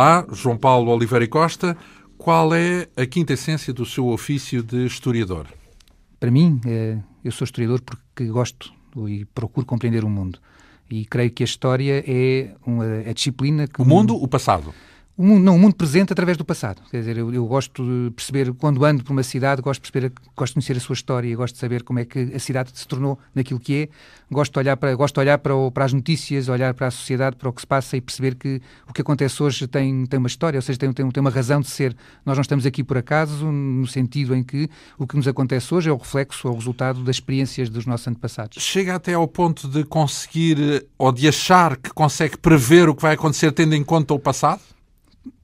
Olá, João Paulo Oliveira e Costa. Qual é a quinta essência do seu ofício de historiador? Para mim, eh, eu sou historiador porque gosto e procuro compreender o mundo. E creio que a história é uma, é a disciplina que. O mundo, o passado. O mundo, não, o mundo presente através do passado. Quer dizer, eu, eu, gosto de perceber, quando ando por uma cidade, gosto de, perceber, gosto de conhecer a sua história, gosto de saber como é que a cidade se tornou naquilo que é, gosto de olhar para, gosto de olhar para, o, para as notícias, olhar para a sociedade, para o que se passa e perceber que o que acontece hoje tem, tem uma história, ou seja, tem, tem, tem uma razão de ser. Nós não estamos aqui por acaso, no sentido em que o que nos acontece hoje é o reflexo, é o resultado das experiências dos nossos antepassados. Chega até ao ponto de conseguir, ou de achar que consegue prever o que vai acontecer tendo em conta o passado?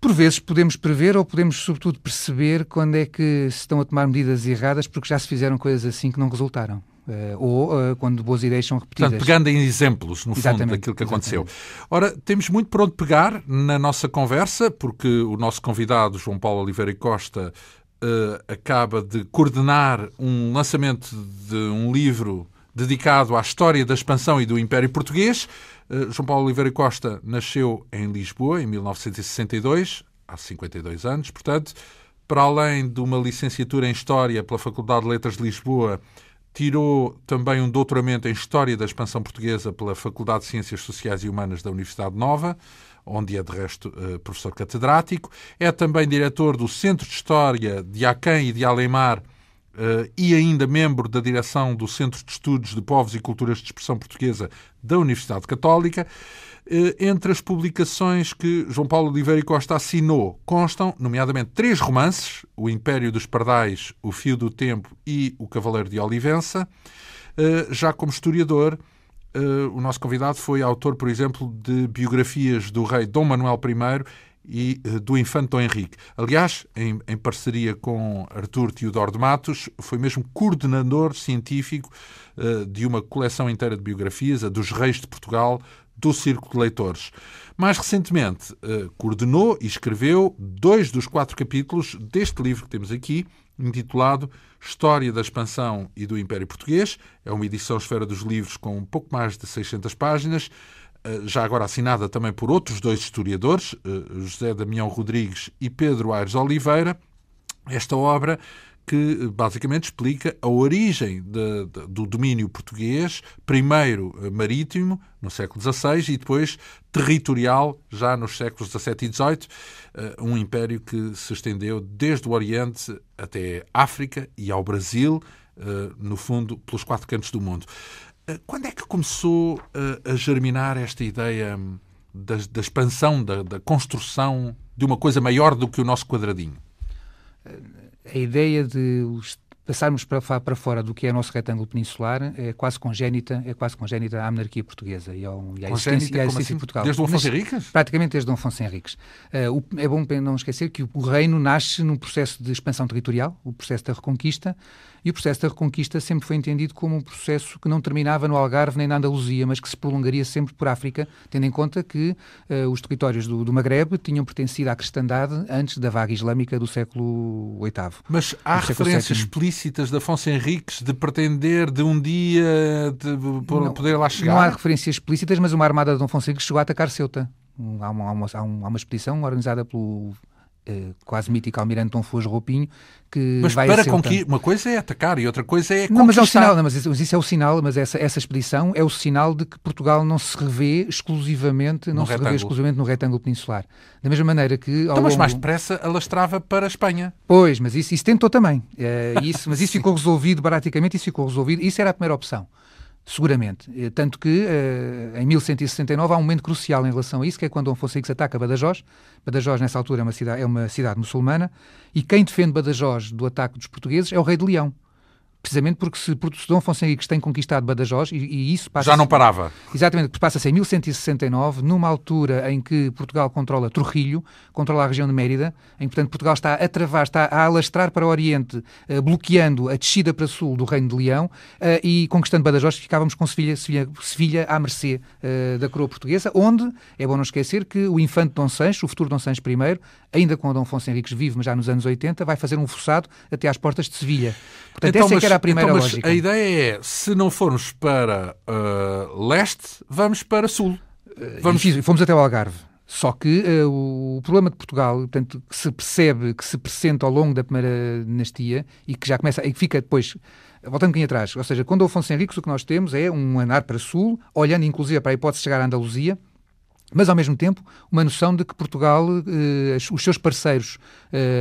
por vezes podemos prever ou podemos, sobretudo, perceber quando é que se estão a tomar medidas erradas porque já se fizeram coisas assim que não resultaram. Uh, ou uh, quando boas ideias são repetidas. Portanto, pegando em exemplos, no exatamente, fundo, daquilo que aconteceu. Exatamente. Ora, temos muito por onde pegar na nossa conversa, porque o nosso convidado, João Paulo Oliveira e Costa, uh, acaba de coordenar um lançamento de um livro dedicado à história da expansão e do Império Português. Eh, João Paulo Oliveira Costa nasceu em Lisboa em 1962, há 52 anos, portanto, para além de uma licenciatura em História pela Faculdade de Letras de Lisboa, tirou também um doutoramento em História da Expansão Portuguesa pela Faculdade de Ciências Sociais e Humanas da Universidade Nova, onde é de resto eh, professor catedrático. É também diretor do Centro de História de Aquém e de Alemar Uh, e ainda membro da direção do Centro de Estudos de Povos e Culturas de Expressão Portuguesa da Universidade Católica. Uh, entre as publicações que João Paulo Oliveira e Costa assinou constam, nomeadamente, três romances: O Império dos Pardais, O Fio do Tempo e O Cavaleiro de Olivença. Uh, já como historiador, o nosso convidado foi autor, por exemplo, de biografias do rei Dom Manuel I e eh, do infante Dom Henrique. Aliás, em, em parceria com Artur Teodoro de Matos, foi mesmo coordenador científico eh, de uma coleção inteira de biografias, a dos reis de Portugal, do Círculo de Leitores. Mais recentemente, eh, coordenou e escreveu dois dos quatro capítulos deste livro que temos aqui, intitulado História da Expansão e do Império Português. É uma edição Esfera dos Livros com um pouco mais de 600 páginas eh, já agora assinada também por outros dois historiadores, eh, José Damião Rodrigues e Pedro Aires Oliveira, esta obra que eh, basicamente explica a origem de, de, do domínio português, primeiro marítimo, no século XVI, e depois territorial, já nos séculos XVII e XVIII, um império que se estendeu desde o Oriente até África e ao Brasil, no fundo, pelos quatro cantos do mundo. Eh, quando é que começou eh, a germinar esta ideia da, da expansão, da, da, construção de uma coisa maior do que o nosso quadradinho? Eh, a ideia de passarmos para, para fora do que é o nosso retângulo peninsular é quase congénita, é quase congénita à monarquia portuguesa e, ao, e à existência, à existência assim? de Portugal. Desde o Afonso Henriques? Praticamente desde o Afonso Henriques. Uh, o, é bom não esquecer que o reino nasce num processo de expansão territorial, o processo da reconquista, e o processo da reconquista sempre foi entendido como um processo que não terminava no Algarve nem na Andaluzia, mas que se prolongaria sempre por África, tendo em conta que uh, os territórios do, do tinham pertencido à cristandade antes da vaga islâmica do século VIII. Mas há referências explícitas de Afonso Henriques de pretender de um dia de, não, poder lá chegar? Não há referências explícitas, mas uma armada de Afonso Henriques chegou a atacar Ceuta. Há uma, há uma, há uma expedição organizada pelo eh, quase mítico almirante Dom Foz Roupinho que mas vai para conquistar uma coisa é atacar e outra coisa é não, conquistar. mas é o sinal não, mas isso é o sinal mas essa essa expedição é o sinal de que Portugal não se revê exclusivamente no não retângulo. se revê exclusivamente no retângulo peninsular da mesma maneira que então, longo... mas mais depressa alastrava para a Espanha pois mas isso, isso tentou também é, isso mas isso ficou resolvido baraticamente isso ficou resolvido isso era a primeira opção Seguramente. Eh, tanto que eh, em 1169 há um momento crucial em relação a isso, que é quando Dom se ataca Badajoz. Badajoz, nessa altura, é uma, cidade, é uma cidade muçulmana, e quem defende Badajoz do ataque dos portugueses é o rei de Leão precisamente porque se, se Dom Afonso que tem conquistado Badajoz e, e isso passa... Já não parava. Exatamente, passa-se em 1169, numa altura em que Portugal controla Trujillo, controla a região de Mérida, em que, portanto, Portugal está a travar, está a alastrar para o Oriente, eh, bloqueando a descida para Sul do Reino de Leão eh, e conquistando Badajoz, ficávamos com Sevilha, Sevilha, Sevilha à mercê eh, da coroa portuguesa, onde, é bom não esquecer, que o infante Dom Sancho, o futuro Dom Sancho I, ainda com o Dom Afonso Henriques vivo, mas já nos anos 80, vai fazer um forçado até às portas de Sevilha. Portanto, então, essa é que era era a então, primeira então, mas lógica. A ideia é, se não formos para uh, leste, vamos para sul. Uh, vamos... fomos até o Algarve. Só que uh, o problema de Portugal, portanto, que se percebe, que se presente ao longo da primeira dinastia e que já começa, e que fica depois, voltando um bocadinho atrás, ou seja, quando Afonso Henriques o que nós temos é um andar para sul, olhando inclusive para a hipótese de chegar à Andaluzia, mas ao mesmo tempo uma noção de que Portugal, uh, os seus parceiros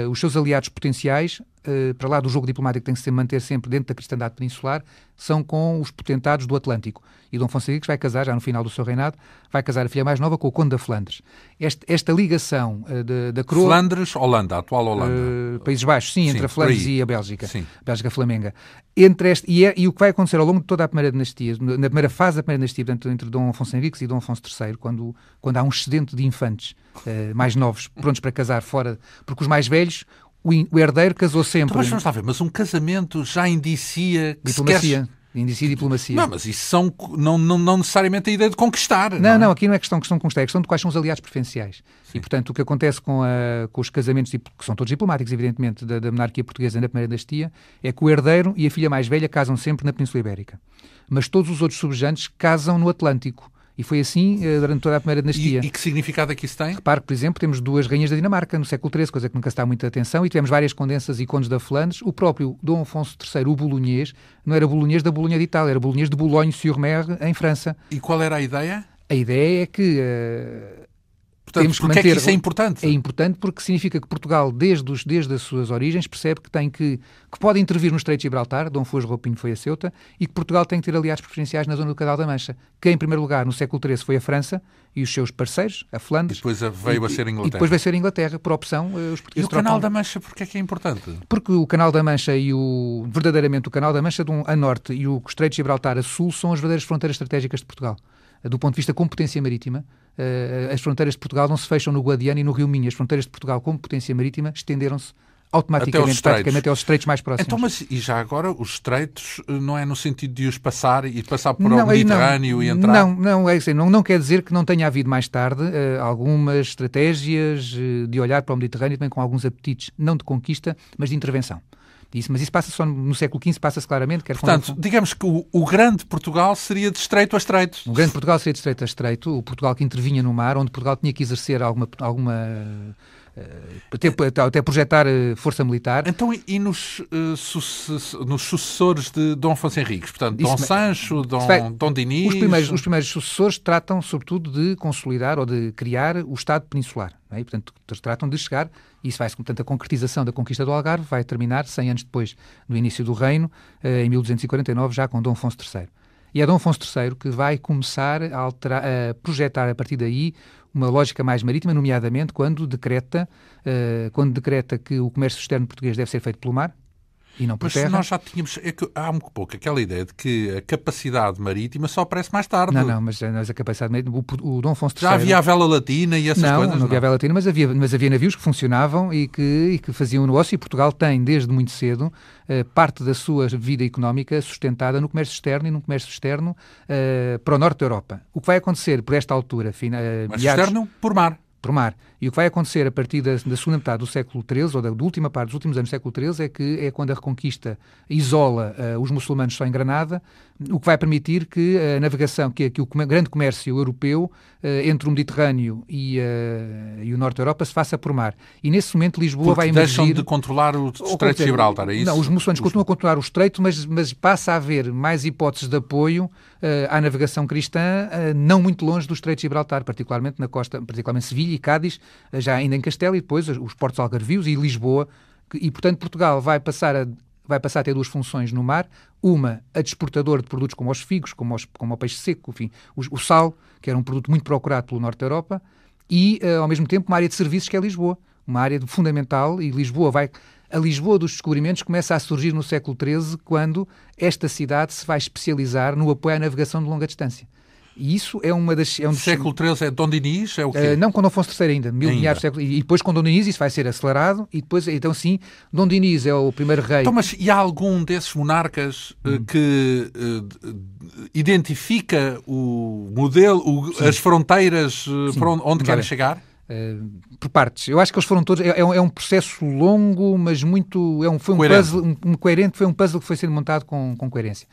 uh, os seus aliados potenciais, uh, para lá do jogo diplomático que tem que se manter sempre dentro da cristandade peninsular, são com os potentados do Atlântico. E Dom Fonseca vai casar, já no final do seu reinado, vai casar a filha mais nova com o Conde da Flandres. Este, esta ligação uh, de, da coroa... Flandres, Holanda, atual Holanda. Países Baixos, sim, sim entre a Flandres e a Bélgica. Sim. Bélgica Flamenga. Entre este, e, é, e, o que vai acontecer ao longo de toda a primeira dinastia, na primeira fase da primeira dinastia, portanto, entre Dom Afonso Henriques e Dom Afonso III, quando, quando há um excedente de infantes mais novos, prontos para casar fora, porque os mais mais velhos, o herdeiro casou sempre. Então, mas é? ver, mas um casamento já indicia que Diplomacia. Se queres... Indicia diplomacia. Não, mas isso são, não, não, não, necessariamente a ideia de conquistar. Não, não, é? não aqui não é questão, questão de conquistar, é questão de quais são os aliados preferenciais. Sim. E, portanto, o que acontece com, a, com os casamentos, que são todos diplomáticos, evidentemente, da, da monarquia portuguesa na primeira dinastia, é que o herdeiro e a filha mais velha casam sempre na Península Ibérica. Mas todos os outros subjantes casam no Atlântico. E foi assim eh, durante toda a primeira dinastia. E, e, que significado é que isso tem? Repare que, por exemplo, temos duas rainhas da Dinamarca no século XIII, coisa que nunca se dá muita atenção, e tivemos várias condensas e condes da Flandres. O próprio Dom Afonso III, o bolonhês, não era bolonhês da Bolonha de Itália, era bolonhês de Boulogne-sur-Mer, em França. E qual era a ideia? A ideia é que eh, Portanto, temos que manter. É que isso é importante? É importante porque significa que Portugal, desde, os, desde as suas origens, percebe que tem que, que pode intervir no Estreito de Gibraltar, Dom Foz Roupinho foi a Ceuta, e que Portugal tem que ter aliados preferenciais na zona do Canal da Mancha, que em primeiro lugar, no século XIII, foi a França e os seus parceiros, a Flandres. E depois veio e, a ser a Inglaterra. E depois veio a ser a Inglaterra, por opção, eh, os portugueses. E o trocam... Canal da Mancha, porque é que é importante? Porque o Canal da Mancha e o, verdadeiramente, o Canal da Mancha a norte e o Estreito de Gibraltar a sul são as verdadeiras fronteiras estratégicas de Portugal do ponto de vista competência marítima, eh, as fronteiras de Portugal não se fecham no Guadiana e no Rio Minho. As fronteiras de Portugal, como potência marítima, estenderam-se automaticamente, praticamente, até aos estreitos mais próximos. Então, mas e já agora, os estreitos eh, não é no sentido de os passar e passar por não, o Mediterrâneo não, e entrar? Não, não, é assim, não, não quer dizer que não tenha havido mais tarde uh, algumas estratégias uh, de olhar para o Mediterrâneo também com alguns apetites, não de conquista, mas de intervenção disso, mas isso passa só no século XV, passa-se claramente. Quer Portanto, digamos que o, o, grande Portugal seria de estreito a estreito. O grande Portugal seria de estreito a estreito, o Portugal que intervinha no mar, onde Portugal tinha que exercer alguma... alguma até, eh, até projetar eh, força militar. Então, e nos, eh, nos sucessores de Dom Afonso Henriques? Portanto, Isso, Dom Sancho, Dom, Dom Diniz... Os primeiros, os primeiros sucessores tratam, sobretudo, de consolidar ou de criar o Estado peninsular. É? E, portanto, tratam de chegar, e isso vai com a concretização da conquista do Algarve vai terminar 100 anos depois do início do reino, eh, em 1249, já com Dom Afonso III. E é Dom Afonso III que vai começar a, alterar, a projetar a partir daí uma lógica mais marítima, nomeadamente quando decreta, eh, quando decreta que o comércio externo português deve ser feito pelo mar, e não por Mas terra. nós já tínhamos. É que, há muito pouco aquela ideia de que a capacidade marítima só aparece mais tarde. Não, não, mas, mas a capacidade marítima. O, o Dom Afonso III. Já havia a vela latina e essas não, coisas. Não, não havia a vela latina, mas havia, mas havia navios que funcionavam e que, e que faziam o negócio. E Portugal tem, desde muito cedo, eh, parte da sua vida económica sustentada no comércio externo e no comércio externo eh, para o norte da Europa. O que vai acontecer por esta altura? Fina, eh, mas externo por mar. Por mar. E o que vai acontecer a partir da, da segunda metade do século XIII, ou da, da, última parte dos últimos anos do século XIII, é que é quando a Reconquista isola uh, os muçulmanos só em Granada, o que vai permitir que a navegação, que, que o grande comércio europeu uh, entre o Mediterrâneo e, uh, e, o Norte da Europa se faça por mar. E nesse momento Lisboa Porque vai emergir... deixam de controlar o Estreito de Gibraltar, é isso? Não, os muçulmanos os... continuam a controlar o Estreito, mas, mas passa a haver mais hipóteses de apoio à navegação cristã, não muito longe do Estreito de Gibraltar, particularmente na costa, particularmente Sevilha e Cádiz, eh, já ainda em Castelo, e depois os portos algarvios e Lisboa. e, portanto, Portugal vai passar a vai passar a ter duas funções no mar, uma a de exportador de produtos como os figos, como, os, como o peixe seco, enfim, o, o, sal, que era um produto muito procurado pelo norte da Europa, e uh, ao mesmo tempo uma área de serviços que é Lisboa, uma área de, fundamental e Lisboa vai a Lisboa dos descobrimentos começa a surgir no século XIII, quando esta cidade se vai especializar no apoio à navegação de longa distância. E isso é uma das. É um dos... Século XIII é Dom Diniz É o quê? Uh, não, fosse Dom Afonso III ainda, mil ainda. século. E depois com Dom Diniz isso vai ser acelerado, e depois, então sim, Dom Diniz é o primeiro rei. Então, mas e há algum desses monarcas eh, hum. que uh, identifica o modelo, o, as fronteiras para onde, onde querem chegar? Uh, por partes. Eu acho que eles foram todos. É, é um é processo longo, mas muito. É um, foi um puzzle um, um coerente, foi um puzzle que foi sendo montado com, com coerência.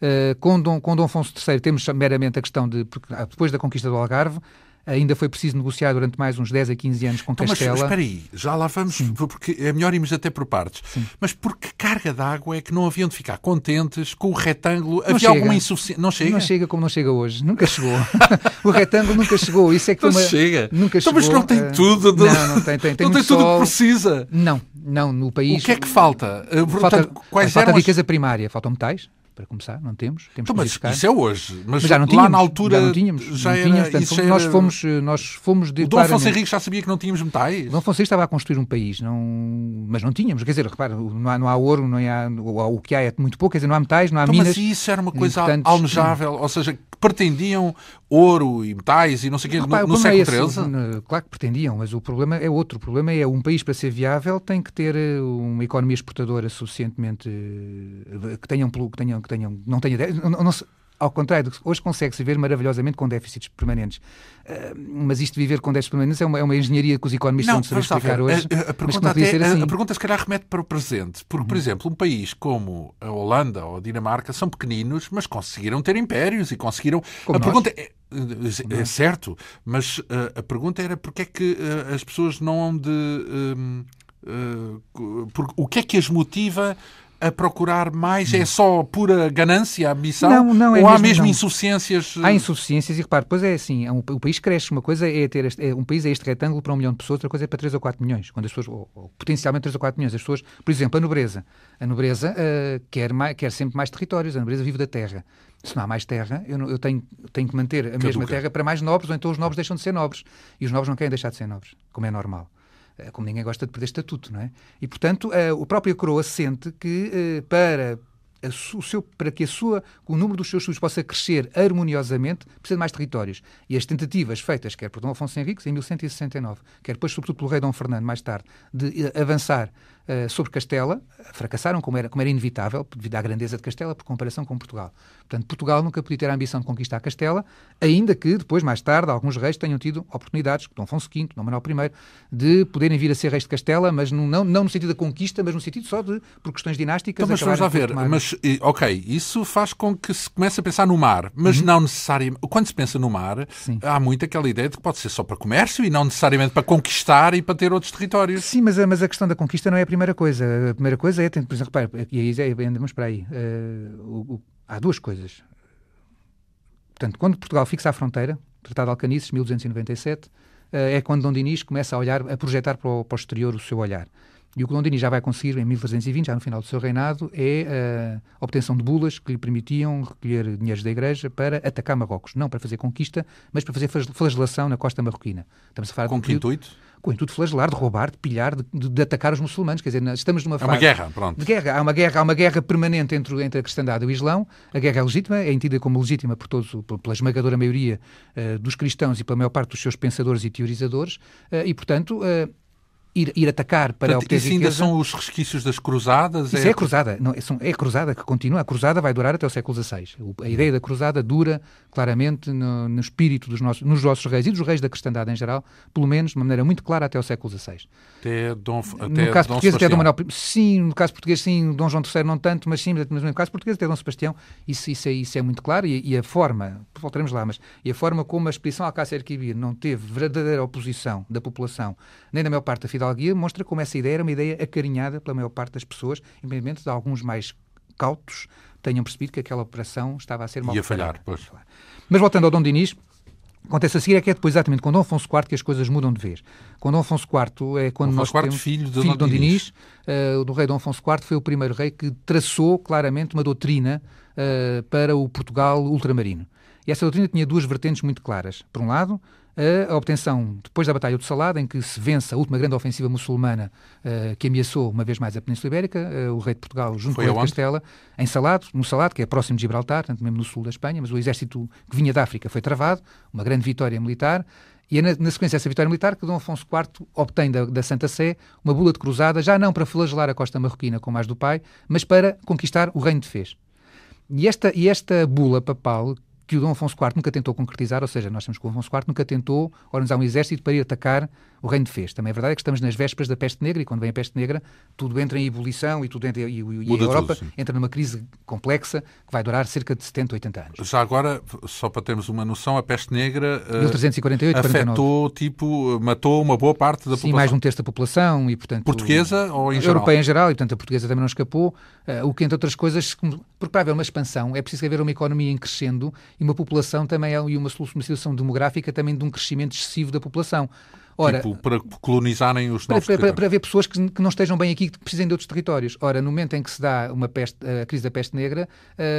Eh, com, Dom, com Dom Afonso III temos meramente a questão de, porque ah, depois da conquista do Algarve, ainda foi preciso negociar durante mais uns 10 a 15 anos com então, Castela. Mas, espera aí, já lá vamos, Sim. porque é melhor irmos até por partes. Sim. Mas por que carga d'água é que não haviam de ficar contentes com o retângulo? Não Havia chega. alguma insuficiência? Não chega? Não chega como não chega hoje. Nunca chegou. o retângulo nunca chegou. Isso é que não uma... chega. Nunca então, chegou. Mas não tem eh, tudo. De... Não, não tem. tem, tem não tem tudo o que precisa. Não, não, no país. O que é que falta? Eh, portanto, falta, quais falta eram as... riqueza primária. Faltam metais para começar, não temos. temos então, mas buscar. isso é hoje. Mas, mas, já não tínhamos, lá na altura já não tínhamos. Já não tínhamos era, portanto, era... Eh, nós, fomos, nós fomos de. O Dom Afonso Henrique já sabia que não tínhamos metais? Dom Afonso estava a construir um país, não, mas não tínhamos. Quer dizer, repara, não há, não há ouro, não há, o que há é muito pouco, quer dizer, não há metais, não há então, minas. Mas isso era uma coisa portanto, almejável, ou seja, pretendiam ouro e metais e não sei o quê Repara, no, no século XIII? É claro que pretendiam, mas o problema é outro. O problema é um país para ser viável tem que ter eh, uma economia exportadora suficientemente eh, que tenham, que tenham, que tenham, não tenha não, não, ao contrário, hoje consegue-se viver maravilhosamente com déficits permanentes. Uh, mas isto de viver com déficits permanentes é uma, é uma engenharia que os economistas não, não explicar hoje. A, a, pergunta até, assim. a, pergunta, se calhar, remete para o presente. Porque, por uhum. exemplo, um país como a Holanda ou a Dinamarca são pequeninos, mas conseguiram ter impérios e conseguiram. Como a nós. pergunta é. É certo, mas uh, a pergunta era porque é que uh, as pessoas não hão de. por, o que é que as motiva a procurar mais? É hum. só pura ganância, ambição? Não, não é Ou há mesmo não. insuficiências? Eh? Há insuficiências e repare, depois é assim, é um, o país cresce. Uma coisa é ter este, é, um país é este retângulo para um milhão de pessoas, outra coisa é para 3 ou 4 milhões. Quando as pessoas, ou, ou potencialmente 3 ou 4 milhões, as pessoas, por exemplo, a nobreza. A nobreza uh, quer, mais, quer sempre mais territórios, a nobreza vive da terra. Se não há mais terra, eu, não, eu tenho, tenho que manter a Caduca. mesma terra para mais nobres, ou então os nobres deixam de ser nobres. E os nobres não querem deixar de ser nobres, como é normal. É, como ninguém gosta de perder estatuto, não é? E, portanto, a, eh, a própria coroa sente que eh, para o seu, para que a sua, o número dos seus estudos possa crescer harmoniosamente, precisa de mais territórios. E as tentativas feitas, quer por Dom Afonso Henriques, em 1169, quer depois, sobretudo, pelo rei Dom Fernando, mais tarde, de eh, avançar eh, sobre Castela, fracassaram, como era, como era inevitável, devido à grandeza de Castela, por comparação com Portugal. Portanto, Portugal nunca podia ter a ambição de conquistar Castela, ainda que depois, mais tarde, alguns reis tenham tido oportunidades, Dom Afonso V, Dom Manuel I, de poderem vir a ser reis de Castela, mas no, não, não no sentido da conquista, mas no sentido só de, por questões dinásticas. Então, mas vamos lá ver, tomar... mas, ok, isso faz com que se comece a pensar no mar, mas uhum. não necessariamente. Quando se pensa no mar, Sim. há muito aquela ideia de que pode ser só para comércio e não necessariamente para conquistar e para ter outros territórios. Sim, mas mas a questão da conquista não é a primeira primeira coisa. A primeira coisa é, por exemplo, repare, e aí é, é, andamos para aí. Uh, o, o, há duas coisas. Portanto, quando Portugal fixa a fronteira, Tratado de Alcanices, 1297, uh, eh, é quando Dom Dinis começa a olhar, a projetar para o, para o exterior o seu olhar. E o que Dom Dinis já vai conseguir em 1320, já no final do seu reinado, é eh, a obtenção de bulas que lhe permitiam recolher dinheiros da Igreja para atacar Marrocos. Não para fazer conquista, mas para fazer flagelação na costa marroquina. Estamos a falar Com que intuito? com o intuito flagelar, de roubar, de pilhar, de, de, atacar os muçulmanos. Quer dizer, estamos numa fase. Há uma guerra, pronto. De guerra. Há uma guerra, há uma guerra permanente entre, entre a cristandade e o Islão. A guerra é legítima, é entendida como legítima por todos, pela esmagadora maioria uh, dos cristãos e pela maior parte dos seus pensadores e teorizadores, uh, e, portanto. Uh, Ir, ir, atacar para Portanto, obter é isso ainda são os resquícios das cruzadas? Isso é, é a cruzada. Não, é, é a cruzada que continua. A cruzada vai durar até o século XVI. a uhum. ideia da cruzada dura claramente no, no espírito dos nossos, nos nossos reis e dos reis da cristandade em geral, pelo menos de uma maneira muito clara até o século XVI. Até Dom até No caso Dom português Sebastião. até Dom Manuel Sim, no caso português sim, Dom João III não tanto, mas sim, mas no caso português até Dom Sebastião, isso, isso, é, isso é muito claro e, e, a forma, voltaremos lá, mas e a forma como a expedição Alcácer Quibir não teve verdadeira oposição da população, nem da maior parte da fidalguia, mostra como essa ideia era uma ideia acarinhada pela maior parte das pessoas, independentemente de alguns mais cautos, tenham percebido que aquela operação estava a ser mal. Ia falhar, pois. Mas voltando ao Dom Dinis, acontece a seguir é que é depois exatamente com Dom Afonso IV que as coisas mudam de vez. Com Dom Afonso IV é quando nós temos... IV, filho de filho Dom, Dom Dinis, uh, do rei Dom Afonso IV, foi o primeiro rei que traçou claramente uma doutrina uh, para o Portugal ultramarino. E essa doutrina tinha duas vertentes muito claras. Por um lado, a obtenção, depois da Batalha do Salado, em que se vence a última grande ofensiva muçulmana uh, que ameaçou uma vez mais a Península Ibérica, uh, o rei de Portugal junto com o rei de Castela, em Salado, no Salado, que é próximo de Gibraltar, tanto mesmo no sul da Espanha, mas o exército que vinha da África foi travado, uma grande vitória militar, e é na, na, sequência dessa vitória militar que Dom Afonso IV obtém da, da, Santa Sé uma bula de cruzada, já não para flagelar a costa marroquina como mais do pai, mas para conquistar o reino de Fez. E esta, e esta bula papal, que o Dom Afonso IV nunca tentou concretizar, ou seja, nós temos que o Afonso IV nunca tentou organizar um exército para ir atacar o reino fez. Também é verdade é que estamos nas vésperas da peste negra e quando vem a peste negra tudo entra em ebulição e, tudo entra, e, e a Europa tudo, entra numa crise complexa que vai durar cerca de 70, 80 anos. Já agora, só para termos uma noção, a peste negra 1348, eh, afetou, 49. tipo, matou uma boa parte da Sim, população. Sim, mais de um terço da população e, portanto... Portuguesa ou em geral? Europeia em geral e, portanto, a portuguesa também não escapou. Eh, o que, entre outras coisas, porque para haver uma expansão é preciso haver uma economia em crescendo e uma população também, é, e uma, uma situação demográfica também de um crescimento excessivo da população. Ora, tipo, para colonizarem os novos para, para, haver pessoas que, que, não estejam bem aqui, que precisem de outros territórios. Ora, no momento em que se dá uma peste, a crise da peste negra,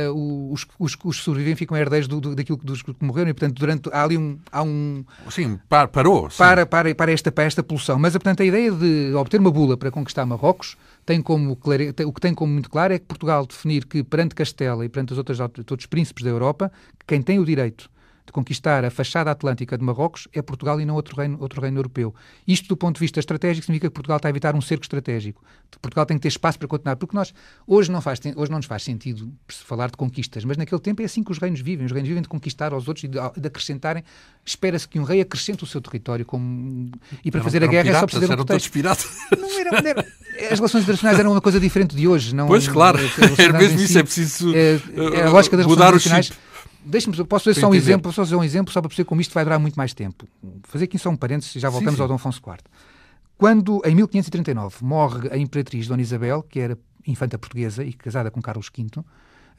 uh, os, os, os sobreviventes ficam herdeiros do, do, daquilo dos que morreram e, portanto, durante, há ali um... Há um sim, par, parou. Sim. Para, para, para, esta, para esta poluição. Mas, portanto, a ideia de obter uma bula para conquistar Marrocos tem como, o que tem como muito claro é que Portugal definir que perante Castela e perante os outros, os príncipes da Europa, quem tem o direito de conquistar a fachada atlântica de Marrocos é Portugal e não outro reino, outro reino europeu. Isto, do ponto de vista estratégico, significa que Portugal está a evitar um cerco estratégico. Portugal tem que ter espaço para continuar, porque nós, hoje não, faz, hoje não nos faz sentido falar de conquistas, mas naquele tempo é assim que os reinos vivem. Os reinos vivem de conquistar aos outros e de, de acrescentarem. Espera-se que um rei acrescente o seu território. Como, e para fazer a guerra piratas, é só precisar de um todos piratas. Não, as relações internacionais eram uma coisa diferente de hoje. Não, pois, claro. Era mesmo si, isso, é preciso é, é, a eh, lógica das mudar relações internacionais Deixe-me, posso fazer só um exemplo, posso fazer um exemplo só para perceber como isto vai durar muito mais tempo. Fazer aqui só um parênteses e já voltamos sim, sim. ao Dom Afonso IV. Quando, em 1539, morre a imperatriz Dona Isabel, que era infanta portuguesa e casada com Carlos V,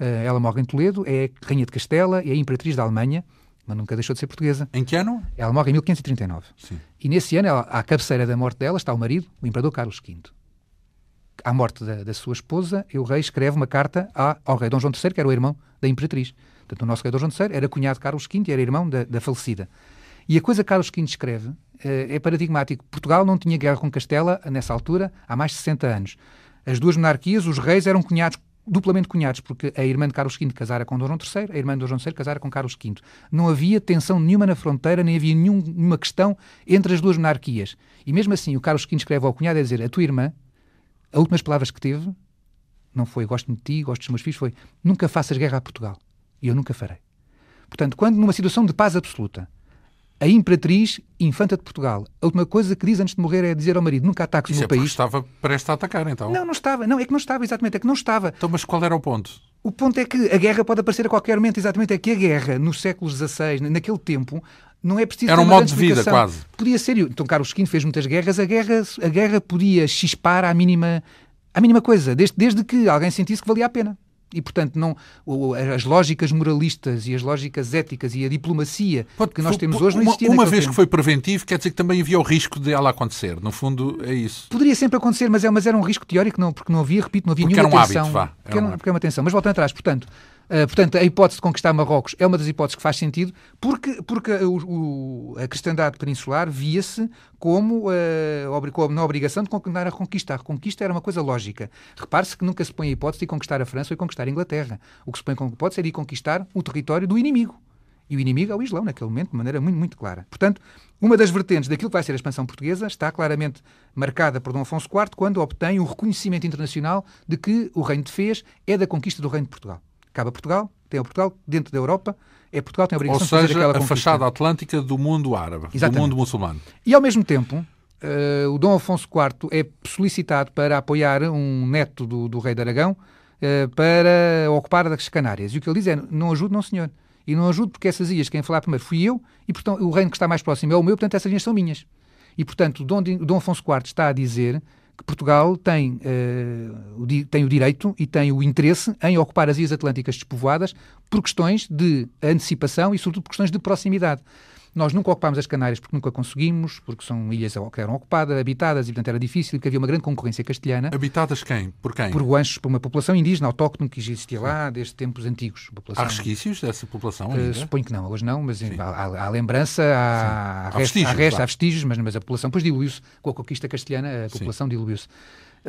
eh, ela morre em Toledo, é rainha de Castela e é imperatriz da Alemanha, mas nunca deixou de ser portuguesa. Em que ano? Ela morre em 1539. Sim. E nesse ano, ela, à cabeceira da morte dela, está o marido, o imperador Carlos V. À morte da, da sua esposa, o rei escreve uma carta ao rei Dom João III, que era o irmão da imperatriz o nosso rei Dom João III, era cunhado de Carlos V e era irmão da, da falecida. E a coisa que Carlos V escreve eh, é paradigmático. Portugal não tinha guerra com Castela, nessa altura, há mais de 60 anos. As duas monarquias, os reis, eram cunhados, duplamente cunhados, porque a irmã de Carlos V casara com Dom João III, a irmã de Dom João III casara com Carlos V. Não havia tensão nenhuma na fronteira, nem havia nenhum, nenhuma questão entre as duas monarquias. E mesmo assim, o Carlos V escreve ao cunhado a dizer: A tua irmã, as últimas palavras que teve, não foi gosto de ti, gosto dos meus filhos, foi nunca faças guerra a Portugal. E eu nunca farei. Portanto, quando numa situação de paz absoluta, a Imperatriz Infanta de Portugal, a última coisa que diz antes de morrer é dizer ao marido: nunca ataques Isso o meu é país. estava prestes a atacar, então. Não, não estava. Não, é que não estava, exatamente. É que não estava. Então, mas qual era o ponto? O ponto é que a guerra pode aparecer a qualquer momento, exatamente. É que a guerra, no século XVI, naquele tempo, não é preciso. Era um modo de vida, quase. Podia ser. Então, Carlos Quinto fez muitas guerras. A guerra, a guerra podia chispar à mínima, à mínima coisa, desde, desde que alguém sentisse que valia a pena. E, portanto, não, as lógicas moralistas e as lógicas éticas e a diplomacia Pode, que nós temos hoje não existia Uma, uma vez tempo. que foi preventivo, quer dizer que também havia o risco de ela acontecer. No fundo, é isso. Poderia sempre acontecer, mas, é, mas era um risco teórico, não, porque não havia, repito, não havia porque nenhuma era um tensão. Hábito, vá. Era porque, é um era, porque era é uma tensão. Mas voltando atrás, portanto, eh, portanto, a hipótese de conquistar Marrocos é uma das hipóteses que faz sentido, porque, porque o, o, a cristandade peninsular via-se como uh, na obrigação de condenar a reconquista. A reconquista era uma coisa lógica. Repare-se que nunca se põe a hipótese de conquistar a França ou conquistar a Inglaterra. O que se põe como hipótese é de conquistar o território do inimigo. E o inimigo é o Islão, naquele momento, de maneira muito, muito clara. Portanto, uma das vertentes daquilo que vai ser a expansão portuguesa está claramente marcada por Dom Afonso IV, quando obtém o reconhecimento internacional de que o Reino de Fez é da conquista do Reino de Portugal. Cabe a Portugal, tem a Portugal, dentro da Europa, é Portugal tem a obrigação Ou seja, de fazer aquela a fachada atlântica do mundo árabe, Exatamente. do mundo muçulmano. E ao mesmo tempo, uh, o Dom Afonso IV é solicitado para apoiar um neto do, do rei de Aragão uh, para ocupar as Canárias. E o que ele diz é, não ajude, não senhor. E não ajude porque essas ilhas, quem falar primeiro fui eu, e portanto, o reino que está mais próximo é o meu, portanto essas ilhas são minhas. E portanto, Dom, Dom Afonso IV está a dizer que Portugal tem, uh, o, tem o direito e tem o interesse em ocupar as ilhas atlânticas despovoadas por questões de antecipação e, sobretudo, por questões de proximidade. Nós nunca ocupámos as Canárias porque nunca conseguimos, porque são ilhas que eram ocupadas, habitadas, e portanto era difícil, porque havia uma grande concorrência castelhana. Habitadas quem? Por quem? Por guanches, por uma população indígena autóctone que existia lá desde tempos antigos. População... Há resquícios dessa população Uh, suponho que não, hoje não, mas há, há, lembrança, há, há, restos, há, restos, há vestígios, mas, mas a população depois diluiu-se com a conquista castelhana, a população diluiu-se.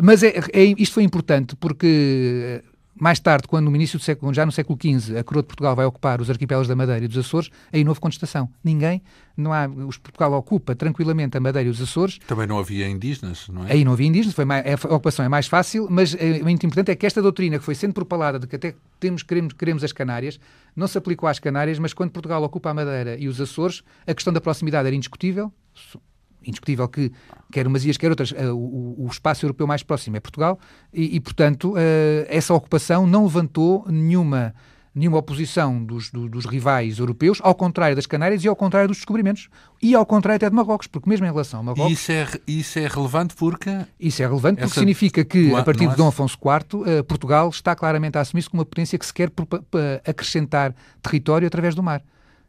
Mas é, é, isto foi importante porque mais tarde, quando no início do século, já no século XV, a coroa de Portugal vai ocupar os arquipélagos da Madeira e dos Açores, aí não houve contestação. Ninguém, não há, os Portugal ocupa tranquilamente a Madeira e os Açores. Também não havia indígenas, não é? Aí não havia indígenas, foi mais, a ocupação é mais fácil, mas é, muito importante é que esta doutrina que foi sendo propalada de que até temos, queremos, queremos as Canárias, não se aplicou às Canárias, mas quando Portugal ocupa a Madeira e os Açores, a questão da proximidade era indiscutível, indiscutível que, quer umas ilhas, quer outras, uh, o, o, espaço europeu mais próximo é Portugal, e, e portanto, uh, essa ocupação não levantou nenhuma nenhuma oposição dos, do, dos, rivais europeus, ao contrário das Canárias e ao contrário dos descobrimentos. E ao contrário até de Marrocos, porque mesmo em relação a Marrocos... Isso é, isso é relevante porque... Isso é relevante porque essa... significa que, a partir de Dom Afonso IV, eh, Portugal está claramente a assumir-se como uma potência que se quer acrescentar território através do mar.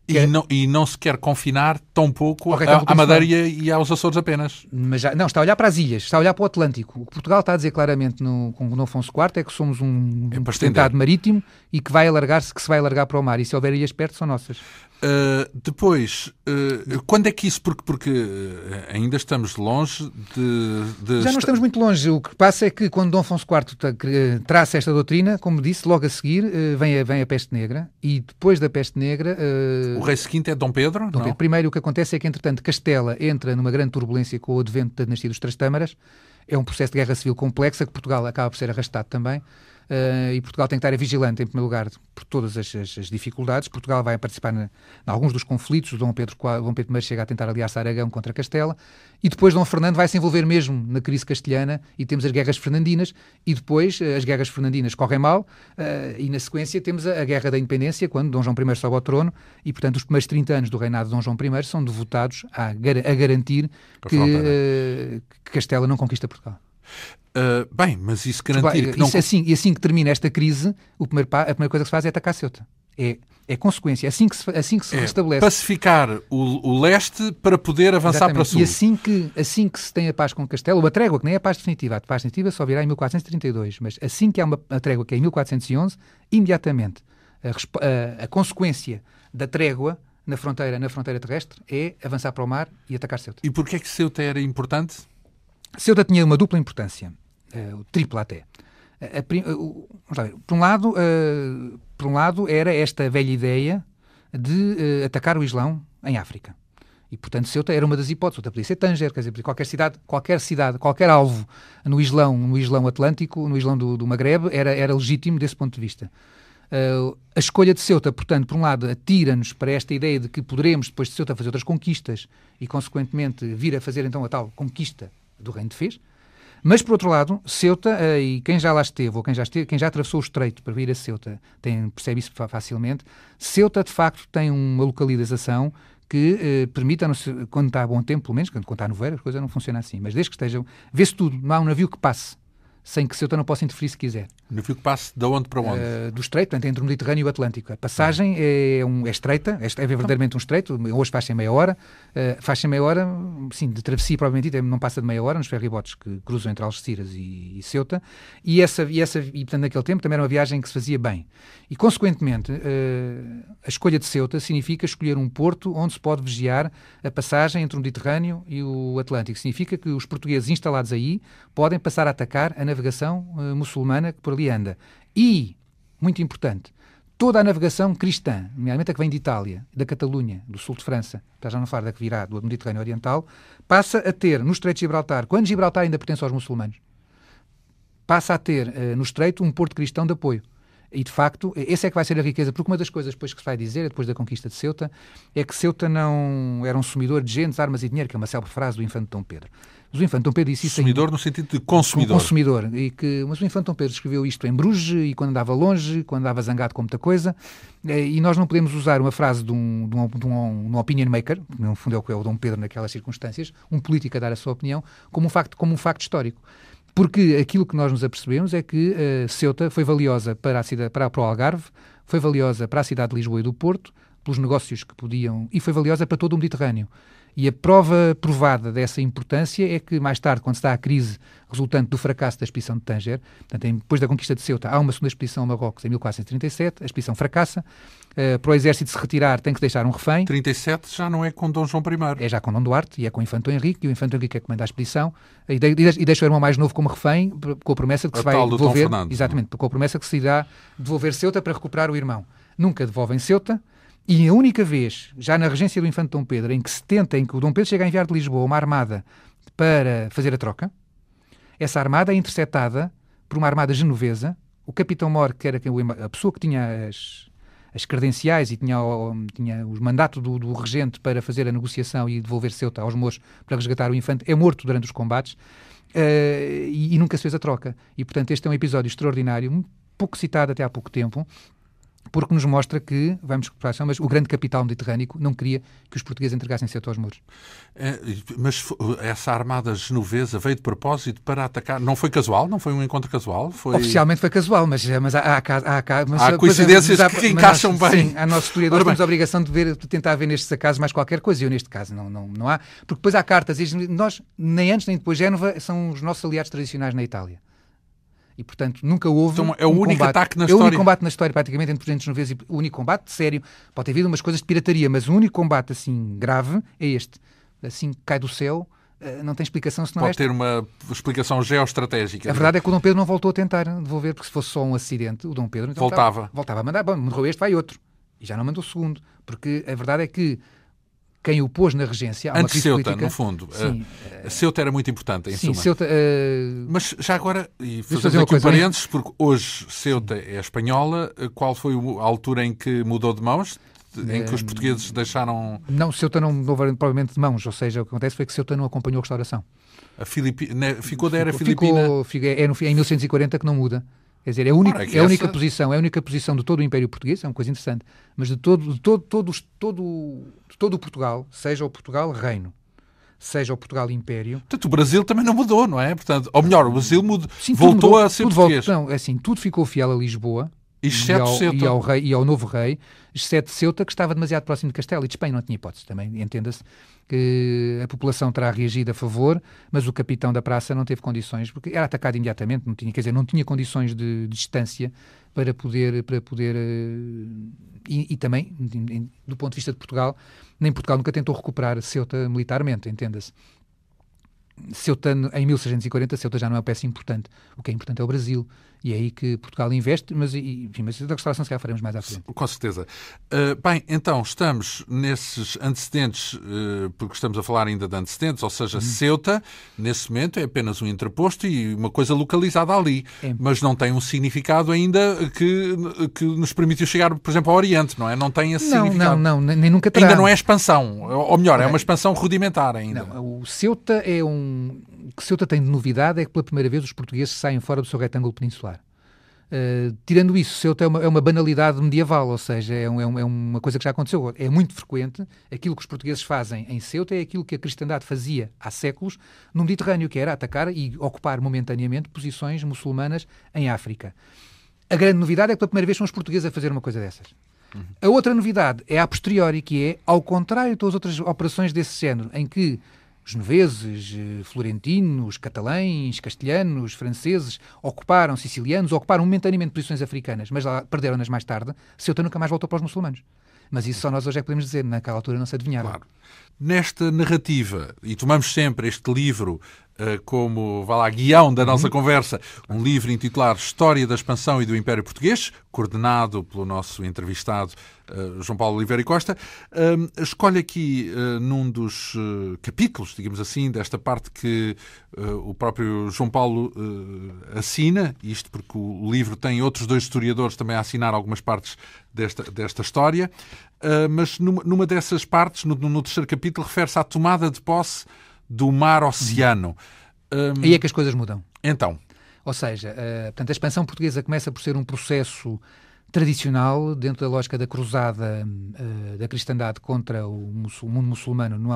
E, que... É- não, e não se quer confinar tão pouco okay, à então Madeira e aos Açores apenas. Mas já, não, está a olhar para as ilhas, está a olhar para o Atlântico. O que Portugal está a dizer claramente no, com o Afonso IV é que somos um, é um marítimo e que vai alargar-se, que se vai alargar para o mar. E se houver ilhas perto, são nossas. Eh, depois, uh, quando é que isso? Porque, porque eh, ainda estamos longe de, de, Já não estamos muito longe. O que passa é que quando Dom Afonso IV traça esta doutrina, como disse, logo a seguir uh, vem, a, vem a peste negra e depois da peste negra. O rei seguinte é Dom Pedro? Dom Pedro Primeiro, o que acontece é que, entretanto, Castela entra numa grande turbulência com o advento da dinastia dos Trastâmaras. É um processo de guerra civil complexa que Portugal acaba por ser arrastado também. Uh, e Portugal tem que estar vigilante, em primeiro lugar, por todas as, as, as dificuldades. Portugal vai participar em alguns dos conflitos. O Dom Pedro, Dom Pedro I chega a tentar aliar-se Aragão contra Castela. E depois Dom Fernando vai se envolver mesmo na crise castelhana e temos as guerras fernandinas. E depois eh, as guerras fernandinas correm mal. Uh, e na sequência temos a, a, Guerra da Independência, quando Dom João I sobe ao trono. E, portanto, os primeiros 30 anos do reinado de Dom João I são devotados a, a garantir que, é? que Castela não conquista Portugal. Ah, bem, mas isso garantir que não... Isso é assim, e assim que termina esta crise, a primeira coisa que se faz é atacar Ceuta. É, é consequência, é assim que se, assim que se é restabelece. Pacificar o, o leste para poder avançar Exatamente. para o sul. E assim que, assim que se tem a paz com Castelo, uma trégua, que nem é a paz definitiva, a paz definitiva só virá em 1432, mas assim que há uma trégua, que é em 1411, imediatamente a, a, a consequência da trégua na fronteira, na fronteira terrestre é avançar para o mar e atacar Ceuta. E porquê é que Ceuta era importante? Ceuta tinha uma dupla importância. Eh, o triplo até. Ver, por, um lado, eh, por um lado, era esta velha ideia de eh, atacar o Islão em África. E, portanto, Ceuta era uma das hipóteses. Outra podia ser Tanger, quer dizer, qualquer cidade, qualquer cidade, qualquer alvo no Islão, no Islão Atlântico, no Islão do, do Magreb, era, era legítimo desse ponto de vista. Uh, a escolha de Ceuta, portanto, por um lado, atira-nos para esta ideia de que poderemos, depois de Ceuta, fazer outras conquistas e, consequentemente, vir a fazer então a tal conquista do Reino de Fez, mas, por outro lado, Ceuta, eh, e quem já lá esteve, ou quem já, esteve, quem já atravessou o estreito para vir a Ceuta, tem, percebe isso facilmente, Ceuta, de facto, tem uma localização que eh, permita, quando está a bom tempo, pelo menos, quando está a noveira, as coisas não funcionam assim, mas desde que estejam, vê-se tudo, não há um navio que passe sem que Ceuta não possa interferir se quiser. Navio que passe de onde para onde? Uh, do estreito, portanto, entre o Mediterrâneo e o Atlântico. A passagem hum. é, um, é estreita, é, é, verdadeiramente um estreito. Hoje faz-se em meia hora. Uh, faz-se em meia hora, sim, de travessia, provavelmente, não passa de meia hora, nos ferribotes que cruzam entre Algeciras e, e Ceuta. E, essa, e, essa, e, portanto, naquele tempo também era uma viagem que se fazia bem. E, consequentemente, uh, a escolha de Ceuta significa escolher um porto onde se pode vigiar a passagem entre o Mediterrâneo e o Atlântico. Significa que os portugueses instalados aí podem passar a atacar a navegação muçulmana que por ali e, muito importante, toda a navegação cristã, nomeadamente a que vem de Itália, da Catalunha, do sul de França, para já não falar da que virá do Mediterrâneo Oriental, passa a ter no Estreito de Gibraltar, quando Gibraltar ainda pertence aos muçulmanos, passa a ter uh, no Estreito um porto cristão de apoio. E, de facto, essa é que vai ser a riqueza, porque uma das coisas depois que se vai dizer, depois da conquista de Ceuta, é que Ceuta não era um sumidor de gente, armas e dinheiro, que é uma célebre frase do infante Dom Pedro. Mas o Infante Dom Pedro disse isso. Consumidor em... no sentido de consumidor. Consumidor. E que... Mas o Infante Dom Pedro escreveu isto em Bruges e quando andava longe, quando andava zangado com muita coisa. Eh, e nós não podemos usar uma frase de um, de um, de um, de um opinion maker, que no fundo é o que é o Dom Pedro naquelas circunstâncias, um político a dar a sua opinião, como um facto, como um facto histórico. Porque aquilo que nós nos apercebemos é que uh, Ceuta foi valiosa para, a cidade, para, para o Algarve, foi valiosa para a cidade de Lisboa e do Porto, pelos negócios que podiam, e foi valiosa para todo o Mediterrâneo. E a prova provada dessa importância é que, mais tarde, quando se dá a crise resultante do fracasso da expedição de Tanger, portanto, depois da conquista de Ceuta, há uma segunda expedição a Marrocos em 1437, a expedição fracassa, uh, para o exército se retirar tem que deixar um refém. 37 já não é com Dom João I. É já com Dom Duarte e é com o Infanto Henrique, e o Infanto Henrique é que comanda a expedição, e, de, e deixa o irmão mais novo como refém, com a promessa de que a se vai devolver... Fernando, é? exatamente, não? com a promessa que se irá devolver Ceuta para recuperar o irmão. Nunca devolvem Ceuta, e a única vez, já na regência do infante Dom Pedro, em que se tenta, em que o Dom Pedro chega a enviar de Lisboa uma armada para fazer a troca, essa armada é interceptada por uma armada genovesa. O capitão Mor, que era a pessoa que tinha as, as credenciais e tinha, tinha mandato do, do, regente para fazer a negociação e devolver Ceuta aos moços para resgatar o infante, é morto durante os combates uh, e, e, nunca se fez a troca. E, portanto, este é um episódio extraordinário, pouco citado até há pouco tempo, porque nos mostra que, vamos para a mas o grande capital mediterrâneo não queria que os portugueses entregassem certo aos muros. É, mas essa armada genovesa veio de propósito para atacar, não foi casual? Não foi um encontro casual? Foi... Oficialmente foi casual, mas, é, mas há, há, há, mas, há eh, coincidências mas, é, mas, que encaixam bem. Sim, a nossos historiadores temos a obrigação de, ver, de tentar ver nestes acasos mais qualquer coisa, e eu neste caso não, não, não há, porque depois há cartas, e nós, nem antes nem depois, Génova são os nossos aliados tradicionais na Itália. E, portanto, nunca houve. Então, é o um único combate, ataque na é história. É o único combate na história, praticamente, entre presidentes e O único combate sério. Pode ter havido umas coisas de pirataria, mas o único combate assim grave é este. Assim, cai do céu eh, não tem explicação se não é Pode ter uma explicação geoestratégica. A é? verdade é que o Dom Pedro não voltou a tentar devolver, porque se fosse só um acidente, o Dom Pedro então voltava. Voltava a mandar, bom, mandou este, vai outro. E já não mandou o segundo. Porque a verdade é que quem o pôs na regência. Há Antes Ceuta, política. no fundo. Sim, uh, Ceuta era muito importante, em sim, suma. Ceuta, uh... Mas já agora, e fazendo fazer aqui um parênteses, porque hoje Ceuta é espanhola. Eh, qual foi a altura em que mudou de mãos? em que os portugueses deixaram. Não, Ceuta não houve provavelmente de mãos, ou seja, o que acontece foi que Ceuta não acompanhou a restauração. A Filipi... Né, ficou da era ficou, filipina? Ficou, é, no, é em 1140 que não muda. Quer dizer, é a única, é a única essa... posição, é a única posição de todo o Império Português, é uma coisa interessante, mas de todo, de todo, todo, todo, de todo o Portugal, seja o Portugal reino, seja o Portugal Império. Portanto, o Brasil também não mudou, não é? Portanto, ou melhor, o Brasil mudou, Sim, voltou mudou, a ser português. Voltou, não, é assim, tudo ficou fiel a Lisboa. e ao, Ceuta. E ao, rei, e ao novo rei, exceto Ceuta, que estava demasiado próximo de Castelo e de Espanha, não tinha hipótese também, entenda-se que a população terá reagido a favor, mas o capitão da praça não teve condições, porque era atacado imediatamente, não tinha, quer dizer, não tinha condições de, de distância para poder, para poder eh, e, e, também, do ponto de vista de Portugal, nem Portugal nunca tentou recuperar Ceuta militarmente, entenda-se. Ceuta, em 1640, Ceuta já não é uma peça importante. O que é importante é o Brasil e é aí que Portugal investe, mas, e, enfim, mas da restauração se calhar faremos mais à frente. Com certeza. Uh, bem, então estamos nesses antecedentes, uh, porque estamos a falar ainda de antecedentes, ou seja, uhum. Ceuta, nesse momento, é apenas um interposto e uma coisa localizada ali, é. mas não tem um significado ainda que, que nos permitiu chegar, por exemplo, ao Oriente, não é? Não tem esse não, significado. Não, não, nem nunca terá. Ainda não é expansão, ou melhor, é uma expansão rudimentar ainda. Não, o Ceuta é um, que Ceuta tem de novidade é que pela primeira vez os portugueses saem fora do seu retângulo peninsular. Uh, tirando isso, Ceuta é uma, é uma, banalidade medieval, ou seja, é, um, é, um, é, uma coisa que já aconteceu. É muito frequente. Aquilo que os portugueses fazem em Ceuta é aquilo que a cristandade fazia há séculos no Mediterrâneo, que era atacar e ocupar momentaneamente posições muçulmanas em África. A grande novidade é que pela primeira vez são os portugueses a fazer uma coisa dessas. Uhum. A outra novidade é a posteriori, que é, ao contrário de todas as outras operações desse género, em que genoveses, eh, florentinos, catalães, castelhanos, franceses, ocuparam, sicilianos, ocuparam momentaneamente posições africanas, mas perderam-nas mais tarde, Ceuta nunca mais voltou para os muçulmanos. Mas isso só nós hoje é que podemos dizer, naquela altura não se adivinharam Claro. Nesta narrativa, e tomamos sempre este livro eh, como, vá lá, guião da nossa uhum. conversa, um livro intitulado História da Expansão e do Império Português, coordenado pelo nosso entrevistado eh, João Paulo Oliveira e Costa. Eh, escolhe aqui, num dos capítulos, digamos assim, desta parte que o próprio João Paulo assina, isto porque o livro tem outros dois historiadores também a assinar algumas partes desta, desta história, ah, mas numa, numa, dessas partes, no, no terceiro capítulo, refere-se à tomada de posse do mar-oceano. Uhum. Um... Aí é que as coisas mudam. Ah, então. Ou seja, uh, portanto, a expansão portuguesa começa por ser um processo tradicional, dentro da lógica da cruzada uh, da cristandade contra o, muçul, o mundo muçulmano no,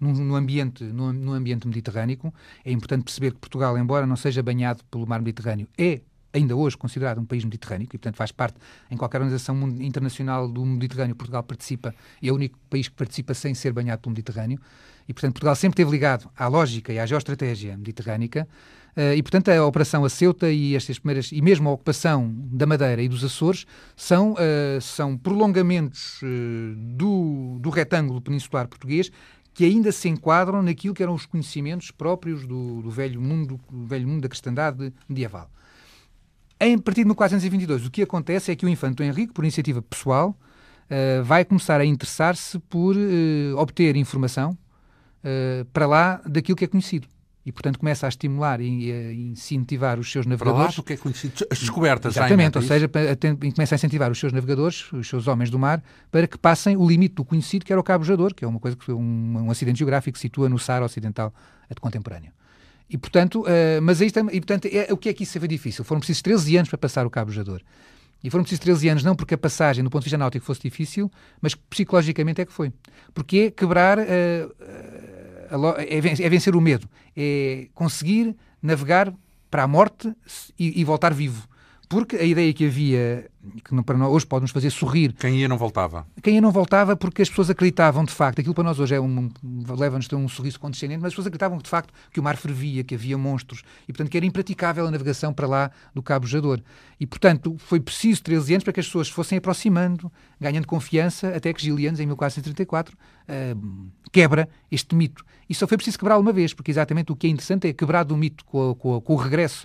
no, no ambiente, no, no ambiente mediterrâneo. É importante perceber que Portugal, embora não seja banhado pelo mar Mediterrâneo, é ainda hoje considerado um país mediterrâneo, e portanto faz parte em qualquer organização internacional do Mediterrâneo, Portugal participa, e é o único país que participa sem ser banhado pelo Mediterrâneo, e portanto Portugal sempre esteve ligado à lógica e à geoestratégia mediterrânica, eh, e portanto a operação a Ceuta e estas primeiras, e mesmo a ocupação da Madeira e dos Açores, são, eh, são prolongamentos eh, do, do retângulo peninsular português que ainda se enquadram naquilo que eram os conhecimentos próprios do, do velho mundo, do velho mundo da cristandade medieval. Em partir de 422, o que acontece é que o Infante Henrique, por iniciativa pessoal, uh, vai começar a interessar-se por uh, obter informação eh, para lá daquilo que é conhecido e, portanto, começa a estimular e a incentivar os seus navegadores. Para lá, que é conhecido, as descobertas. Exatamente, é ou seja, começa a incentivar os seus navegadores, os seus homens do mar, para que passem o limite do conhecido, que era o Cabo Jador, que é uma coisa que um, um acidente geográfico que situa no Saara Ocidental contemporâneo. E, portanto, uh, mas aí, e, portanto é, o que é que isso foi difícil? Foram precisos 13 anos para passar o Cabo Jador. E foram precisos 13 anos, não porque a passagem, do ponto de vista náutico, fosse difícil, mas psicologicamente é que foi. Porque é quebrar, uh, é vencer o medo, é conseguir navegar para a morte e, e voltar vivo porque a ideia que havia, que para nós, hoje pode nos fazer sorrir. Quem ia não voltava. Quem ia não voltava porque as pessoas acreditavam, de facto, aquilo para nós hoje é um, leva-nos a um sorriso condescendente, mas as pessoas acreditavam, de facto, que o mar fervia, que havia monstros e, portanto, que era impraticável a navegação para lá do Cabo Jador. E, portanto, foi preciso 13 anos para que as pessoas fossem aproximando, ganhando confiança, até que Gilianos, em 1434, uh, eh, quebra este mito. E só foi preciso quebrá-lo uma vez, porque exatamente o que é interessante é quebrar o mito com, a, com, a, com o regresso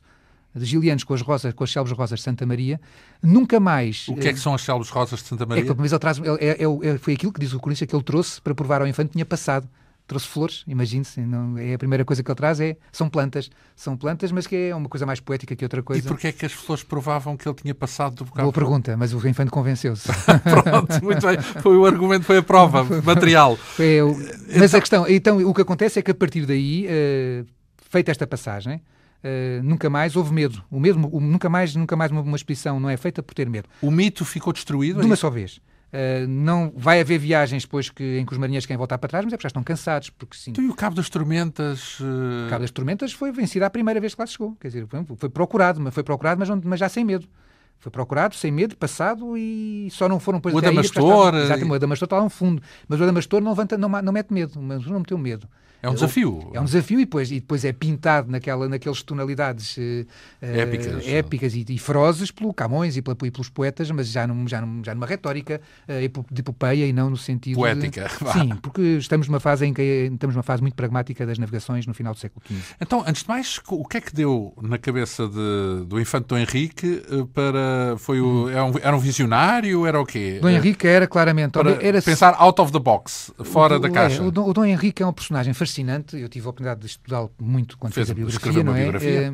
de Gilianos com as rosas, com as célebres rosas de Santa Maria, nunca mais... O que é que eh, são as célebres rosas de Santa Maria? É que, mas ele traz, é, é, é, foi aquilo que diz o cronista que ele trouxe para provar ao infante que tinha passado. Trouxe flores, imagine-se, é a primeira coisa que ele traz, é, são plantas, são plantas, mas que é uma coisa mais poética que outra coisa. E porquê é que as flores provavam que ele tinha passado do bocado? Boa pergunta, mas o infante convenceu-se. Pronto, muito bem, foi o argumento, foi a prova, material. Foi, mas então... a questão, então o que acontece é que a partir daí, uh, feita esta passagem, Uh, nunca mais houve medo. O medo, o, nunca mais, nunca mais uma, uma, expedição não é feita por ter medo. O mito ficou destruído? É De uma só vez. Uh, não vai haver viagens depois que, em que os marinheiros querem voltar para trás, mas é porque já estão cansados. Porque, sim. Então, e o Cabo das Tormentas? Uh... O eh, Cabo das Tormentas foi vencido a primeira vez que lá chegou. Quer dizer, foi, foi procurado, mas foi procurado, mas, mas já sem medo. Foi procurado, sem medo, passado e só não foram depois o até Adamastor, aí. Exatamente, e... o Adamastor está lá no fundo. Mas o Adamastor não, levanta, não, não mete medo, mas não meteu medo. É um desafio. É um desafio e depois, e depois é pintado naquela, naquelas tonalidades uh, épicas, épicas e, e, ferozes pelo Camões e, pela, e, pelos poetas, mas já, num, já, num, já numa retórica uh, de epopeia e não no sentido... Poética. De... Sim, porque estamos numa fase em que estamos numa fase muito pragmática das navegações no final do século XV. Então, antes de mais, o que é que deu na cabeça de, do infante Dom Henrique para... Foi o, hum. era, um, era um visionário? Era o quê? Dom Henrique era claramente... Para era, pensar out of the box, fora o, da caixa. É, o, Dom, o Dom Henrique é um personagem fascinante fascinante. Eu tive a oportunidade de estudá-lo muito quando Fez, fiz a biografia, não é? Biografia. Eh,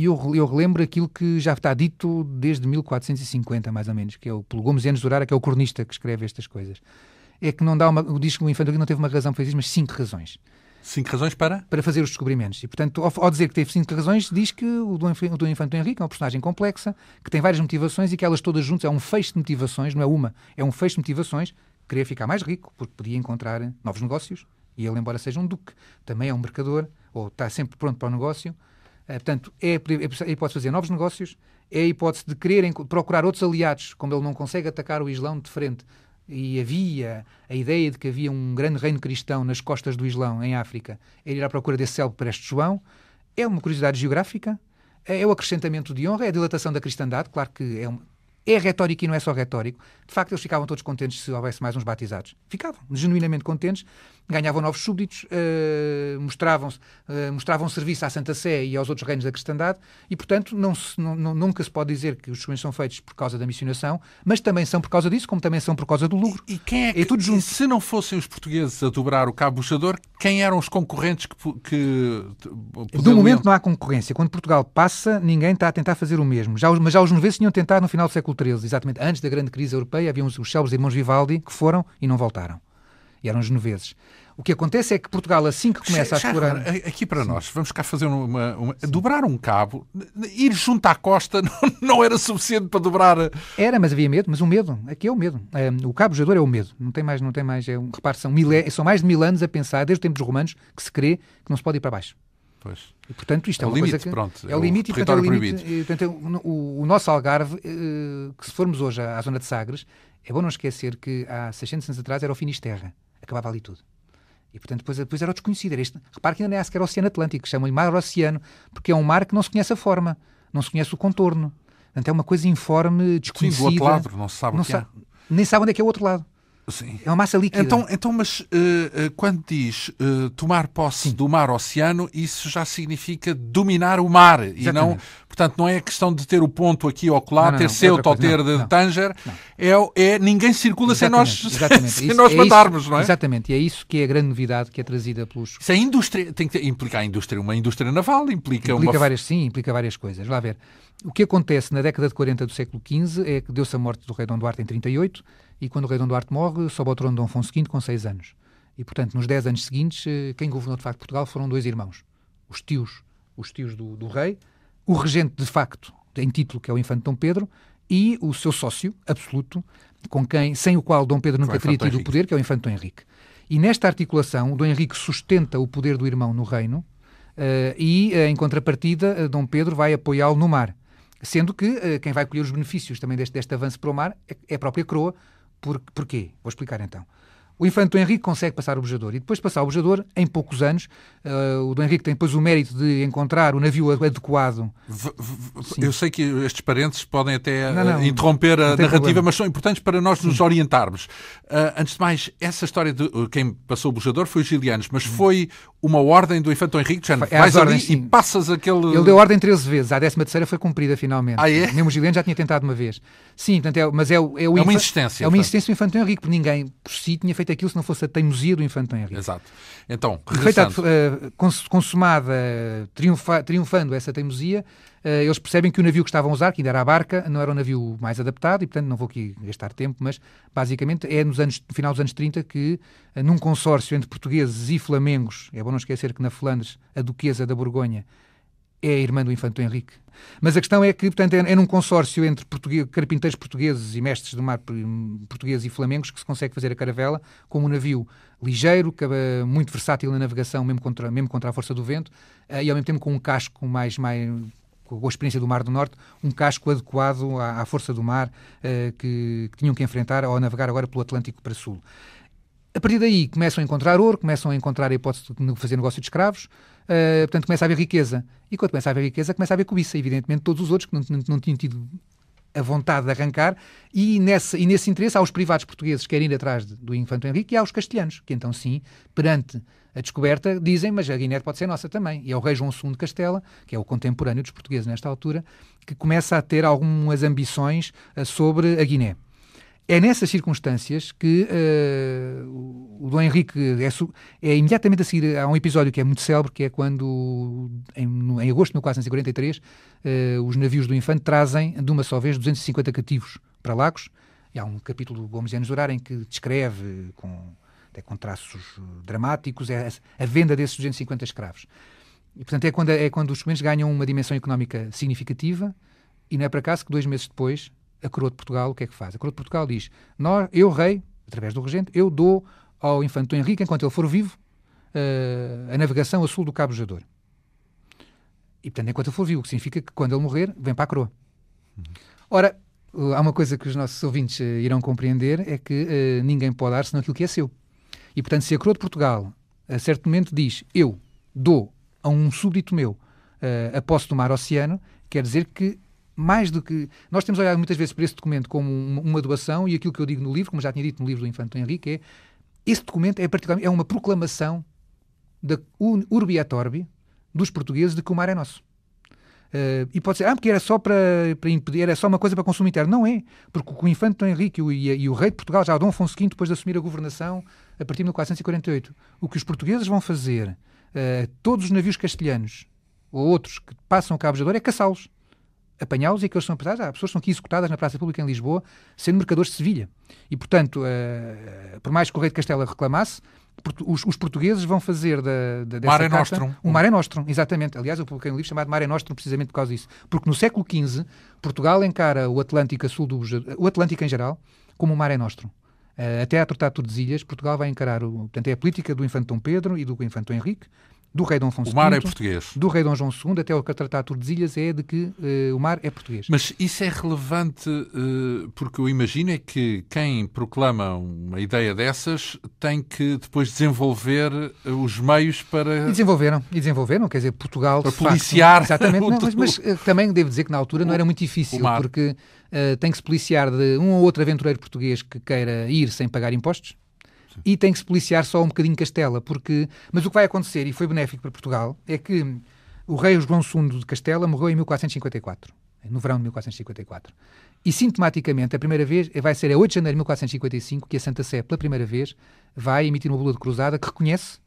e eu, eu relembro aquilo que já está dito desde 1450, mais ou menos, que é o pelo Gomes Enes Durara, que é o cornista que escreve estas coisas. É que não dá uma, o disco infantil não teve uma razão para isso, mas cinco razões. Cinco razões para? Para fazer os descobrimentos. E, portanto, ao, ao dizer que teve cinco razões, diz que o do o Infante Henrique é uma personagem complexa, que tem várias motivações e que elas todas juntas é um feixe de motivações, não é uma, é um feixe de motivações. Queria ficar mais rico, porque podia encontrar novos negócios, e ele, embora seja um duque, também é um mercador, ou está sempre pronto para o negócio. Eh, portanto, é a é hipótese de fazer novos negócios, é a hipótese de querer procurar outros aliados, como ele não consegue atacar o Islão de frente. E havia a ideia de que havia um grande reino cristão nas costas do Islão, em África. Ele irá à procura desse céu preste João. É uma curiosidade geográfica, é, é o acrescentamento de honra, é a dilatação da cristandade, claro que é um, é retórico e não é só retórico. De facto, eles ficavam todos contentes se houvesse mais uns batizados. Ficavam, genuinamente contentes ganhavam novos súbditos, eh, mostravam, eh, mostravam serviço à Santa Sé e aos outros reinos da cristandade, e, portanto, não se, não, nunca se pode dizer que os descobrimentos são feitos por causa da missionação, mas também são por causa disso, como também são por causa do lucro. E, e quem é que, é tudo junto. se não fossem os portugueses a dobrar o cabo buchador, quem eram os concorrentes que... que momento não há concorrência. Quando Portugal passa, ninguém está a tentar fazer o mesmo. Já mas já os genoveses tinham tentado no final do século XIII, exatamente antes da grande crise europeia, havia os, os célebres irmãos Vivaldi que foram e não voltaram. E eram genoveses. O que acontece é que Portugal, assim que começa já, a explorar. Aqui para Sim. nós, vamos cá fazer uma. uma dobrar um cabo, ir junto à costa não, não, era suficiente para dobrar. Era, mas havia medo, mas o medo, aqui é o medo. o cabo jogador é o medo. Não tem mais, não tem mais. É um, repare, são, mil, são mais de mil anos a pensar, desde o tempo dos romanos, que se crê que não se pode ir para baixo. Pois. E, portanto, isto é, é uma limite, coisa que pronto, é o limite, o e, portanto, é o limite e, portanto, é é o, o nosso Algarve, eh, que se formos hoje à, à, zona de Sagres, é bom não esquecer que há 600 anos atrás era o Finisterra, acabava ali tudo. E, portanto, depois, depois era o desconhecido. Era este, repare que ainda nem é sequer Oceano Atlântico, chamam-lhe Mar Oceano, porque é um mar que não se conhece a forma, não se conhece o contorno. Portanto, é uma coisa informe, desconhecida. Sim, do outro lado, não se sabe o que é. Nem sabe onde é que é o outro lado. Sim. É uma massa líquida. Então, então mas uh, quando diz uh, tomar posse Sim. do mar-oceano, isso já significa dominar o mar. Exatamente. E não, portanto, não é questão de ter o ponto aqui ou lá, ter Ceuta é ou ter não, de Tanger. É, é, ninguém circula exatamente, sem nós, exatamente. sem é nós é mandarmos, isso, não é? Exatamente. E é isso que é a grande novidade que é trazida pelos. Isso é indústria. Tem que ter, implicar a indústria. Uma indústria naval implica, implica uma... várias Sim, implica várias coisas. Vá ver. O que acontece na década de 40 do século XV é que deu-se a morte do rei Dom Duarte em 38 e quando o rei Dom Duarte morre, sobe ao trono Dom Afonso V com 6 anos. E, portanto, nos 10 anos seguintes, eh, quem governou de facto Portugal foram dois irmãos, os tios, os tios do, do rei, o regente de facto, em título, que é o infante Dom Pedro, e o seu sócio absoluto, com quem, sem o qual Dom Pedro nunca teria tido o poder, que é o infante Dom Henrique. E nesta articulação, Dom Henrique sustenta o poder do irmão no reino uh, e, uh, em contrapartida, uh, Dom Pedro vai apoiá-lo no mar. Sendo que uh, quem vai colher os benefícios também deste, deste avanço para o mar é, é a própria Croa. Por, porquê? Vou explicar então. O Infante do Henrique consegue passar o Bojador e depois de passar o Bojador, em poucos anos, uh, o do Henrique tem depois o mérito de encontrar o navio adequado. V, eu sei que estes parênteses podem até não, eh, não, interromper não, a narrativa, problema. mas são importantes para nós nos orientarmos. Uh, antes de mais, essa história de quem passou o Bojador foi o Gilianos, mas foi uma ordem do Infante do Henrique, já é ordens, ali sim. e passas aquele... Ele deu ordem 13 vezes, a 13 terceira foi cumprida finalmente. Ah, é? Mesmo Giliano já tinha tentado uma vez. Sim, portanto, é, mas é, o, é, o é uma insistência. É uma então. insistência do Infante do Henrique, porque ninguém por si tinha feito feito aquilo se não fosse a teimosia do Infante Henrique. Exato. Então, Feita, uh, consumada, triunfa triunfando essa teimosia, uh, eles percebem que o navio que estavam a usar, que ainda era a barca, não era o navio mais adaptado e, portanto, não vou aqui gastar tempo, mas basicamente é nos anos, no final dos anos 30 que, uh, num consórcio entre portugueses e flamengos, é bom não esquecer que na Flandres a duquesa da Borgonha é a irmã do Infante Henrique. Mas a questão é que, portanto, é, é num consórcio entre carpinteiros portugueses e mestres do mar hum, portugueses e flamengos que se consegue fazer a caravela com um navio ligeiro, muito versátil na navegação, mesmo contra, mesmo contra a força do vento, eh, e ao mesmo tempo com um casco mais, mais com a experiência do Mar do Norte, um casco adequado à, à força do mar uh, que, que, tinham que enfrentar ao navegar agora pelo Atlântico para Sul. A partir daí começam a encontrar ouro, começam a encontrar a hipótese de fazer negócio de escravos, Uh, portanto, começa a haver riqueza. E quando começa a haver riqueza, começa a haver cobiça. Evidentemente, todos os outros que não, não, não tinham tido a vontade de arrancar, e, e nesse interesse há os privados portugueses que querem ir atrás de, do Infante Henrique e há os castelhanos, que então sim, perante a descoberta, dizem, mas a Guiné pode ser nossa também. E é o rei João II de Castela, que é o contemporâneo dos portugueses nesta altura, que começa a ter algumas ambições eh, sobre a Guiné. É nessas circunstâncias que uh, o Dom Henrique é, é, imediatamente a seguir a um episódio que é muito célebre, que é quando, em, no, em agosto de 1443, uh, eh, os navios do Infante trazem de uma só vez 250 cativos para Lagos. E há um capítulo do Gomes Anos Durar em que descreve, com, até com traços eh, dramáticos, é a, a venda desses 250 escravos. E, portanto, é quando, é quando os documentos ganham uma dimensão económica significativa, e não é para acaso que dois meses depois a coroa de Portugal o que é que faz? A coroa de Portugal diz: nós, eu, rei, através do regente, eu dou ao infante Henrique, enquanto ele for vivo, uh, a navegação a sul do Cabo Jador. E, portanto, enquanto ele for vivo, o que significa que quando ele morrer, vem para a coroa. Hum. Ora, eh, há uma coisa que os nossos ouvintes uh, irão compreender: é que ninguém pode dar senão aquilo que é seu. E, portanto, se a coroa de Portugal, a certo momento, diz: eu dou a um súbdito meu uh, a posse do mar oceano, quer dizer que mais do que. Nós temos olhado muitas vezes para esse documento como uma doação, e aquilo que eu digo no livro, como já tinha dito no livro do Infante Henrique, é esse documento é, particularmente, é uma proclamação da Urbi et Orbi dos portugueses de que o mar é nosso. Uh, e pode ser, ah, porque era só para, para, impedir, era só uma coisa para consumo interno. Não é, porque o infante Dom Henrique e o, e, e o, rei de Portugal, já o Dom Afonso V, depois de assumir a governação, a partir de 1448, o que os portugueses vão fazer, uh, todos os navios castelhanos ou outros que passam o Cabo Jador, é caçá-los apanhá-los e que eles são apresentados. Há pessoas que são aqui executadas na Praça Pública em Lisboa, sendo mercadores de Sevilha. E, portanto, uh, por mais que o Rei de Castela reclamasse, os, os, portugueses vão fazer da, da, dessa Mare carta Nostrum. um Mare Nostrum, exatamente. Aliás, eu publiquei um livro chamado Mare Nostrum precisamente por causa disso. Porque no século XV, Portugal encara o Atlântico a sul do o Atlântico em geral como o Mare Nostrum. Uh, até a Tratado de Tordesilhas, Portugal vai encarar, o, portanto, é a política do Infante Dom Pedro e do Infante Dom Henrique, do rei Dom Afonso O mar é português. Do rei Dom João II até o Tratado de Tordesilhas é de que uh, o mar é português. Mas isso é relevante uh, porque eu imagino é que quem proclama uma ideia dessas tem que depois desenvolver eh, os meios para... E desenvolveram, e desenvolveram, quer dizer, Portugal... Para policiar. Facto, exatamente, não, mas, mas uh, também devo dizer que na altura o, não era muito difícil, porque tem que se policiar de um ou outro aventureiro português que queira ir sem pagar impostos, e tem que se policiar só um bocadinho Castela, porque. Mas o que vai acontecer, e foi benéfico para Portugal, é que o rei João II de Castela morreu em 1454, no verão de 1454. E, sintomaticamente, a primeira vez, eh, vai ser a 8 de janeiro de 1455 que a Santa Sé, pela primeira vez, vai emitir uma bula de cruzada que reconhece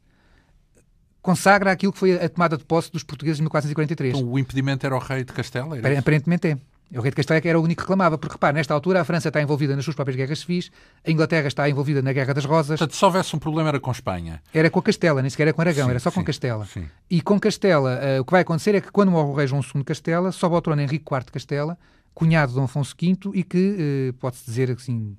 consagra aquilo que foi a tomada de posse dos portugueses em 1443. Então o impedimento era o rei de Castela? Aparentemente é o rei de Castela que era o único que reclamava, porque repare, nesta altura a França está envolvida nas suas próprias guerras civis, a Inglaterra está envolvida na Guerra das Rosas. Portanto, se houvesse um problema era com Espanha. Era com a Castela, nem sequer era com Aragão, sim, era só sim, com Castela. Sim. E com Castela, uh, o que vai acontecer é que quando morre o rei João II de Castela, sobe ao trono Henrique IV de Castela, cunhado de Dom Afonso V e que, uh, pode-se dizer assim,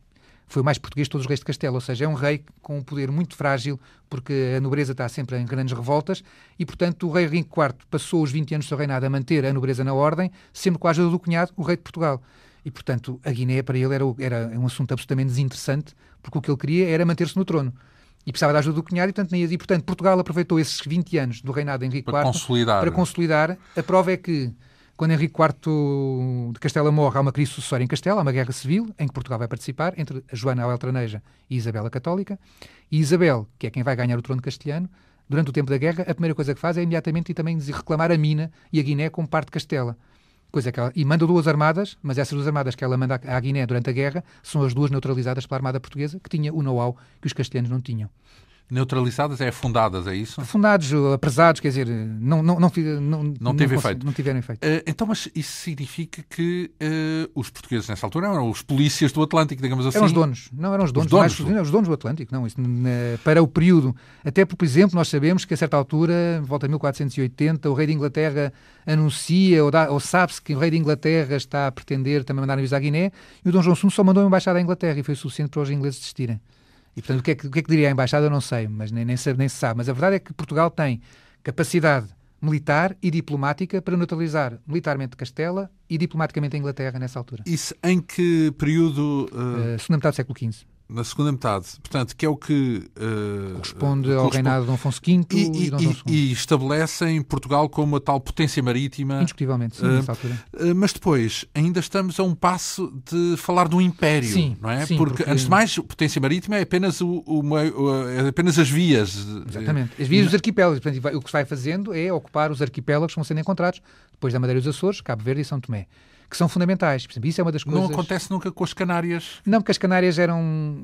foi o mais português de todos os reis de Castela, ou seja, é um rei com um poder muito frágil, porque a nobreza está sempre em grandes revoltas, e portanto o rei Henrique IV passou os 20 anos do seu reinado a manter a nobreza na ordem, sempre com a ajuda do cunhado, o rei de Portugal. E, portanto, a Guiné para ele era, era um assunto absolutamente desinteressante, porque o que ele queria era manter-se no trono e precisava da ajuda do cunhado e portanto, nem, e, portanto Portugal aproveitou esses 20 anos do reinado de Henrique para IV consolidar. para consolidar. A prova é que quando Henrique IV de Castela morre, há uma crise sucessória em Castela, há uma guerra civil em que Portugal vai participar entre Joana a e Isabela a Católica. E Isabel, que é quem vai ganhar o trono castelhano, durante o tempo da guerra, a primeira coisa que faz é imediatamente e também reclamar a Mina e a Guiné como parte de Castela. Coisa que ela, e manda duas armadas, mas essas duas armadas que ela manda à Guiné durante a guerra são as duas neutralizadas pela Armada Portuguesa, que tinha o know-how que os castelhanos não tinham. Neutralizadas é fundadas, é isso? Fundados, apresados, quer dizer, não, não, não, não, teve efeito. não tiveram efeito. Eh, então, mas isso significa que eh, os portugueses nessa altura eram os polícias do Atlântico, digamos assim? Eram os assim. donos, não eram os donos, os donos, mais, os donos do Atlântico, não, isso, eh, para o período. Até porque, por exemplo, nós sabemos que a certa altura, volta a 1480, o rei da Inglaterra anuncia ou, ou sabe-se que o rei da Inglaterra está a pretender também mandar navios à Guiné e o Dom João II só mandou uma embaixada à Inglaterra e foi suficiente para os ingleses desistirem. E, portanto, o que, é que, o que, é que, diria a Embaixada, eu não sei, mas nem, nem, sabe, nem se sabe. Mas a verdade é que Portugal tem capacidade militar e diplomática para neutralizar militarmente Castela e diplomaticamente a Inglaterra nessa altura. Isso em que período? Uh... Uh, segunda metade do século XV na segunda metade, portanto, que é o que uh, corresponde eh, ao corresponde... reinado de Dom Afonso V e, e, e, Dom e estabelecem Portugal como a tal potência marítima. Indiscutivelmente, sim, uh, nessa altura. mas depois ainda estamos a um passo de falar de um império, sim, não é? Sim, porque, porque, antes de mais, potência marítima é apenas, o, o, o é apenas as vias. Exatamente, as vias dos arquipélagos. Portanto, o que se vai fazendo é ocupar os arquipélagos que vão sendo encontrados, depois da Madeira e Açores, Cabo Verde e São Tomé que são fundamentais. Por exemplo, isso é uma das coisas... Não acontece nunca com as Canárias? Não, porque as Canárias eram...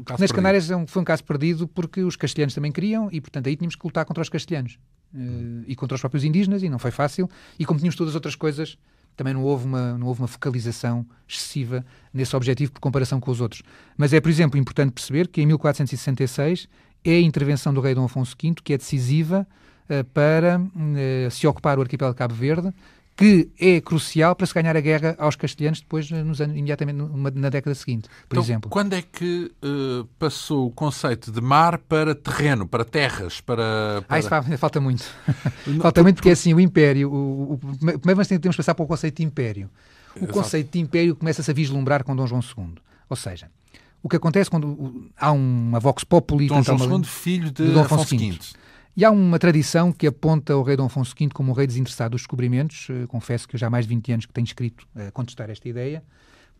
nas perdido. Canárias é foi um caso perdido porque os castelhanos também queriam e, portanto, aí tínhamos que lutar contra os castelhanos eh, e contra os próprios indígenas e não foi fácil. E como tínhamos todas as outras coisas, também não houve uma, não houve uma focalização excessiva nesse objetivo por comparação com os outros. Mas é, por exemplo, importante perceber que em 1466 é a intervenção do rei Dom Afonso V que é decisiva uh, para uh, se ocupar o arquipélago de Cabo Verde que é crucial para se ganhar a guerra aos castelhanos depois, nos, imediatamente na década seguinte, por então, exemplo. Quando é que uh, passou o conceito de mar para terreno, para terras, para... para... Ah, isso falta muito. falta muito porque, é assim, o império... O, o, primeiro nós temos que passar para o conceito de império. O Exato. conceito de império começa-se a vislumbrar com Dom João II. Ou seja, o que acontece quando há uma vox populi... Dom João II, filho de, de Dom Afonso, Afonso V. E há uma tradição que aponta o rei Dom Afonso V como um rei desinteressado dos descobrimentos. Eh, confesso que eu já há mais de 20 anos que tenho escrito a eh, contestar esta ideia,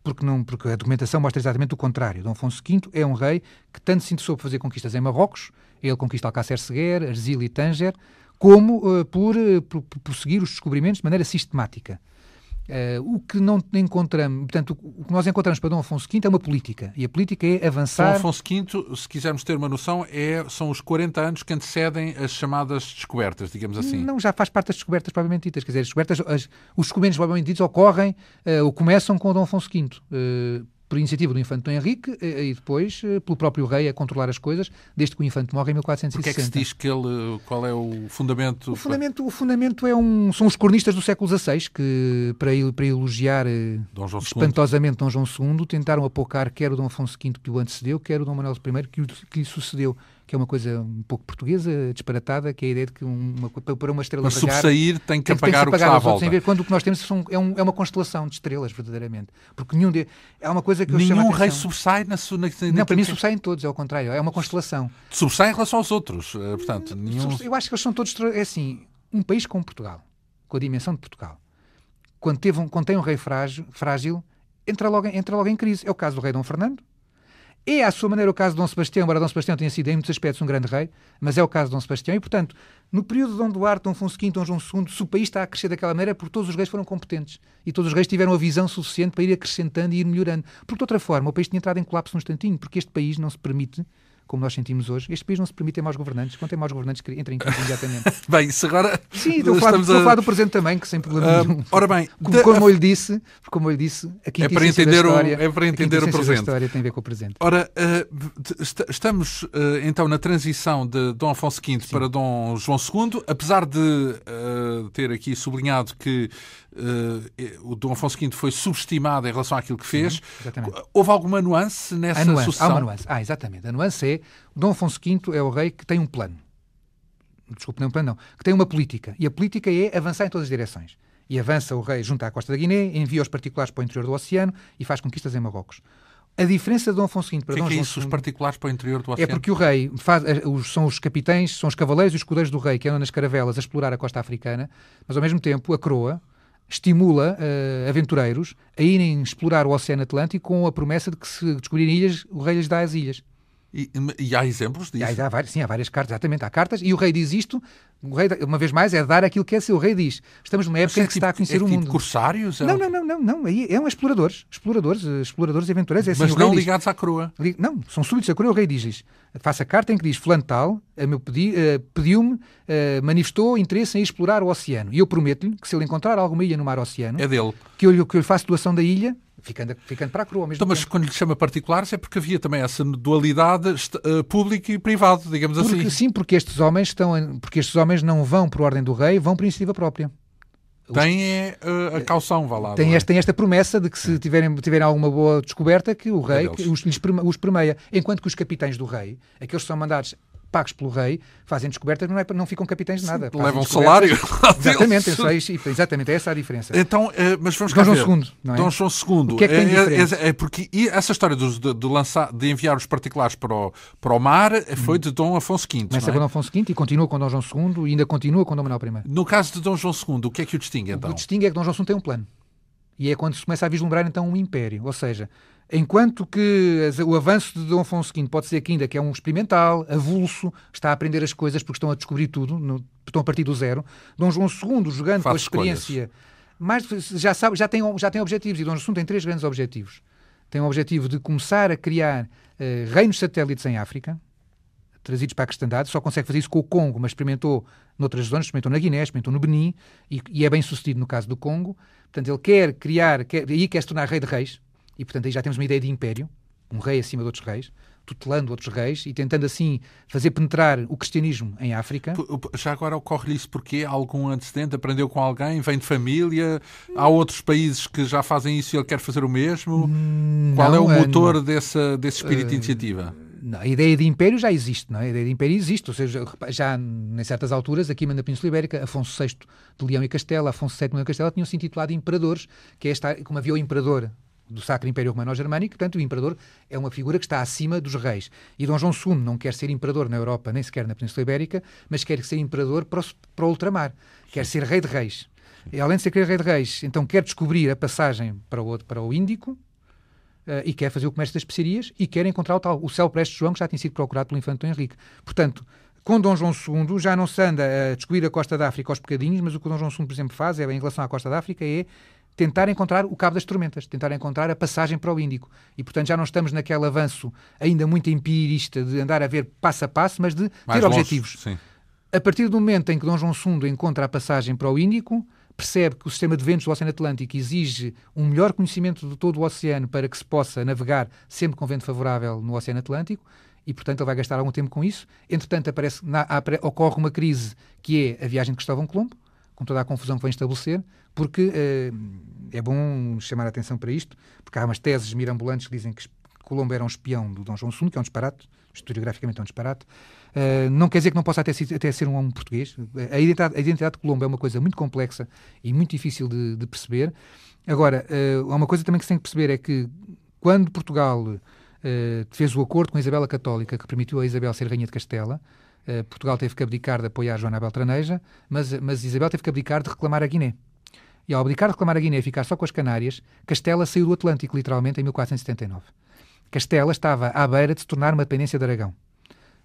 porque, não, porque a documentação mostra exatamente o contrário. Dom Afonso V é um rei que tanto se interessou por fazer conquistas em Marrocos, ele conquista Alcácer-Seguer, Arzila e Tanger, como uh, por, uh, os descobrimentos de maneira sistemática. Uh, o que não encontramos, portanto, o que nós encontramos para Dom Afonso V é uma política, e a política é avançar... Dom Afonso V, se quisermos ter uma noção, é, são os 40 anos que antecedem as chamadas descobertas, digamos assim. Não, já faz parte das descobertas propriamente ditas, quer dizer, as descobertas, as, os descobrimentos propriamente ditos ocorrem uh, ou começam com Dom Afonso V. Uh, eh, por iniciativa do infante Dom Henrique e eh, depois eh, pelo próprio rei a controlar as coisas, desde que o infante morre em 1460. O que é que se diz que ele, qual é o fundamento? O fundamento, o fundamento é um, são os cornistas do século XVI que, para, para elogiar eh, Dom espantosamente Dom João II, tentaram apocar quer o Dom Afonso V que o antecedeu, quer o Dom Manuel I que, o, que lhe sucedeu que é uma coisa um pouco portuguesa, disparatada, que é a ideia de que uma, para uma estrela para subsair tem que tem, apagar tem que o que está à volta. Ver, quando o que nós temos são, é, um, é, uma constelação de estrelas, verdadeiramente. Porque nenhum de, é uma coisa que eu Nenhum rei subsai na, na, Não, para mim subsaem todos, é o contrário, é uma constelação. Subsai em relação aos outros, eh, portanto, hum, nenhum... Eu acho que eles são todos, é assim, um país como Portugal, com a dimensão de Portugal, quando, teve um, quando tem um rei frágil, frágil entra logo, entra logo em crise. É o caso do rei Dom Fernando, é, à sua maneira, o caso de Dom Sebastião, embora Dom Sebastião tenha sido, em muitos aspectos, um grande rei, mas é o caso de Dom Sebastião. E, portanto, no período de Dom Duarte, Dom Afonso V, Dom João II, se o país está a crescer daquela maneira, é porque todos os reis foram competentes e todos os reis tiveram a visão suficiente para ir acrescentando e ir melhorando. Porque, de outra forma, o país tinha entrado em colapso um instantinho, porque este país não se permite como nós sentimos hoje, este país não se permite ter governantes. quanto tem é mais governantes, entra em crise imediatamente. bem, isso agora. Sim, estou a falar, do, presente também, que sem problema ah, nenhum. Uh, ora bem, como, de... como, eu lhe disse, como eu lhe disse, aqui é para entender história, o, é para entender o é presente. história tem a ver com o presente. Ora, uh, estamos uh, então na transição de Dom Afonso V Sim. para Dom João II, apesar de ter aqui sublinhado que eh, eh, o Dom Afonso V foi subestimado em relação àquilo que fez. Sim, Houve alguma nuance nessa nuance, sucessão? Há uma nuance. Ah, exatamente. A nuance é o Dom Afonso V é o rei que tem um plano. Desculpe, não é um plano, não. Que tem uma política. E a política é avançar em todas as direções. E avança o rei junto à costa da Guiné, envia os particulares para o interior do oceano e faz conquistas em Marrocos. A diferença de Dom Afonso V para Dom João é isso, II, os particulares para o interior do é oceano? É porque o rei, faz, eh, são os capitães, são os cavaleiros e os escudeiros do rei que andam nas caravelas a explorar a costa africana, mas ao mesmo tempo a coroa, estimula uh, aventureiros a irem explorar o Oceano Atlântico com a promessa de que se descobrirem ilhas, o rei lhes dá as ilhas. E, e, há exemplos disso? Há, há sim, há várias cartas, exatamente. Há cartas e o rei diz isto, o rei, uma vez mais, é dar aquilo que é seu. O rei diz. Estamos numa época em é que se está a tipo, é conhecer é o tipo mundo. corsários? É não, não, não, não, não. Aí é um exploradores, exploradores, eh, exploradores e aventureiros. É assim, Mas não diz, ligados à coroa. Não, são súditos à coroa. O rei diz-lhes, faça carta em que diz, flantal eh, pedi, uh, pediu-me, uh, manifestou interesse em explorar o oceano. E eu prometo-lhe que se ele encontrar alguma ilha no mar oceano... É dele. Que eu, que eu lhe faço doação da ilha ficando, ficando para a crua. Mesmo então, mas tempo. quando lhe chama particulares é porque havia também essa dualidade uh, público e privado, digamos assim. porque, assim. Sim, porque estes homens estão, porque estes homens não vão por ordem do rei, vão por iniciativa própria. Tem é, uh, a eh, calção, vá lá. Tem, é? esta, tem esta promessa de que se tiverem, tiverem alguma boa descoberta, que o rei que os, lhes, os permeia. Enquanto que os capitães do rei, aqueles que são mandados pagos pelo rei, fazem descobertas, mas não, é, não ficam capitães de nada. Sim, levam salário. Exatamente, exatamente, é essa a diferença. Então, eh, mas vamos Dom João II, não é? Dom João II. O que é, que tem é, é, é porque essa história de, de, lançar, de enviar os particulares para o, para o mar eh, foi uhum. de Dom Afonso V. Começa é? com Dom Afonso V e continua com Dom João II e ainda continua com Dom Manuel I. No caso de Dom João II, o que é que o distingue então? O que o então? distingue é que Dom João II tem um plano. E é quando se começa a vislumbrar então um império. Ou seja, Enquanto que o avanço de Dom Afonso V pode ser que ainda que é um experimental, avulso, está a aprender as coisas porque estão a descobrir tudo, no, estão a partir do zero. Dom João II, jogando Faz com a experiência, já, sabe, já, tem, já tem objetivos, e Dom João II tem três grandes objetivos. Tem o objetivo de começar a criar uh, reinos satélites em África, trazidos para a cristandade, só consegue fazer isso com o Congo, mas experimentou noutras zonas, experimentou na Guiné, experimentou no Benin, e, e é bem sucedido no caso do Congo. Portanto, ele quer criar, quer, quer se tornar rei de reis, e portanto aí já temos uma ideia de império, um rei acima de outros reis, tutelando outros reis e tentando assim fazer penetrar o cristianismo em África. Já agora ocorre-lhe isso porque algum antecedente aprendeu com alguém, vem de família, há hum. outros países que já fazem isso e ele quer fazer o mesmo. Não, hum, Qual é o é, motor não, dessa, desse espírito uh, de ah, iniciativa? Não, a ideia de império já existe, não é? A ideia de império existe, ou seja, já em certas alturas, aqui na Península Ibérica, Afonso VI de Leão e Castela, Afonso VII de Leão e Castela tinham se intitulado imperadores, que é esta, como havia o imperador do Sacro Império Romano Germânico, portanto, o imperador é uma figura que está acima dos reis. E Dom João II não quer ser imperador na Europa, nem sequer na Península Ibérica, mas quer ser imperador para o, para o ultramar, quer ser rei de reis. E, além de ser rei de reis, então quer descobrir a passagem para o, para o Índico, Uh, e quer fazer o comércio das especiarias e quer encontrar o tal, o céu Prestes João, que já tinha sido procurado pelo infante Henrique. Portanto, com Dom João II já não se anda a descobrir a costa da África aos bocadinhos, mas o que o Dom João II, por exemplo, faz é, em relação à costa da África é tentar encontrar o Cabo das Tormentas, tentar encontrar a passagem para o Índico. E, portanto, já não estamos naquele avanço ainda muito empirista de andar a ver passo a passo, mas de Mais ter longe, objetivos. Sim. A partir do momento em que Dom João II encontra a passagem para o Índico, percebe que o sistema de ventos do Oceano Atlântico exige um melhor conhecimento de todo o oceano para que se possa navegar sempre com vento favorável no Oceano Atlântico e, portanto, ele vai gastar algum tempo com isso. Entretanto, aparece, na, ocorre uma crise que é a viagem de Cristóvão Colombo, com toda a confusão que vem estabelecer, porque eh, é bom chamar a atenção para isto, porque há umas teses mirambulantes que dizem que Colombo era um espião do Dom João II, que é um disparate, historiograficamente é um disparate. Uh, não quer dizer que não possa até, até ser um homem português. A identidade, a identidade, de Colombo é uma coisa muito complexa e muito difícil de, de perceber. Agora, uh, há uma coisa também que se tem que perceber é que quando Portugal uh, fez o acordo com a Isabela Católica, que permitiu a Isabel ser rainha de Castela, Portugal teve que abdicar de apoiar Joana Beltraneja, mas, mas Isabel teve que abdicar de reclamar a Guiné e ao abdicar de reclamar a Guiné e ficar só com as Canárias, Castela saiu do Atlântico, literalmente, em 1479. Castela estava à beira de se tornar uma dependência de Aragão.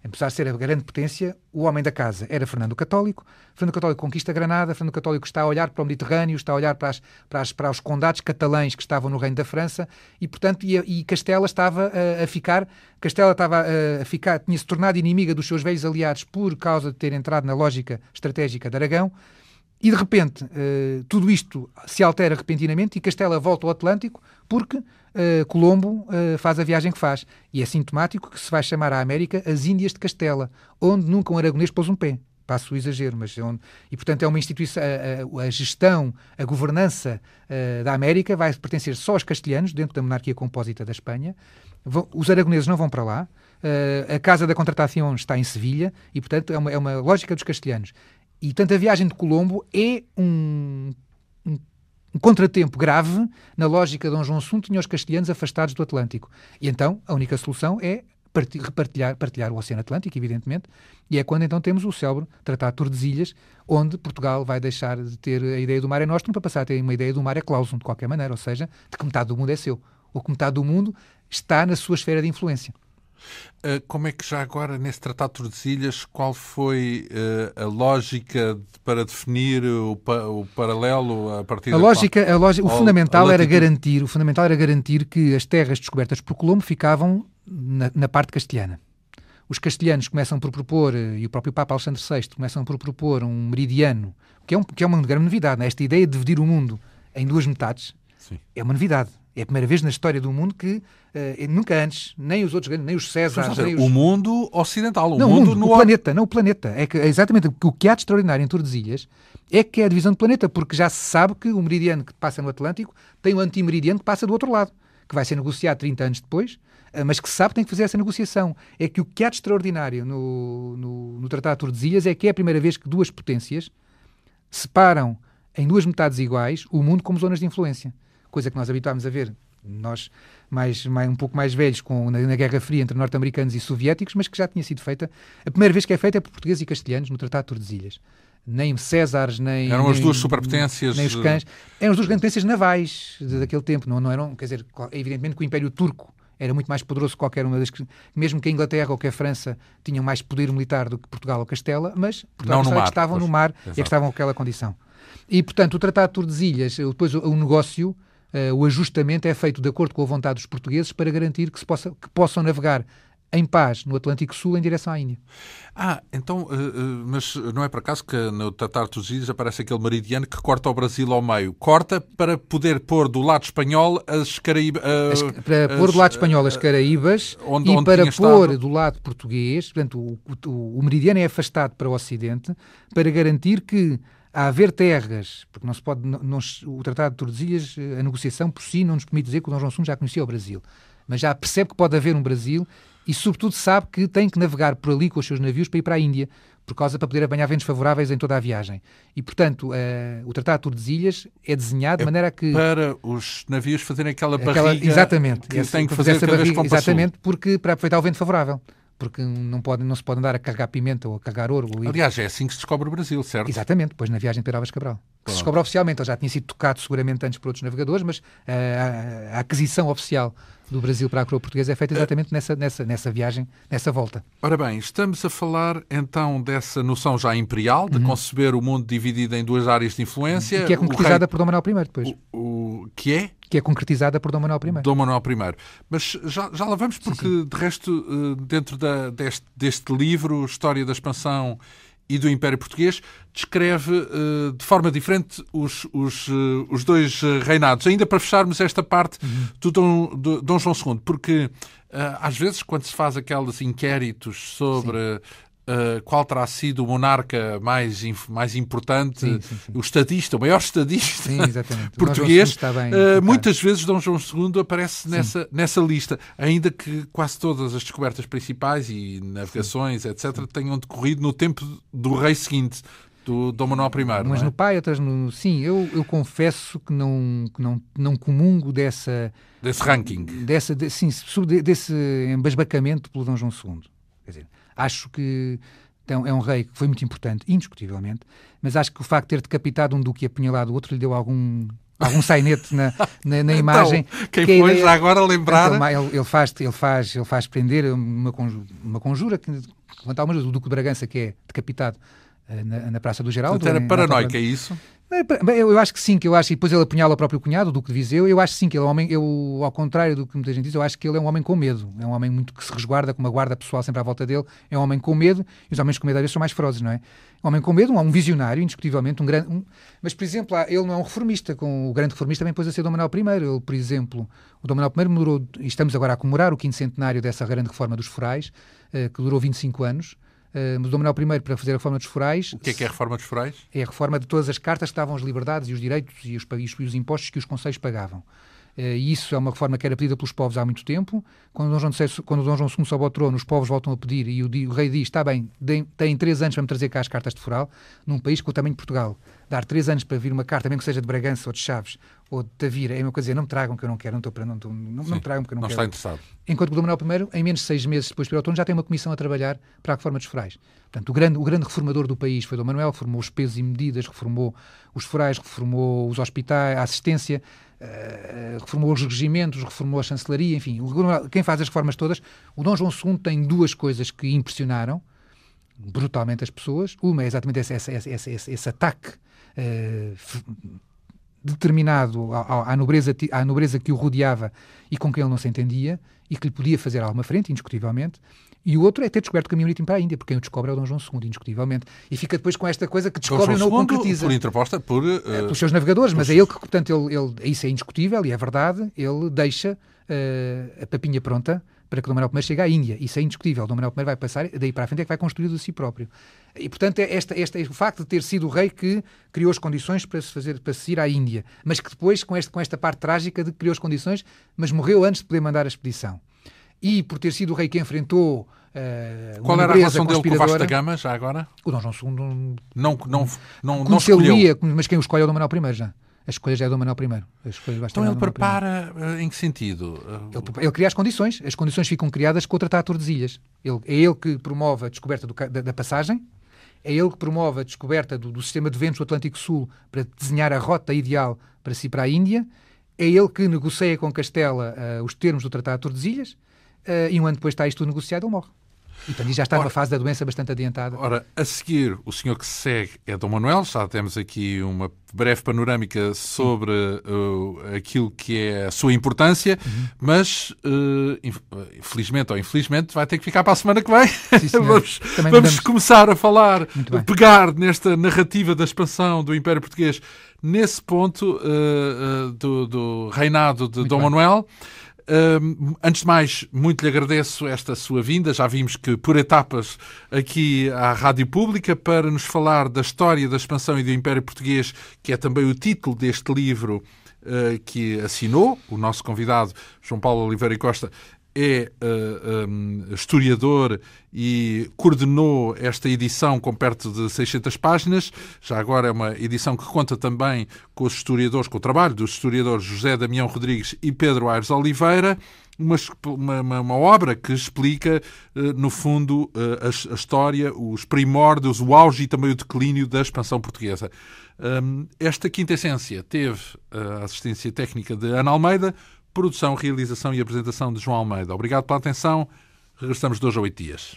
Apesar de ser a grande potência, o homem da casa era Fernando Católico. Fernando Católico conquista Granada. Fernando Católico está a olhar para o Mediterrâneo, está a olhar para, as, para, as, para os condados catalães que estavam no reino da França e, portanto, e, e Castela estava a, eh, a, ficar, Castela estava eh, a, ficar, tinha se tornado inimiga dos seus velhos aliados por causa de ter entrado na lógica estratégica de Aragão e de repente, uh, tudo isto se altera repentinamente e Castela volta ao Atlântico porque uh, Colombo uh, faz a viagem que faz. E é sintomático que se vai chamar à América as Índias de Castela, onde nunca um aragonês pôs um pé. Passo o exagero, mas é onde. E portanto é uma instituição. A, a, a gestão, a governança da América vai pertencer só aos castelhanos, dentro da monarquia compósita da Espanha. Vão, os aragoneses não vão para lá. Uh, a Casa da Contratação está em Sevilha e, portanto, é uma, é uma lógica dos castelhanos. E, tanto a viagem de Colombo é um, um, um contratempo grave na lógica de Dom João Assunto tinha os castelhanos afastados do Atlântico. E então a única solução é repartilhar partilhar o Oceano Atlântico, evidentemente, e é quando então temos o célebre Tratado de Tordesilhas, onde Portugal vai deixar de ter a ideia do mar é nosso para passar a ter uma ideia do mar é clausum, de qualquer maneira, ou seja, de que metade do mundo é seu, ou que metade do mundo está na sua esfera de influência. Eh, como é que já agora, nesse Tratado de Tordesilhas, qual foi eh, a lógica para definir o, pa, o paralelo a partir a da lógica, qual... a lógica, O fundamental era garantir, o fundamental era garantir que as terras descobertas por Colombo ficavam na, na parte castelhana. Os castelhanos começam por propor, eh, e o próprio Papa Alexandre VI começam por propor um meridiano, que é, um, que é uma grande novidade. Né? Esta ideia de dividir o mundo em duas metades Sim. é uma novidade. É a primeira vez na história do mundo que uh, nunca antes, nem os outros grandes, nem os Césares. Dizer, nem os... O mundo ocidental, o não, mundo, mundo no. O planeta, não o planeta. É que, é exatamente o que há de extraordinário em Tordesilhas é que é a divisão do planeta, porque já se sabe que o meridiano que passa no Atlântico tem o antimeridiano que passa do outro lado, que vai ser negociado 30 anos depois, eh, mas que se sabe que tem que fazer essa negociação. É que o que há de extraordinário no, no, no Tratado de Tordesilhas é que é a primeira vez que duas potências separam em duas metades iguais o mundo como zonas de influência coisa que nós habituámos a ver nós mais, mais, um pouco mais velhos com na, na Guerra Fria entre norte-americanos e soviéticos, mas que já tinha sido feita. A primeira vez que é feita é por portugueses e castelhanos no Tratado de Tordesilhas. Nem Césares, nem. Eram as duas superpotências. Nem os cães. Eram as duas grandes potências navais daquele tempo, não, não eram? Quer dizer, evidentemente que o Império Turco era muito mais poderoso que qualquer uma das que, mesmo que a Inglaterra ou que a França tinham mais poder militar do que Portugal ou Castela, mas Portugal não no é mar, é que estavam pois, no mar exatamente. e que estavam com aquela condição. E, portanto, o Tratado de Tordesilhas, depois o, o negócio, Uh, o ajustamento é feito de acordo com a vontade dos portugueses para garantir que, se possa, que possam navegar em paz no Atlântico Sul em direção à Índia. Ah, então, uh, uh, mas não é por acaso que no Tatar dos Índios aparece aquele meridiano que corta o Brasil ao meio. Corta para poder pôr do lado espanhol as Caraíbas. Uh, para as, pôr do lado espanhol as Caraíbas onde, e onde para pôr estado... do lado português, portanto, o, o, o, meridiano é afastado para o Ocidente para garantir que a haver terras, porque não se pode, não, não, o Tratado de Tordesilhas, eh, a negociação por si não nos permite dizer que o Dom João II já conhecia o Brasil, mas já percebe que pode haver um Brasil e, sobretudo, sabe que tem que navegar por ali com os seus navios para ir para a Índia, por causa para poder apanhar ventos favoráveis em toda a viagem. E, portanto, uh, o Tratado de Tordesilhas é desenhado é de maneira que... Para os navios fazerem aquela, aquela barriga exatamente, que essa, têm que fazer, fazer barriga, Exatamente, porque para aproveitar o vento favorável porque não, pode, não se pode andar a carregar pimenta ou a carregar ouro. Ou Aliás, é assim que se descobre o Brasil, certo? Exatamente, depois na viagem de Peravas Cabral. Que se descobre oficialmente, ele já tinha sido tocado seguramente antes por outros navegadores, mas uh, a, a, aquisição oficial do Brasil para a coroa portuguesa é feita eh, exatamente nessa, nessa, nessa viagem, nessa volta. Ora bem, estamos a falar então dessa noção já imperial, de uhum. conceber o mundo dividido em duas áreas de influência. E que é concretizada rei... por Dom Manuel I depois. O, o, que é? que é concretizada por Dom Manuel I. Dom Manuel I. Mas já, já lá vamos, porque sim, sim. de resto, eh, dentro da, deste, deste, livro, História da Expansão e do Império Português, descreve eh, de forma diferente os, os, eh, os dois reinados. Ainda para fecharmos esta parte uhum. do, Dom, do Dom João II, porque às vezes, quando se faz aqueles inquéritos sobre eh, qual terá sido o monarca mais, mais importante, sim, sim, sim. o estadista, o maior estadista português, bem, uh, muitas vezes Dom João II aparece nessa, nessa lista, ainda que quase todas as descobertas principais e navegações, etc., tenham decorrido no tempo do rei seguinte. Do Dom Manuel I. Mas é? no pai, outras no. Sim, eu, eu confesso que não, que não, não comungo dessa. Desse ranking. Dessa, de, sim, desse embasbacamento pelo Dom João II. Quer dizer, Acho que então, é um rei que foi muito importante, indiscutivelmente, mas acho que o facto de ter decapitado um duque e apunhalado o outro lhe deu algum algum sainete na, na, na então, imagem. Então, quem que é foi ideia... já agora lembrar? Então, ele, ele, faz, ele, faz, ele faz prender uma conjura, uma conjura que, quanto ao o Duque de Bragança, que é decapitado eh, na, na Praça do Geraldo. Então, era paranoica, é isso? É, eu acho que sim, que eu acho, e depois ele apunhala o próprio cunhado, o Duque de Viseu, eu acho sim que ele é um homem, eu, ao contrário do que muita gente diz, eu acho que ele é um homem com medo, é um homem muito que se resguarda, com uma guarda pessoal sempre à volta dele, é um homem com medo, e os homens com medo às vezes são mais ferozes, não é? Um homem com medo, um, um visionário, indiscutivelmente, um grande... Um, mas, por exemplo, ele não é um reformista, com o grande reformista também pôs a ser Dom Manuel I, ele, por exemplo, o Dom Manuel I demorou, e estamos agora a comemorar o quinto centenário dessa grande reforma dos forais, eh, que durou 25 anos, uh, Dom Manuel I para fazer a reforma dos forais. O que é que é a reforma dos forais? É a reforma de todas as cartas que davam as liberdades e os direitos e os, e os impostos que os conselhos pagavam. Eh, e isso é uma reforma que era pedida pelos povos há muito tempo. Quando Dom João, Dom João II sobe ao trono, os povos voltam a pedir e o, o rei diz: está bem, têm três anos para me trazer cá as cartas de foral. Num país com o tamanho de Portugal, dar três anos para vir uma carta, mesmo que seja de Bragança ou de Chaves ou de Tavira, é uma coisa, não me tragam que eu não quero, não, estou, não, não, não me tragam que eu não, não quero. Não está interessado. Enquanto que o Dom Manuel I, em menos de seis meses depois do outono, já tem uma comissão a trabalhar para a reforma dos forais. Portanto, o grande, o grande reformador do país foi Dom Manuel, reformou os pesos e medidas, reformou os forais, reformou os hospitais, a assistência, eh, reformou os regimentos, reformou a chancelaria, enfim, quem faz as reformas todas. O Dom João II tem duas coisas que impressionaram brutalmente as pessoas. Uma é exatamente esse, esse, esse, esse ataque uh, determinado à, à, nobreza, à nobreza que o rodeava e com quem ele não se entendia e que lhe podia fazer alguma frente, indiscutivelmente. E o outro é ter descoberto o caminho marítimo para a Índia, porque quem o descobre é o Dom João II, indiscutivelmente. E fica depois com esta coisa que descobre e não o concretiza. Por interposta, por... Uh, é, eh, pelos seus navegadores, mas é ele que, portanto, ele, ele, isso é indiscutível e é verdade, ele deixa uh, a papinha pronta para que Dom Manuel I chegue à Índia. Isso é indiscutível. Dom Manuel I vai passar, daí para a frente é que vai construir de si próprio. E, portanto, é esta, esta, é o facto de ter sido o rei que criou as condições para se, fazer, para se ir à Índia, mas que depois, com, este, com esta parte trágica de que criou as condições, mas morreu antes de poder mandar a expedição e por ter sido o rei que enfrentou Uh, Qual era a relação dele com o Vasco da Gama, já agora? O Dom João II não, não, não, não, não escolheu. É mas quem o escolhe é o Dom Manuel I já. As escolhas é do Manuel I. então ele prepara primeiro. Eh, em que sentido? Ele, ele, cria as condições. As condições ficam criadas com o Tratado de Tordesilhas. Ele, é ele que promove a descoberta do, da, da, passagem, é ele que promove a descoberta do, do sistema de ventos do Atlântico Sul para desenhar a rota ideal para si para a Índia, é ele que negocia com Castela uh, os termos do Tratado de Tordesilhas, uh, e um ano depois está isto negociado, ele morre. E portanto, já está ora, numa fase da doença bastante adiantada. Ora, a seguir, o senhor que segue é Dom Manuel, já temos aqui uma breve panorâmica sobre uh, aquilo que é a sua importância, uhum. mas, uh, felizmente ou infelizmente, vai ter que ficar para a semana que vem. Sim, vamos, vamos começar a falar, pegar nesta narrativa da expansão do Império Português nesse ponto uh, do, do, reinado de Muito Dom bem. Manuel antes de mais, muito lhe agradeço esta sua vinda. Já vimos que, por etapas, aqui à Rádio Pública, para nos falar da história da expansão e do Império Português, que é também o título deste livro ah, que assinou, o nosso convidado João Paulo Oliveira e Costa, é uh, eh, um, eh, historiador e coordenou esta edição com perto de 600 páginas. Já agora é uma edição que conta também com os historiadores, com o trabalho dos historiadores José Damião Rodrigues e Pedro Aires Oliveira. Uma, uma, uma, obra que explica, eh, no fundo, a, a, história, os primórdios, o auge e também o declínio da expansão portuguesa. Hum, esta quinta essência teve a assistência técnica de Ana Almeida, Produção, realização e apresentação de João Almeida. Obrigado pela atenção. Regressamos de hoje a oito dias.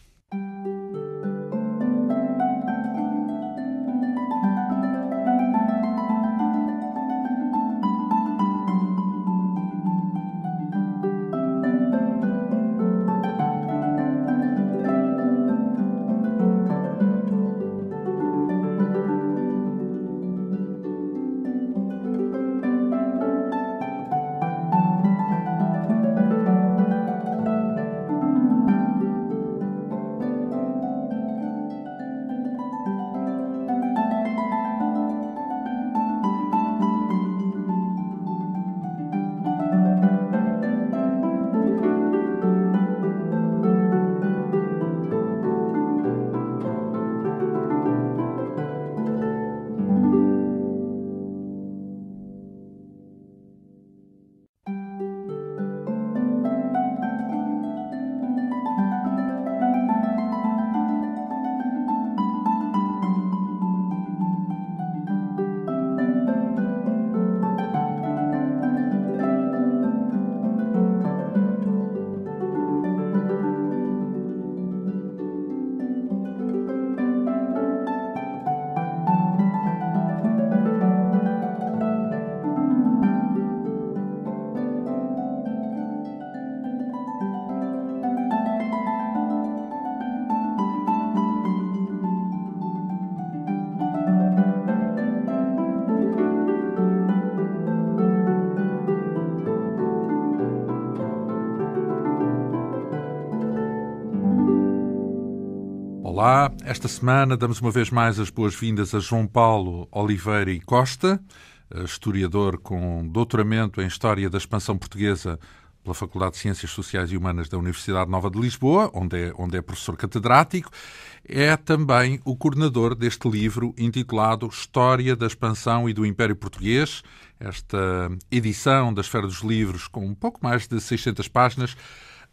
Esta semana damos uma vez mais as boas-vindas a João Paulo Oliveira e Costa, eh, historiador com doutoramento em História da Expansão Portuguesa pela Faculdade de Ciências Sociais e Humanas da Universidade Nova de Lisboa, onde é, onde é professor catedrático, é também o coordenador deste livro intitulado História da Expansão e do Império Português. Esta edição da Esfera dos Livros, com um pouco mais de 600 páginas,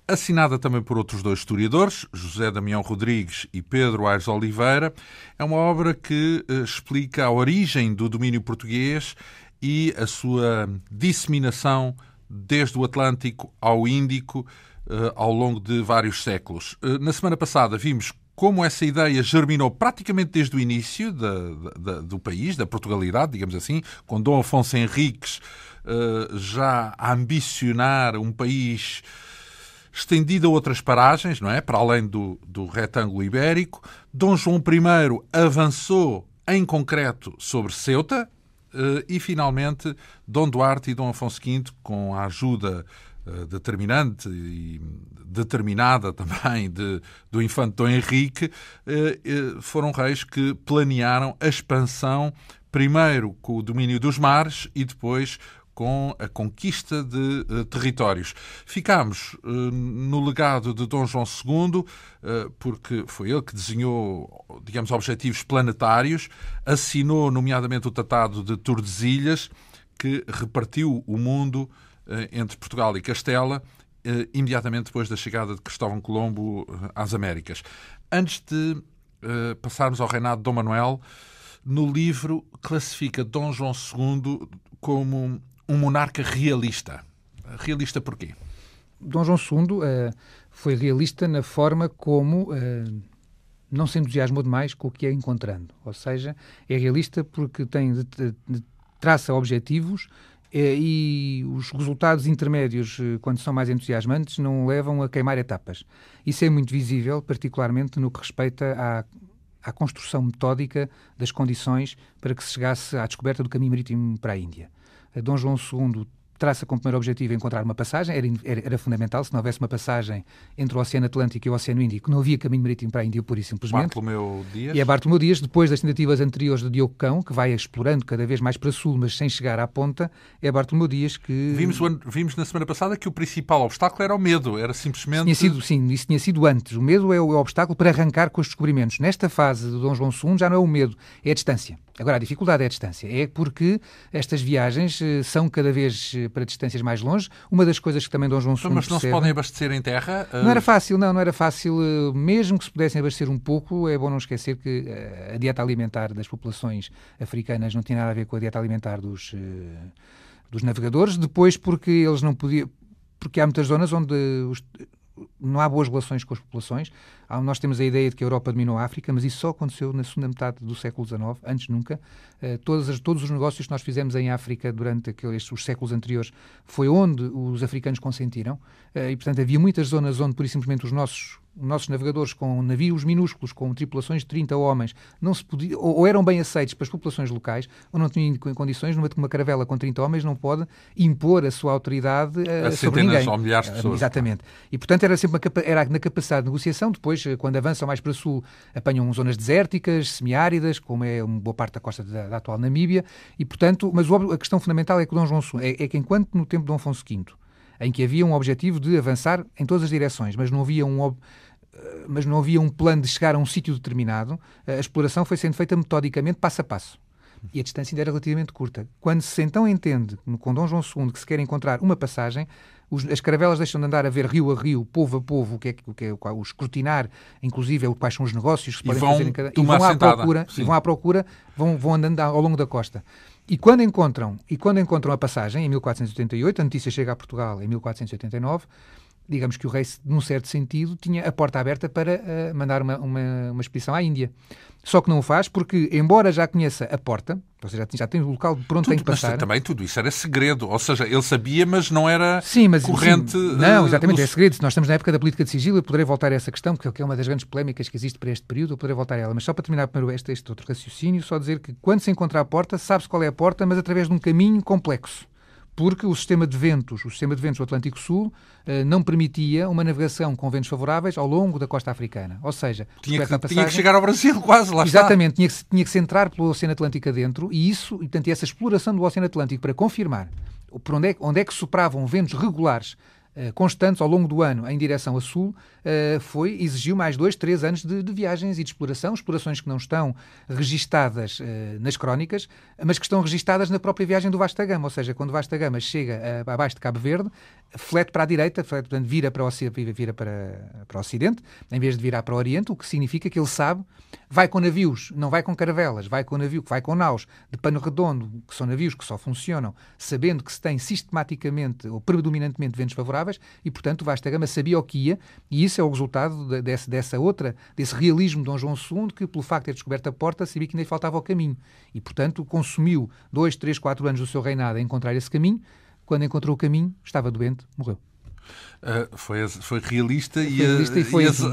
Assinada também por outros dois historiadores, José Damião Rodrigues e Pedro Aires Oliveira, é uma obra que eh, explica a origem do domínio português e a sua disseminação desde o Atlântico ao Índico eh, ao longo de vários séculos. Eh, na semana passada vimos como essa ideia germinou praticamente desde o início da, da, do país, da Portugalidade, digamos assim, com Dom Afonso Henriques já a ambicionar um país estendida a outras paragens, não é? Para além do, do retângulo ibérico. Dom João I avançou em concreto sobre Ceuta eh, e, finalmente, Dom Duarte e Dom Afonso V, com a ajuda eh, determinante e determinada também de, do infante Dom Henrique, eh, foram reis que planearam a expansão primeiro com o domínio dos mares e depois com a conquista de uh, territórios. Ficámos uh, no legado de Dom João II, uh, eh, porque foi ele que desenhou, digamos, objetivos planetários, assinou, nomeadamente, o Tratado de Tordesilhas, que repartiu o mundo entre Portugal e Castela, imediatamente depois da chegada de Cristóvão Colombo às Américas. Antes de passarmos ao reinado de Dom Manuel, no livro classifica Dom João II como um monarca realista. Realista porquê? Dom João II uh, eh, foi realista na forma como uh, não se entusiasmou demais com o que é encontrando. Ou seja, é realista porque tem de, de, traça objetivos eh, e os resultados intermédios, quando são mais entusiasmantes, não levam a queimar etapas. Isso é muito visível, particularmente no que respeita à, à construção metódica das condições para que se chegasse à descoberta do caminho marítimo para a Índia. Dom João II traça como primeiro objetivo encontrar uma passagem, era, era, fundamental, se não houvesse uma passagem entre o Oceano Atlântico e o Oceano Índico, não havia caminho marítimo para a Índia, pura e simplesmente. Bartolomeu Dias. E é Bartolomeu Dias, depois das tentativas anteriores de Diogo Cão, que vai explorando cada vez mais para sul, mas sem chegar à ponta, é Bartolomeu Dias que... Vimos, vimos na semana passada que o principal obstáculo era o medo, era simplesmente... Tinha sido, sim, isso tinha sido antes. O medo é o, é o obstáculo para arrancar com os descobrimentos. Nesta fase de Dom João II já não é o medo, é a distância Agora, a dificuldade é a distância. É porque estas viagens eh, são cada vez eh, para distâncias mais longe. Uma das coisas que também Dom João II... Então, mas não percebe, se podem abastecer em terra? Eh? Não era fácil, não, não era fácil. Mesmo que se pudessem abastecer um pouco, é bom não esquecer que a dieta alimentar das populações africanas não tinha nada a ver com a dieta alimentar dos, dos navegadores. Depois, porque eles não podiam porque há muitas zonas onde os, não há boas relações com as populações. nós temos a ideia de que a Europa dominou a África, mas isso só aconteceu na segunda metade do século XIX, antes nunca. Eh, todos os negócios que nós fizemos em África durante aqueles, os séculos anteriores foi onde os africanos consentiram. Eh, e, portanto, havia muitas zonas onde, por simplesmente, os nossos nossos navegadores com navios minúsculos, com tripulações de 30 homens, não se podia, ou, ou eram bem aceitos as populações locais, ou não tinham condições, numa uma caravela com 30 homens não pode impor a sua autoridade uh, a sobre ninguém. ou milhares de eh, pessoas. Exatamente. E, portanto, era sempre uma, era na capacidade de negociação. Depois, eh, quando avançam mais para o sul, apanham zonas desérticas, semiáridas, como é uma boa parte da costa da, da atual Namíbia, e, portanto, mas o, a questão fundamental é que, Dom João, é, é que enquanto no tempo de Dom Afonso V, em que havia um objetivo de avançar em todas as direções, mas não havia um, eh, mas não havia um plano de chegar a um sítio determinado. Eh, a exploração foi sendo feita metodicamente, passo a passo. E a distância ainda era relativamente curta. Quando se então entende, com Dom João II, que se quer encontrar uma passagem, os, as caravelas deixam de andar a ver rio a rio, povo a povo, o que é, o que é o escrutinar, inclusive é quais são os negócios que se podem fazer em cada... E vão, à procura, e vão à procura, vão, vão andando ao longo da costa. E quando encontram, e quando encontram a passagem, em 1488, a notícia chega a Portugal em 1489, digamos que o rei, num certo sentido, tinha a porta aberta para uh, mandar uma, uma, uma, expedição à Índia. Só que não o faz porque, embora já conheça a porta, ou seja, já tem, o local de onde tudo, tem que passar... Mas também tudo isso era segredo, ou seja, ele sabia, mas não era sim, mas, corrente... Sim, não, eh, exatamente, no... é segredo. Nós estamos na época da política de sigilo, eu poderei voltar a essa questão, porque é uma das grandes polémicas que existe para este período, eu poderei voltar a ela. Mas só para terminar primeiro este, este outro raciocínio, só dizer que quando se encontra a porta, sabe-se qual é a porta, mas através de um caminho complexo porque o sistema de ventos, o sistema de ventos do Atlântico Sul, eh, não permitia uma navegação com ventos favoráveis ao longo da costa africana. Ou seja, tinha que, passagem, tinha que chegar ao Brasil quase, lá Exatamente, está. Tinha, que, tinha que se entrar pelo Oceano Atlântico adentro e isso, portanto, essa exploração do Oceano Atlântico para confirmar por onde é, onde é que sopravam ventos regulares eh, constantes ao longo do ano em direção a sul eh, foi, exigiu mais dois, três anos de, de viagens e de exploração, explorações que não estão registadas eh, nas crónicas, mas que estão registadas na própria viagem do Vasta Gama, ou seja, quando Vasta Gama chega abaixo de Cabo Verde, flete para a direita, flete, portanto, vira, para o, vira para, para o Ocidente, em vez de virar para o Oriente, o que significa que ele sabe, vai com navios, não vai com caravelas, vai com navio, vai com naus, de pano redondo, que são navios que só funcionam, sabendo que se tem sistematicamente ou predominantemente ventos favoráveis, e, portanto, o Vasta Gama sabia o que ia, e isso é o resultado desse, dessa outra, desse realismo de Dom João II, que, pelo facto de ter descoberto a porta, sabia que ainda faltava o caminho, e, portanto, consumiu dois, três, quatro anos do seu reinado a encontrar esse caminho, quando encontrou o caminho, estava doente, morreu. Uh, foi, foi, realista foi e, realista e ah, foi e assim.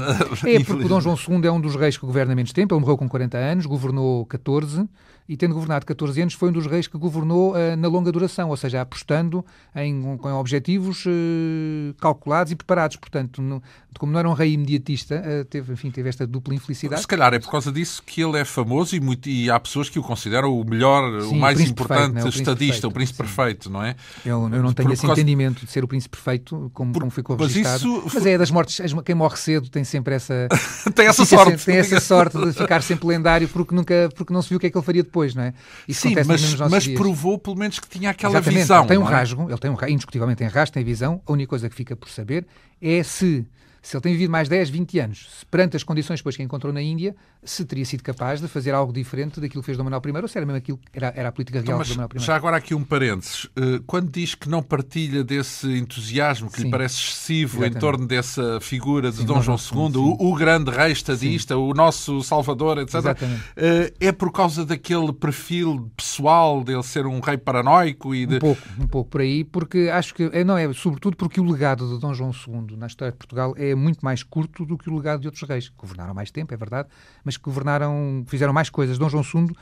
É porque o Dom João II é um dos reis que governa menos tempo. Ele morreu com 40 anos, governou 14, e tendo governado 14 anos, foi um dos reis que governou uh, na longa duração, ou seja, apostando em, com objetivos uh, calculados e preparados. Portanto, no, como não era um rei imediatista, uh, teve, enfim, teve esta dupla infelicidade. Se calhar é por causa disso que ele é famoso e, muito, e há pessoas que o consideram o melhor, Sim, o mais o importante perfeito, né? o estadista, o príncipe perfeito, não é? Eu, eu não tenho por, esse causa... entendimento de ser o príncipe perfeito, como, por, como ficou Mas, isso... mas é das mortes, quem morre cedo tem sempre essa... tem essa sorte. Sempre, tem essa sorte de ficar sempre lendário porque, nunca, porque não se viu o que é que ele faria depois depois, não é? Isso Sim, mas, mas provou pelo menos que tinha aquela Exatamente, visão. Ele tem um é? rasgo, ele tem um, indiscutivelmente tem rasgo, tem visão. A única coisa que fica por saber é se se ele tem vivido mais 10, 20 anos, perante as condições depois que encontrou na Índia, se teria sido capaz de fazer algo diferente daquilo que fez Dom Manuel I, ou se era mesmo aquilo que era, era a política então, real então, de Dom Manuel I. Já agora aqui um parênteses. Eh, quando diz que não partilha desse entusiasmo que sim, lhe parece excessivo exatamente. em torno dessa figura de sim, Dom João II, sim. o, o grande rei estadista, o nosso salvador, etc., exatamente. Eh, é por causa daquele perfil pessoal dele ser um rei paranoico e de... Um pouco, um pouco por aí, porque acho que... Eh, não, é sobretudo porque o legado de Dom João II na história de Portugal é é muito mais curto do que o legado de outros reis. Governaram mais tempo, é verdade, mas governaram, fizeram mais coisas. Dom João II,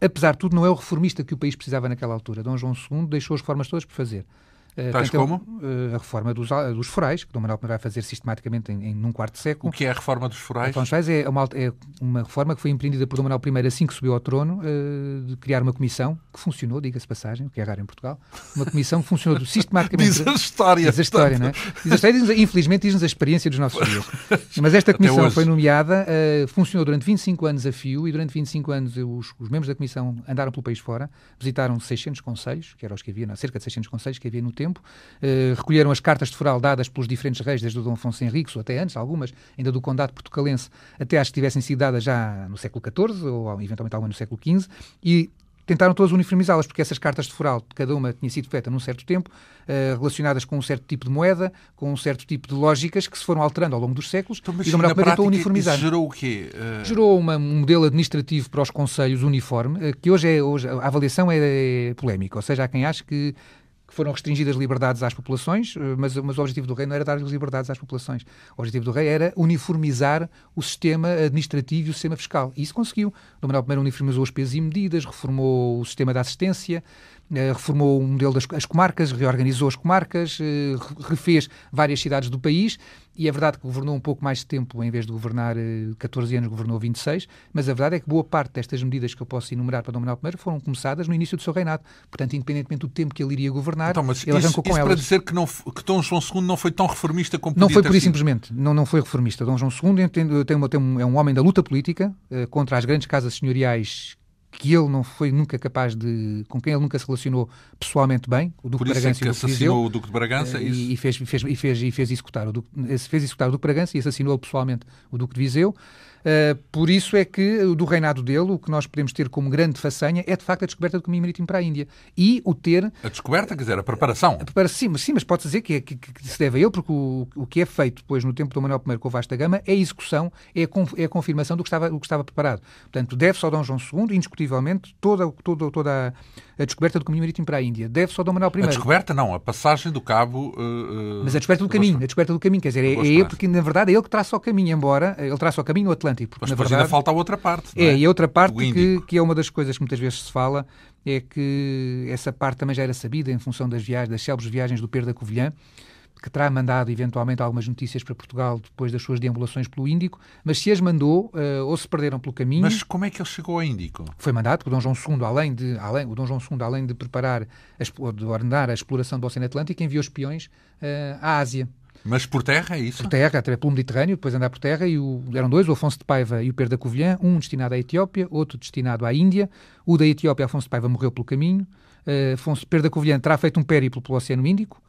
apesar de tudo, não é o reformista que o país precisava naquela altura. Dom João II deixou as reformas todas por fazer. Eh, Tais tanto como? Eh, a, reforma dos, dos forais, que Dom Manuel I vai fazer sistematicamente em, em quarto século. O que é a reforma dos forais? reforma então, dos é uma, é uma reforma que foi empreendida por Dom Manuel I assim que subiu ao trono, eh, de criar uma comissão, que funcionou, diga-se passagem, o que é raro em Portugal, uma comissão que funcionou sistematicamente... diz a história. Diz a história, não é? Diz a história, diz, infelizmente diz-nos a experiência dos nossos dias. Mas esta comissão foi nomeada, funcionou durante 25 anos a fio e durante 25 anos os, os membros da comissão andaram pelo país fora, visitaram 600 conselhos, que eram os que havia, cerca de 600 conselhos que havia no tempo tempo, eh, recolheram as cartas de foral dadas pelos diferentes reis, desde o Dom Afonso Henriques, ou até antes, algumas ainda do Condado Portucalense, até às que tivessem sido dadas já no século XIV, ou eventualmente alguma no século XV, e tentaram todas uniformizá-las, porque essas cartas de foral, cada uma tinha sido feita num certo tempo, eh, relacionadas com um certo tipo de moeda, com um certo tipo de lógicas que se foram alterando ao longo dos séculos então, mas e de uma maneira tentou uniformizar. gerou o quê? Uh... Gerou uma, um modelo administrativo para os conselhos uniforme, que hoje, é, hoje a avaliação é, é polémica, ou seja, há quem ache que que foram restringidas liberdades às populações, eh, mas, mas o objetivo do rei não era dar-lhes liberdades às populações. O objetivo do rei era uniformizar o sistema administrativo e o sistema fiscal. E isso conseguiu. Dom Manuel I uniformizou os pesos e medidas, reformou o sistema de assistência, eh, reformou o um modelo das as comarcas, reorganizou as comarcas, eh, refez várias cidades do país e é verdade que governou um pouco mais de tempo, em vez de governar 14 eh, anos, governou 26, mas a verdade é que boa parte destas medidas que eu posso enumerar para Dom Manuel I foram começadas no início do seu reinado. Portanto, independentemente do tempo que ele iria governar, então, mas ele arrancou isso, com isso elas. para dizer que, não, que Dom João II não foi tão reformista como Não foi por isso simplesmente, não, não foi reformista. Dom João II tem, tem, tem, é um homem da luta política contra as grandes casas senhoriais que ele não foi nunca capaz de, com quem ele nunca se relacionou pessoalmente bem, o Duque de é Bragança é que e o Duque assassinou Viseu, o Duque de Bragança é eh, e, fez, fez, e fez, e fez executar o Duque, eh, fez executar o Duque de Bragança e assassinou pessoalmente o Duque de Viseu. Eh, por isso é que, do reinado dele, o que nós podemos ter como grande façanha é, de facto, a descoberta do caminho marítimo para a Índia. E o ter... A descoberta, quer dizer, a preparação. A sim, mas, sim, mas pode dizer que, é, que, que, se deve a ele, porque o, o que é feito depois no tempo do Manuel I com o Vasta Gama é a execução, é a, é a confirmação do que, estava, do que estava preparado. Portanto, deve-se ao Dom João II, indiscutivelmente, toda, toda, toda a a descoberta do caminho marítimo para a Índia. Deve-se ao Dom Manuel I. A descoberta não, a passagem do cabo... Uh, Mas a descoberta do caminho, a descoberta do caminho, quer dizer, é, é ele, porque na verdade é ele que traça o caminho, embora ele traça o caminho o Atlântico. Mas na verdade, ainda falta a outra parte, é? é? e a outra parte que, que é uma das coisas que muitas vezes se fala, é que essa parte também já era sabida em função das viagens, das célebres viagens do Pedro da Covilhã, que terá mandado eventualmente algumas notícias para Portugal depois das suas deambulações pelo Índico, mas se as mandou uh, ou se perderam pelo caminho. Mas como é que ele chegou ao Índico? Foi mandado por Dom João II, além de, além, o Dom João II, além de preparar, a, de ordenar a exploração do Oceano Atlântico, enviou espiões uh, à Ásia. Mas por terra, é isso? Por terra, através pelo Mediterrâneo, depois andar por terra, e o, eram dois, o Afonso de Paiva e o Pedro da Covilhã, um destinado à Etiópia, outro destinado à Índia. O da Etiópia, Afonso de Paiva, morreu pelo caminho. Uh, Afonso Pedro da Covilhã terá feito um périplo pelo Oceano Índico,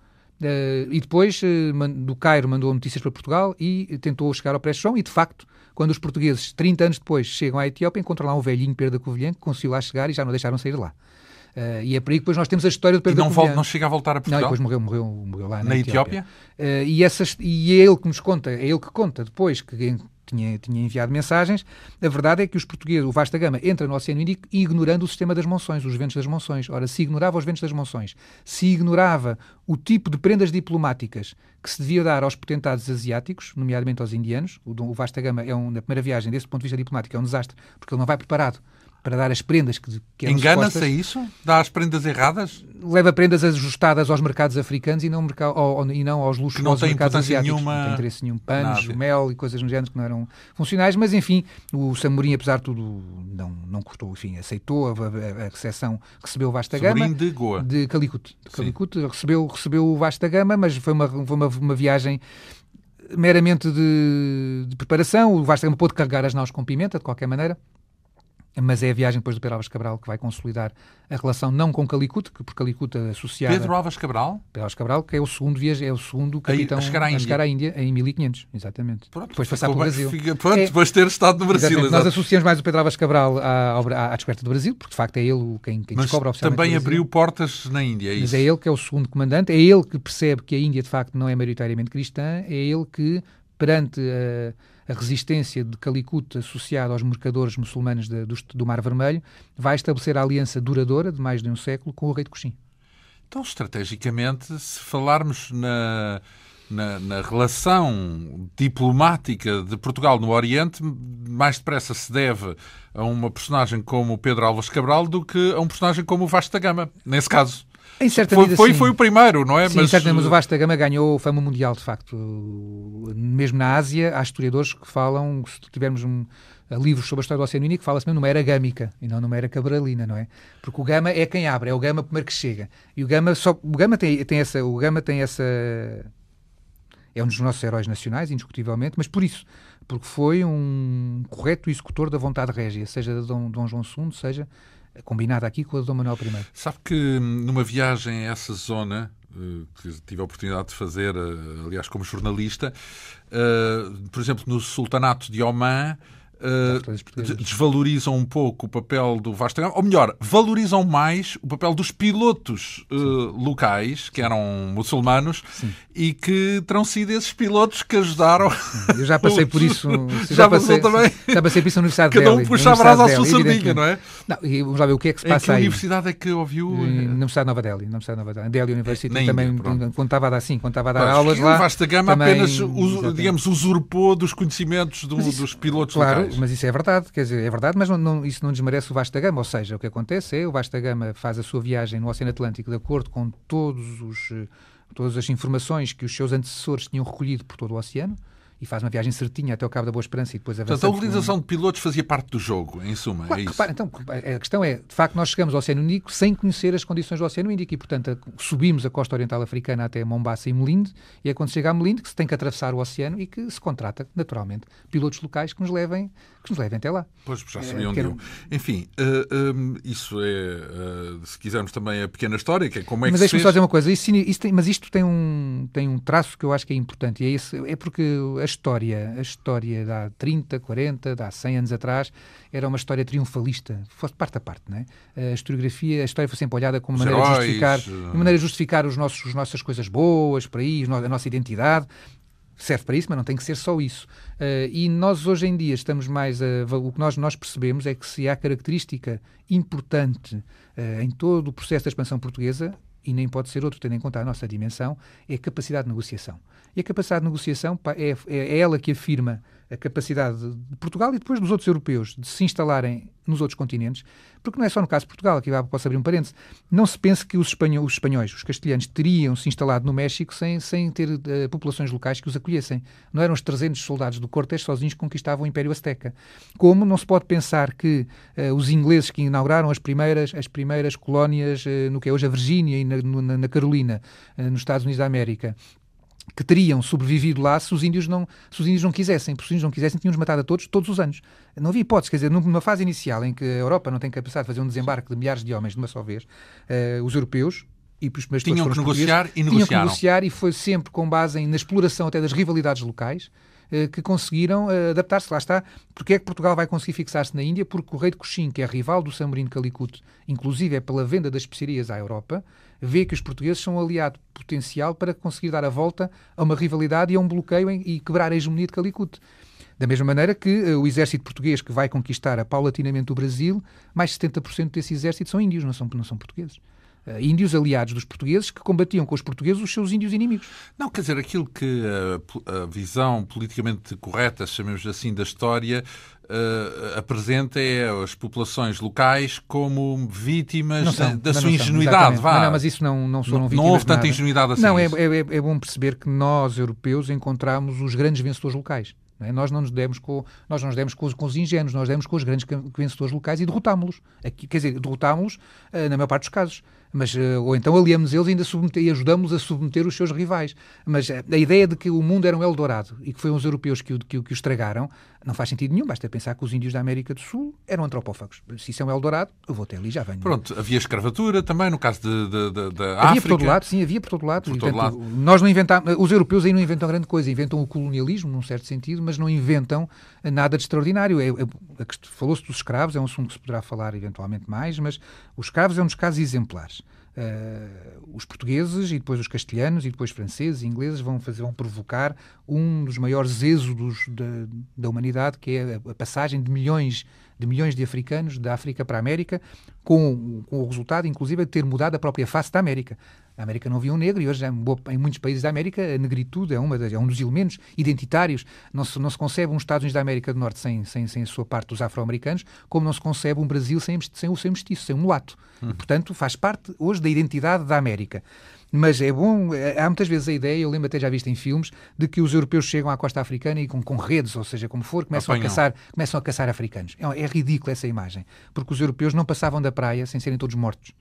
eh, e depois eh, do Cairo mandou notícias para Portugal e tentou chegar ao Prestes João e, de facto, quando os portugueses, 30 anos depois, chegam à Etiópia, encontram lá um velhinho Pedro da Covilhã que conseguiu lá chegar e já não deixaram sair de lá. Uh, e é por aí que depois nós temos a história do Pedro e não, E não chega a voltar a Portugal? Não, depois morreu, morreu, morreu lá na, na Etiópia. Etiópia? Uh, e, essas, e é ele que nos conta, é ele que conta depois que tinha, tinha enviado mensagens. A verdade é que os portugueses, o vasta gama, entra no Oceano Índico ignorando o sistema das monções, os ventos das monções. Ora, se ignorava os ventos das monções, se ignorava o tipo de prendas diplomáticas que se devia dar aos potentados asiáticos, nomeadamente aos indianos, o, o vasta gama é, um, na primeira viagem, desse ponto de vista diplomático, é um desastre, porque ele não vai preparado para dar as prendas que, que Engana-se a isso? Dá as prendas erradas? Leva prendas ajustadas aos mercados africanos e não, ao, e não aos luxuosos que não tem mercados asiáticos. Nenhuma... Não tem interesse nenhum. Panos, Nada. mel e coisas no género que não eram funcionais, mas enfim, o samurim apesar de tudo, não, não enfim, aceitou, a, a, a seção recebeu vasta Samorim gama. de Goa. De Calicut. De Calicut recebeu, recebeu vasta gama, mas foi uma, foi uma, uma viagem meramente de, de preparação. O Vasta Gama pôde carregar as naus com pimenta, de qualquer maneira mas é a viagem depois do Pedro Álvares Cabral que vai consolidar a relação não com Calicut, que por Calicut associada... Pedro Álvares Cabral? Pedro Álvares Cabral, que é o segundo viagem é o segundo capitão a, chegar à Índia, chegar à Índia em 1500, exatamente. Pronto, depois passar pelo é Brasil. Fica, pronto, é, depois ter estado no Brasil. Exatamente. Nós associamos mais o Pedro Álvares Cabral à, à, à, descoberta do Brasil, porque de facto é ele quem, quem mas descobre oficialmente também abriu portas na Índia, é isso? Mas é ele que é o segundo comandante, é ele que percebe que a Índia de facto não é maioritariamente cristã, é ele que perante... Uh, a resistência de Calicut associada aos mercadores muçulmanos de, do, do, Mar Vermelho, vai estabelecer a aliança duradoura de mais de um século com o rei de Cochim. Então, estrategicamente, se falarmos na, na, na, relação diplomática de Portugal no Oriente, mais depressa se deve a uma personagem como Pedro Alves Cabral do que a um personagem como Vasta Gama, nesse caso. Em certa foi, medida, foi, foi, o primeiro, não é? Sim, mas... Certa, mas o eh, Vasco da Gama ganhou fama mundial, de facto. Mesmo na Ásia, há historiadores que falam, se tivermos um, eh, livros sobre a história do Oceano Índico, fala-se mesmo numa era gâmica e não numa era cabralina, não é? Porque o gama é quem abre, é o gama primeiro que chega. E o gama, só, o gama tem, tem essa... O gama tem essa é um dos nossos heróis nacionais, indiscutivelmente, mas por isso, porque foi um correto executor da vontade régia, seja de Dom, Dom João II, seja combinada aqui com o Dom Manuel I. Sabe que hum, numa viagem a essa zona, eh, que tive a oportunidade de fazer, eh, aliás, como jornalista, eh, por exemplo, no Sultanato de Oman, Uh, desvalorizam um pouco o papel do Vasco da Gama, ou melhor, valorizam mais o papel dos pilotos uh, locais, que eram muçulmanos, Sim. e que terão sido esses pilotos que ajudaram. Eu já passei por isso. já, já, passei, também. já passei por isso na Universidade Cada um de puxava a brasa à sua sardinha, não é? Não, e vamos lá ver o que é que se é passa em que a universidade é que ouviu? Eh, na Universidade de Nova Delhi. não Universidade em Nova Delhi. Delhi University também, quando estava a dar, sim, quando estava a dar Mas, aulas lá... vasta gama também, apenas, us, digamos, usurpou dos conhecimentos do, isso, dos pilotos Claro, locais. mas isso é verdade. Quer dizer, é verdade, mas não, não, isso não desmerece o vasta gama. Ou seja, o que acontece é o vasta gama faz a sua viagem no Oceano Atlântico de acordo com todos os eh, todas as informações que os seus antecessores tinham recolhido por todo o oceano, e faz uma viagem certinha até o Cabo da Boa Esperança e depois avança. Portanto, a utilização um... de pilotos fazia parte do jogo, em suma. Claro, é repara, então, a questão é, de facto, nós chegamos ao Oceano Índico sem conhecer as condições do Oceano Índico e, portanto, subimos a costa oriental africana até Mombasa e Melinde e é quando chega a Melinde que se tem que atravessar o oceano e que se contrata, naturalmente, pilotos locais que nos levem que nos levem até lá. Pois, já é, sabiam de eu. Enfim, uh, eh, um, eh, isso é, uh, se quisermos também, a pequena história, que é como é mas que Mas me só dizer uma coisa, isso, isso tem, mas isto tem um, tem um traço que eu acho que é importante, e é, esse, é porque a história, a história de há 30, 40, de há 100 anos atrás, era uma história triunfalista, fosse parte a parte, não é? A historiografia, a história foi sempre olhada como uma maneira de justificar, uma maneira de justificar os nossos, as nossas coisas boas, para aí, a nossa identidade, serve para isso, mas não tem que ser só isso. Uh, e nós hoje em dia estamos mais a, o que nós nós percebemos é que se há característica importante uh, em todo o processo da expansão portuguesa e nem pode ser outro, tendo em conta a nossa dimensão, é a capacidade de negociação. E a capacidade de negociação é, é, é ela que afirma a capacidade de Portugal e depois dos outros europeus de se instalarem nos outros continentes, porque não é só no caso de Portugal, aqui posso abrir um parênteses, não se pense que os espanhóis, os, espanhóis, os castelhanos, teriam se instalado no México sem, sem ter uh, populações locais que os acolhessem. Não eram os 300 soldados do Cortés sozinhos que conquistavam o Império Azteca. Como não se pode pensar que uh, os ingleses que inauguraram as primeiras, as primeiras colónias uh, no que é hoje a Virgínia e na, na, na Carolina, nos Estados Unidos da América, que teriam sobrevivido lá se os índios não, se os índios não quisessem. Porque se os índios não quisessem, tinham-nos matado a todos, todos os anos. Não havia hipótese. Quer dizer, numa fase inicial em que a Europa não tem capacidade de fazer um desembarque de milhares de homens de uma só vez, uh, os europeus, e os primeiros tinham que negociar e negociaram. Tinham que negociar e foi sempre com base na exploração até das rivalidades locais eh, que conseguiram eh, adaptar-se. Lá está. Porque é que Portugal vai conseguir fixar-se na Índia? Porque o rei de Coxim, que é rival do de Calicut, inclusive é pela venda das especiarias à Europa, vê que os portugueses são um aliado potencial para conseguir dar a volta a uma rivalidade e a um bloqueio em, e quebrar a hegemonia de Calicute. Da mesma maneira que uh, o exército português que vai conquistar paulatinamente o Brasil, mais de 70% desse exército são índios, não são, não são portugueses. Eh, índios aliados dos portugueses que combatiam com os portugueses os seus índios inimigos. Não, quer dizer, aquilo que a, a visão politicamente correta, chamemos assim, da história Uh, apresenta é as populações locais como vítimas são, da, da sua ingenuidade. Vá. não, não, mas isso não, não foram não, vítimas. Não houve tanta nada. ingenuidade assim. Não, é, é, é, é, bom perceber que nós, europeus, encontramos os grandes vencedores locais. Não é? Nós não nos demos com, nós não nos demos com os, com, os, ingênuos, nós demos com os grandes vencedores locais e derrotámos-los. Quer dizer, derrotámos-los uh, eh, na maior parte dos casos mas, eh, ou então aliamos eles ainda submeter, e ajudamos a submeter os seus rivais. Mas eh, a ideia de que o mundo era um Eldorado e que foram os europeus que o, que, que o estragaram não faz sentido nenhum. Basta pensar que os índios da América do Sul eram antropófagos. Se isso é um Eldorado, eu vou até ali já venho. Pronto, havia escravatura também, no caso da África. Havia por todo lado, sim, havia por todo lado. Por todo Portanto, lado. Nós não inventámos, eh, os europeus aí não inventam grande coisa, inventam o colonialismo, num certo sentido, mas não inventam nada de extraordinário. É, é, Falou-se dos escravos, é um assunto que se poderá falar eventualmente mais, mas os escravos é um dos casos exemplares. Eh, os portugueses e depois os castelhanos e depois franceses e ingleses vão, fazer, vão provocar um dos maiores êxodos de, da humanidade, que é a passagem de milhões de milhões de africanos da África para a América, com, com o resultado, inclusive, de ter mudado a própria face da América. A América não havia um negro e hoje em, muitos países da América a negritude é, uma das, é um dos elementos identitários. Não se, não se concebe um Estados Unidos da América do Norte sem, sem, sem a sua parte dos afro-americanos, como não se concebe um Brasil sem, sem o seu mestiço, sem um mulato. Hum. E, uhum. portanto, faz parte hoje da identidade da América. Mas é bom, eh, há muitas vezes a ideia, eu lembro até já visto em filmes, de que os europeus chegam à costa africana e com, com redes, ou seja, como for, começam a, caçar, começam a caçar africanos. É, é ridícula essa imagem, porque os europeus não passavam da praia sem serem todos mortos.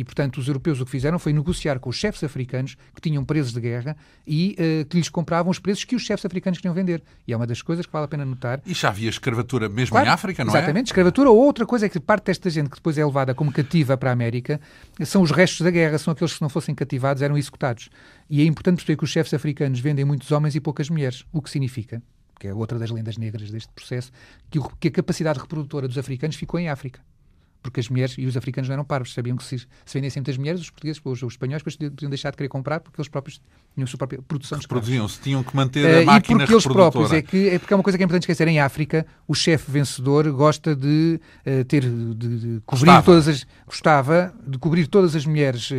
E, portanto, os europeus o que fizeram foi negociar com os chefes africanos que tinham presos de guerra e uh, que lhes compravam os presos que os chefes africanos queriam vender. E é uma das coisas que vale a pena notar. E já havia escravatura mesmo claro, em África, não exatamente, é? Exatamente, escravatura. Outra coisa é que parte desta gente que depois é levada como cativa para a América são os restos da guerra, são aqueles que se não fossem cativados eram executados. E é importante perceber que os chefes africanos vendem muitos homens e poucas mulheres, o que significa que é outra das lendas negras deste processo, que a capacidade reprodutora dos africanos ficou em África porque as mulheres e os africanos não eram parvos, sabiam que se, se vendessem muitas mulheres, os portugueses, os, os espanhóis, depois podiam deixar de querer comprar porque eles próprios tinham a sua própria produção. produziam se tinham que manter a uh, máquina e porque eles próprios, é, que, é porque é uma coisa que é importante esquecer, em África, o chefe vencedor gosta de uh, ter, de, de cobrir gostava. todas as, gostava de cobrir todas as mulheres uh,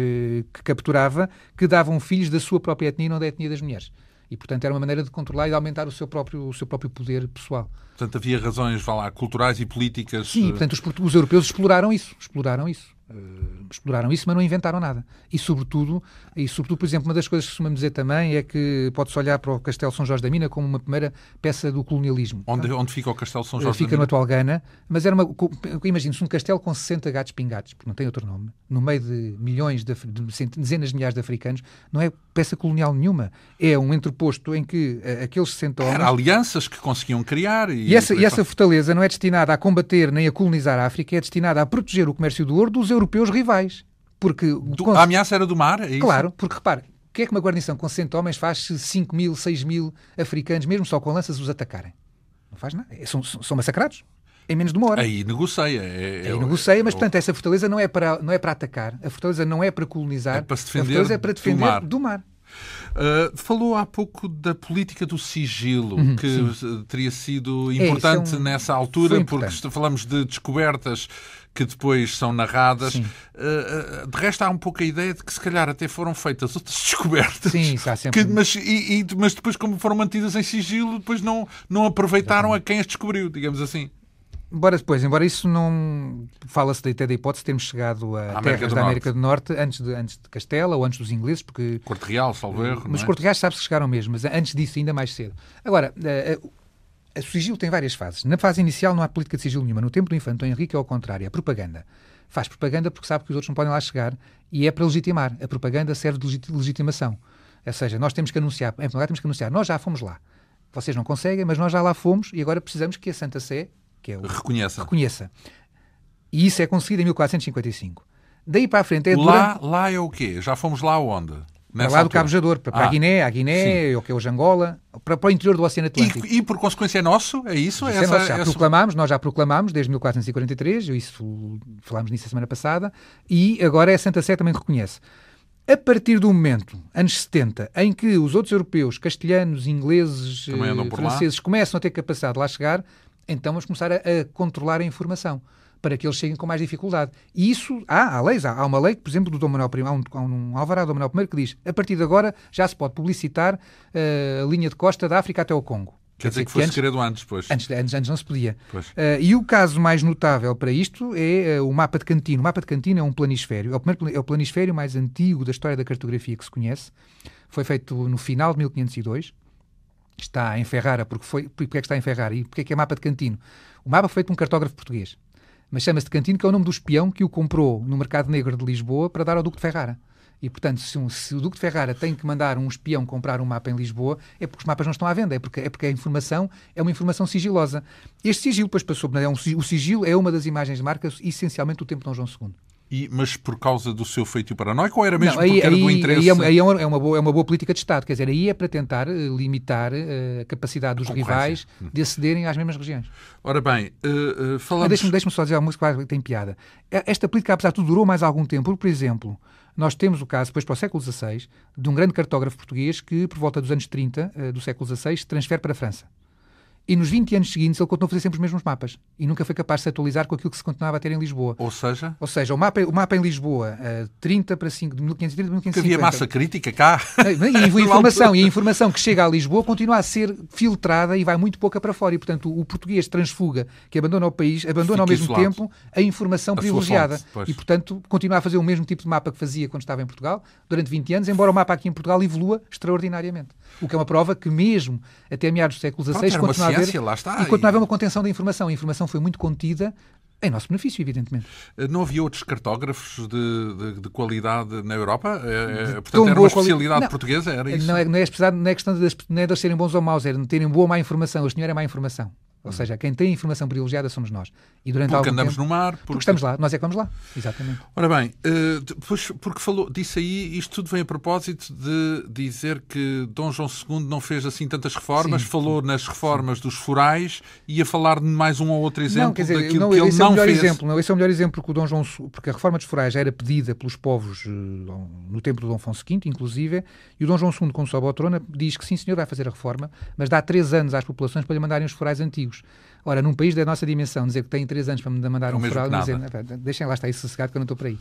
que capturava, que davam filhos da sua própria etnia e não da etnia das mulheres. E, portanto, era uma maneira de controlar e de aumentar o seu próprio, o seu próprio poder pessoal. Portanto, havia razões, lá, culturais e políticas. Sim, eh, portanto, os, os europeus exploraram isso. Exploraram isso. Uh, exploraram isso, mas não inventaram nada. E sobretudo, e sobretudo, por exemplo, uma das coisas que costumamos dizer também é que pode-se olhar para o Castelo São Jorge da Mina como uma primeira peça do colonialismo. Onde, tá? onde fica o Castelo São Jorge uh, Fica no atual Gana, mas era uma... Imagina-se um castelo com 60 gatos pingados, porque não tem outro nome, no meio de milhões, de, de dezenas de milhares de africanos, não é peça colonial nenhuma. É um entreposto em que uh, aqueles 60 homens... Era alianças que conseguiam criar e... E essa, e essa fortaleza não é destinada a combater nem a colonizar a África, é destinada a proteger o comércio do ouro dos europeus europeus rivais. Porque do, cons... A ameaça era do mar? É claro, porque repare, o que é que uma guarnição com 100 homens faz se 5 mil, 6 mil africanos, mesmo só com lanças, os atacarem? Não faz nada. É, são, são massacrados em menos de uma hora. Aí negocia. É, é Aí é negocia, mas, portanto, essa fortaleza não é, para, não é para atacar, a fortaleza não é para colonizar, é para se defender a fortaleza é para defender do mar. Do mar. Ah, falou há pouco da política do sigilo, uhum, que sim. teria sido é, é importante é, é um... nessa altura, importante. porque falamos de descobertas que depois são narradas. Uh, de resto, há um pouco a ideia de que se calhar até foram feitas outras descobertas, Sim, sempre... que, mas, e, e, mas depois, como foram mantidas em sigilo, depois não, não aproveitaram Exatamente. a quem as descobriu, digamos assim. Embora, depois, embora isso não. Fala-se até da hipótese de termos chegado a, a terras América da América do Norte antes de, antes de Castela ou antes dos ingleses, porque. Corte Real, salvo erro. Mas é? Corte Real sabe-se que chegaram mesmo, mas antes disso, ainda mais cedo. Agora, a, a, a sigilo tem várias fases. Na fase inicial não há política de sigilo nenhuma. No tempo do Infante, o Henrique é ao contrário, é propaganda. Faz propaganda porque sabe que os outros não podem lá chegar e é para legitimar. A propaganda serve de legitimação. Ou seja, nós temos que anunciar, em primeiro lugar, temos que anunciar, nós já fomos lá. Vocês não conseguem, mas nós já lá fomos e agora precisamos que a Santa Sé que é o reconheça. reconheça. E isso é conseguido em 1455. Daí para a frente é lá, durante... lá é o quê? Já fomos lá onde? Nessa para lá altura. do Cabo Jador, para, ah, a Guiné, a Guiné, o que é hoje Angola, para, para o interior do Oceano Atlântico. E, e por consequência é nosso? É isso? isso é essa, já essa... proclamámos, nós já proclamámos desde 1443, isso, falámos nisso a semana passada, e agora é a Santa Sé também reconhece. A partir do momento, anos 70, em que os outros europeus, castelhanos, ingleses, franceses, começam a ter capacidade de lá chegar, então vamos começar a, a controlar a informação para que eles cheguem com mais dificuldade. E isso, há, há leis, há, há uma lei, por exemplo, do Dom Manuel I, há um, há um alvará do Dom Manuel I que diz, a partir de agora já se pode publicitar uh, a linha de costa da África até o Congo. Quer dizer, que foi que antes, segredo antes, pois. Antes, antes, antes não se podia. Uh, e o caso mais notável para isto é uh, o mapa de Cantino. O mapa de Cantino é um planisfério. É o, primeiro, é o planisfério mais antigo da história da cartografia que se conhece. Foi feito no final de 1502 está em Ferrara, porque, foi, porque é que está em Ferrara e porque é que é mapa de Cantino. O mapa foi feito por um cartógrafo português, mas chama-se de Cantino, que é o nome do espião que o comprou no mercado negro de Lisboa para dar ao Duque de Ferrara. E, portanto, se, um, se, o Duque de Ferrara tem que mandar um espião comprar um mapa em Lisboa, é porque os mapas não estão à venda, é porque, é porque a informação é uma informação sigilosa. Este sigilo, depois passou, é um, o sigilo é uma das imagens de marca, essencialmente, do tempo de Dom João II. E, mas por causa do seu feitio paranoico ou era mesmo não, aí, porque era do interesse? Aí, é, uma, aí é, uma, é, uma boa, é uma boa política de Estado, quer dizer, aí é para tentar eh, limitar eh, a capacidade dos a rivais hum. de acederem às mesmas regiões. Ora bem, uh, uh, falamos... Ah, deixa-me deixa só dizer uma coisa que tem piada. É, esta política, apesar de tudo, durou mais algum tempo, porque, por exemplo, nós temos o caso, depois para o século XVI, de um grande cartógrafo português que, por volta dos anos 30 do século XVI, se transfere para a França. E nos 20 anos seguintes ele continuou a fazer sempre os mesmos mapas e nunca foi capaz de se atualizar com aquilo que se continuava a ter em Lisboa. Ou seja? Ou seja, o mapa, o mapa em Lisboa, uh, eh, 30 para 5, de 1530 para 1550. Que havia massa crítica cá. E, a informação, e a informação que chega a Lisboa continua a ser filtrada e vai muito pouca para fora. E, portanto, o português transfuga, que abandona o país, abandona ao mesmo isolado. tempo a informação a privilegiada. Fonte, e, portanto, continua a fazer o mesmo tipo de mapa que fazia quando estava em Portugal durante 20 anos, embora o mapa aqui em Portugal evolua extraordinariamente. O que é uma prova que mesmo até meados do século XVI continuava enquanto haver, lá está, e continua a haver uma contenção da informação. A informação foi muito contida em nosso benefício, evidentemente. Eh, não havia outros cartógrafos de, de, de qualidade na Europa? É, portanto, era uma especialidade portuguesa? Era isso? Não é, não é, não é questão de, não é de serem bons ou maus, era é de terem boa ou má informação. O senhor era má informação. Ou hum. seja, quem tem a informação privilegiada somos nós. E durante porque andamos tempo, no mar. Porque... porque... estamos lá, nós é que vamos lá. Exatamente. Ora bem, eh, depois, porque falou, disse aí, isto tudo vem a propósito de dizer que Dom João II não fez assim tantas reformas, sim, falou sim, nas reformas sim. dos forais, ia falar de mais um ou outro exemplo não, quer dizer, daquilo não, que ele não é o melhor fez. Exemplo, não, esse é o melhor exemplo, porque, o Dom João, porque a reforma dos forais era pedida pelos povos eh, no tempo do Dom Afonso V, inclusive, e o Dom João II, quando sobe ao trono, diz que sim, senhor, vai fazer a reforma, mas dá três anos às populações para lhe mandarem os forais antigos. Ora, num país da nossa dimensão, dizer que tem três anos para me mandar é um fraude, é- dizer, deixem lá estar isso sossegado que eu não estou para aí.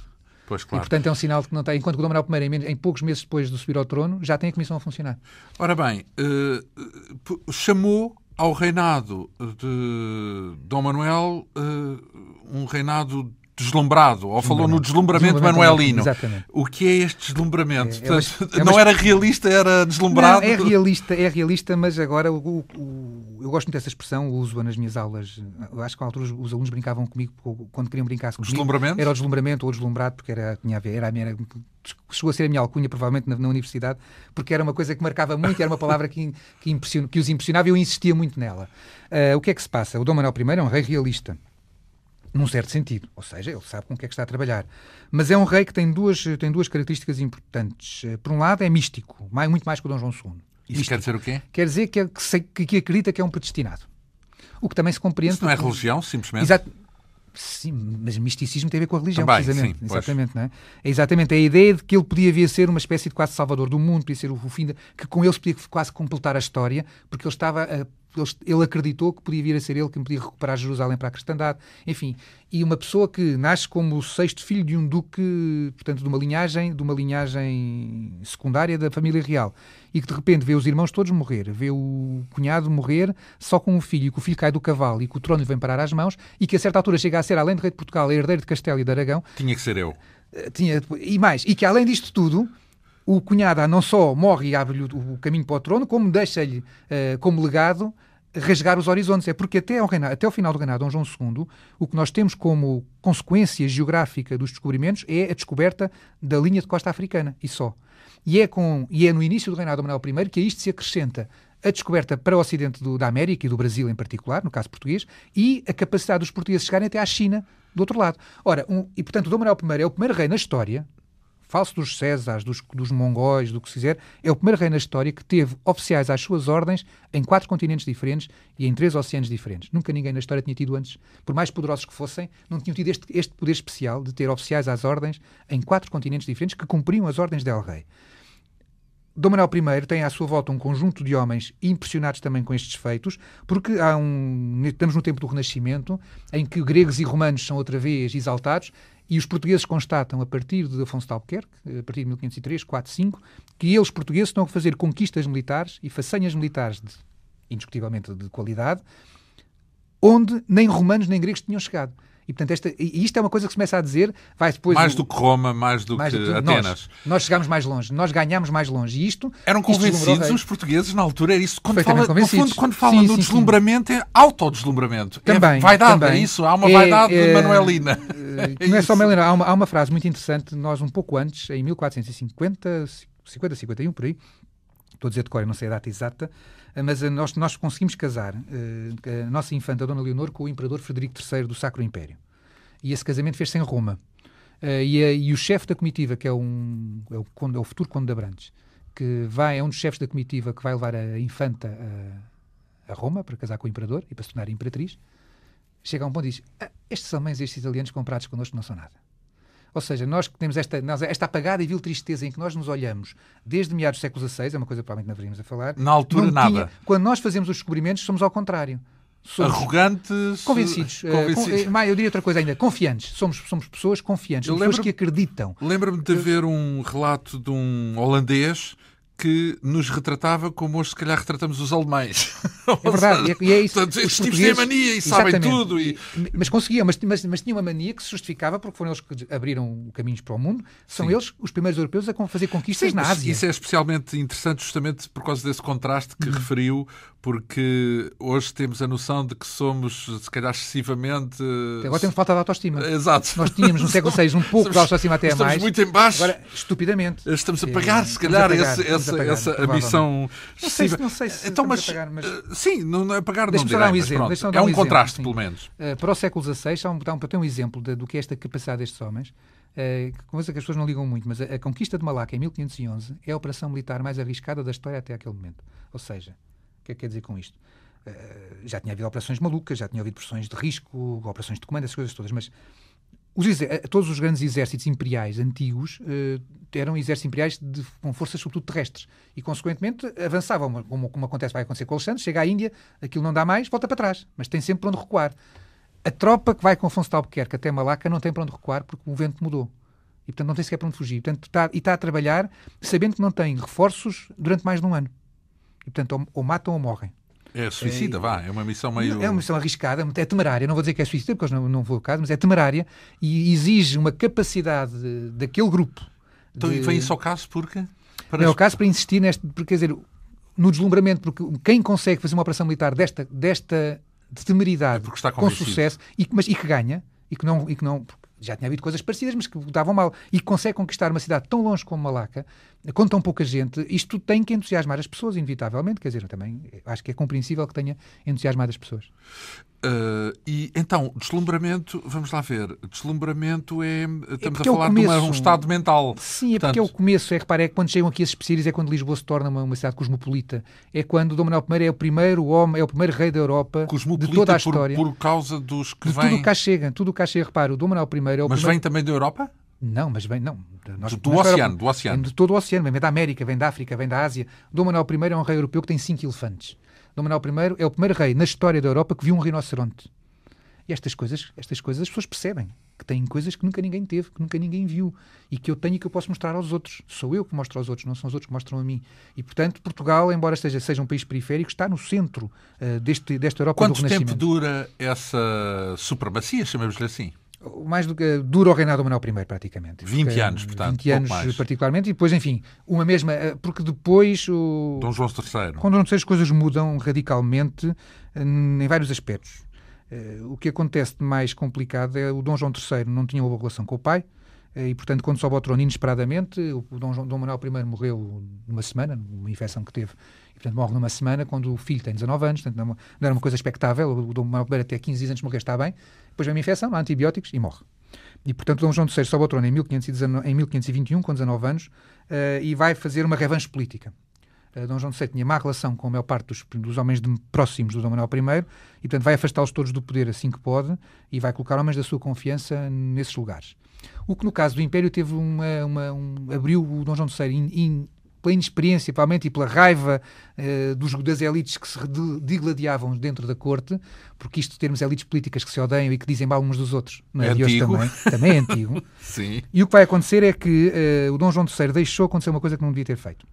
Pois, claro. E, portanto, é um sinal de que não está. Enquanto o Dom Manuel I, em, em, poucos meses depois de subir ao trono, já tem a Comissão a funcionar. Ora bem, eh, eh, chamou ao reinado de Dom Manuel eh, um reinado deslumbrado, ou falou no deslumbramento, deslumbramento manuelino. Exatamente. O que é este deslumbramento? É, é Portanto, é uma... Não era realista, era deslumbrado? Não, é realista, é realista, mas agora o, o, eu gosto muito dessa expressão, uso-a nas minhas aulas. Eu acho que outros altura os, alunos brincavam comigo quando queriam brincar comigo. Deslumbramento? Era o deslumbramento ou deslumbrado, porque era, tinha a ver, era a minha, era, chegou a ser a minha alcunha, provavelmente, na, na, universidade, porque era uma coisa que marcava muito, era uma palavra que, que, impressiona que os impressionava e eu insistia muito nela. Uh, o que é que se passa? O Dom Manuel I é um rei realista num certo sentido, ou seja, ele sabe com o que é que está a trabalhar. Mas é um rei que tem duas, tem duas características importantes. Eh, por um lado, é místico, mais, muito mais que o Dom João II. Isso místico. quer dizer o quê? Quer dizer que, é, que, se, que, acredita que é um predestinado. O que também se compreende. Isso não é porque... religião, simplesmente? Exato. Sim, mas misticismo tem a ver com a religião, Também, precisamente. Sim, exatamente, não é? é? Exatamente a ideia de que ele podia vir a ser uma espécie de quase salvador do mundo, podia ser o fim, de, que com ele se podia quase completar a história, porque ele estava a ele acreditou que podia vir a ser ele que me podia recuperar Jerusalém para a cristandade, enfim. E uma pessoa que nasce como o sexto filho de um duque, portanto, de uma linhagem, de uma linhagem secundária da família real, e que de repente vê os irmãos todos morrer, vê o cunhado morrer só com um filho, e que o filho cai do cavalo e que o trono lhe vem parar às mãos, e que a certa altura chega a ser, além de rei de Portugal, é herdeiro de Castelo e de Aragão. Tinha que ser eu. Eh, tinha, e mais, e que além disto tudo, o cunhado ah, não só morre e abre-lhe o caminho para o trono, como deixa-lhe eh, como legado rasgar os horizontes. É porque até ao, reinado, até ao final do reinado de Dom João II, o que nós temos como consequência geográfica dos descobrimentos é a descoberta da linha de costa africana, e só. E é, com, e é no início do reinado de Manuel I que a isto se acrescenta a descoberta para o ocidente do, da América e do Brasil em particular, no caso português, e a capacidade dos portugueses chegarem até à China, do outro lado. Ora, um, e portanto, Dom Manuel I é o primeiro rei na história, Falso dos Césares, dos, dos mongóis, do que se quiser, é o primeiro rei na história que teve oficiais às suas ordens em quatro continentes diferentes e em três oceanos diferentes. Nunca ninguém na história tinha tido antes, por mais poderosos que fossem, não tinham tido este, este poder especial de ter oficiais às ordens em quatro continentes diferentes que cumpriam as ordens del rei. Dom Manuel I tem à sua volta um conjunto de homens impressionados também com estes feitos, porque há um, estamos no tempo do Renascimento, em que gregos e romanos são outra vez exaltados, e os portugueses constatam, a partir de Afonso de Albuquerque, a partir de 1503, 4, 5, que eles, portugueses, estão a fazer conquistas militares e façanhas militares, de, indiscutivelmente de qualidade, onde nem romanos nem gregos tinham chegado. E, portanto, esta, e isto é uma coisa que se começa a dizer, vai depois... Mais do que Roma, mais do mais que do, Atenas. Nós, nós chegámos mais longe, nós ganhámos mais longe. E isto... Eram convencidos é? os portugueses, na altura, era isso. Quando fala, no fundo, quando fala sim, do sim, deslumbramento, sim. é autodeslumbramento. É também. É vaidade, também. é isso. Há uma é, vaidade é, manuelina. Eh, é, não é só manuelina. Há uma, há uma frase muito interessante, nós um pouco antes, em 1450, 50, 51, por aí, estou a dizer de cor, não sei a data exata, mas eh, nós, nós conseguimos casar eh, a nossa infanta, a Dona Leonor, com o imperador Frederico III do Sacro Império. E esse casamento fez-se em Roma. Eh, e, a, e, o chefe da comitiva, que é, um, é, o, é o futuro Conde de Abrantes, que vai, é um dos chefes da comitiva que vai levar a infanta a, a Roma para casar com o imperador e para se tornar imperatriz, chega a um ponto e diz: ah, Estes alemães, estes italianos comprados connosco não são nada. Ou seja, nós que temos esta, esta apagada e vil tristeza em que nós nos olhamos desde meados do século XVI, é uma coisa que provavelmente não deveríamos a falar. Na altura, tinha, nada. Quando nós fazemos os descobrimentos, somos ao contrário. Somos Arrogantes. Convencidos. Eh, convencidos. Uh, eu diria outra coisa ainda. Confiantes. Somos, somos pessoas confiantes. pessoas que acreditam. Lembro-me de eu... ver um relato de um holandês que nos retratava como hoje, se calhar, retratamos os alemães. É verdade, e é isso. Portanto, estes tipos têm mania e sabem tudo. E... Mas conseguiam, mas, mas, mas tinham uma mania que se justificava porque foram eles que abriram caminhos para o mundo, são Sim. eles os primeiros europeus a fazer conquistas Sim, na Ásia. Isso é especialmente interessante, justamente por causa desse contraste que uhum. referiu, porque hoje temos a noção de que somos, se calhar, excessivamente. Agora temos falta de autoestima. Exato. Nós tínhamos no século VI um pouco estamos, de autoestima até estamos mais. Estamos muito em baixo. Agora, estupidamente. Estamos a pagar, se calhar, essa, essa, essa ambição excessiva. Não sei se, não sei se então, mas, pagar, mas... Eh, sim, não, é pagar, não direi, um exemplo, É um, um contraste, exemplo, pelo menos. Uh, para o século XVI, só um, para ter um exemplo de, do que é esta capacidade destes homens, eh, uh, coisa que as pessoas não ligam muito, mas a, a conquista de Malaca em 1511 é a operação militar mais arriscada da história até aquele momento. Ou seja, que é que quer dizer com isto? Uh, já tinha havido operações malucas, já tinha havido pressões de risco, operações de comando, essas coisas todas, mas os eh, todos os grandes exércitos imperiais antigos uh, eram exércitos imperiais de, com forças sobretudo terrestres e, consequentemente, avançavam, como, como acontece, vai acontecer com Alexandre, chega à Índia, aquilo não dá mais, volta para trás, mas tem sempre para onde recuar. A tropa que vai com Afonso de Albuquerque até Malaca não tem para onde recuar porque o vento mudou. E, portanto, não tem sequer para onde fugir. Portanto, está, e está a trabalhar sabendo que não tem reforços durante mais de um ano portanto, ou, matam ou morrem. É suicida, é, vá, é uma missão meio. É uma missão arriscada, é temerária. Não vou dizer que é suicida, porque não, não vou ao caso, mas é temerária e exige uma capacidade daquele grupo. Então, de... vem isso ao caso porque? Para... É ao caso para insistir neste. Porque, quer dizer, no deslumbramento, porque quem consegue fazer uma operação militar desta, desta temeridade é com sucesso e, mas, e que ganha, e que não. E que não já tinha havido coisas parecidas, mas que davam mal, e que consegue conquistar uma cidade tão longe como Malaca, com tão pouca gente, isto tem que entusiasmar as pessoas, inevitavelmente. Quer dizer, também acho que é compreensível que tenha entusiasmado as pessoas. Uh, e então, deslumbramento, vamos lá ver. Deslumbramento é. é estamos é a falar é começo, de uma, um estado mental. Sim, é porque é o começo. É, repara, é quando chegam aqui esses especialistas, é quando Lisboa se torna uma, uma, cidade cosmopolita. É quando Dom Manuel I é o primeiro homem, é o primeiro rei da Europa de toda a história. Por, por causa dos que de vêm. Tudo cá chega, tudo cá chega. Repara, o Dom Manuel I é o Mas primeiro... vem também da Europa? Não, mas bem, não. Nós, do, nós oceano, do oceano. De todo o oceano, vem da América, vem da África, vem da Ásia. Dom Manuel I é um rei europeu que tem cinco elefantes. Dom Manuel I é o primeiro rei na história da Europa que viu um rinoceronte. E estas coisas, estas coisas as pessoas percebem que têm coisas que nunca ninguém teve, que nunca ninguém viu e que eu tenho e que eu posso mostrar aos outros. Sou eu que mostro aos outros, não são os outros que mostram a mim. E, portanto, Portugal, embora esteja, seja um país periférico, está no centro uh, deste, desta Europa Quanto do Renascimento. Quanto tempo dura essa supremacia, chamemos-lhe assim? mais do que dura o reinado do Manuel I, praticamente. 20 porque, anos, portanto. 20 anos, mais. particularmente, e depois, enfim, uma mesma. Eh, porque depois. O, Dom João III. quando não III as coisas mudam radicalmente eh, em vários aspectos. Eh, o que acontece de mais complicado é o Dom João III não tinha uma boa relação com o pai, eh, e, portanto, quando sobe ao trono inesperadamente, o Dom, João, Dom Manuel I morreu numa semana, numa infecção que teve, e, portanto, morre numa semana quando o filho tem 19 anos, portanto, é não, era uma coisa expectável, o Dom Manuel I até 15 dias antes de morrer está bem, depois vem uma infecção, há antibióticos e morre. E, portanto, Dom João VI sobe ao trono em, 1519, em 1521, com 19 anos, uh, e vai fazer uma revanche política. Eh, Dom João VII tinha má relação com a maior parte dos, dos homens de, próximos do Dom Manuel I e, portanto, vai afastá-los todos do poder assim que pode e vai colocar homens da sua confiança nesses lugares. O que no caso do Império teve uma. uma um, abriu o Dom João III in, in, pela inexperiência, provavelmente, e pela raiva uh, dos, das elites que se digladiavam dentro da corte, porque isto termos elites políticas que se odeiam e que dizem mal uns dos outros, não é, é de hoje também, também é antigo. Sim. E o que vai acontecer é que uh, o Dom João III deixou acontecer uma coisa que não devia ter feito,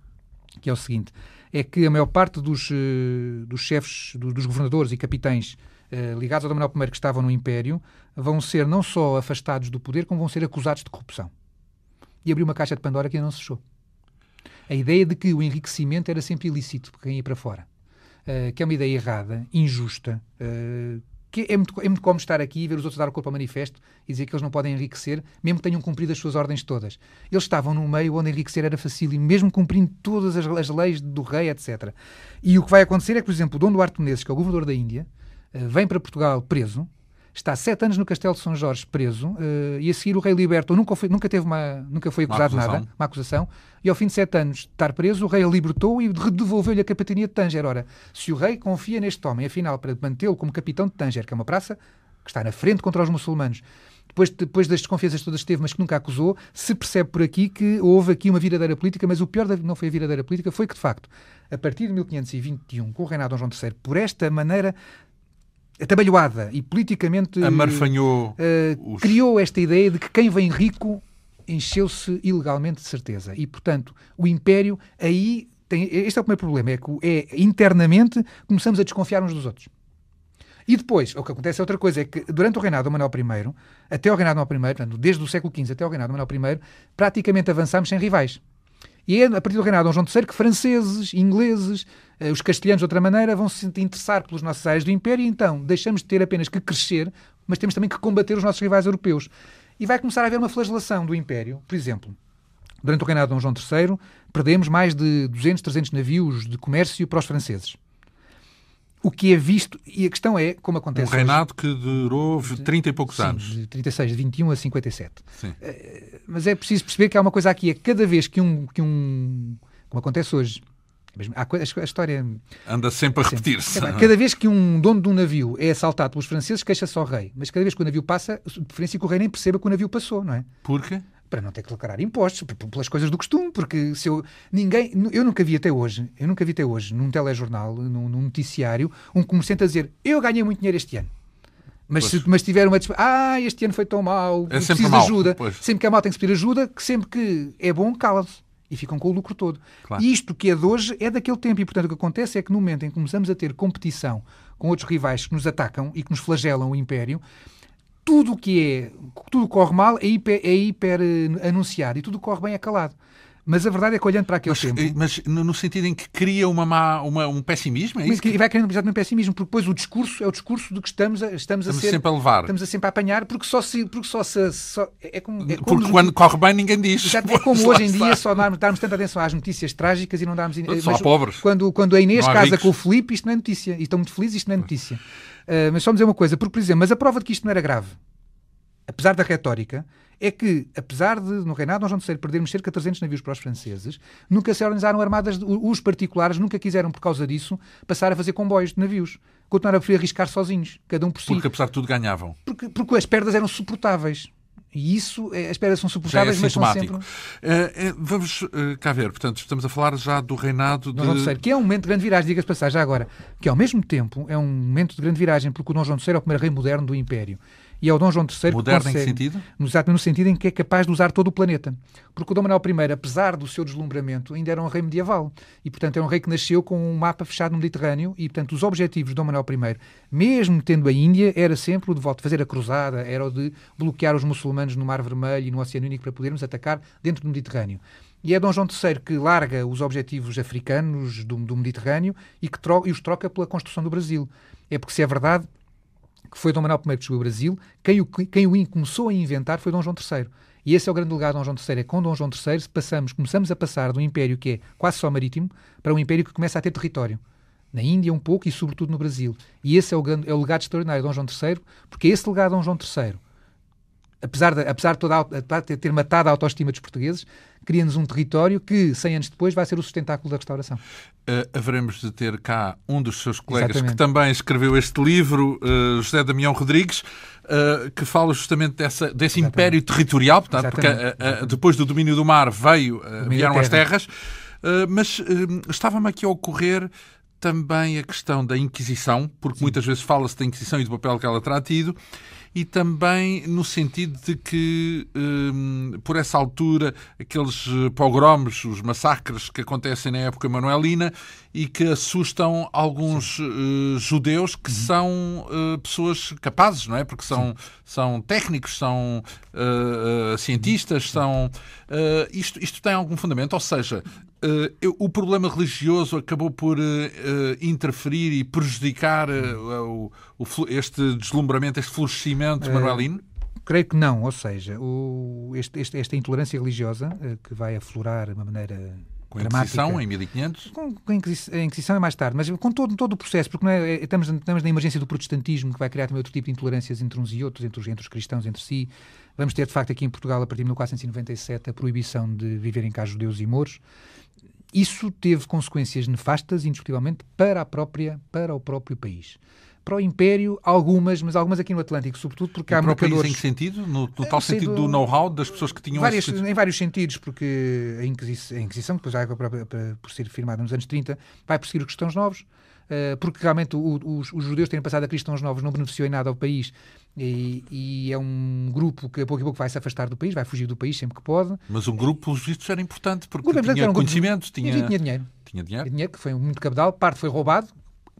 que é o seguinte, é que a maior parte dos, uh, dos chefes, do, dos governadores e capitães eh, ligados ao Dom Manuel I que estavam no Império vão ser não só afastados do poder, como vão ser acusados de corrupção. E abriu uma caixa de Pandora que ainda não se fechou. A ideia de que o enriquecimento era sempre ilícito porque quem ia para fora. Uh, que é uma ideia errada, injusta, uh, que é muito, é muito como estar aqui e ver os outros dar o corpo ao manifesto e dizer que eles não podem enriquecer, mesmo que tenham cumprido as suas ordens todas. Eles estavam num meio onde enriquecer era fácil e mesmo cumprindo todas as, as leis do rei, etc. E o que vai acontecer é que, por exemplo, o Dom Duarte Menezes, que é o governador da Índia, eh, vem para Portugal preso, está sete anos no Castelo de São Jorge preso uh, e a seguir o rei libertou nunca foi, nunca teve uma, nunca foi acusado de nada, uma acusação, e ao fim de sete anos de estar preso, o rei libertou e devolveu-lhe a capitania de Tanger. Ora, se o rei confia neste homem, afinal, para mantê-lo como capitão de Tanger, que é uma praça que está na frente contra os muçulmanos, depois, depois das desconfianças todas que teve, mas que nunca acusou, se percebe por aqui que houve aqui uma viradeira política, mas o pior da, não foi a viradeira política, foi que, de facto, a partir de 1521, com o reinado de Dom João III, por esta maneira atabalhoada e politicamente Amarfanhou uh, os... criou esta ideia de que quem vem rico encheu-se ilegalmente de certeza. E, portanto, o império aí tem. Este é o primeiro problema, é que é, internamente começamos a desconfiar uns dos outros. E depois, o que acontece é outra coisa, é que durante o reinado do Manuel I, até o reinado do Manuel I, portanto, desde o século XV até o reinado do Manuel I, praticamente avançámos sem rivais. E é a partir do reinado de Dom João III que franceses, ingleses, eh, os castelhanos de outra maneira vão se interessar pelos nossos áreas do Império e então deixamos de ter apenas que crescer, mas temos também que combater os nossos rivais europeus. E vai começar a haver uma flagelação do Império. Por exemplo, durante o reinado de Dom João III, perdemos mais de 200, 300 navios de comércio para os franceses o que é visto, e a questão é como acontece. Um reinado hoje. que durou 30 e poucos Sim, anos. De 36, de 21 a 57. Sim. Eh, mas é preciso perceber que há uma coisa aqui: é cada vez que um. Que um como acontece hoje. É a história anda sempre a repetir-se. Cada vez que um dono de um navio é assaltado pelos franceses, queixa-se ao rei. Mas cada vez que o navio passa, de preferência é que o rei nem perceba que o navio passou, não é? Porquê? para não ter que declarar impostos, pelas coisas do costume, porque se eu ninguém, eu nunca vi até hoje, eu nunca vi até hoje num telejornal, num, num noticiário, um comerciante a dizer: "Eu ganhei muito dinheiro este ano". Mas pois. se mas tiver uma ah, este ano foi tão mal, é preciso de ajuda. Sempre que é mal tem que pedir ajuda, que sempre que é bom, cala-se. E ficam com o lucro todo. Claro. E isto que é de hoje é daquele tempo. E, portanto, o que acontece é que no momento em que começamos a ter competição com outros rivais que nos atacam e que nos flagelam o império, tudo o que é, tudo corre mal é hiper, é hiper eh, anunciado e tudo corre bem é calado. Mas a verdade é que olhando para aquele mas, tempo. Eh, mas no sentido em que cria uma má, uma, um pessimismo? É isso que... E vai criando um pessimismo, porque depois o discurso é o discurso de que estamos a, estamos, estamos a ser, sempre a levar. Estamos a sempre a apanhar, porque só se. Porque só se só, é, é como, é como porque nos, quando corre bem ninguém diz. Exato, é como hoje em dia só darmos, darmos tanta atenção às notícias trágicas e não darmos. Só mas, pobres. Quando, quando a Inês casa ricos. com o Felipe isto não é notícia. E estão muito felizes, isto não é notícia. Ah, mas só me dizer uma coisa, porque, por exemplo, mas a prova de que isto não era grave, apesar da retórica, é que, apesar de, no reinado de vamos III, perdermos cerca de 300 navios para os franceses, nunca se organizaram armadas, de, os particulares nunca quiseram, por causa disso, passar a fazer comboios de navios. Continuaram a preferir arriscar sozinhos, cada um por si. Porque, apesar de tudo, ganhavam. Porque, porque as perdas eram suportáveis. E isso, é, as pedras são é suportáveis, é mas são sempre... É, é, vamos eh, cá ver, portanto, estamos a falar já do reinado de... Dom João III, que é um momento de grande viragem, diga-se passar já agora, que ao mesmo tempo é um momento de grande viragem, porque o Dom João III é o primeiro rei moderno do Império. E é o Dom João III Moderno que consegue... em que sentido? Exatamente no sentido em que é capaz de usar todo o planeta. Porque o Dom Manuel I, apesar do seu deslumbramento, ainda era um rei medieval. E, portanto, é um rei que nasceu com um mapa fechado no Mediterrâneo e, portanto, os objetivos de Dom Manuel I, mesmo tendo a Índia, era sempre o de volta, fazer a cruzada, era o de bloquear os muçulmanos no Mar Vermelho e no Oceano Único para podermos atacar dentro do Mediterrâneo. E é Dom João III que larga os objetivos africanos do, do Mediterrâneo e que e os troca pela construção do Brasil. É porque, se é verdade, que foi Dom Manuel I que chegou ao Brasil, quem o, quem o começou a inventar foi Dom João III. E esse é o grande legado de Dom João III. É com Dom João III passamos, começamos a passar de um império que é quase só marítimo para um império que começa a ter território. Na Índia um pouco e sobretudo no Brasil. E esse é o, grande, é o legado extraordinário de Dom João III, porque esse legado de Dom João III, apesar de, apesar de, toda, apesar de ter matado a autoestima dos portugueses, cria-nos um território que, 100 anos depois, vai ser o sustentáculo da restauração. Uh, haveremos de ter cá um dos seus colegas Exatamente. que também escreveu este livro, uh, José Damião Rodrigues, uh, que fala justamente dessa, desse Exatamente. império territorial, portanto, porque depois do domínio do mar veio, vieram terra. as terras, mas estava-me aqui a ocorrer também a questão da Inquisição, porque Sim. muitas vezes fala-se da Inquisição e do papel que ela terá tido e também no sentido de que, um, por essa altura, aqueles pogromes, os massacres que acontecem na época manuelina e que assustam alguns uh, judeus que uhum. são uh, pessoas capazes, não é? Porque são, são técnicos, são uh, cientistas, são. isto, isto tem algum fundamento? Ou seja, Uh, eu, o problema religioso acabou por uh, uh, interferir e prejudicar o, o, este deslumbramento, este florescimento, Manuelino? Creio que não, ou seja, o, este, este, esta intolerância religiosa que vai aflorar de uma maneira com a Inquisição, em 1500? Com, com a, Inquisição, é mais tarde, mas com todo, todo o processo, porque é, é, estamos, estamos na emergência do protestantismo, que vai criar também outro tipo de intolerâncias entre uns e outros, entre os, entre os cristãos entre si. Vamos ter, de facto, aqui em Portugal, a partir de 1497, a proibição de viverem cá judeus e mouros isso teve consequências nefastas, indiscutivelmente, para, a própria, para o próprio país para o Império, algumas, mas algumas aqui no Atlântico, sobretudo porque há marcadores... País em que sentido? No, no eh, tal sentido do know-how das pessoas que tinham... Várias, esse... Em vários sentidos, porque a Inquisição, a Inquisição depois já é por ser firmada nos anos 30, vai perseguir os cristãos novos, eh, porque realmente os, os judeus terem passado a cristãos novos não beneficiou em nada ao país e, e, é um grupo que a pouco e pouco vai se afastar do país, vai fugir do país sempre que pode. Mas um grupo, pelos vistos, era importante, porque grupo, tinha um conhecimento, tinha... tinha dinheiro. Tinha dinheiro. dinheiro, que foi muito cabedal. Parte foi roubado,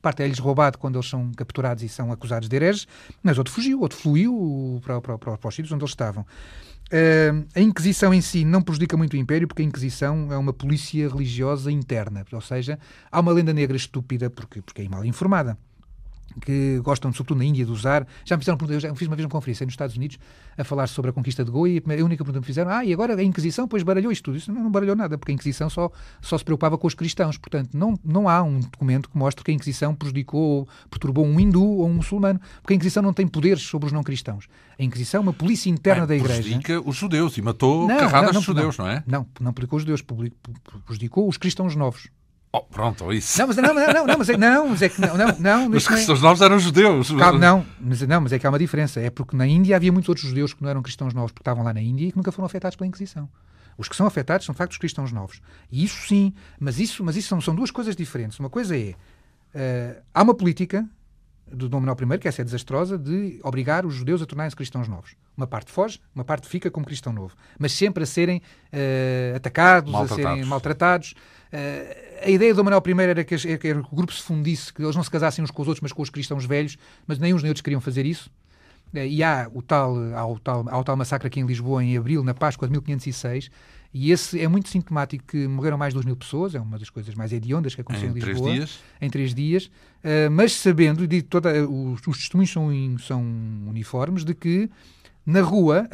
parte é-lhes roubado quando eles são capturados e são acusados de hereges, mas outro fugiu, outro fluiu para, para, para, para os sítios onde eles estavam. Uh, a Inquisição em si não prejudica muito o Império, porque a Inquisição é uma polícia religiosa interna, ou seja, há uma lenda negra estúpida porque, porque é mal informada que gostam, sobretudo na Índia, de usar. Já me fizeram perguntas, eu já fiz uma vez uma conferência nos Estados Unidos a falar sobre a conquista de Goa e a, única pergunta que me fizeram, ah, e agora a Inquisição, pois baralhou isto tudo. Isso não, não baralhou nada, porque a Inquisição só, só se preocupava com os cristãos. Portanto, não, não há um documento que mostre que a Inquisição prejudicou ou perturbou um hindu ou um muçulmano, porque a Inquisição não tem poderes sobre os não cristãos. A Inquisição é uma polícia interna é, da Igreja. Prejudica os judeus e matou não, carradas não, não, judeus, não, não é? Não, não prejudicou os judeus, prejudicou os cristãos novos. Oh, pronto, é isso. Não, mas, não, não, não, mas é, não, mas é que não, não, não. Mas cristãos é. novos eram judeus. Calma, não, mas, não, mas é que há uma diferença. É porque na Índia havia muitos outros judeus que não eram cristãos novos, porque estavam lá na Índia e que nunca foram afetados pela Inquisição. Os que são afetados são, de facto, os cristãos novos. E isso sim, mas isso, mas isso são, são duas coisas diferentes. Uma coisa é, uh, há uma política do Dom Manuel I, que essa é desastrosa, de obrigar os judeus a tornarem-se cristãos novos. Uma parte foge, uma parte fica como cristão novo, mas sempre a serem uh, atacados, a serem maltratados. Uh, a ideia do Dom Manuel I era que, era que, o grupo se fundisse, que eles não se casassem uns com os outros, mas com os cristãos velhos, mas nem uns nem outros queriam fazer isso. Uh, e há o, tal, há, o tal, há o tal massacre aqui em Lisboa, em abril, na Páscoa de 1506, e esse é muito sintomático que morreram mais de 2 mil pessoas, é uma das coisas mais hediondas que aconteceu em, em Lisboa. Três dias. Em três dias. Uh, mas sabendo, de toda, ah, os, os testemunhos são, são, uniformes, de que na rua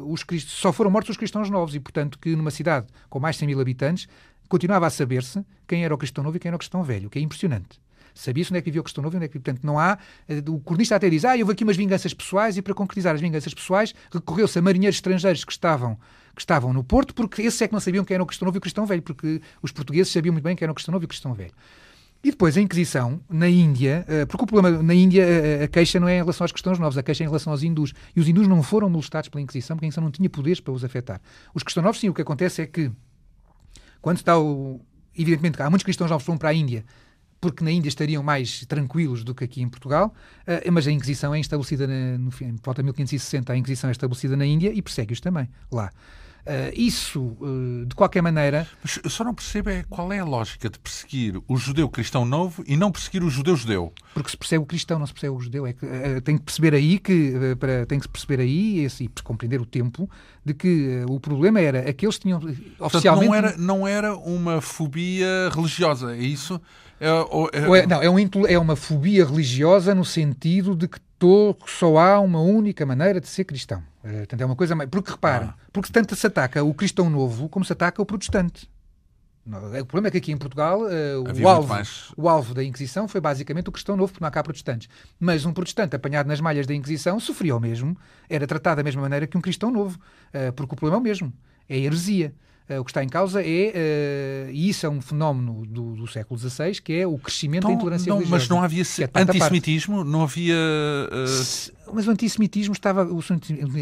uh, os só foram mortos os cristãos novos e, portanto, que numa cidade com mais de 100 mil habitantes continuava a saber-se quem era o cristão novo e quem era o cristão velho, o que é impressionante. Sabia-se onde é que vivia o Cristão Novo onde é que Portanto, não há. Eh, o cronista até diz, ah, houve aqui umas vinganças pessoais e para concretizar as vinganças pessoais recorreu-se a marinheiros estrangeiros que estavam que estavam no Porto, porque esses é que não sabiam quem era o Cristão Novo e o Cristão Velho, porque os portugueses sabiam muito bem quem era o Cristão Novo e o Cristão Velho. E depois a Inquisição, na Índia, eh, porque o problema na Índia, eh, a queixa não é em relação aos cristãos novos, a queixa é em relação aos hindus. E os hindus não foram molestados pela Inquisição, porque a Inquisição não tinha poderes para os afetar. Os cristãos novos, sim, o que acontece é que, quando está o. Evidentemente, há muitos cristãos novos que vão para a Índia porque na Índia estariam mais tranquilos do que aqui em Portugal, uh, mas a Inquisição é estabelecida, na, no fim, em volta de 1560, a Inquisição é estabelecida na Índia e persegue-os também lá. Eh, isso, eh, de qualquer maneira. Mas eu só não percebo é qual é a lógica de perseguir o judeu cristão novo e não perseguir o judeu judeu. Porque se percebe o cristão, não se percebe o judeu. É que, eh, tem que perceber aí que para, tem que perceber aí esse, e compreender o tempo de que o problema era aqueles é que tinham oficialmente. Portanto, não, era, não era uma fobia religiosa, é isso? É, ou, é... Ou é, não, é, um, é uma fobia religiosa no sentido de que que só há uma única maneira de ser cristão. Eh, é uma coisa. Porque reparam, ah. porque tanto se ataca o cristão novo como se ataca o protestante. É, o problema é que aqui em Portugal eh, o, alvo, o, alvo, da Inquisição foi basicamente o cristão novo, porque não há cá protestantes. Mas um protestante apanhado nas malhas da Inquisição sofria o mesmo, era tratado da mesma maneira que um cristão novo, eh, porque o problema é o mesmo, é a heresia. Uh, o que está em causa é, uh, e isso é um fenómeno do, do século XVI, que é o crescimento então, da intolerância não, religiosa. Mas não havia é antissemitismo? Não havia... Uh... Mas o antissemitismo estava... O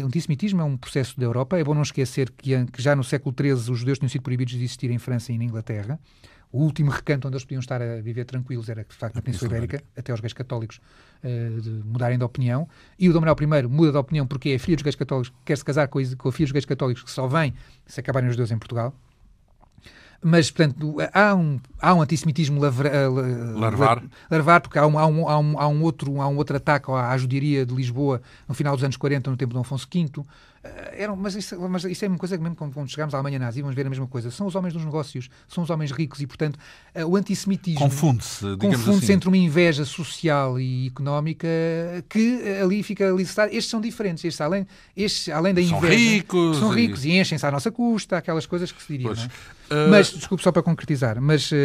antissemitismo é um processo da Europa. É bom não esquecer que, que já no século XIII os judeus tinham sido proibidos de existir em França e na Inglaterra o último recanto onde eles podiam estar a viver tranquilos era, de facto, na Península Ibérica, até os gays católicos uh, de mudarem de opinião. E o Dom Manuel I muda de opinião porque é filho dos gays católicos, quer se casar com a, com filha dos gays católicos que só vem se acabarem os dois em Portugal. Mas, portanto, há um, há um antissemitismo lavra, eh, larvar. larvar, porque há um, há, um, há, um, há um outro há um outro ataque à, judiaria de Lisboa no final dos anos 40, no tempo de Afonso V. Eh, eram, mas, isso, mas isso é uma coisa que mesmo quando, chegámos chegarmos à Alemanha nazi vamos ver a mesma coisa. São os homens dos negócios, são os homens ricos e, portanto, eh, o antissemitismo... Confunde-se, digamos assim. Confunde-se assim. entre uma inveja social e económica que eh, ali fica listada. Estes são diferentes. Estes, além, estes, além da inveja... São ricos. São ricos e, e enchem-se à nossa custa, aquelas coisas que se diriam. É? Uh... Mas, desculpe, só para concretizar, mas uh,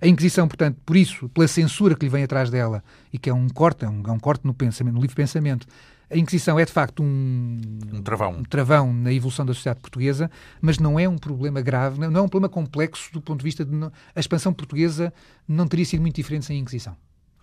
a Inquisição, portanto, por isso, pela censura que lhe vem atrás dela e que é um corte, é um, é um corte no, pensamento, no livre pensamento, a Inquisição é, de facto, um, um, travão. um travão na evolução da sociedade portuguesa, mas não é um problema grave, não é um problema complexo do ponto de vista de. Não, a expansão portuguesa não teria sido muito diferente sem a Inquisição.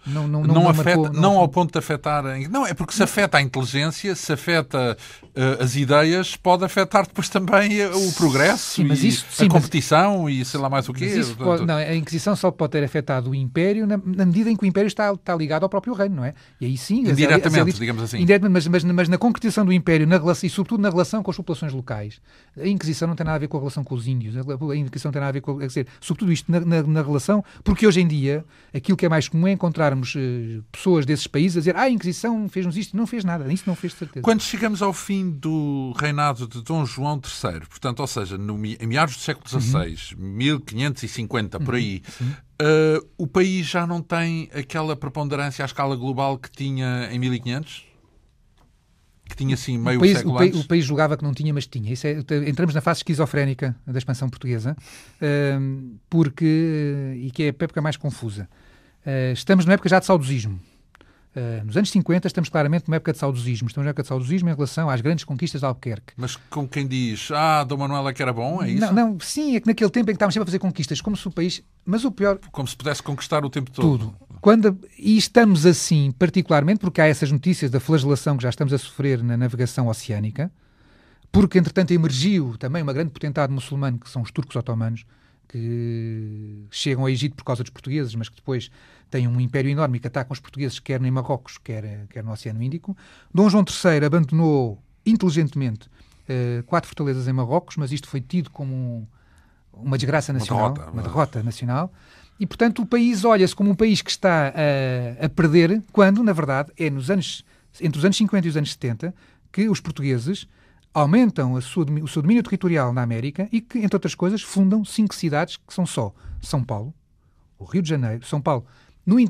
Não, não, não, não afeta, marcou, não, ao ponto de afetar. Não, é porque se afeta a inteligência, se afeta uh, as ideias, pode afetar depois também eh, o progresso sim, mas isso, sim, a competição mas, e sei lá mais o quê. Isso pode, não, a Inquisição só pode ter afetado o Império na, na, medida em que o Império está, está ligado ao próprio reino, não é? E aí sim. Indiretamente, as elites, digamos assim. Indiretamente, mas, mas, mas na concretização do Império na relação, e sobretudo na relação com as populações locais. A Inquisição não tem nada a ver com a relação com os índios, a Inquisição tem nada a ver com. A dizer, sobretudo isto na, na, na relação, porque hoje em dia aquilo que é mais comum é encontrar escutarmos eh, pessoas desses países a dizer ah, a Inquisição fez-nos isto, não fez nada, isso não fez certeza. Quando chegamos ao fim do reinado de Dom João III, portanto, ou seja, no, em meados do século XVI, uhum. 1550, uhum. por aí, uh, o país já não tem aquela preponderância à escala global que tinha em 1500? que tinha assim meio o país, século o, país, o país julgava que não tinha, mas tinha. É, entramos na fase esquizofrénica da expansão portuguesa, eh, porque, e que é a época mais confusa. Eh, estamos numa época já de saudosismo. Uh, nos anos 50 estamos claramente numa época de saudosismo. Estamos numa época de saudosismo em relação às grandes conquistas de Albuquerque. Mas com quem diz, ah, Dom Manuel é que era bom, é isso? Não, não, sim, é que naquele tempo em que estávamos sempre a fazer conquistas, como se o país... Mas o pior... Como se pudesse conquistar o tempo todo. Tudo. Quando, e estamos assim, particularmente porque há essas notícias da flagelação que já estamos a sofrer na navegação oceânica, porque entretanto emergiu também uma grande potentade muçulmano, que são os turcos otomanos, que chegam ao Egito por causa dos portugueses, mas que depois têm um império enorme que atacam os portugueses, quer em Marrocos, quer, quer no Oceano Índico. Dom João III abandonou inteligentemente eh, quatro fortalezas em Marrocos, mas isto foi tido como um, uma desgraça nacional, uma derrota, uma derrota nacional. E, portanto, o país olha-se como um país que está a, eh, a, perder, quando, na verdade, é nos anos, entre os anos 50 e os anos 70 que os portugueses aumentam o seu domínio territorial na América e que, entre outras coisas, fundam cinco cidades que são só São Paulo, o Rio de Janeiro, São Paulo. No, é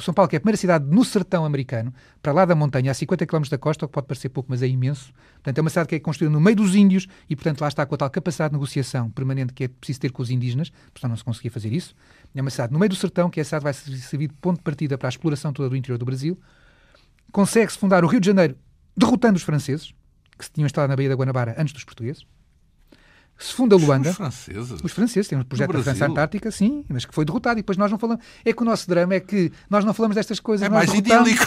são Paulo, que é a primeira cidade no sertão americano, para lá da montanha, a 50 km da costa, o que pode parecer pouco, mas é imenso. Portanto, é uma cidade que é construída no meio dos índios e, portanto, lá está com a tal capacidade de negociação permanente que é preciso ter com os indígenas, portanto, não se conseguia fazer isso. É uma cidade no meio do sertão, que é a cidade que vai servir de ponto de partida para a exploração toda do interior do Brasil. Consegue-se fundar o Rio de Janeiro derrotando os franceses, que se tinham instalado na Baía da Guanabara antes dos portugueses. Se funda Luanda. Os franceses. Os franceses. Tem um projeto da França Antártica, sim, mas que foi derrotado. E depois nós não falamos. É que o nosso drama é que nós não falamos destas coisas. É mais idílico.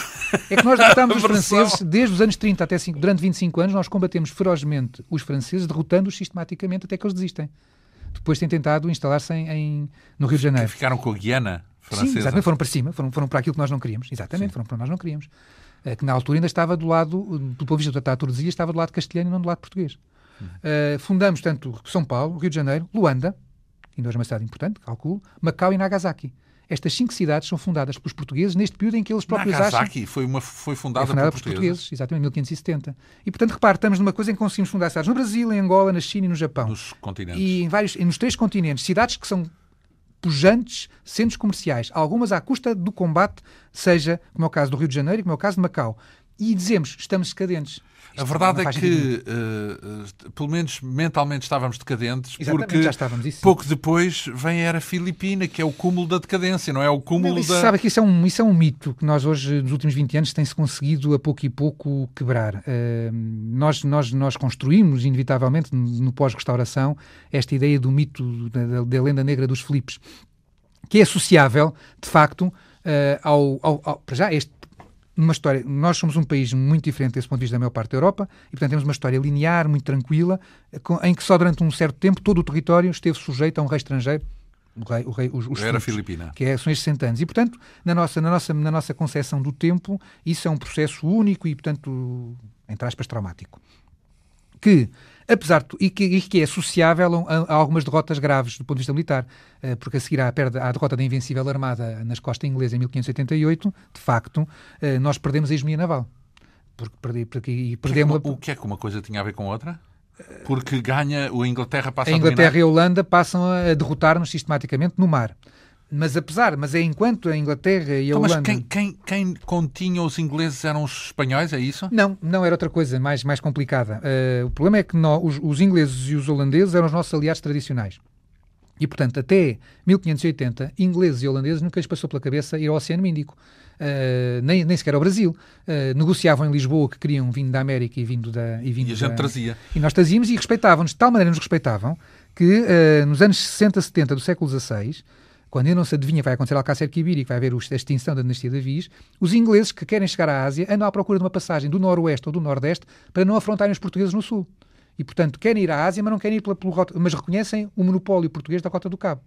É que nós derrotámos os franceses desde os anos 30 até 5, durante 25 anos. Nós combatemos ferozmente os franceses, derrotando-os sistematicamente até que eles desistem. Depois têm tentado instalar-se em, em, no Rio de Janeiro. Que ficaram com a Guiana francesa. Sim, exatamente. Foram para cima. Foram, foram para aquilo que nós não queríamos. Exatamente. Sim. Foram para onde nós não queríamos. Eh, que na altura ainda estava do lado, do ponto de vista do Tratado de Tordesilhas, estava do lado castelhano e não do lado português. Eh, fundamos, tanto São Paulo, Rio de Janeiro, Luanda, ainda hoje uma cidade importante, calculo, Macau e Nagasaki. Estas cinco cidades são fundadas pelos portugueses neste período em que eles próprios Nagasaki acham... Nagasaki foi, uma, foi fundada, é fundada por, por portugueses. portugueses. Exatamente, em 1570. E, portanto, repare, estamos numa coisa em que conseguimos fundar cidades no Brasil, em Angola, na China e no Japão. Nos continentes. E em vários, nos três continentes. Cidades que são pujantes centros comerciais, algumas à custa do combate, seja como é o caso do Rio de Janeiro e como é o caso de Macau. E dizemos, estamos decadentes. A verdade é que, uh, pelo menos mentalmente, estávamos decadentes, Exatamente, porque já estávamos, isso. pouco depois vem a era filipina, que é o cúmulo da decadência, não é, é o cúmulo não, da... Sabe que isso é, um, isso é um mito que nós hoje, nos últimos 20 anos, tem-se conseguido a pouco e pouco quebrar. Uh, nós, nós, nós construímos, inevitavelmente, no pós-restauração, esta ideia do mito, da, da lenda negra dos Filipes, que é associável, de facto, uh, ao, ao, ao, já, este uma história. Nós somos um país muito diferente desse ponto de vista da maior parte da Europa e, portanto, temos uma história linear, muito tranquila, em que só durante um certo tempo todo o território esteve sujeito a um rei estrangeiro. O rei, o rei, os, os era filipina. Que é, são estes 100 anos. E, portanto, na nossa, na, nossa, na nossa concepção do tempo, isso é um processo único e, portanto, entre aspas, traumático. Que apesar de, e, que, e que é associável a, a, algumas derrotas graves do ponto de vista militar, eh, porque a seguir à, perda, à derrota da Invencível Armada nas costas inglesas em 1588, de facto, eh, nós perdemos a hegemonia naval. Porque, perdi, porque perdemos... O que, é que uma, o que é que uma coisa tinha a ver com outra? Porque ganha, a Inglaterra passa a A Inglaterra a e a Holanda passam a derrotar-nos sistematicamente no mar. Mas apesar, mas é enquanto a Inglaterra e a então, Holanda... Mas quem, quem, quem continha os ingleses eram os espanhóis, é isso? Não, não era outra coisa mais, mais complicada. Uh, o problema é que nós, os, os ingleses e os holandeses eram os nossos aliados tradicionais. E, portanto, até 1580, ingleses e holandeses nunca lhes passou pela cabeça ir ao Oceano Índico. Uh, nem, nem sequer ao Brasil. Uh, negociavam em Lisboa que queriam vindo da América e vindo da. E, vindo e a gente da, trazia. E nós trazíamos e respeitavam-nos, de tal maneira nos respeitavam que uh, nos anos 60, 70 do século XVI, quando ainda não se adivinha vai acontecer Alcácer Quibir e vai haver a extinção da dinastia de Avis, os ingleses que querem chegar à Ásia andam à procura de uma passagem do noroeste ou do nordeste para não afrontarem os portugueses no sul. E, portanto, querem ir à Ásia, mas não querem ir pela, rota, mas reconhecem o monopólio português da Cota do Cabo.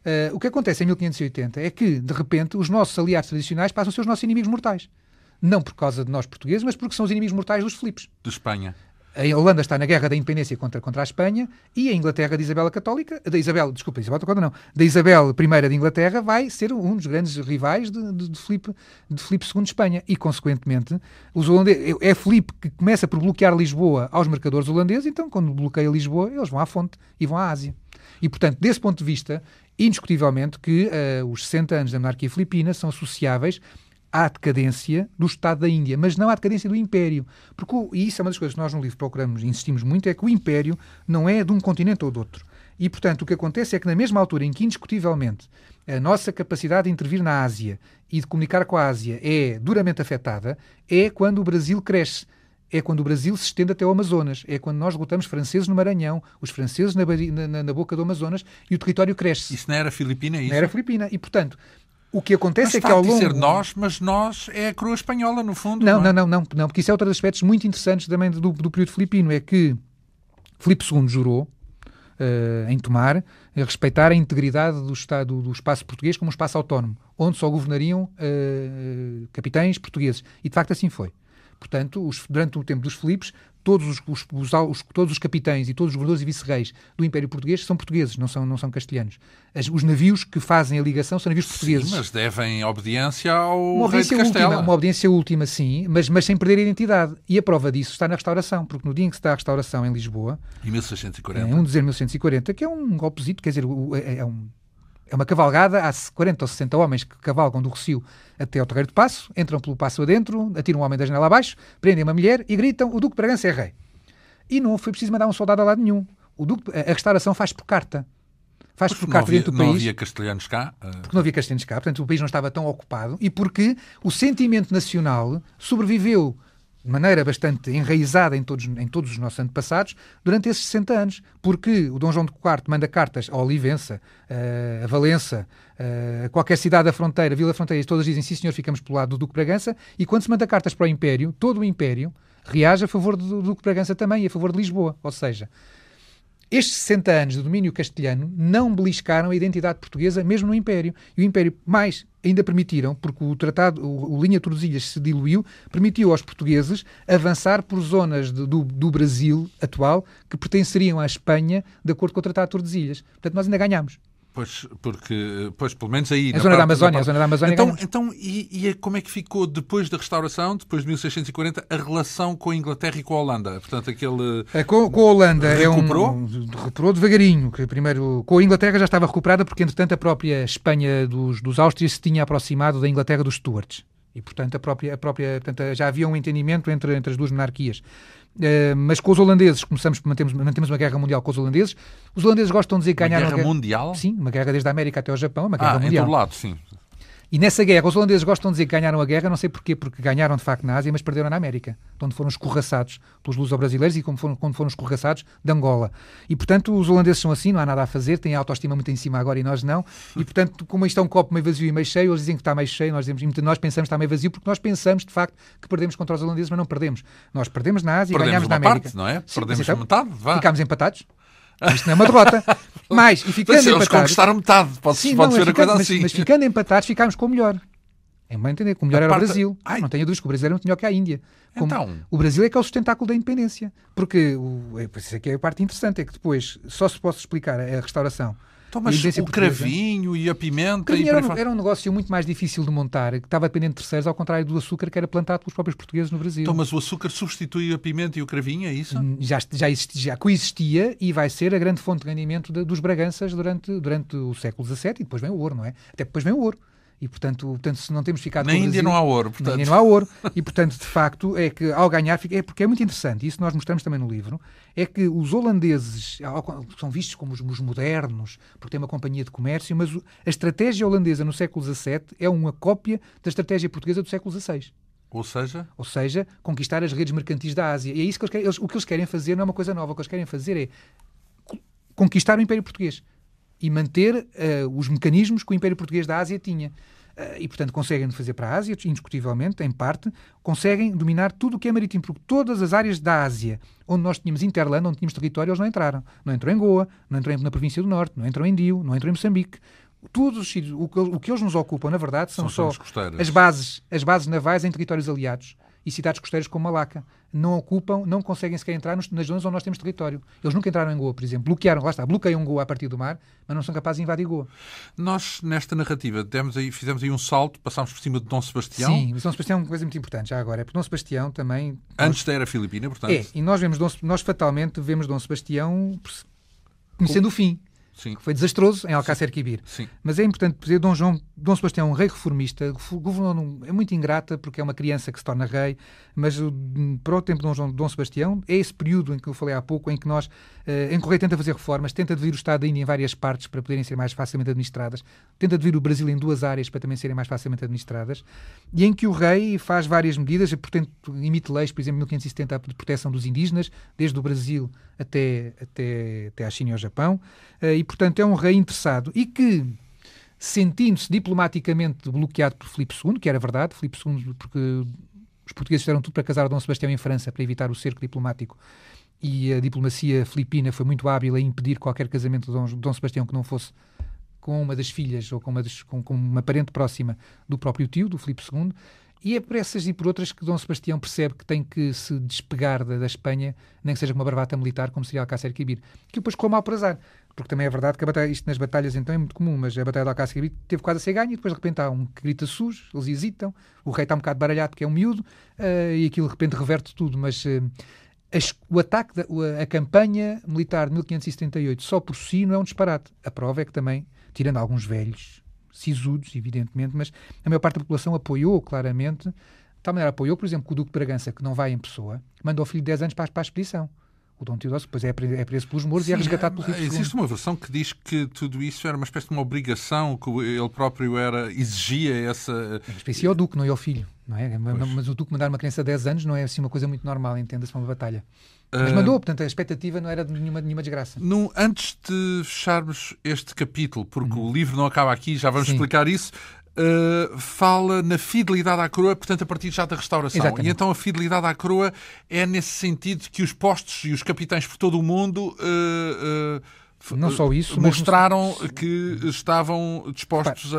Uh, o que acontece em 1580 é que, de repente, os nossos aliados tradicionais passam a ser os nossos inimigos mortais. Não por causa de nós portugueses, mas porque são os inimigos mortais dos Filipes. De Espanha a Holanda está na guerra da independência contra, contra a Espanha e a Inglaterra de Isabela Católica, da Isabel, desculpa, Isabel Católica não, da Isabel I de Inglaterra vai ser um dos grandes rivais de, de, de Filipe, de Filipe II de Espanha e, consequentemente, os holandeses, é Filipe que começa por bloquear Lisboa aos mercadores holandeses, então quando bloqueia Lisboa eles vão à fonte e vão à Ásia. E, portanto, desse ponto de vista, indiscutivelmente que uh, os 60 anos da monarquia filipina são associáveis à decadência do Estado da Índia, mas não à decadência do Império. Porque, e isso é uma das coisas que nós no livro procuramos, insistimos muito, é que o Império não é de um continente ou de outro. E, portanto, o que acontece é que, na mesma altura em que, indiscutivelmente, a nossa capacidade de intervir na Ásia e de comunicar com a Ásia é duramente afetada, é quando o Brasil cresce. É quando o Brasil se estende até o Amazonas. É quando nós lutamos franceses no Maranhão, os franceses na, na, na boca do Amazonas e o território cresce. Isso não era Filipina, é isso? Não era Filipina. E, portanto, o que acontece é que ao longo. dizer nós, mas nós é a coroa espanhola, no fundo. Não, é? não, não, não, não, porque isso é outro dos aspectos muito interessantes também do, do período filipino. É que Filipe II jurou, eh, em tomar, a respeitar a integridade do, Estado, do espaço português como um espaço autónomo, onde só governariam uh, capitães portugueses. E de facto assim foi. Portanto, os, durante o tempo dos Filipes, todos os, os, os, todos os capitães e todos os governadores e vice-reis do Império Português são portugueses, não são, não são castelhanos. As, os navios que fazem a ligação são navios portugueses. Sim, mas devem obediência ao uma obediência rei de Castela. Última, uma obediência última, sim, mas, mas sem perder a identidade. E a prova disso está na restauração, porque no dia em que se dá a restauração em Lisboa... Em 1640. É, um 1640, que é um golpezito, quer dizer, é, é um é uma cavalgada, há 40 ou 60 homens que cavalgam do Rocio até ao Terreiro de Passo, entram pelo passo adentro, atiram um homem da janela abaixo, prendem uma mulher e gritam: O Duque de Bragança é rei. E não foi preciso mandar um soldado a lado nenhum. O Duque, a restauração faz por carta. Faz por carta dentro do país. país. Não havia castelhanos cá. Eh, porque não havia castelhanos cá, portanto o país não estava tão ocupado e porque o sentimento nacional sobreviveu de maneira bastante enraizada em todos, em todos os nossos antepassados, durante esses 60 anos, porque o Dom João IV manda cartas a Olivença, eh, a Valença, eh, a qualquer cidade da fronteira, Vila Fronteira, e todas dizem, sim senhor, ficamos pelo lado do Duque Bragança, e quando se manda cartas para o Império, todo o Império reage a favor do Duque Bragança também e a favor de Lisboa, ou seja, estes 60 anos de domínio castelhano não beliscaram a identidade portuguesa, mesmo no Império. E o Império, mais, ainda permitiram, porque o tratado, o, o linha Tordesilhas se diluiu, permitiu aos portugueses avançar por zonas de, do, do, Brasil atual que pertenceriam à Espanha, de acordo com o Tratado de Tordesilhas. Portanto, nós ainda ganhamos. Pois, porque, pois, pelo menos aí. A zona, parte, da Amazónia parte... a zona da Amazónia Então, então e, e, como é que ficou depois da restauração, depois de 1640, a relação com a Inglaterra e com a Holanda? Portanto, aquele. É, com, com, a Holanda. Recuperou? É um, recuperou devagarinho. Que primeiro, com a Inglaterra já estava recuperada, porque entretanto a própria Espanha dos, dos Áustrias se tinha aproximado da Inglaterra dos Stuarts. E, portanto, a própria, a própria, portanto, já havia um entendimento entre, entre as duas monarquias. Uh, mas com os holandeses, começamos, mantemos, mantemos uma guerra mundial com os holandeses. Os holandeses gostam de dizer que ganharam. Uma guerra mundial? Sim, uma guerra desde a América até ao Japão, uma guerra ah, mundial. Em todo lado, sim. E nessa guerra, os holandeses gostam de dizer que ganharam a guerra, não sei porquê, porque ganharam de facto na Ásia, mas perderam na América, onde foram escorraçados pelos luso-brasileiros e quando foram, como foram escorraçados de Angola. E, portanto, os holandeses são assim, não há nada a fazer, têm a autoestima muito em cima agora e nós não. E, portanto, como isto é um copo meio vazio e meio cheio, eles dizem que está meio cheio, nós, dizemos, nós pensamos que está meio vazio, porque nós pensamos, de facto, que perdemos contra os holandeses, mas não perdemos. Nós perdemos na Ásia perdemos e na América. Perdemos parte, não é? Sim, perdemos então, metade, vá. Ficámos empatados. Isto não é uma derrota. Mas, e ficando mas, empatados... Eles conquistaram metade, pode, sim, pode não, ser a coisa mas, assim. Mas ficando empatados, ficámos com o melhor. É bem entender que o melhor a era parte... o Brasil. Ai. Não tenho dúvidas que o Brasil era muito melhor que a Índia. Como então... O Brasil é que é o sustentáculo da independência. Porque, o, é, isso é que é a parte interessante, é que depois só se pode explicar a restauração então, mas o né? cravinho e a pimenta... E era, era, um negócio muito mais difícil de montar, que estava dependente de terceiros, ao contrário do açúcar que era plantado pelos próprios portugueses no Brasil. Então, mas o açúcar substitui a pimenta e o cravinho, é isso? Hum, já, já, existia, já coexistia e vai ser a grande fonte de rendimento de, dos Braganças durante, durante o século XVII e depois vem o ouro, não é? Até depois vem o ouro. E, portanto, portanto se não temos ficado. Na Índia Brasil, não há ouro. Portanto. Na Índia não há ouro. E, portanto, de facto, é que ao ganhar. É porque é muito interessante, isso nós mostramos também no livro, é que os holandeses são vistos como os, os modernos, porque têm uma companhia de comércio, mas a estratégia holandesa no século XVII é uma cópia da estratégia portuguesa do século XVI. Ou seja? Ou seja, conquistar as redes mercantis da Ásia. E é isso que eles querem. Eles, o que eles querem fazer não é uma coisa nova. O que eles querem fazer é conquistar o Império Português e manter uh, os mecanismos que o Império Português da Ásia tinha. Uh, e, portanto, conseguem fazer para a Ásia, indiscutivelmente, em parte, conseguem dominar tudo o que é marítimo, porque todas as áreas da Ásia onde nós tínhamos Interland, onde tínhamos território, eles não entraram. Não entrou em Goa, não entrou na província do Norte, não entrou em Dio, não entrou em Moçambique. Todos os o que, o que eles nos ocupam, na verdade, são, são só as bases, as bases navais em territórios aliados e cidades costeiras como Malaca. Não ocupam, não conseguem sequer entrar nos, nas zonas onde nós temos território. Eles nunca entraram em Goa, por exemplo. Bloquearam, lá está, bloqueiam Goa a partir do mar, mas não são capazes de invadir Goa. Nós, nesta narrativa, demos aí, fizemos aí um salto, passámos por cima de Dom Sebastião. Sim, mas Dom Sebastião é uma coisa muito importante já agora. É porque Dom Sebastião também. Antes nós... da era filipina, portanto. É, e nós, vemos Dom, nós fatalmente vemos Dom Sebastião conhecendo o fim. Sim. Foi desastroso em Alcácer Quibir. Mas é importante dizer, Dom João, Dom Sebastião é um rei reformista, governou é muito ingrata porque é uma criança que se torna rei, mas para o tempo de Dom, João, Dom Sebastião é esse período em que eu falei há pouco, em que nós, eh, em que o rei tenta fazer reformas, tenta dividir o Estado da Índia em várias partes para poderem ser mais facilmente administradas, tenta dividir o Brasil em duas áreas para também serem mais facilmente administradas, e em que o rei faz várias medidas, portanto, emite leis, por exemplo, em 1570 de proteção dos indígenas, desde o Brasil até, até, até a China e ao Japão, eh, e portanto, é um rei interessado e que, sentindo-se diplomaticamente bloqueado por Filipe II, que era verdade, Filipe II, porque os portugueses fizeram tudo para casar Dom Sebastião em França para evitar o cerco diplomático e a diplomacia filipina foi muito hábil a impedir qualquer casamento de Dom, Dom Sebastião que não fosse com uma das filhas ou com uma, das, com, com uma parente próxima do próprio tio, do Filipe II, e é por essas e por outras que Dom Sebastião percebe que tem que se despegar da, da Espanha, nem que seja com uma bravata militar, como seria Alcácer Quibir, que depois com mal por azar porque também é verdade que a batalha, isto nas batalhas então é muito comum, mas a batalha de Alcácer teve quase a ser ganha e depois de repente há um que grita sujo, eles hesitam, o rei está um bocado baralhado porque é um miúdo uh, e aquilo de repente reverte tudo, mas uh, as, o ataque, da, a, a campanha militar de 1578 só por si não é um disparate. A prova é que também, tirando alguns velhos, sisudos, evidentemente, mas a maior parte da população apoiou claramente, de tal maneira apoiou, por exemplo, que o Duque de Bragança, que não vai em pessoa, mandou o filho de 10 anos para, para a expedição o Dom Teodósio depois é, é preso pelos mouros e é resgatado pelo é, Filipe Existe II. uma versão que diz que tudo isso era uma espécie de uma obrigação que ele próprio era, exigia essa... Isso é ao Duque, não é ao filho. Não é? Mas o Duque mandar uma criança de 10 anos não é assim uma coisa muito normal, entenda-se, uma batalha. Mas ah, mandou, portanto, a expectativa não era de nenhuma, nenhuma desgraça. No, antes de fecharmos este capítulo, porque uhum. o livro não acaba aqui, já vamos Sim. explicar isso, eh, fala na fidelidade à coroa, portanto, a partir já da restauração. Exatamente. E então a fidelidade à coroa é nesse sentido que os postos e os capitães por todo o mundo. Uh, uh, não só isso, mostraram mas... que estavam dispostos a,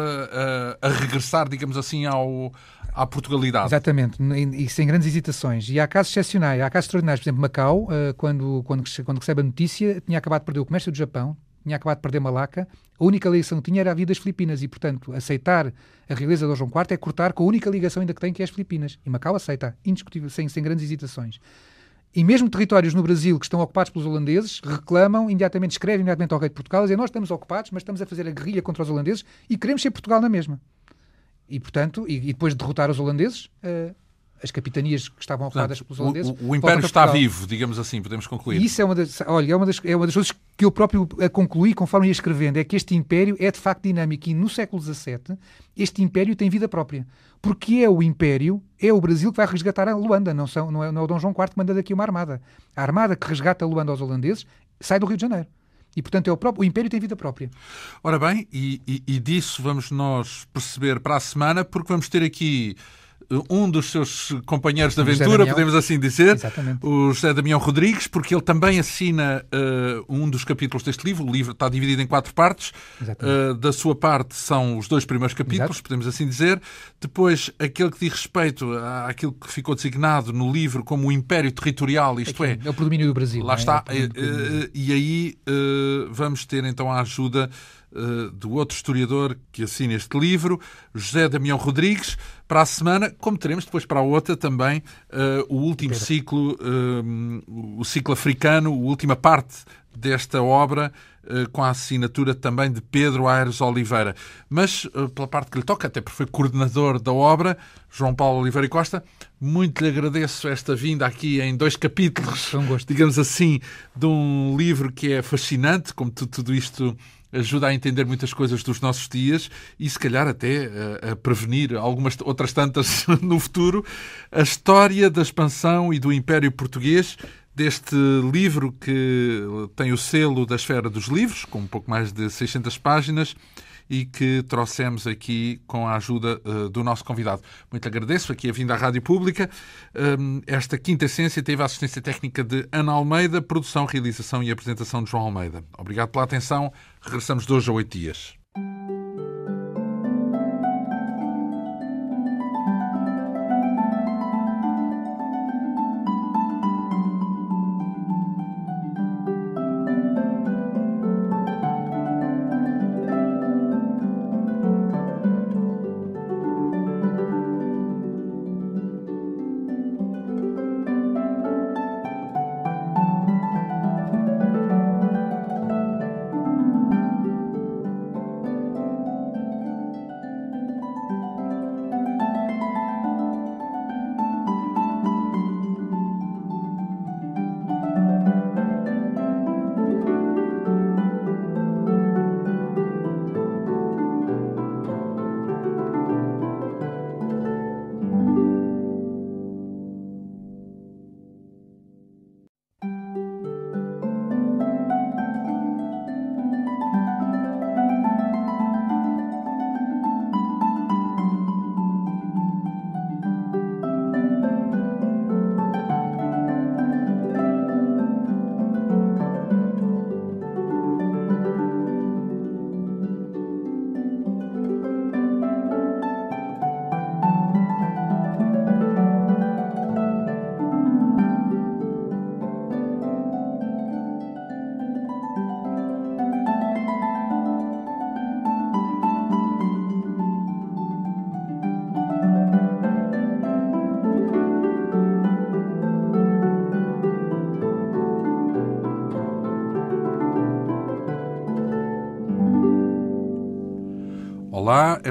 a, a, regressar, digamos assim, ao, à Portugalidade. Exatamente, e, e sem grandes hesitações. E há casos excepcionais, há casos extraordinários. Por exemplo, Macau, quando, quando, quando recebe a notícia, tinha acabado de perder o comércio do Japão, tinha acabado de perder Malaca, a única ligação que tinha era a vida das Filipinas e, portanto, aceitar a realeza do João IV é cortar com a única ligação ainda que tem, que é as Filipinas. E Macau aceita, indiscutível, sem, sem grandes hesitações. E mesmo territórios no Brasil que estão ocupados pelos holandeses reclamam, imediatamente escrevem imediatamente ao rei de Portugal, dizem nós estamos ocupados, mas estamos a fazer a guerrilha contra os holandeses e queremos ser Portugal na mesma. E, portanto, e, e depois de derrotar os holandeses, uh, as capitanias que estavam ocupadas pelos holandeses. O, o Império está vivo, digamos assim, podemos concluir. E isso é uma das, olha, é uma das, é uma das coisas que eu próprio eh, concluí conforme ia escrevendo, é que este Império é de facto dinâmico e no século XVII este Império tem vida própria. Porque é o Império, é o Brasil que vai resgatar a Luanda, não, são, não, é, não é o Dom João IV que manda daqui uma armada. A armada que resgata a Luanda aos holandeses sai do Rio de Janeiro. E, portanto, é o, próprio, o Império tem vida própria. Ora bem, e, e, e disso vamos nós perceber para a semana, porque vamos ter aqui um dos seus companheiros de aventura, podemos assim dizer, Exatamente. o José Damião Rodrigues, porque ele também assina uh, um dos capítulos deste livro. O livro está dividido em quatro partes. Uh, da sua parte são os dois primeiros capítulos, Exato. podemos assim dizer. Depois, aquele que diz respeito àquilo que ficou designado no livro como o Império Territorial, isto é... É, é o predomínio do Brasil. Lá é? está. É eh, e aí uh, vamos ter, então, a ajuda eh, do outro historiador que assina este livro, José Damião Rodrigues, para a semana, como teremos depois para a outra também eh, o último Pedro. ciclo, eh, o ciclo africano, a última parte desta obra com a assinatura também de Pedro Aires Oliveira. Mas, pela parte que lhe toca, até porque foi coordenador da obra, João Paulo Oliveira e Costa, muito lhe agradeço esta vinda aqui em dois capítulos, digamos assim, de um livro que é fascinante, como tudo isto ajuda a entender muitas coisas dos nossos dias e, se calhar, até a, eh, a prevenir algumas outras tantas no futuro. A história da expansão e do Império Português deste livro que tem o selo da Esfera dos Livros, com um pouco mais de 600 páginas, e que trouxemos aqui com a ajuda uh, do nosso convidado. Muito agradeço aqui a vinda à Rádio Pública. Um, ehm, esta quinta essência teve a assistência técnica de Ana Almeida, produção, realização e apresentação de João Almeida. Obrigado pela atenção. Regressamos de hoje a oito dias.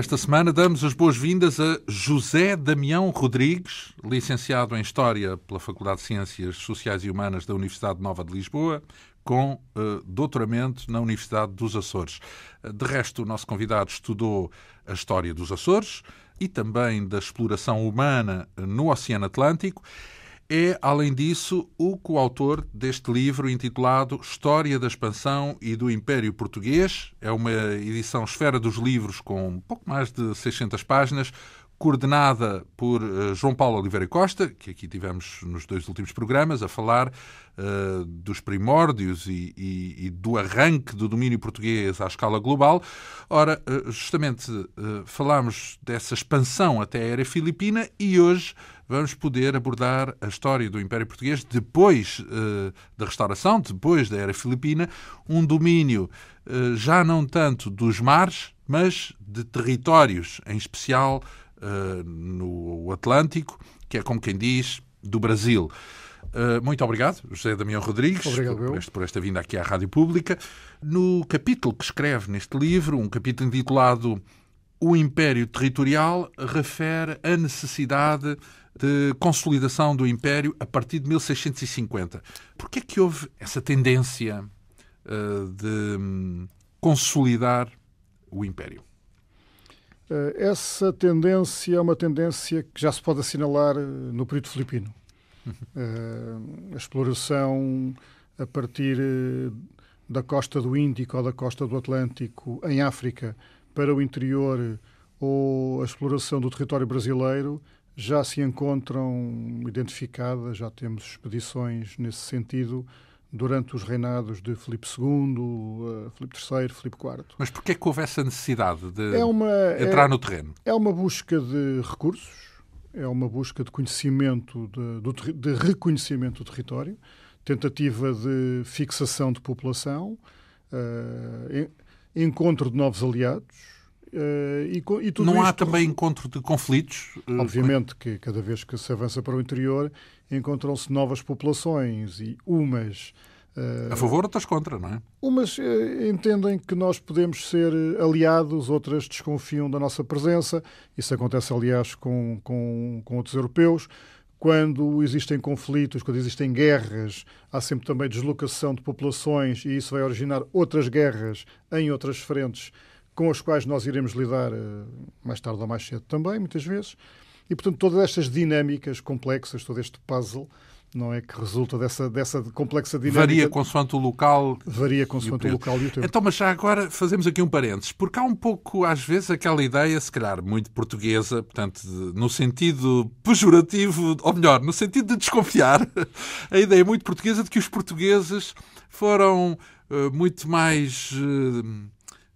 Esta semana damos as boas-vindas a José Damião Rodrigues, licenciado em História pela Faculdade de Ciências Sociais e Humanas da Universidade Nova de Lisboa, com uh, doutoramento na Universidade dos Açores. Eh, de resto, o nosso convidado estudou a história dos Açores e também da exploração humana eh, no Oceano Atlântico é, além disso, o coautor deste livro intitulado História da Expansão e do Império Português. É uma edição Esfera dos Livros com um pouco mais de 600 páginas, coordenada por eh, João Paulo Oliveira Costa, que aqui tivemos nos dois últimos programas a falar uh, dos primórdios e, e, e, do arranque do domínio português à escala global. Ora, uh, justamente falámos dessa expansão até a era filipina e hoje vamos poder abordar a história do Império Português depois eh, da Restauração, depois da Era Filipina, um domínio eh, já não tanto dos mares, mas de territórios, em especial eh, no Atlântico, que é como quem diz, do Brasil. Uh, muito obrigado, José Damião Rodrigues, obrigado, por, este, por, esta vinda aqui à Rádio Pública. No capítulo que escreve neste livro, um capítulo intitulado O Império Territorial, refere a necessidade de consolidação do Império a partir de 1650. Por que é que houve essa tendência eh, de hum, consolidar o Império? Eh, essa tendência é uma tendência que já se pode assinalar eh, no período filipino. Uhum. A exploração a partir da costa do Índico ou da costa do Atlântico em África para o interior ou a exploração do território brasileiro já se encontram identificadas, já temos expedições nesse sentido durante os reinados de Filipe II, eh, Filipe III, Filipe IV. Mas porquê que houve essa necessidade de é uma, entrar é, no terreno? É uma busca de recursos, é uma busca de conhecimento, de, de reconhecimento do território, tentativa de fixação de população, uh, encontro de novos aliados, eh, e, e tudo Não há isto... também encontro de conflitos? Eh, Obviamente que cada vez que se avança para o interior encontram-se novas populações e umas eh, a favor, outras contra, não é? Umas entendem que nós podemos ser aliados, outras desconfiam da nossa presença. Isso acontece, aliás, com, com, com outros europeus. Quando existem conflitos, quando existem guerras, há sempre também deslocação de populações e isso vai originar outras guerras em outras frentes com as quais nós iremos lidar eh, mais tarde ou mais cedo também, muitas vezes. E, portanto, todas estas dinâmicas complexas, todo este puzzle, não é que resulta dessa, dessa complexa dinâmica. Varia consoante o local. Varia consoante o, o, local e o tempo. Então, mas já agora fazemos aqui um parênteses, porque há um pouco, às vezes, aquela ideia, se calhar, muito portuguesa, portanto, no sentido pejorativo, ou melhor, no sentido de desconfiar, a ideia muito portuguesa de que os portugueses foram uh, muito mais. Uh,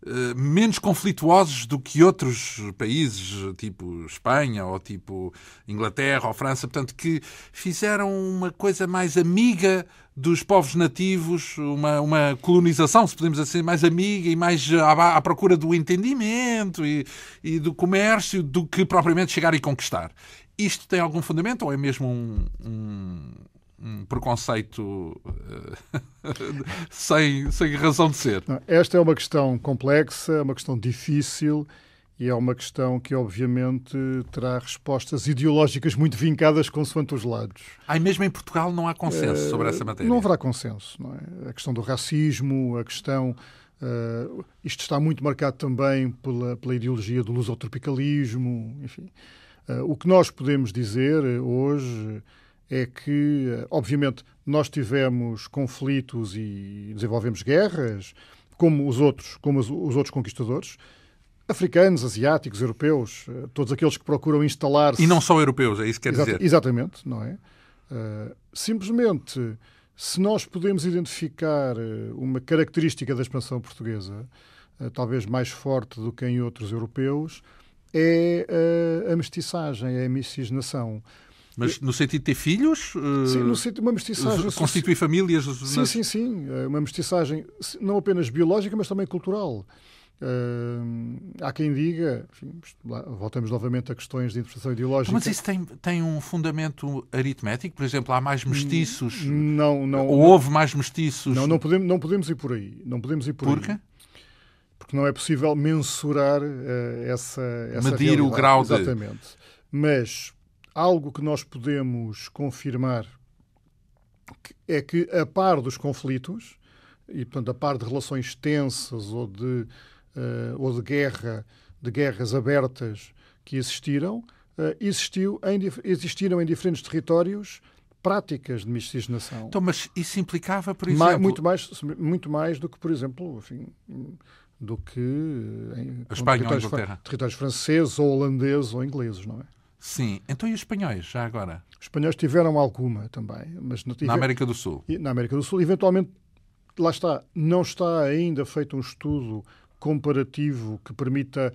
eh, menos conflituosos do que outros países, tipo Espanha ou tipo Inglaterra ou França, portanto, que fizeram uma coisa mais amiga dos povos nativos, uma, uma colonização, se podemos assim, mais amiga e mais à, à procura do entendimento e, e do comércio do que propriamente chegar e conquistar. Isto tem algum fundamento ou é mesmo um, um, um preconceito eh, sem, sem razão de ser. Esta é uma questão complexa, é uma questão difícil e é uma questão que, obviamente, terá respostas ideológicas muito vincadas consoante os lados. aí mesmo em Portugal não há consenso sobre essa eh, matéria? Não haverá consenso. Não é? A questão do racismo, a questão. Uh, isto está muito marcado também pela, pela ideologia do lusotropicalismo, enfim. Uh, o que nós podemos dizer hoje é que, obviamente, nós tivemos conflitos e desenvolvemos guerras, como os outros, como os, outros conquistadores, africanos, asiáticos, europeus, eh, todos aqueles que procuram instalar-se. E não só europeus, é isso que quer Exata, dizer. Exatamente, não é? Uh, simplesmente, se nós podemos identificar eh, uma característica da expansão portuguesa, uh, talvez mais forte do que em outros europeus, é a, a mestiçagem, é a miscigenação. Mas no sentido de ter filhos? Eh, sim, no sentido de uma mestiçagem. Constituir famílias? Sim, nas... sim, sim. Eh, uma mestiçagem não apenas biológica, mas também cultural. Eh, há quem diga, enfim, voltamos novamente a questões de interpretação ideológica. Mas isso tem, tem um fundamento aritmético? Por exemplo, há mais mestiços? Não, não. Ou houve mais mestiços? Não, não podemos, não podemos ir por aí. Não podemos ir por Porquê? aí. Porque não é possível mensurar uh, essa, essa. Medir realidade. o grau de. Exatamente. Mas algo que nós podemos confirmar é que, a par dos conflitos, e portanto a par de relações tensas ou de, uh, ou de guerra, de guerras abertas que existiram, uh, existiu em, existiram em diferentes territórios práticas de miscigenação. Então, mas isso implicava, por exemplo... Mais, muito, mais, muito mais do que, por exemplo, enfim, do que em, eh, a Espanha ou Inglaterra. territórios franceses ou holandeses ou ingleses, não é? Sim. Então e os espanhóis, já agora? Os espanhóis tiveram alguma também, mas não Na América do Sul? Na América do Sul. Eventualmente, lá está, não está ainda feito um estudo comparativo que permita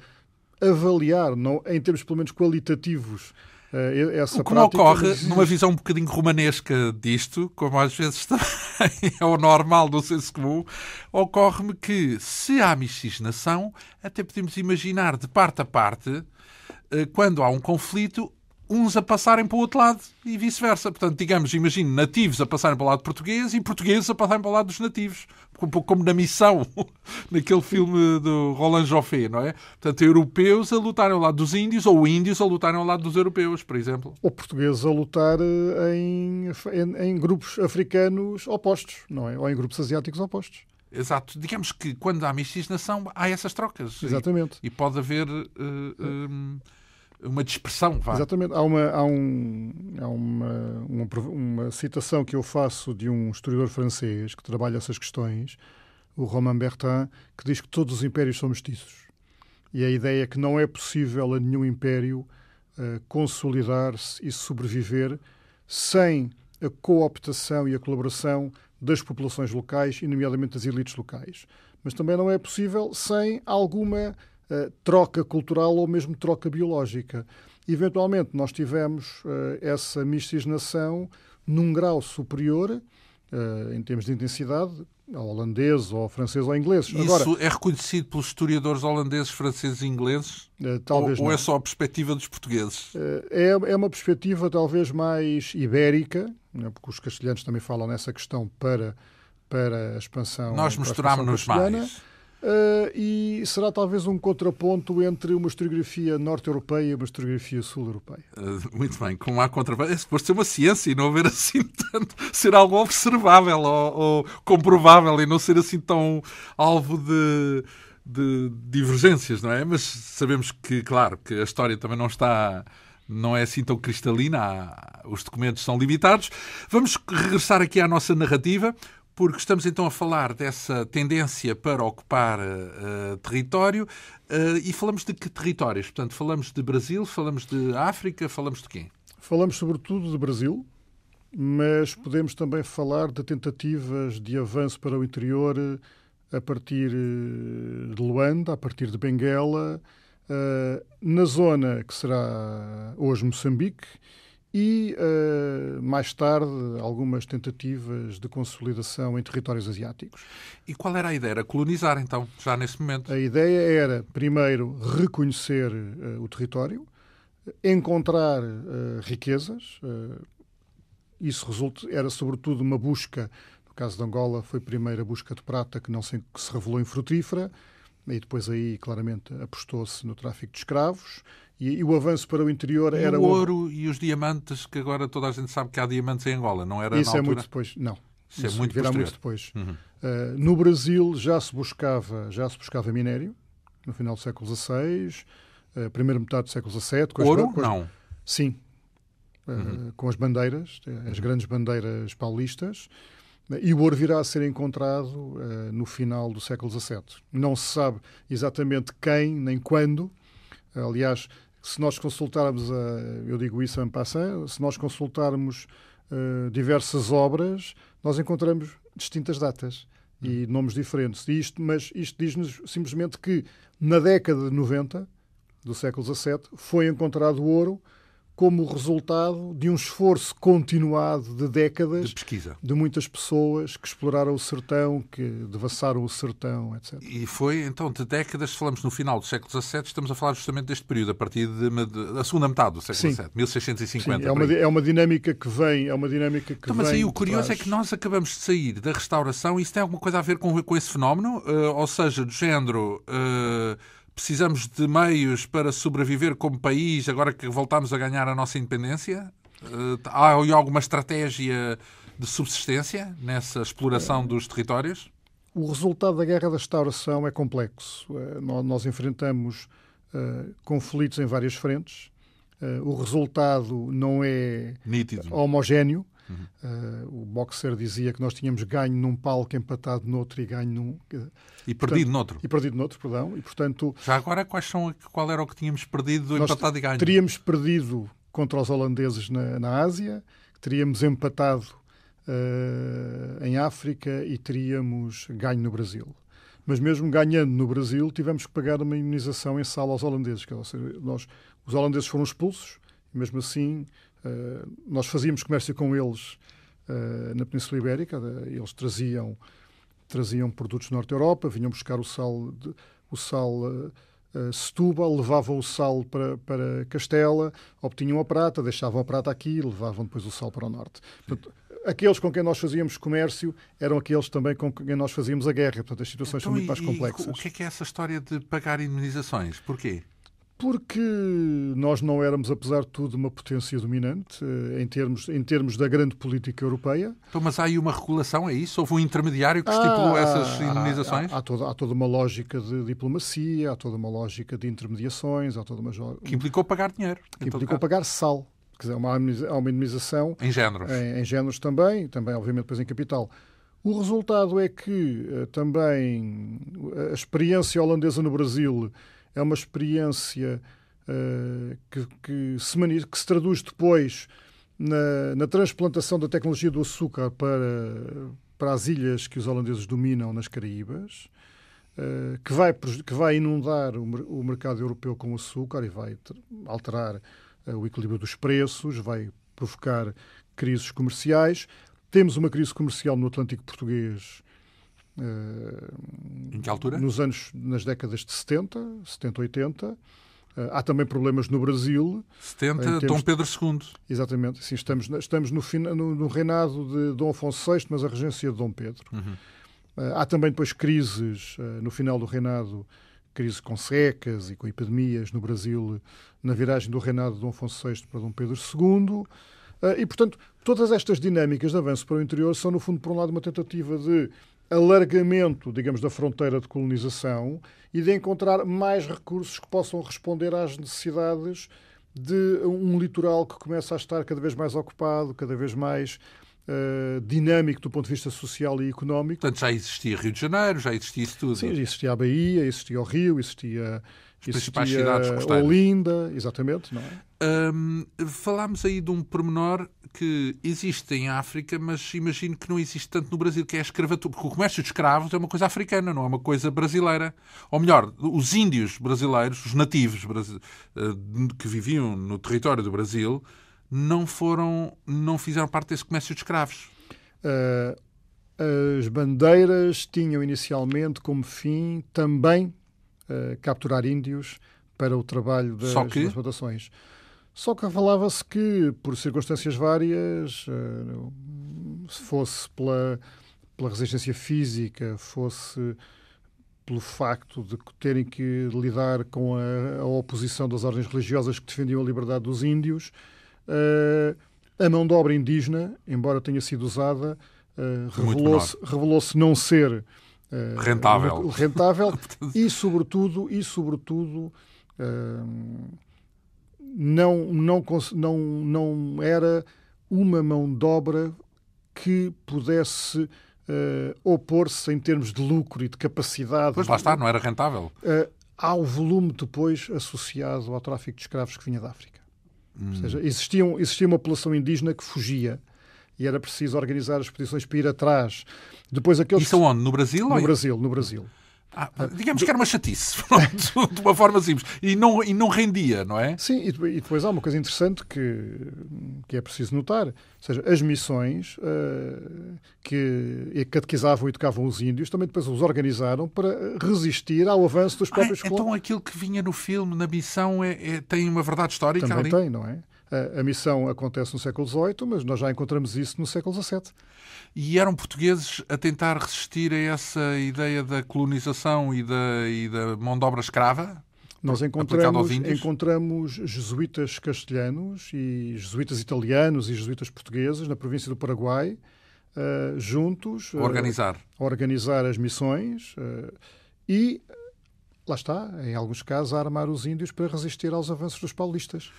avaliar, não, em termos pelo menos qualitativos, eh, essa o que não ocorre mas... numa visão um bocadinho romanesca disto, como às vezes também é o normal do senso comum, ocorre-me que se há miscigenação, até podemos imaginar de parte a parte eh, quando há um conflito, uns a passarem para o outro lado e vice-versa. Portanto, digamos, imagino nativos a passarem para o lado português e portugueses a passarem para o lado dos nativos. Um pouco como na missão, naquele filme do Roland Joffé, não é? Portanto, europeus a lutarem ao lado dos índios ou índios a lutarem ao lado dos europeus, por exemplo. Ou portugueses a lutar eh, em, em, em grupos africanos opostos, não é? Ou em grupos asiáticos opostos. Exato. Digamos que quando há miscigenação, há essas trocas. Exatamente. E, e pode haver. Uh, uma dispersão. Vá. Exatamente. Há, uma, há, um, há uma, uma, uma, citação que eu faço de um historiador francês que trabalha essas questões, o Romain Bertin, que diz que todos os impérios são mestiços. E a ideia é que não é possível a nenhum império uh, consolidar-se e sobreviver sem a cooptação e a colaboração das populações locais, e nomeadamente das elites locais. Mas também não é possível sem alguma eh, troca cultural ou mesmo troca biológica. Eventualmente, nós tivemos eh, essa miscigenação num grau superior, eh, em termos de intensidade, ao holandês, ou ao francês, ou ao inglês. Isso Agora, é reconhecido pelos historiadores holandeses, franceses e ingleses? Talvez ou, ou é só a perspectiva dos portugueses? É, é uma perspectiva talvez mais ibérica, né, porque os castelhanos também falam nessa questão para, para a expansão. Nós misturámos-nos mais. Uh, e será talvez um contraponto entre uma historiografia norte-europeia e uma historiografia sul-europeia. Uh, muito bem, como há contraponto, é suposto ser uma ciência e não haver assim tanto, ser algo observável ou, ou comprovável e não ser assim tão alvo de, de, divergências, não é? Mas sabemos que, claro, que a história também não está. Não é assim tão cristalina, os documentos são limitados. Vamos regressar aqui à nossa narrativa porque estamos então a falar dessa tendência para ocupar uh, território uh, e falamos de que territórios? Portanto, falamos de Brasil, falamos de África, falamos de quem? Falamos sobretudo de Brasil, mas podemos também falar de tentativas de avanço para o interior a partir de Luanda, a partir de Benguela, na zona que será hoje Moçambique e uh, mais tarde algumas tentativas de consolidação em territórios asiáticos. E qual era a ideia? Era colonizar, então, já nesse momento? A ideia era, primeiro, reconhecer uh, o território, encontrar uh, riquezas. isso resulta, era, sobretudo, uma busca. No caso de Angola, foi primeiro a busca de prata, que não se, que se revelou infrutífera. E depois aí, claramente, apostou-se no tráfico de escravos e, e, o avanço para o interior e era o ouro o... e os diamantes que agora toda a gente sabe que há diamantes em Angola, não era Isso é muito depois, não. Isso, é Isso é muito, virá muito depois. Uhum. Uh, no Brasil já se buscava, já se buscava minério no final do século XVI, uh, primeira metade do século XVII. Com ouro as, com as... não. Sim, uh, uhum. com as bandeiras, eh, as uhum. grandes bandeiras paulistas. E o ouro virá a ser encontrado uh, no final do século XVII. Não se sabe exatamente quem nem quando. Aliás, se nós consultarmos, a, eu digo isso em passant, se nós consultarmos uh, diversas obras, nós encontramos distintas datas uhum. e hum. nomes diferentes. E isto, mas isto diz-nos simplesmente que na década de 90 do século XVII foi encontrado ouro como resultado de um esforço continuado de décadas de pesquisa de muitas pessoas que exploraram o sertão, que devassaram o sertão, etc. E foi então de décadas, falamos no final do século XVII, estamos a falar justamente deste período, a partir de, da segunda metade do século Sim. XVII, 1650. Sim, é, uma, é uma dinâmica que vem, é uma dinâmica que então, Mas aí o curioso trás... é que nós acabamos de sair da restauração e isso tem alguma coisa a ver com, com esse fenómeno? Uh, ou seja, do género. Uh, precisamos de meios para sobreviver como país agora que voltamos a ganhar a nossa independência? Eh, há alguma estratégia de subsistência nessa exploração dos territórios? O resultado da Guerra da Restauração é complexo. Eh, nós enfrentamos eh, conflitos em várias frentes. O resultado não é Nítido. homogéneo. Uhum. Uh, o boxer dizia que nós tínhamos ganho num palco, empatado noutro e ganho num. E portanto, perdido noutro. E perdido noutro, perdão. E, portanto, Já agora, quais são, qual era o que tínhamos perdido, empatado e ganho? Teríamos perdido contra os holandeses na, na Ásia, teríamos empatado uh, em África e teríamos ganho no Brasil. Mas mesmo ganhando no Brasil, tivemos que pagar uma imunização em sala aos holandeses. Que, é, ou seja, nós, os holandeses foram expulsos, mesmo assim eh, nós fazíamos comércio com eles uh, na Península Ibérica, eles traziam, traziam produtos do Norte da Europa, vinham buscar o sal, de, o sal uh, uh, Setúbal, levavam o sal para, para Castela, obtinham a prata, deixavam a prata aqui e levavam depois o sal para o Norte. Portanto, aqueles com quem nós fazíamos comércio eram aqueles também com quem nós fazíamos a guerra. Portanto, as situações então, são muito e, mais complexas. O que é, que é essa história de pagar indemnizações? Porquê? Porque nós não éramos, apesar de tudo, uma potência dominante eh, em termos, em termos da grande política europeia. Então, mas há aí uma regulação, é isso? Houve um intermediário que estipulou ah, essas indenizações? Há, há, há, toda, há toda uma lógica de diplomacia, há toda uma lógica de intermediações, há toda uma... Que implicou pagar dinheiro. Que implicou pagar sal. Quer dizer, uma, uma indenização... Em géneros. Em, em géneros também, também, obviamente, depois em capital. O resultado é que eh, também a experiência holandesa no Brasil é uma experiência uh, que, que, se que se traduz depois na, na, transplantação da tecnologia do açúcar para, para as ilhas que os holandeses dominam nas Caraíbas, uh, que, vai, que vai inundar o, o, mercado europeu com açúcar e vai alterar uh, o equilíbrio dos preços, vai provocar crises comerciais. Temos uma crise comercial no Atlântico Português eh, em que altura? Nos anos, nas décadas de 70, 70, 80. Há também problemas no Brasil. 70, Dom Pedro II. Exatamente, sim, estamos, estamos no, no, no, reinado de Dom Afonso VI, mas a regência de Dom Pedro. Uhum. Eh, há também depois crises eh, no final do reinado, crises com secas e com epidemias no Brasil, na viragem do reinado de Dom Afonso VI para Dom Pedro II. E, portanto, todas estas dinâmicas de avanço para o interior são, no fundo, por um lado, uma tentativa de alargamento, digamos, da fronteira de colonização e de encontrar mais recursos que possam responder às necessidades de um litoral que começa a estar cada vez mais ocupado, cada vez mais uh, dinâmico do ponto de vista social e económico. Portanto, já existia Rio de Janeiro, já existia isso tudo. Sim, existia a Bahia, existia o Rio, existia as principais cidades costeiras. Olinda, exatamente, não é? Um, falámos aí de um pormenor que existe em África, mas imagino que não existe tanto no Brasil, que é a escravatura. Porque o comércio de escravos é uma coisa africana, não é uma coisa brasileira. Ou melhor, os índios brasileiros, os nativos eh, que viviam no território do Brasil, não foram, não fizeram parte desse comércio de escravos. Uh, as bandeiras tinham inicialmente como fim também capturar índios para o trabalho das, Só que... das plantações. Só que falava-se que, por circunstâncias várias, eh, se fosse pela, pela resistência física, fosse pelo facto de terem que lidar com a, a, oposição das ordens religiosas que defendiam a liberdade dos índios, eh, a mão de obra indígena, embora tenha sido usada, eh, revelou-se revelou não ser uh, rentável, rentável e sobretudo e sobretudo uh, não, não, não, não era uma mão de obra que pudesse uh, opor-se em termos de lucro e de capacidade. Pois lá está, não era rentável. Uh, ao volume depois associado ao tráfico de escravos que vinha da África. Hum. Ou seja, existia, existia uma população indígena que fugia e era preciso organizar as expedições para ir atrás. Depois aqueles... Isso onde? No Brasil? No Brasil, no Brasil. Ah, digamos que era uma chatice, pronto, de uma forma simples. E não, e não rendia, não é? Sim, e, depois há uma coisa interessante que, que é preciso notar. Ou seja, as missões uh, que catequizavam e educavam os índios também depois os organizaram para resistir ao avanço dos ah, próprios ah, Então aquilo que vinha no filme, na missão, é, é tem uma verdade histórica Também ali? tem, não é? a, missão acontece no século XVIII, mas nós já encontramos isso no século XVII. E eram portugueses a tentar resistir a essa ideia da colonização e da, e da mão de obra escrava? Nós encontramos, encontramos jesuítas castelhanos e jesuítas italianos e jesuítas portugueses na província do Paraguai, uh, juntos. Eh, a organizar. Uh, organizar as missões uh, e, lá está, em alguns casos, a armar os índios para resistir aos avanços dos paulistas.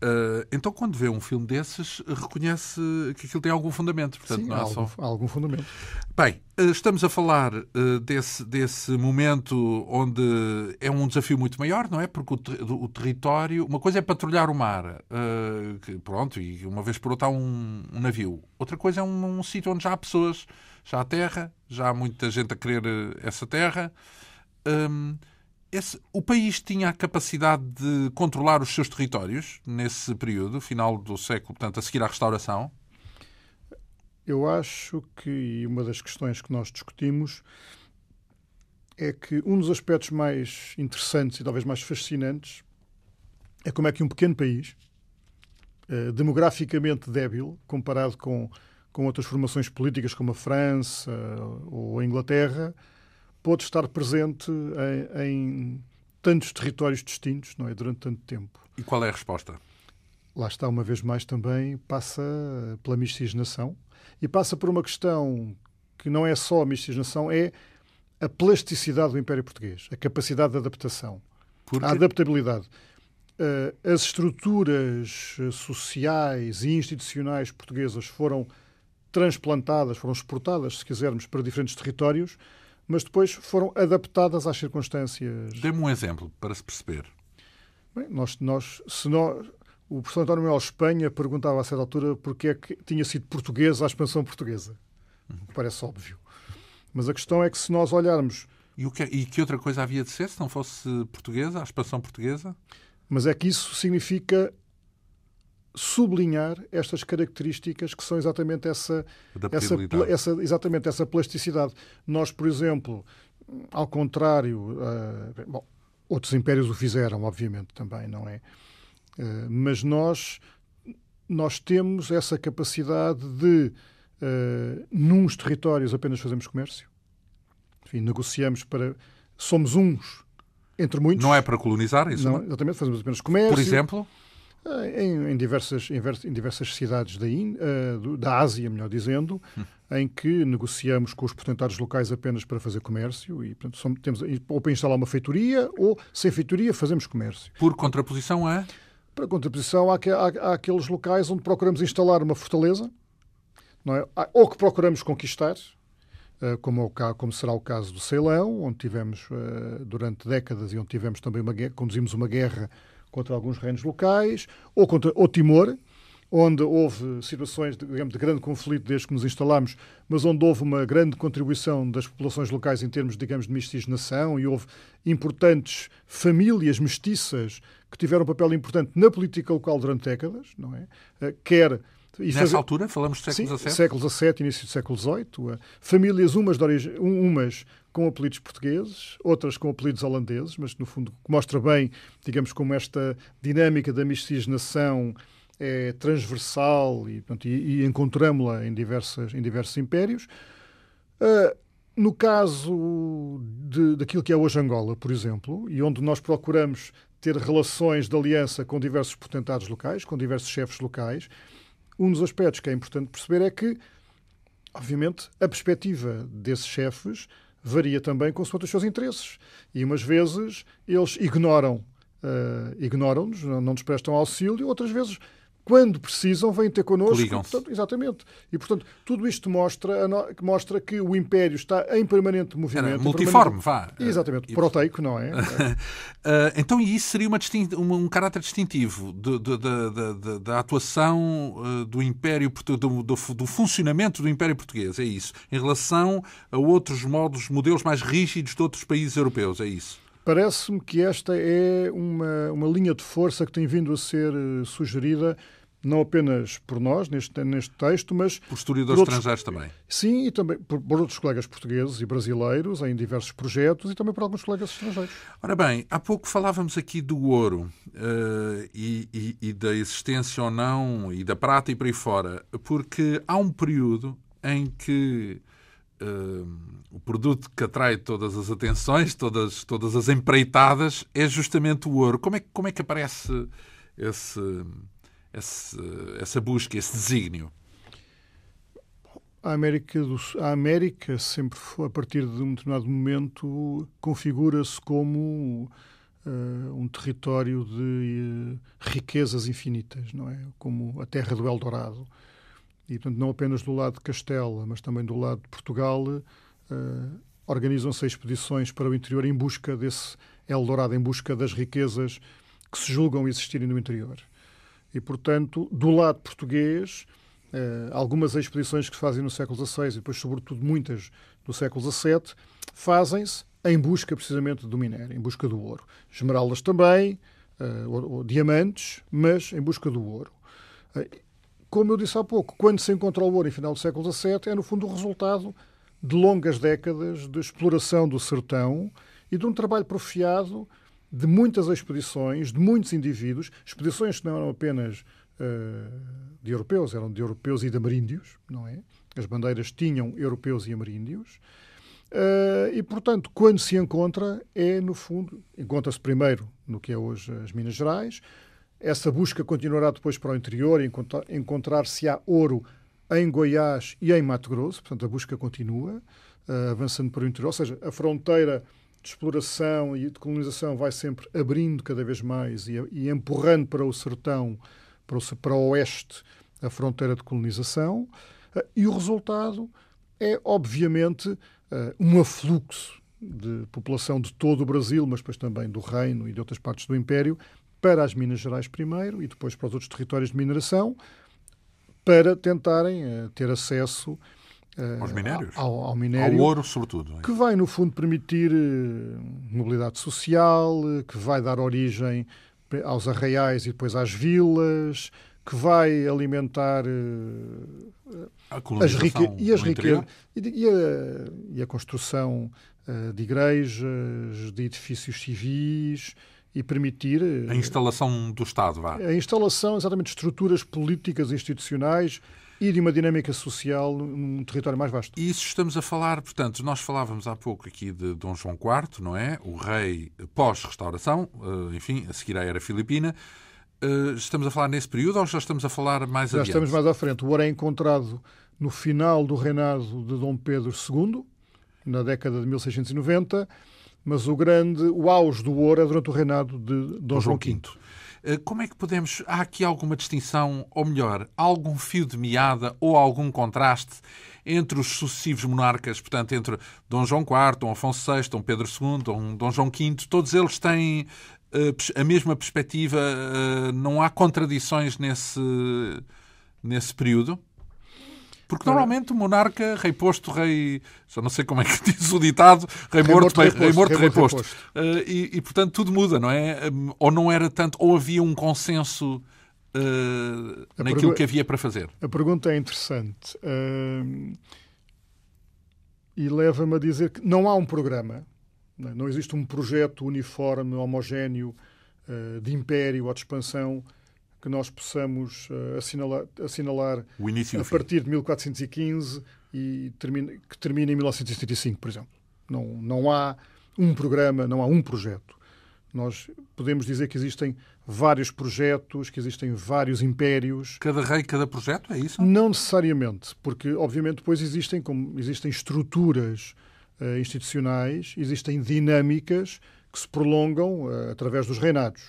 Uh, então, quando vê um filme desses, reconhece que aquilo tem algum fundamento. Portanto, Sim, não há, é algum, só... algum fundamento. Bem, uh, estamos a falar uh, desse, desse momento onde é um desafio muito maior, não é? Porque o, ter, o território. Uma coisa é patrulhar o mar, que, pronto, e uma vez por outra há um, um navio. Outra coisa é um, um sítio onde já há pessoas, já há terra, já há muita gente a querer essa terra. Hum, esse, o país tinha a capacidade de controlar os seus territórios nesse período, final do século, portanto, a seguir à restauração? Eu acho que uma das questões que nós discutimos é que um dos aspectos mais interessantes e talvez mais fascinantes é como é que um pequeno país, eh, demograficamente débil, comparado com, com outras formações políticas como a França ou a Inglaterra, pôde estar presente em, em tantos territórios distintos, não é? Durante tanto tempo. E qual é a resposta? Lá está, uma vez mais, também passa pela miscigenação e passa por uma questão que não é só a miscigenação, é a plasticidade do Império Português, a capacidade de adaptação, Porque... a adaptabilidade. Eh, as estruturas eh, sociais e institucionais portuguesas foram transplantadas, foram exportadas, se quisermos, para diferentes territórios mas depois foram adaptadas às circunstâncias. Dê-me um exemplo para se perceber. Bem, nós, nós, se nós, o professor António Miguel Espanha perguntava a certa altura porque é que tinha sido portuguesa a expansão portuguesa. Uhum. Parece óbvio. Mas a questão é que se nós olharmos. E, o que, é, e que outra coisa havia de ser se não fosse portuguesa, a expansão portuguesa? Mas é que isso significa sublinhar estas características que são exatamente essa, essa, essa, exatamente essa plasticidade. Nós, por exemplo, ao contrário, uh, bom, outros impérios o fizeram, obviamente, também, não é? Uh, mas nós, nós temos essa capacidade de, uh, ah, nos territórios, apenas fazemos comércio. Enfim, negociamos para. Somos uns entre muitos. Não é para colonizar, isso? Não, é? exatamente, fazemos apenas comércio. Por exemplo? Eh, em, em, diversas, em, diversas cidades da, In, uh, eh, da Ásia, melhor dizendo, hum. em que negociamos com os portentários locais apenas para fazer comércio e, portanto, somos, temos, ou para instalar uma feitoria ou sem feitoria fazemos comércio. Por contraposição a? Para contraposição há, aqueles locais onde procuramos instalar uma fortaleza não é? ou que procuramos conquistar, eh, como, é o, como, será o caso do Ceilão, onde tivemos durante décadas e onde tivemos também uma guerra, conduzimos uma guerra contra alguns reinos locais, ou contra o Timor, onde houve situações digamos, de grande conflito desde que nos instalámos, mas onde houve uma grande contribuição das populações locais em termos, digamos, de nação e houve importantes famílias mestiças que tiveram um papel importante na política local durante décadas, não é? Eh, quer e Nessa é- altura, falamos do século XVII? século XVII, início do século XVIII. Famílias, umas, de origem, umas com apelidos portugueses, outras com apelidos holandeses, mas no fundo mostra bem, digamos, como esta dinâmica da miscigenação é transversal e, portanto, e, e encontramos-la em, diversas, em diversos impérios. Uh, no caso de, daquilo que é hoje Angola, por exemplo, e onde nós procuramos ter relações de aliança com diversos potentados locais, com diversos chefes locais, um dos aspectos que é importante perceber é que, obviamente, a perspectiva desses chefes varia também com os seus interesses. E umas vezes eles ignoram, uh, ignoram-nos, não, não nos prestam auxílio, outras vezes quando precisam, vêm ter connosco. Portanto, exatamente. E, portanto, tudo isto mostra, mostra que o Império está em permanente movimento. Era multiforme, permanente... vá. Exatamente. Proteico, não é? Eh, então, e isso seria uma um, caráter distintivo da atuação eh, do Império, do, do, funcionamento do Império Português, é isso, em relação a outros modos, modelos mais rígidos de outros países europeus, é isso? Parece-me que esta é uma, uma linha de força que tem vindo a ser eh, sugerida não apenas por nós, neste, neste texto, mas... Por historiadores por outros, estrangeiros também. Sim, e também por, por, outros colegas portugueses e brasileiros em diversos projetos e também por alguns colegas estrangeiros. Ora bem, há pouco falávamos aqui do ouro uh, e, e, e da existência ou não e da prata e por aí fora, porque há um período em que Uh, o produto que atrai todas as atenções, todas, todas as empreitadas, é justamente o ouro. Como é, como é que aparece esse, esse, essa busca, esse desígnio? A América, do, a América sempre, a partir de um determinado momento, configura-se como uh, um território de uh, riquezas infinitas, não é? Como a terra do Eldorado. E, portanto, não apenas do lado de Castela, mas também do lado de Portugal, uh, organizam-se expedições para o interior em busca desse Eldorado, em busca das riquezas que se julgam existirem no interior. E, portanto, do lado português, eh, algumas expedições que se fazem no século XVI e depois, sobretudo, muitas do século XVII, fazem-se em busca precisamente do minério, em busca do ouro. Esmeraldas também, eh, ou, ou diamantes, mas em busca do ouro. Eh, como eu disse há pouco, quando se encontra o ouro em final do século XVII, é no fundo o resultado de longas décadas de exploração do sertão e de um trabalho profiado de muitas expedições, de muitos indivíduos, expedições que não eram apenas uh, de europeus, eram de europeus e de ameríndios, não é? As bandeiras tinham europeus e ameríndios. Uh, e, portanto, quando se encontra, é, no fundo, encontra-se primeiro no que é hoje as Minas Gerais. Essa busca continuará depois para o interior e encontrar-se-á ouro em Goiás e em Mato Grosso. Portanto, a busca continua, uh, avançando para o interior. Ou seja, a fronteira de exploração e de colonização vai sempre abrindo cada vez mais e, e empurrando para o sertão, para o, para o oeste, a fronteira de colonização. Ah, e o resultado é, obviamente, ah, um afluxo de população de todo o Brasil, mas depois também do Reino e de outras partes do Império, para as Minas Gerais primeiro e depois para os outros territórios de mineração, para tentarem ah, ter acesso eh, aos minérios? Ao, ao, minério. Ao ouro, sobretudo. É? Que vai, no fundo, permitir eh, mobilidade social, eh, que vai dar origem aos arraiais e depois às vilas, que vai alimentar as colonização, e, as riqueza, e, a, e a construção de igrejas, de edifícios civis e permitir a instalação do Estado, vá. A instalação exatamente de estruturas políticas e institucionais e de uma dinâmica social num território mais vasto. Isso estamos a falar, portanto, nós falávamos há pouco aqui de Dom João IV, não é? O rei pós-restauração, eh, enfim, a seguir à era filipina. Eh, estamos a falar nesse período ou já estamos a falar mais já adiante? Já estamos mais à frente. O ouro é encontrado no final do reinado de Dom Pedro II, na década de 1690, mas o grande, o auge do ouro é durante o reinado de Dom, Dom João V. Eh, como é que podemos. Há aqui alguma distinção, ou melhor, algum fio de meada ou algum contraste entre os sucessivos monarcas, portanto, entre Dom João IV, Dom Afonso VI, Dom Pedro II, Dom, Dom João V, todos eles têm eh, a mesma perspectiva, eh, não há contradições nesse, nesse período? Porque é? normalmente o monarca, rei posto, rei. Já não sei como é que diz o ditado, rei, morto, rei, morto, rei posto. Eh, e, e, portanto, tudo muda, não é? Hum, ou não era tanto, ou havia um consenso. Uh, naquilo que havia para fazer. A pergunta é interessante uh, e leva-me a dizer que não há um programa, não é? existe um projeto uniforme, homogéneo eh, de império ou de expansão que nós possamos eh, assinalar, assinalar a partir de 1415 e que termina em 1975, por exemplo. Não, não há um programa, não há um projeto. Nós podemos dizer que existem vários projetos, que existem vários impérios. Cada rei, cada projeto, é isso? Não necessariamente, porque obviamente depois existem, como, existem estruturas uh, institucionais, existem dinâmicas que se prolongam uh, através dos reinados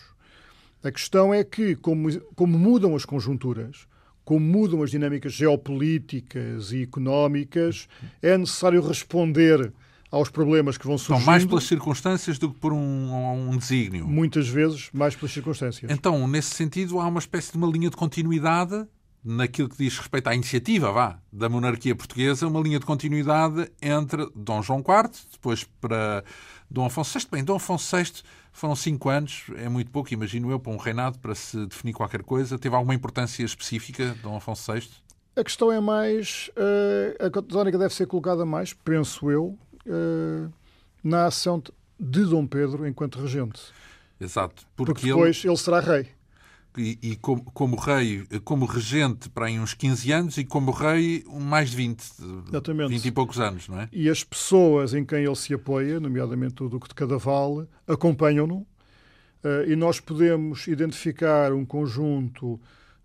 a questão é que, como, como mudam as conjunturas, como mudam as dinâmicas geopolíticas e económicas, é necessário responder aos problemas que vão surgindo. Então, mais pelas circunstâncias do que por um, um desígnio. Muitas vezes, mais pelas circunstâncias. Então, nesse sentido, há uma espécie de uma linha de continuidade naquilo que diz respeito à iniciativa, vá, da monarquia portuguesa, uma linha de continuidade entre Dom João IV, depois para Dom Afonso VI. Bem, Dom Afonso VI foram cinco anos, é muito pouco, imagino eu, para um reinado, para se definir qualquer coisa. Teve alguma importância específica, Dom Afonso VI? A questão é mais. Uh, a tónica deve ser colocada mais, penso eu, uh, na ação de Dom Pedro enquanto regente. Exato. Porque, porque depois ele... ele será rei e, e como, como, rei, como regente para aí uns 15 anos e como rei mais de 20, Exatamente. 20 e poucos anos, não é? E as pessoas em quem ele se apoia, nomeadamente o Duque de Cadaval, acompanham-no eh, e nós podemos identificar um conjunto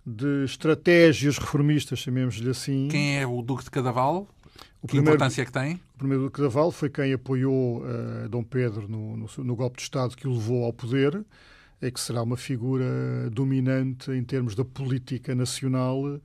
de estratégias reformistas, chamemos-lhe assim. Quem é o Duque de Cadaval? O que primeiro, importância é que tem? O primeiro Duque de Cadaval foi quem apoiou uh, Dom Pedro no, no, no golpe de Estado que o levou ao poder é que será uma figura dominante em termos da política nacional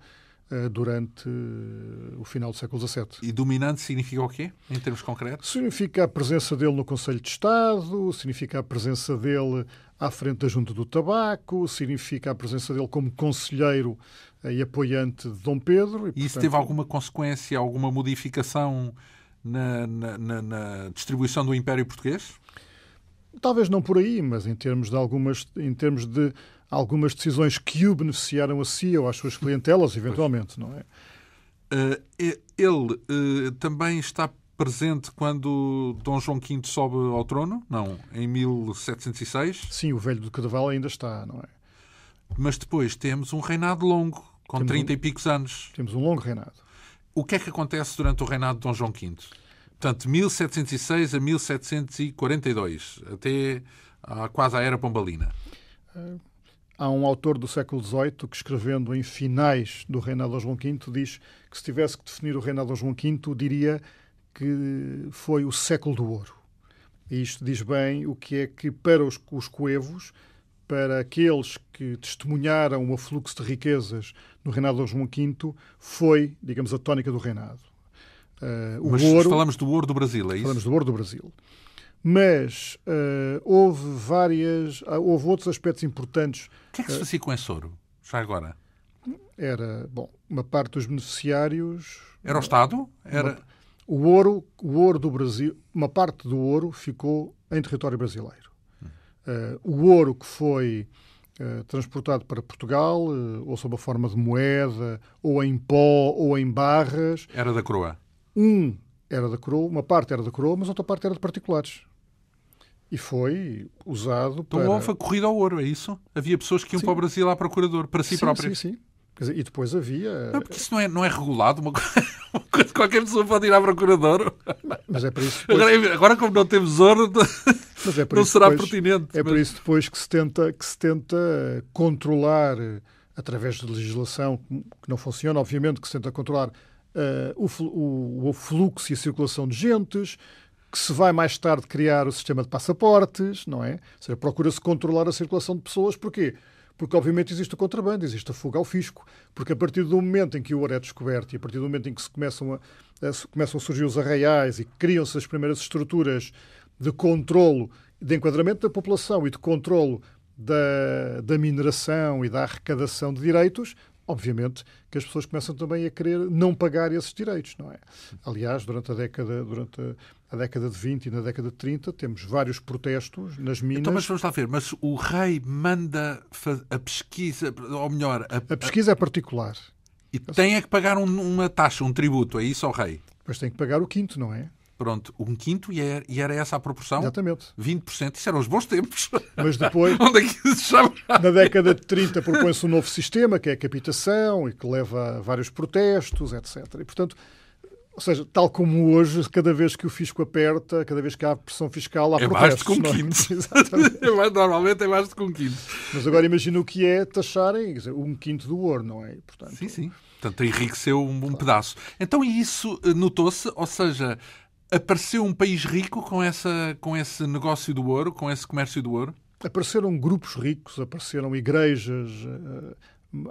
eh, durante eh, o final do século XVII. E dominante significa o quê, em termos concretos? Significa a presença dele no Conselho de Estado, significa a presença dele à frente da Junta do Tabaco, significa a presença dele como conselheiro eh, e apoiante de Dom Pedro. E, portanto... isso teve alguma consequência, alguma modificação na, na, na, na distribuição do Império Português? Talvez não por aí, mas em termos de algumas, em termos de algumas decisões que o beneficiaram a si ou às suas clientelas, eventualmente, pois. não é? Uh, ele uh, também está presente quando Dom João V sobe ao trono? Não, em 1706? Sim, o velho do Cadaval ainda está, não é? Mas depois temos um reinado longo, com temos 30 um, e picos anos. Temos um longo reinado. O que é que acontece durante o reinado de Dom João V? Portanto, 1706 a 1742, até quase à Era Pombalina. Há um autor do século XVIII que, escrevendo em finais do reinado de João V, diz que se tivesse que definir o reinado de João V, diria que foi o século do ouro. E isto diz bem o que é que, para os, os coevos, para aqueles que testemunharam o fluxo de riquezas no reinado de João V, foi, digamos, a tónica do reinado Uh, o Mas ouro, falamos do ouro do Brasil, é isso? Falamos do ouro do Brasil. Mas uh, houve várias. Ah, houve outros aspectos importantes. O que é que se eh, fazia com esse ouro, já agora? Era, bom, uma parte dos beneficiários. Era o Estado? Era. Uma, o ouro, o ouro do Brasil, uma parte do ouro ficou em território brasileiro. Uh, o ouro que foi uh, transportado para Portugal, uh, ou sob a forma de moeda, ou em pó, ou em barras. Era da coroa. Um era da coroa, uma parte era da coroa, mas outra parte era de particulares. E foi usado então, para... Então houve a corrida ao ouro, é isso? Havia pessoas que iam sim. para o Brasil à procurador, para si sim, próprias. Sim, sim. Dizer, e depois havia... Não, porque isso não é, não é regulado, uma coisa... Qualquer pessoa pode ir à procurador. Mas é para isso. Depois... Agora, agora, como não temos ouro, é não será depois, pertinente. É mas... por isso depois que se tenta, que se tenta controlar, eh, através de legislação que não funciona, obviamente, que se tenta controlar uh, o, o, fluxo e a circulação de gentes, que se vai mais tarde criar o sistema de passaportes, não é? Ou seja, procura-se controlar a circulação de pessoas. Porquê? Porque, obviamente, existe o contrabando, existe a fuga ao fisco, porque a partir do momento em que o ouro é descoberto e a partir do momento em que se começam a, a começam a surgir os arraiais e criam-se as primeiras estruturas de controlo, de enquadramento da população e de controlo da, da mineração e da arrecadação de direitos, obviamente que as pessoas começam também a querer não pagar esses direitos, não é? Aliás, durante a década, durante a, a década de 20 e na década de 30, temos vários protestos nas minas. Então, mas vamos lá ver, mas o rei manda a pesquisa, ou melhor, a, a pesquisa é particular. E tem é que pagar um, uma taxa, um tributo, é isso ao rei? Mas tem que pagar o quinto, não é? Pronto, um quinto e era, é, e era essa a proporção? Exatamente. 20%. Isso eram os bons tempos. Mas depois. Onde é que isso chama? Na década de 30 propõe-se um novo sistema, que é a capitação e que leva a vários protestos, etc. E, portanto, ou seja, tal como hoje, cada vez que o fisco aperta, cada vez que há pressão fiscal, há é protestos. Mais de um é? quinto. é mais, normalmente é mais de um quinto. Mas agora imagina o que é taxarem dizer, um quinto do ouro, não é? Portanto, sim, sim. Portanto, enriqueceu um, um claro. pedaço. Então, e isso eh, notou-se? Ou seja, Apareceu um país rico com, essa, com esse negócio do ouro, com esse comércio do ouro? Apareceram grupos ricos, apareceram igrejas eh,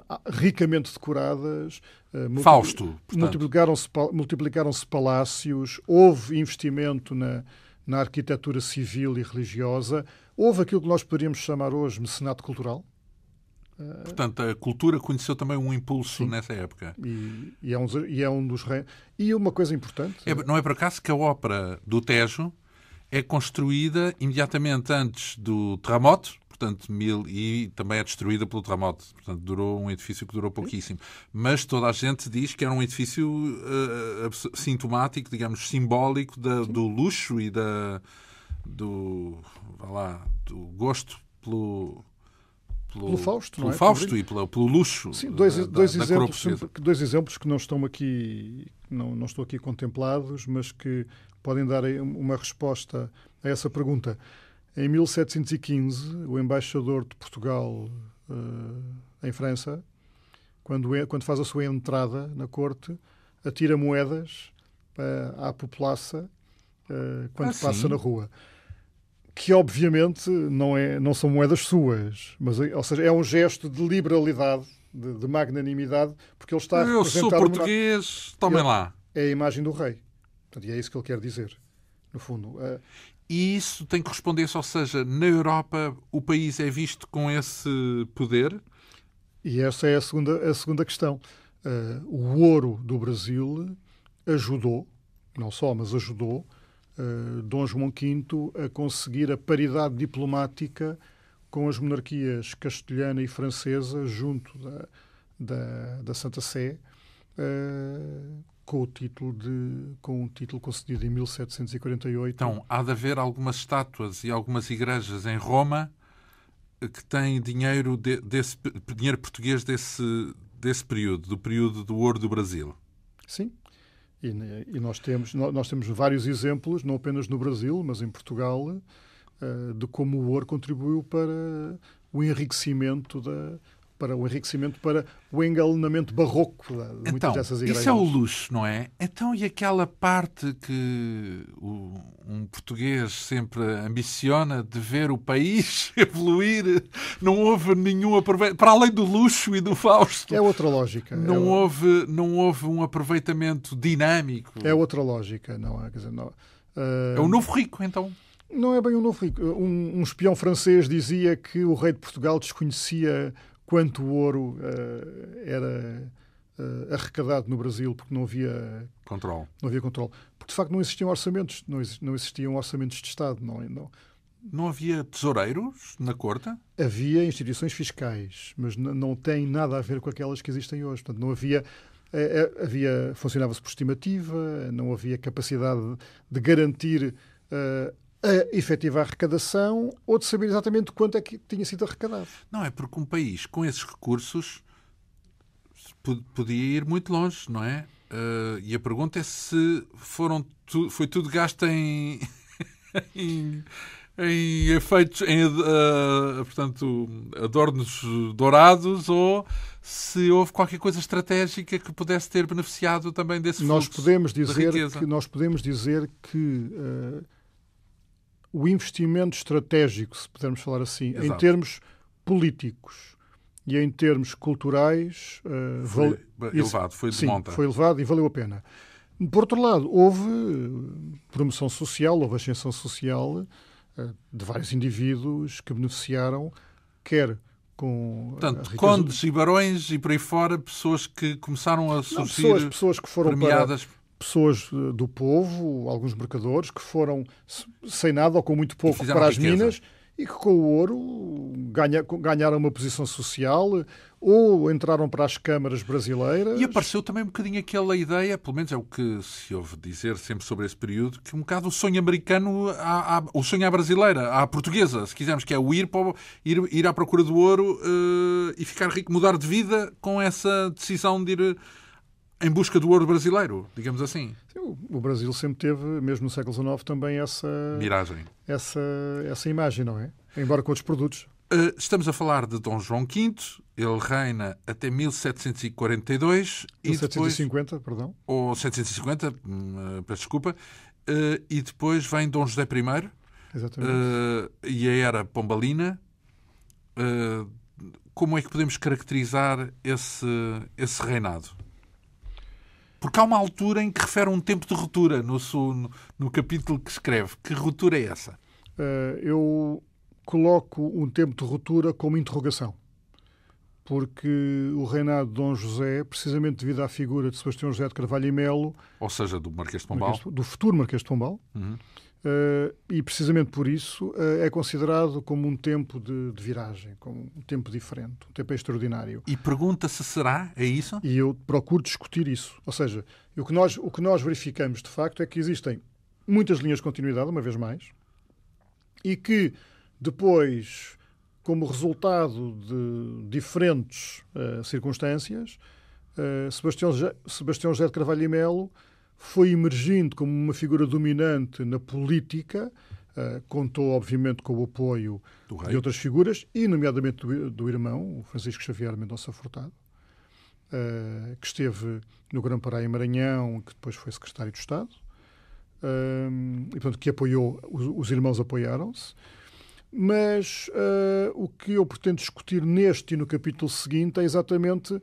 eh, ricamente decoradas. Eh, Fausto. Multiplicaram-se multiplicaram palácios, houve investimento na, na arquitetura civil e religiosa, houve aquilo que nós poderíamos chamar hoje mecenato cultural. Portanto, a cultura conheceu também um impulso Sim. nessa época. E, e, é um, e, é um, dos. E uma coisa importante. É, não é por acaso que a ópera do Tejo é construída imediatamente antes do terremoto, portanto, mil, e também é destruída pelo terremoto. Portanto, durou um edifício que durou pouquíssimo. Mas toda a gente diz que era um edifício uh, sintomático, digamos, simbólico da, do luxo e da, do, lá, do gosto pelo pelo, pelo Fausto, pelo é? Fausto e pelo luxo. Sim, dois, da, dois, da, exemplos, dois exemplos que não estão aqui, não, não aqui contemplados, mas que podem dar uma resposta a essa pergunta. Em 1715, o embaixador de Portugal uh, em França, quando, é, quando faz a sua entrada na corte, atira moedas uh, à população uh, eh, quando ah, passa sim? na rua que obviamente não, é, não são moedas suas, mas ou seja, é um gesto de liberalidade, de, de magnanimidade, porque ele está Eu sou português, uma... tomem lá. É a imagem do rei. Portanto, e é isso que ele quer dizer, no fundo. Ah, e isso tem correspondência, ou seja, na Europa o país é visto com esse poder? E essa é a segunda, a segunda questão. Uh, o ouro do Brasil ajudou, não só, mas ajudou uh, Dom João V a conseguir a paridade diplomática com as monarquias castelhana e francesa junto da, da, da Santa Sé, uh, com o título de com o título concedido em 1748. Então há de haver algumas estátuas e algumas igrejas em Roma eh, que têm dinheiro de, desse dinheiro português desse desse período, do período do ouro do Brasil. Sim, e, né, e, nós, temos, nós temos vários exemplos, não apenas no Brasil, mas em Portugal, eh, de como o ouro contribuiu para o enriquecimento da, para o enriquecimento, para o engalenamento barroco de muitas então, dessas igrejas. Isso é o luxo, não é? Então, e aquela parte que o, um português sempre ambiciona de ver o país evoluir, não houve nenhum aproveitamento, para além do luxo e do Fausto. É outra lógica. É não, é houve, não houve um aproveitamento dinâmico. É outra lógica, não é? Quer dizer, não, uh... É o novo rico, então. Não é bem um novo rico. Um, um, espião francês dizia que o rei de Portugal desconhecia quanto ouro uh, era uh, arrecadado no Brasil, porque não havia controle. Não havia controle. Porque de facto não existiam orçamentos, não, ex, não existiam orçamentos de Estado, não, não. Não havia tesoureiros na corte? Havia instituições fiscais, mas não tem nada a ver com aquelas que existem hoje. Portanto, não havia eh, havia funcionava-se por estimativa, não havia capacidade de garantir a efetiva arrecadação ou de saber exatamente quanto é que tinha sido arrecadado. Não, é porque um país com esses recursos podia ir muito longe, não é? Uh, e a pergunta é se foram tu, foi tudo gasto em, em, em, efeitos, em uh, portanto, adornos dourados ou se houve qualquer coisa estratégica que pudesse ter beneficiado também desse fluxo nós podemos dizer que Nós podemos dizer que... Uh, o investimento estratégico, se pudermos falar assim, Exato. em termos políticos e em termos culturais. Uh, foi val... elevado, foi de sim, monta. Foi elevado e valeu a pena. Por outro lado, houve eh, promoção social, houve ascensão social uh, de vários indivíduos que beneficiaram, quer com. Portanto, condes e barões e por aí fora, pessoas que começaram a surgir. Não, pessoas, pessoas que foram premiadas. Para pessoas eh, do povo, alguns mercadores, que foram sem nada ou com muito pouco para as riqueza. minas e que com o ouro ganha, ganharam uma posição social ou entraram para as câmaras brasileiras. E apareceu também um bocadinho aquela ideia, pelo menos é o que se ouve dizer sempre sobre esse período, que um bocado o sonho americano, à, à, o sonho à brasileira, à portuguesa, se quisermos, que é o ir, para, ir, ir à procura do ouro uh, e ficar rico, mudar de vida com essa decisão de ir em busca do ouro brasileiro, digamos assim. Sim, o Brasil sempre teve, mesmo no século XIX, também essa miragem, essa, essa imagem, não é? Embora com outros produtos. Uh, estamos a falar de Dom João V, ele reina até 1742 e 1750, depois, perdão. Ou 750, hum, eh, peço desculpa, uh, e depois vem Dom José I Exatamente. e a era pombalina. como é que podemos caracterizar esse, esse reinado? Porque há uma altura em que refere um tempo de ruptura no, no, no capítulo que escreve. Que ruptura é essa? Uh, eu coloco um tempo de ruptura como interrogação. Porque o reinado de Dom José, precisamente devido à figura de Sebastião José de Carvalho e Melo... Ou seja, do Marquês de Pombal. do futuro Marquês de Pombal. Uhum. Uh, e precisamente por isso uh, é considerado como um tempo de, de, viragem, como um tempo diferente, um tempo extraordinário. E pergunta-se será, é isso? E eu procuro discutir isso. Ou seja, o que, nós, o que nós verificamos de facto é que existem muitas linhas de continuidade, uma vez mais, e que depois, como resultado de diferentes uh, circunstâncias, Sebastião, Sebastião José de Carvalho e Melo foi emergindo como uma figura dominante na política, Uh, contou, obviamente, com o apoio de outras figuras, e nomeadamente do, do irmão, Francisco Xavier Mendonça Furtado, uh, que esteve no Grão-Pará em Maranhão, que depois foi secretário de Estado, uh, e, portanto, que apoiou, os, os irmãos apoiaram-se. Mas o que eu pretendo discutir neste e no capítulo seguinte é exatamente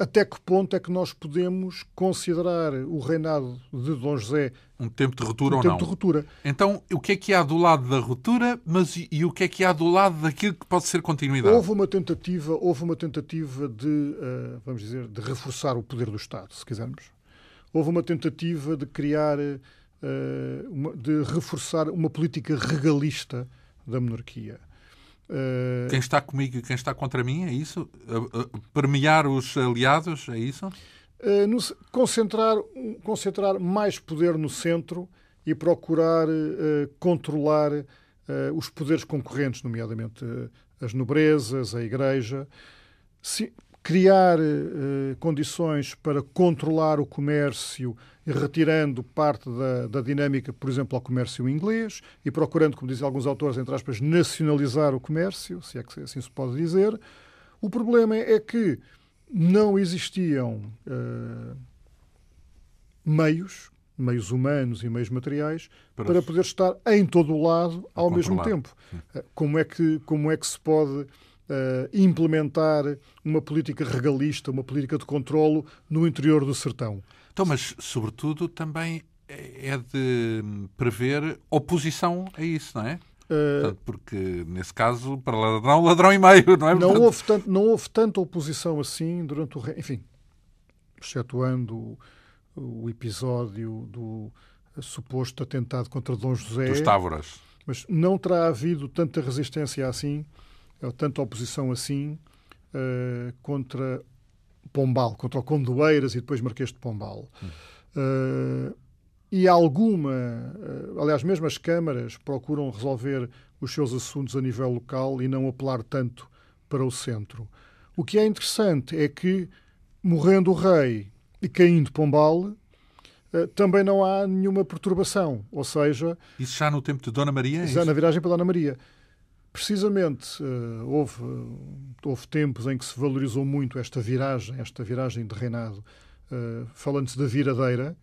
até que ponto é que nós podemos considerar o reinado de Dom José um tempo de ruptura um ou tempo não? De ruptura. Então, o que é que há do lado da ruptura, mas e, e o que é que há do lado daquilo que pode ser continuidade? Houve uma tentativa, houve uma tentativa de, uh, vamos dizer, de reforçar o poder do Estado, se quisermos. Houve uma tentativa de criar, uh, uma, de reforçar uma política regalista da monarquia eh, quem está comigo e quem está contra mim, é isso? Eh, eh, permear os aliados, é isso? concentrar, concentrar mais poder no centro e procurar controlar os poderes concorrentes, nomeadamente as nobrezas, a Igreja. Se, criar condições para controlar o comércio retirando parte da, da, dinâmica, por exemplo, ao comércio inglês e procurando, como dizem alguns autores, entre aspas, nacionalizar o comércio, se é que assim se pode dizer. O problema é que não existiam uh, meios, meios humanos e meios materiais, para, para poder estar em todo o lado ao controlar. mesmo tempo. Uh, como é que, como é que se pode. Uh, implementar uma política regalista, uma política de controlo no interior do sertão. Então, mas, sobretudo, também é de prever oposição a isso, não é? Uh, Portanto, porque, nesse caso, para ladrão, ladrão e meio, não é? Não, Portanto... houve, tanto, não houve tanta oposição assim durante o. Re... Enfim, excetuando o, episódio do suposto atentado contra Dom José. Dos Távoras. Mas não terá havido tanta resistência assim, ou tanta oposição assim, uh, contra Pombal, contra o Conde Eiras e depois Marquês de Pombal. Uh, e alguma, uh, aliás, mesmo as câmaras procuram resolver os seus assuntos a nível local e não apelar tanto para o centro. O que é interessante é que, morrendo o rei e caindo Pombal, uh, também não há nenhuma perturbação. Ou seja. Isso já no tempo de Dona Maria? É isso já na viragem para Dona Maria. Precisamente, eh, houve, eh, houve tempos em que se valorizou muito esta viragem, esta viragem de reinado, eh, falando-se da viradeira,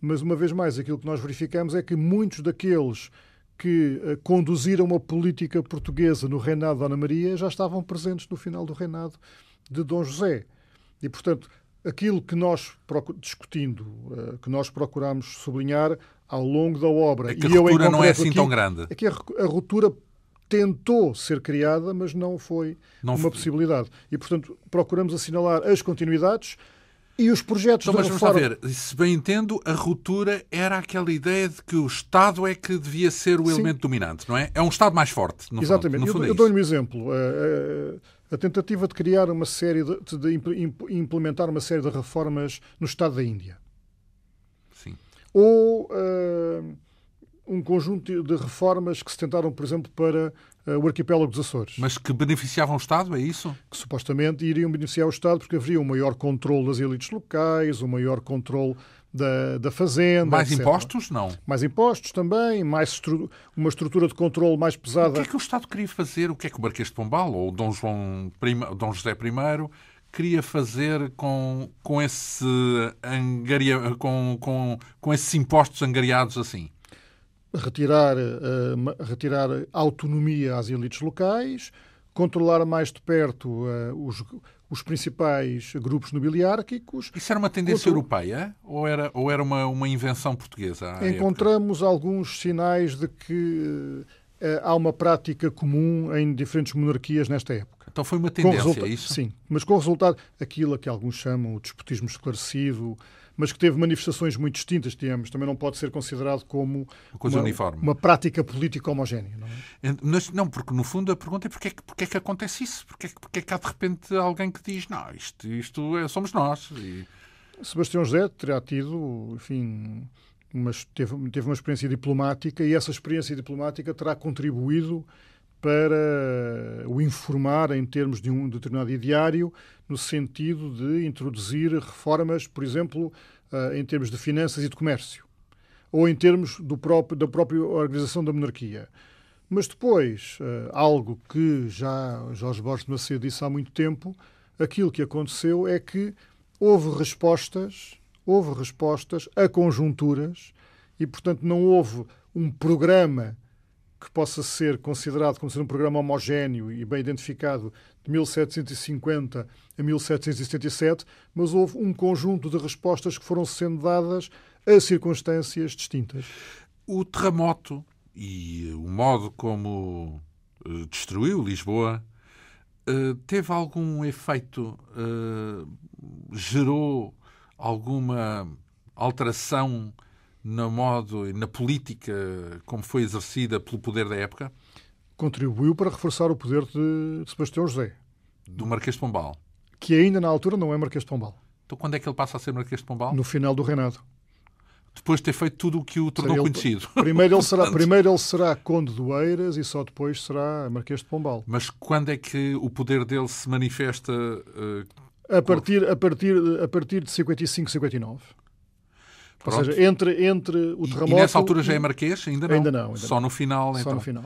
mas uma vez mais aquilo que nós verificamos é que muitos daqueles que conduziram uma política portuguesa no reinado de Ana Maria já estavam presentes no final do reinado de Dom José. E, portanto, aquilo que nós discutindo, que nós procuramos sublinhar ao longo da obra. É que a ruptura eu, não é assim aqui, tão grande. É que a, a ruptura tentou ser criada, mas não foi não uma foi. possibilidade. E, portanto, procuramos assinalar as continuidades e os projetos então, mas vamos ver, se bem entendo, a ruptura era aquela ideia de que o Estado é que devia ser o Sim. elemento dominante, não é? É um Estado mais forte, no Exatamente. Fundo, eu, é eu dou-lhe um exemplo. A, eh, a, eh, a, tentativa de criar uma série, de, de, implementar uma série de reformas no Estado da Índia. Sim. Ou... Uh, um conjunto de reformas que se tentaram, por exemplo, para eh, o arquipélago dos Açores. Mas que beneficiavam o Estado, é isso? Que supostamente iriam beneficiar o Estado porque haveria um maior controle das elites locais, um maior controle da, da fazenda. Mais etc. impostos, não? Mais impostos também, mais estru uma estrutura de controle mais pesada. O que é que o Estado queria fazer? O que é que o Marquês de Pombal ou Dom, João Dom José I queria fazer com, com, esse angaria, com, com, com esses impostos angariados assim? retirar, uh, retirar autonomia às elites locais, controlar mais de perto uh, os, os principais grupos nobiliárquicos. Isso era uma tendência Outro... europeia ou era, ou era uma, uma invenção portuguesa? Encontramos época? alguns sinais de que uh, há uma prática comum em diferentes monarquias nesta época. Então foi uma tendência, resulta... É isso? Sim, mas com o resultado, aquilo a que alguns chamam o despotismo esclarecido, mas que teve manifestações muito distintas, digamos, também não pode ser considerado como uma, uma, uma, prática política homogénea. Não, é? não, porque no fundo a pergunta é porque é que, porque é que acontece isso? Porque é, que, porque é que há de repente alguém que diz não, isto, isto é, somos nós? E... Sebastião José terá tido, enfim, mas teve, teve uma experiência diplomática e essa experiência diplomática terá contribuído para o informar em termos de um determinado ideário, no sentido de introduzir reformas, por exemplo, eh, em termos de finanças e de comércio, ou em termos do próprio, da própria organização da monarquia. Mas depois, eh, algo que já Jorge Borges Macedo disse há muito tempo, aquilo que aconteceu é que houve respostas, houve respostas a conjunturas e, portanto, não houve um programa que possa ser considerado como sendo um programa homogéneo e bem identificado de 1750 a 1777, mas houve um conjunto de respostas que foram sendo dadas a circunstâncias distintas. O terremoto e o modo como eh, destruiu Lisboa eh, teve algum efeito, eh, gerou alguma alteração no modo e na política como foi exercida pelo poder da época? Contribuiu para reforçar o poder de Sebastião José. Do Marquês de Pombal. Que ainda na altura não é Marquês de Pombal. Então quando é que ele passa a ser Marquês de Pombal? No final do reinado. Depois de ter feito tudo o que o tornou ele, conhecido. Primeiro ele, será, primeiro ele será Conde do Eiras e só depois será Marquês de Pombal. Mas quando é que o poder dele se manifesta? Uh, a, partir, a, partir, a partir de 55, 59. Pronto. Ou seja, entre, entre o terremoto. E, e nessa altura já é marquês? Ainda não. Ainda não. Ainda Só não. no final, Só no então. final.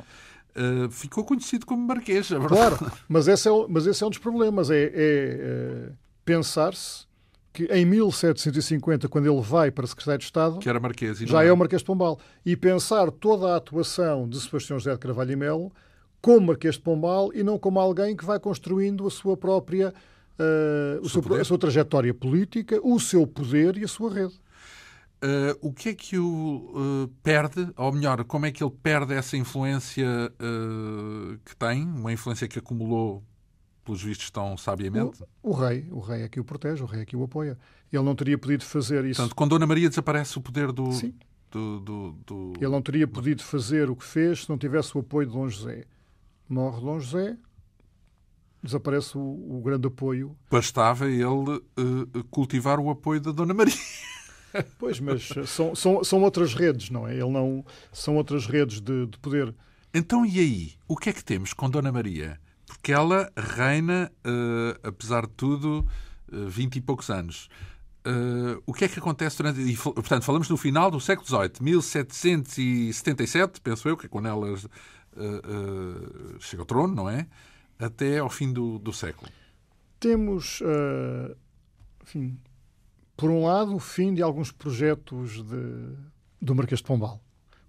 Uh, ficou conhecido como marquês, a é verdade. Claro, mas esse é, mas esse é um dos problemas. É, é eh, pensar-se que em 1750, quando ele vai para secretário de Estado, que era marquês, já é. é o Marquês de Pombal. E pensar toda a atuação de Sebastião José de Carvalho e Melo como Marquês de Pombal e não como alguém que vai construindo a sua própria uh, o seu, seu a sua trajetória política, o seu poder e a sua rede. Uh, o que é que o uh, perde, ou melhor, como é que ele perde essa influência uh, que tem, uma influência que acumulou, pelos vistos, tão sabiamente? O, o, rei, o rei é que o protege, o rei é que o apoia. Ele não teria podido fazer isso. Portanto, quando Dona Maria desaparece o poder do. Sim. Do, do, do... Ele não teria podido fazer o que fez se não tivesse o apoio de Dom José. Morre Dom José, desaparece o, o grande apoio. Bastava ele cultivar o apoio da Dona Maria. Pois, mas são, são, são outras redes, não é? Ele não. São outras redes de, de poder. Então, e aí? O que é que temos com Dona Maria? Porque ela reina, uh, apesar de tudo, eh, vinte uh, e poucos anos. Uh, o que é que acontece durante. E, portanto, falamos no final do século XVIII, 1777, penso eu, que é quando ela uh, chega ao trono, não é? Até ao fim do, do século. Temos. enfim, por um lado, o fim de alguns projetos de, do Marquês de Pombal,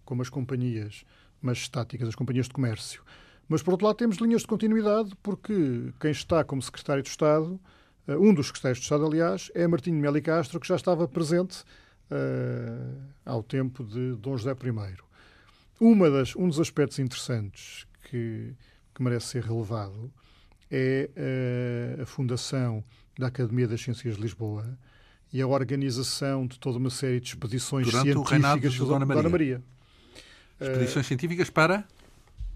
como as companhias mais estáticas, as companhias de comércio. Mas, por outro lado, temos linhas de continuidade, porque quem está como secretário de Estado, eh, um dos secretários de Estado, aliás, é Martinho Meli Castro, que já estava presente uh, ao tempo de Dom José I. Uma das, um dos aspectos interessantes que, que merece ser relevado é uh, a fundação da Academia das Ciências de Lisboa, e a organização de toda uma série de expedições Durante científicas de Dona Maria. Dona Maria. Expedições uh, científicas para? Eh,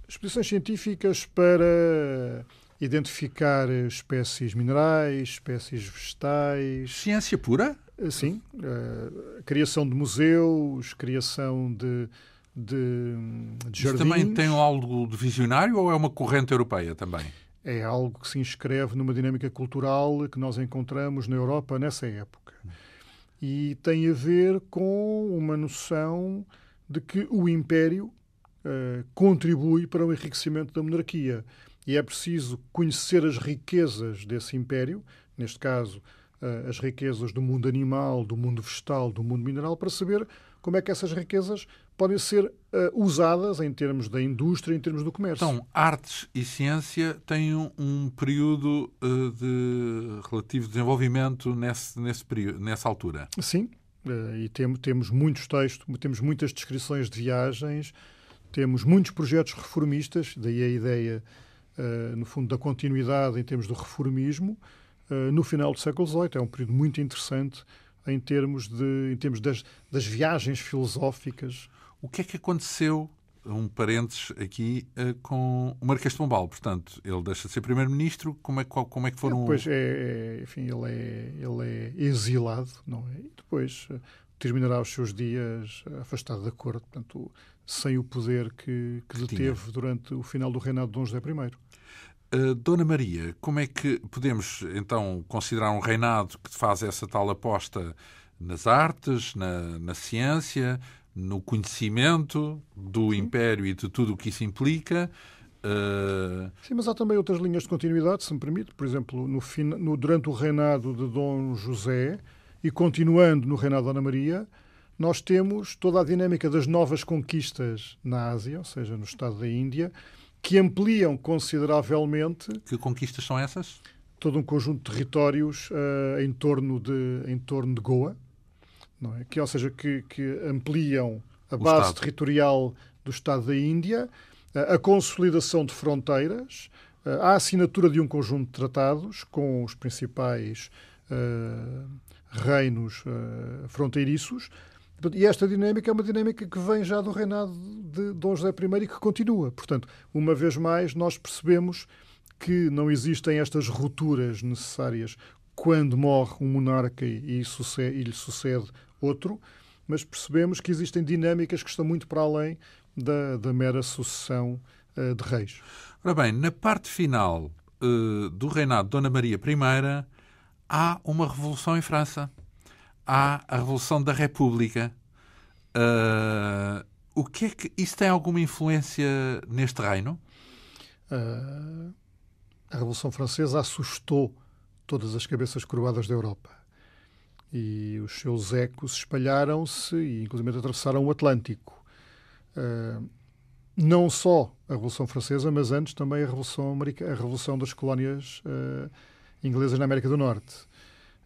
expedições científicas para identificar espécies minerais, espécies vegetais. Ciência pura? Eh, sim. Uh, criação de museus, criação de, de, hum, de jardins. Isso também tem algo de visionário ou é uma corrente europeia também? é algo que se inscreve numa dinâmica cultural que nós encontramos na Europa nessa época. E tem a ver com uma noção de que o império eh, contribui para o enriquecimento da monarquia. E é preciso conhecer as riquezas desse império, neste caso, eh, as riquezas do mundo animal, do mundo vegetal, do mundo mineral, para saber como é que essas riquezas podem ser eh, usadas em termos da indústria, em termos do comércio. Então, artes e ciência têm um, um período uh, de relativo desenvolvimento nesse, nesse período, nessa altura. Sim, uh, e tem, temos muitos textos, temos muitas descrições de viagens, temos muitos projetos reformistas, daí a ideia, uh, no fundo, da continuidade em termos do reformismo. no final do século XVIII é um período muito interessante em termos, de, em termos das, das viagens filosóficas o que é que aconteceu, um parênteses aqui, eh, com o Marquês de Pombal? Portanto, ele deixa de ser Primeiro-Ministro, como é, qual, como é que foram... Depois, é, é, enfim, ele é, ele é exilado, não é? E depois eh, terminará os seus dias afastado da corte, portanto, sem o poder que, que, que deteve tinha. durante o final do reinado de Dom José I. Eh, Dona Maria, como é que podemos então considerar um reinado que faz essa tal aposta nas artes, na, na ciência, no conhecimento do Sim. Império e de tudo o que isso implica. Uh... Sim, mas há também outras linhas de continuidade, se me permite. Por exemplo, no, no, durante o reinado de Dom José e continuando no reinado de Ana Maria, nós temos toda a dinâmica das novas conquistas na Ásia, ou seja, no estado da Índia, que ampliam consideravelmente. Que conquistas são essas? Todo um conjunto de territórios uh, em, torno de, em torno de Goa, não é? que, ou seja, que, que ampliam a o base Estado. territorial do Estado da Índia, a consolidação de fronteiras, a assinatura de um conjunto de tratados com os principais uh, reinos uh, fronteiriços. E esta dinâmica é uma dinâmica que vem já do reinado de Dom José I e que continua. Portanto, uma vez mais, nós percebemos que não existem estas rupturas necessárias quando morre um monarca e, sucede, e lhe sucede outro, mas percebemos que existem dinâmicas que estão muito para além da, da mera sucessão uh, de reis. Ora bem, na parte final uh, do reinado de Dona Maria I, há uma revolução em França. Há a Revolução da República. Uh, o que é que isso tem alguma influência neste reino? a Revolução Francesa assustou todas as cabeças coroadas da Europa e os seus ecos espalharam-se e, inclusive, atravessaram o Atlântico. Uh, não só a Revolução Francesa, mas antes também a Revolução, America, a Revolução das Colónias uh, Inglesas na América do Norte.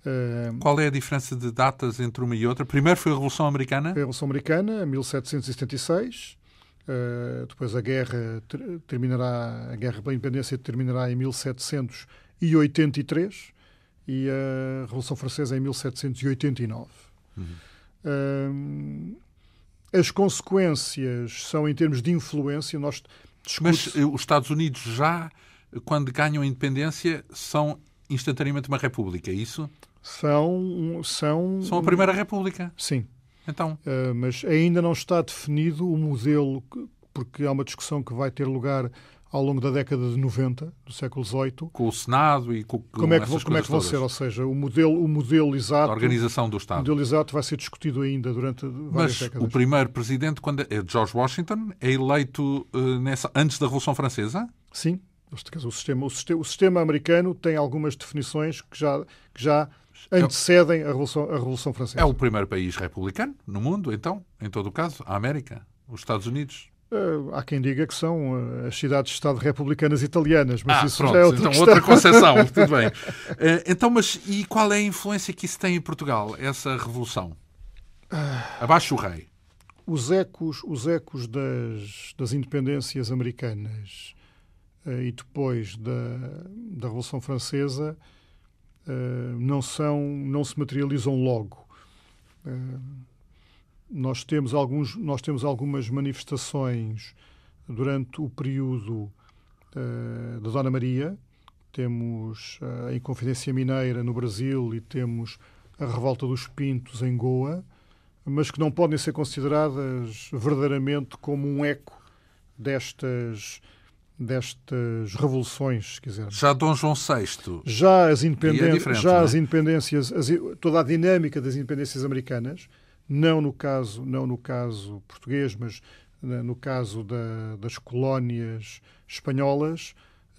Uh, Qual é a diferença de datas entre uma e outra? Primeiro foi a Revolução Americana? Foi a Revolução Americana, 1776. Uh, depois a guerra ter, terminará, a guerra pela independência terminará em 1783 e a Revolução Francesa em 1789. Uhum. Um, as consequências são em termos de influência. Nós discute... Mas eh, os Estados Unidos já, quando ganham a independência, são instantaneamente uma república, é isso? São, são... São a primeira república. Sim. Então? Uh, mas ainda não está definido o modelo, porque há uma discussão que vai ter lugar ao longo da década de 90, do século XVIII. Com o Senado e com, com como é que, como é que vão ser, ou seja, o modelo, o modelo exato... A organização do Estado. O modelo exato vai ser discutido ainda durante várias Mas décadas. o primeiro presidente, quando é George Washington, é eleito uh, nessa, antes da Revolução Francesa? Sim. Caso, o, sistema, o, sistema, o sistema americano tem algumas definições que já, que já antecedem a Revolução, a Revolução Francesa. É o primeiro país republicano no mundo, então, em todo o caso, a América, os Estados Unidos. Uh, há quem diga que são uh, as cidades-estado republicanas italianas, mas ah, isso pronto, já é outra então, questão. outra concessão, tudo bem. Uh, então, mas e qual é a influência que isso tem em Portugal, essa revolução? Ah. Abaixo o rei. Os ecos, os ecos das, das independências americanas e depois da, da Revolução Francesa não, são, não se materializam logo nós temos, alguns, nós temos algumas manifestações durante o período uh, da Dona Maria. Temos eh, a Inconfidência Mineira no Brasil e temos a Revolta dos Pintos em Goa, mas que não podem ser consideradas verdadeiramente como um eco destas destas revoluções, se quiser. Já Dom João VI. Já as, é independências é já as independências, as, toda a dinâmica das independências americanas não no caso, não no caso português, mas eh, no caso da, das colónias espanholas,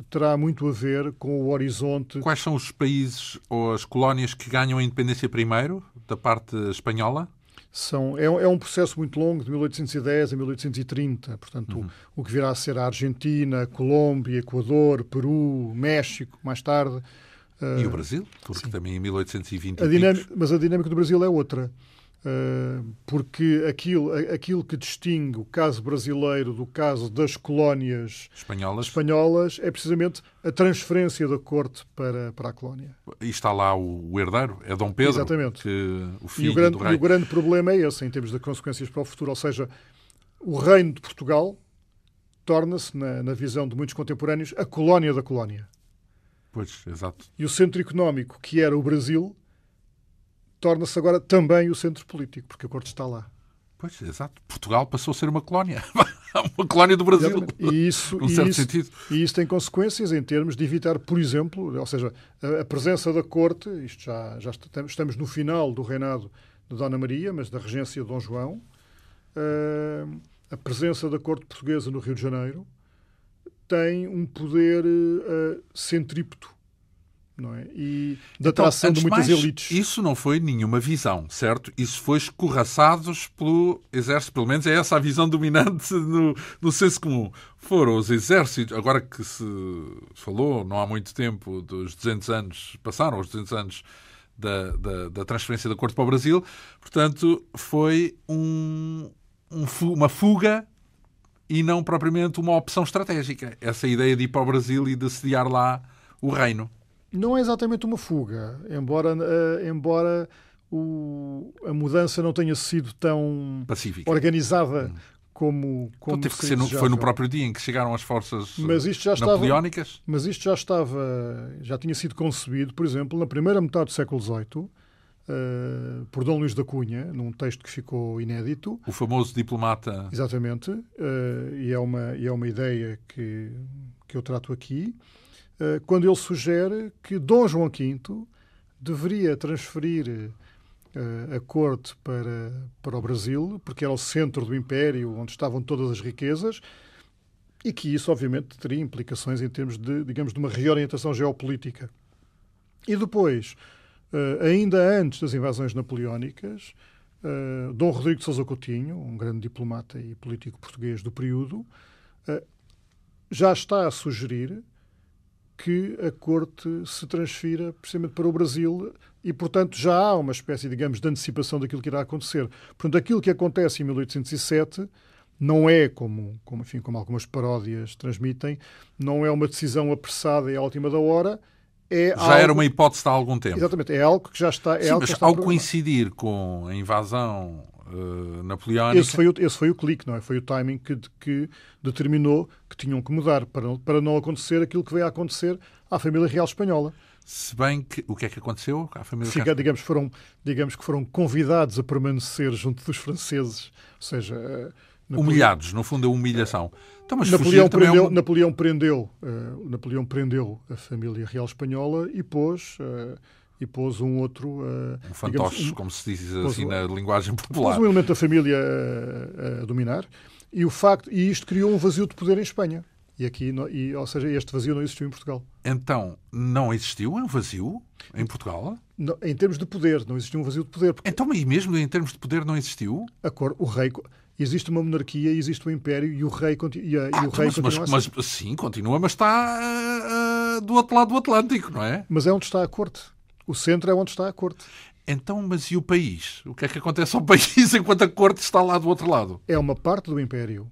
terá muito a ver com o horizonte. Quais são os países ou as colónias que ganham a independência primeiro, da parte espanhola? São, é, é um processo muito longo, de 1810 a 1830. Portanto, uhum. o, o, que virá a ser a Argentina, a Colômbia, Equador, Peru, México, mais tarde. E o eh, Brasil, porque sim. também em 1820. A mas a dinâmica do Brasil é outra. Ah, porque aquilo, aquilo que distingue o caso brasileiro do caso das colónias espanholas. espanholas, é precisamente a transferência da corte para, para a colónia. E está lá o, o herdeiro, é Dom Pedro, Exatamente. Que, o filho e o grande, do rei. E o grande problema é esse, em termos de consequências para o futuro, ou seja, o reino de Portugal torna-se, na, na visão de muitos contemporâneos, a colónia da colónia. Pois, exato. E o centro económico, que era o Brasil, torna-se agora também o centro político, porque a corte está lá. Pois, exato. Portugal passou a ser uma colónia. uma colónia do Brasil. E isso, num certo isso, sentido. E isso tem consequências em termos de evitar, por exemplo, ou seja, a, a presença da corte, isto já, já estamos no final do reinado de Dona Maria, mas da regência de Dom João, uh, a presença da corte portuguesa no Rio de Janeiro tem um poder uh, ah, centrípeto não é? E da então, atração de muitas mais, elites. Isso não foi nenhuma visão, certo? Isso foi escorraçados pelo exército, pelo menos é essa a visão dominante no, no senso comum. Foram os exércitos, agora que se falou não há muito tempo dos 200 anos, passaram os 200 anos da, da, da transferência da corte para o Brasil, portanto, foi um, um, uma fuga e não propriamente uma opção estratégica. Essa ideia de ir para o Brasil e de sediar lá o reino. Não é exatamente uma fuga, embora, uh, embora o, a mudança não tenha sido tão Pacífica. organizada hum como, então como então, teve que ser no, foi no próprio dia em que chegaram as forças eh, mas isto já napoleónicas? Estava, mas isto já estava, já tinha sido concebido, por exemplo, na primeira metade do século XVIII, uh, eh, por Dom Luís da Cunha, num texto que ficou inédito. O famoso diplomata. Exatamente, uh, e, é uma, e é uma ideia que, que eu trato aqui. Eh, quando ele sugere que Dom João V deveria transferir eh, a corte para, para o Brasil, porque era o centro do império onde estavam todas as riquezas, e que isso, obviamente, teria implicações em termos de, digamos, de uma reorientação geopolítica. E depois, eh, ainda antes das invasões napoleónicas, Dom Rodrigo de Sousa Coutinho, um grande diplomata e político português do período, já está a sugerir que a Corte se transfira precisamente para o Brasil e, portanto, já há uma espécie, digamos, de antecipação daquilo que irá acontecer. Portanto, aquilo que acontece em 1807 não é, como, como, enfim, como algumas paródias transmitem, não é uma decisão apressada e à última da hora. É já algo... era uma hipótese há algum tempo. Exatamente, é algo que já está. É Sim, mas ao coincidir com a invasão uh, napoleónica. Esse foi, o, esse foi o clique, não é? Foi o timing que, que determinou que tinham que mudar para, para não acontecer aquilo que veio a acontecer à família real espanhola. Se bem que o que é que aconteceu à família Fica, digamos, foram, digamos que foram convidados a permanecer junto dos franceses, ou seja, eh, Napoleão, humilhados, no fundo a humilhação. Então, Napoleão, prendeu, é um... Napoleão prendeu, uh, Napoleão prendeu a família real espanhola e pôs uh, e pôs um outro. Uh, um fantoche, um, como se diz assim na linguagem popular. Pôs um elemento da família a, eh, eh, a dominar e, o facto, e isto criou um vazio de poder em Espanha. E aqui, e, ou seja, este vazio não existiu em Portugal. Então, não existiu um vazio em Portugal? em termos de poder, não existiu um vazio de poder. Então, e mesmo em termos de poder não existiu? Acordo, o rei... Existe uma monarquia, existe um império e o rei, e ah, e o rei mas, continua mas, mas, Sim, continua, mas está uh, do outro lado do Atlântico, não é? Mas é onde está a corte. O centro é onde está a corte. Então, mas e o país? O que é que acontece ao país enquanto a corte está lá do outro lado? É uma parte do império.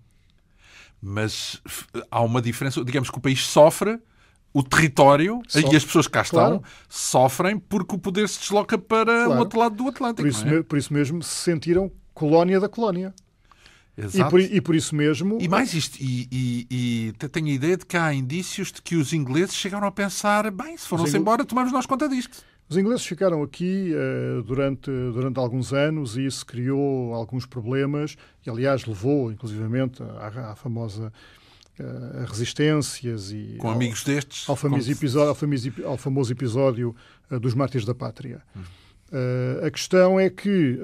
Mas há uma diferença. Digamos que o país sofre, o território Sofre. e as pessoas que cá estão claro. sofrem porque o poder se desloca para claro. o outro lado do Atlântico. Por isso, é? por isso mesmo se sentiram colónia da colónia. E por, e por, isso mesmo. E mais isto, e, e, e, tenho a ideia de que há indícios de que os ingleses chegaram a pensar: bem, se foram-se embora, tomamos nós conta disto. Os ingleses ficaram aqui uh, durante, durante alguns anos e isso criou alguns problemas e, aliás, levou, inclusivamente, à, à famosa uh, resistências e... Com ao, amigos destes? Ao famoso, episódio, ao famoso, ao famoso episódio uh, dos mártires da pátria. Hum. a questão é que,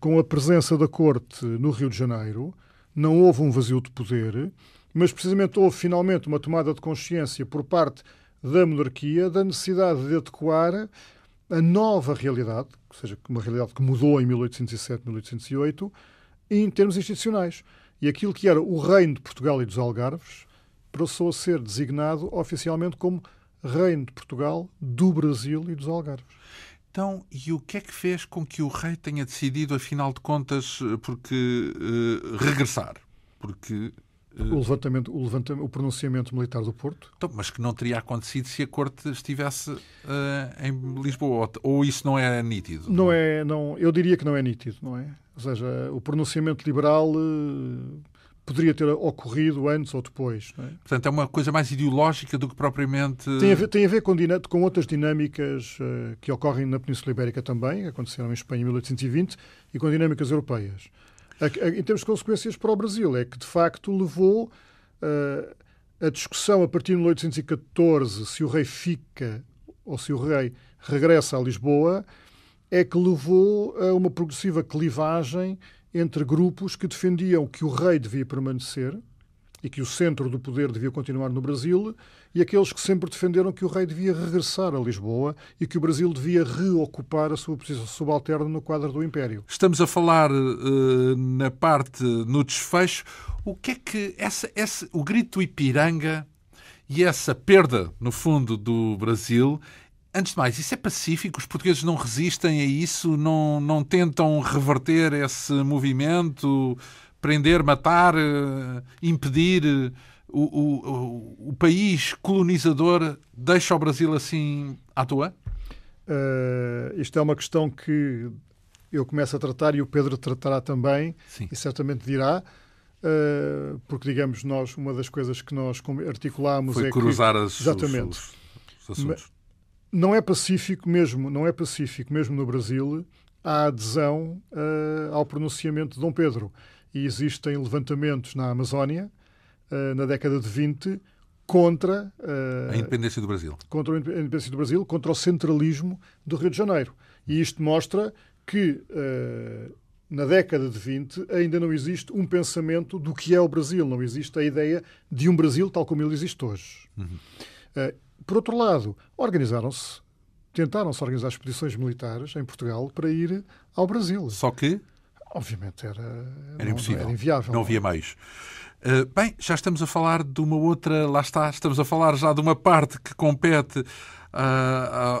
com a presença da corte no Rio de Janeiro, não houve um vazio de poder, mas precisamente houve, finalmente, uma tomada de consciência por parte da monarquia da necessidade de adequar a nova realidade, ou seja, uma realidade que mudou em 1807, 1808, em termos institucionais. E aquilo que era o reino de Portugal e dos Algarves passou a ser designado oficialmente como Reino de Portugal, do Brasil e dos Algarves. Então, e o que é que fez com que o rei tenha decidido, afinal de contas, eh, porque eh, regressar? Porque o eh, levantamento, o levantamento, o pronunciamento militar do Porto? Então, mas que não teria acontecido se a corte estivesse uh, em Lisboa ou, isso não é nítido? Não, não é, não. Eu diria que não é nítido, não é. Ou seja, o pronunciamento liberal uh, poderia ter ocorrido antes ou depois. É? Portanto, é uma coisa mais ideológica do que propriamente. Tem a ver, tem a ver com, com outras dinâmicas uh, que ocorrem na Península Ibérica também, aconteceram em Espanha em 1820, e com dinâmicas europeias. Em termos de consequências para o Brasil, é que de facto levou uh, a discussão a partir de 1814 se o rei fica ou se o rei regressa a Lisboa, é que levou a uma progressiva clivagem entre grupos que defendiam que o rei devia permanecer, e que o centro do poder devia continuar no Brasil, e aqueles que sempre defenderam que o rei devia regressar a Lisboa e que o Brasil devia reocupar a sua posição subalterna no quadro do Império. Estamos a falar uh, na parte, no desfecho, o que é que essa, essa, o grito Ipiranga e essa perda, no fundo, do Brasil antes de mais, isso é pacífico? Os portugueses não resistem a isso? Não, não tentam reverter esse movimento? prender, matar, eh, impedir. Eh, o, o, o, país colonizador deixa o Brasil assim à toa? Uh, isto é uma questão que eu começo a tratar e o Pedro tratará também Sim. e certamente dirá. Uh, porque, digamos, nós, uma das coisas que nós articulámos Foi é cruzar que, as, exatamente, os, os, os assuntos. Não é pacífico mesmo, não é pacífico mesmo no Brasil a adesão uh, ao pronunciamento de Dom Pedro e existem levantamentos na Amazónia, eh, na década de 20, contra eh, a independência do Brasil. Contra a independência do Brasil, contra o centralismo do Rio de Janeiro. E isto mostra que eh, na década de 20 ainda não existe um pensamento do que é o Brasil, não existe a ideia de um Brasil tal como ele existe hoje. Uhum. Por outro lado, organizaram-se, tentaram-se organizar expedições militares em Portugal para ir ao Brasil. Só que Obviamente era, era impossível. Era inviável. Não é? havia mais. Eh, bem, já estamos a falar de uma outra, lá está, estamos a falar já de uma parte que compete eh,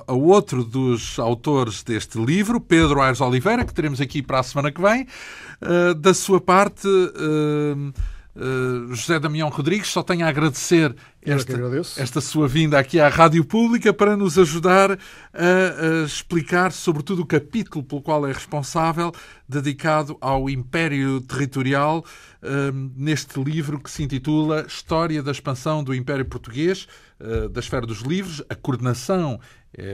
a, outro dos autores deste livro, Pedro Aires Oliveira, que teremos aqui para a semana que vem. Uh, da sua parte. Uh, eh, José Damião Rodrigues, só tenho a agradecer é esta, esta, sua vinda aqui à Rádio Pública para nos ajudar a, a, explicar, sobretudo, o capítulo pelo qual é responsável, dedicado ao Império Territorial, ehm, neste livro que se intitula História da Expansão do Império Português, uh, da Esfera dos Livros, a coordenação é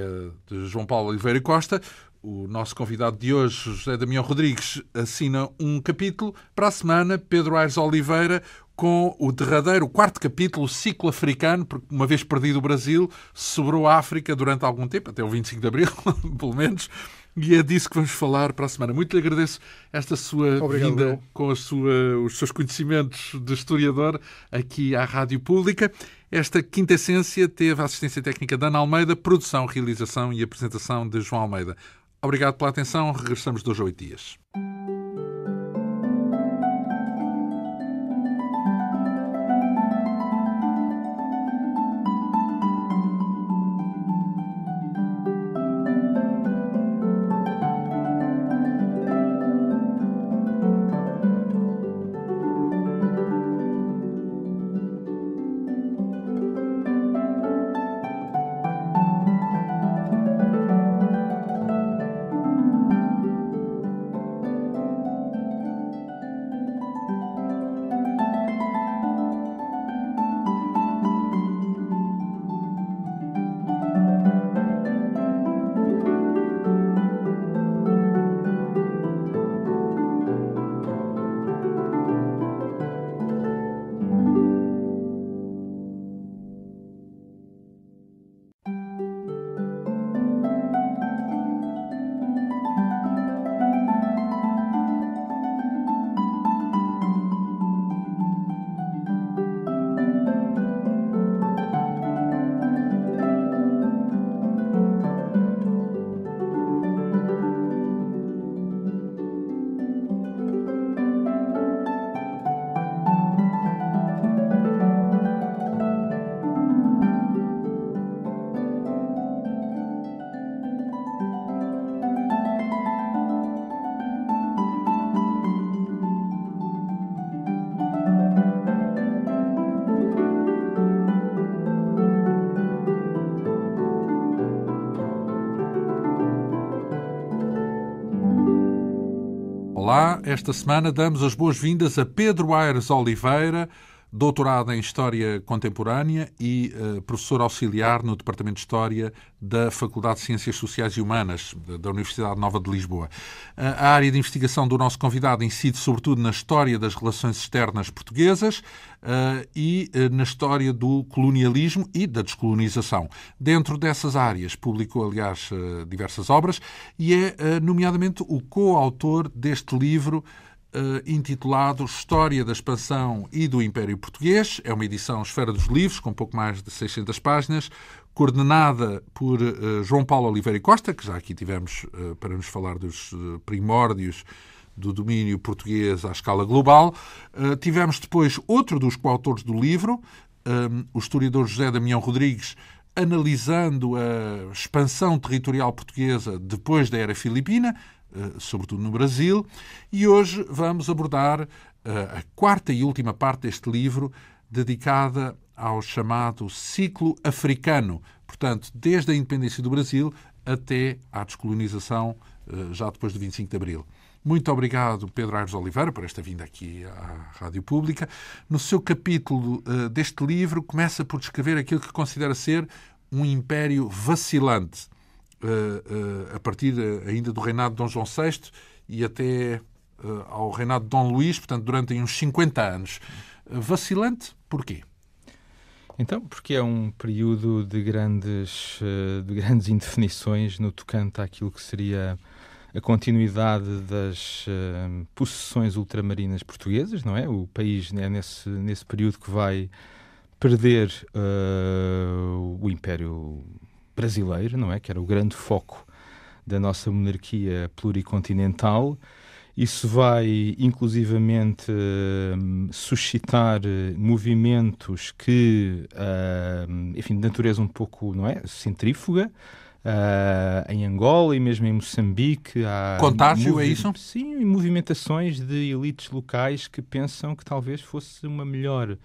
de João Paulo Oliveira Costa, o nosso convidado de hoje, José Damião Rodrigues, assina um capítulo. Para a semana, Pedro Aires Oliveira, com o derradeiro, o quarto capítulo, ciclo africano, porque uma vez perdido o Brasil, sobrou a África durante algum tempo, até o 25 de Abril, pelo menos, e é disso que vamos falar para a semana. Muito lhe agradeço esta sua Obrigado, vinda meu. com sua, os seus conhecimentos de historiador aqui à Rádio Pública. Esta quinta essência teve a assistência técnica de Ana Almeida, produção, realização e apresentação de João Almeida. Obrigado pela atenção. Regressamos dois a oito dias. Esta semana damos as boas-vindas a Pedro Aires Oliveira, doutorado em História Contemporânea e uh, professor auxiliar no Departamento de História da Faculdade de Ciências Sociais e Humanas da Universidade Nova de Lisboa. A área de investigação do nosso convidado incide sobretudo na história das relações externas portuguesas uh, e uh, na história do colonialismo e da descolonização. Dentro dessas áreas publicou, aliás, diversas obras e é, nomeadamente, o coautor deste livro eh, intitulado História da Expansão e do Império Português. É uma edição Esfera dos Livros, com pouco mais de 600 páginas, coordenada por eh, João Paulo Oliveira e Costa, que já aqui tivemos eh, para nos falar dos primórdios do domínio português à escala global. tivemos depois outro dos coautores do livro, o historiador José Damião Rodrigues, analisando a expansão territorial portuguesa depois da era filipina, eh, sobretudo no Brasil. E hoje vamos abordar eh, a quarta e última parte deste livro, dedicada ao chamado ciclo africano, portanto, desde a independência do Brasil até à descolonização, eh, já depois de 25 de abril. Muito obrigado, Pedro Aires Oliveira, por esta vinda aqui à Rádio Pública. No seu capítulo uh, deste livro, começa por descrever aquilo que considera ser um império vacilante, eh, eh, a partir ainda do reinado de Dom João VI e até eh, ao reinado de Dom Luís, portanto, durante uns 50 anos. Vacilante, porquê? Então, porque é um período de grandes, de grandes indefinições no tocante àquilo que seria a continuidade das possessões ultramarinas portuguesas, não é? O país é nesse, nesse período que vai perder uh, o Império brasileiro, não é? Que era o grande foco da nossa monarquia pluricontinental. Isso vai, inclusivamente, hum, suscitar eh, movimentos que, hum, enfim, de natureza um pouco, não é? Centrífuga. Uh, em Angola e mesmo em Moçambique. Há Contágio, é isso? Sim, e movimentações de elites locais que pensam que talvez fosse uma melhor,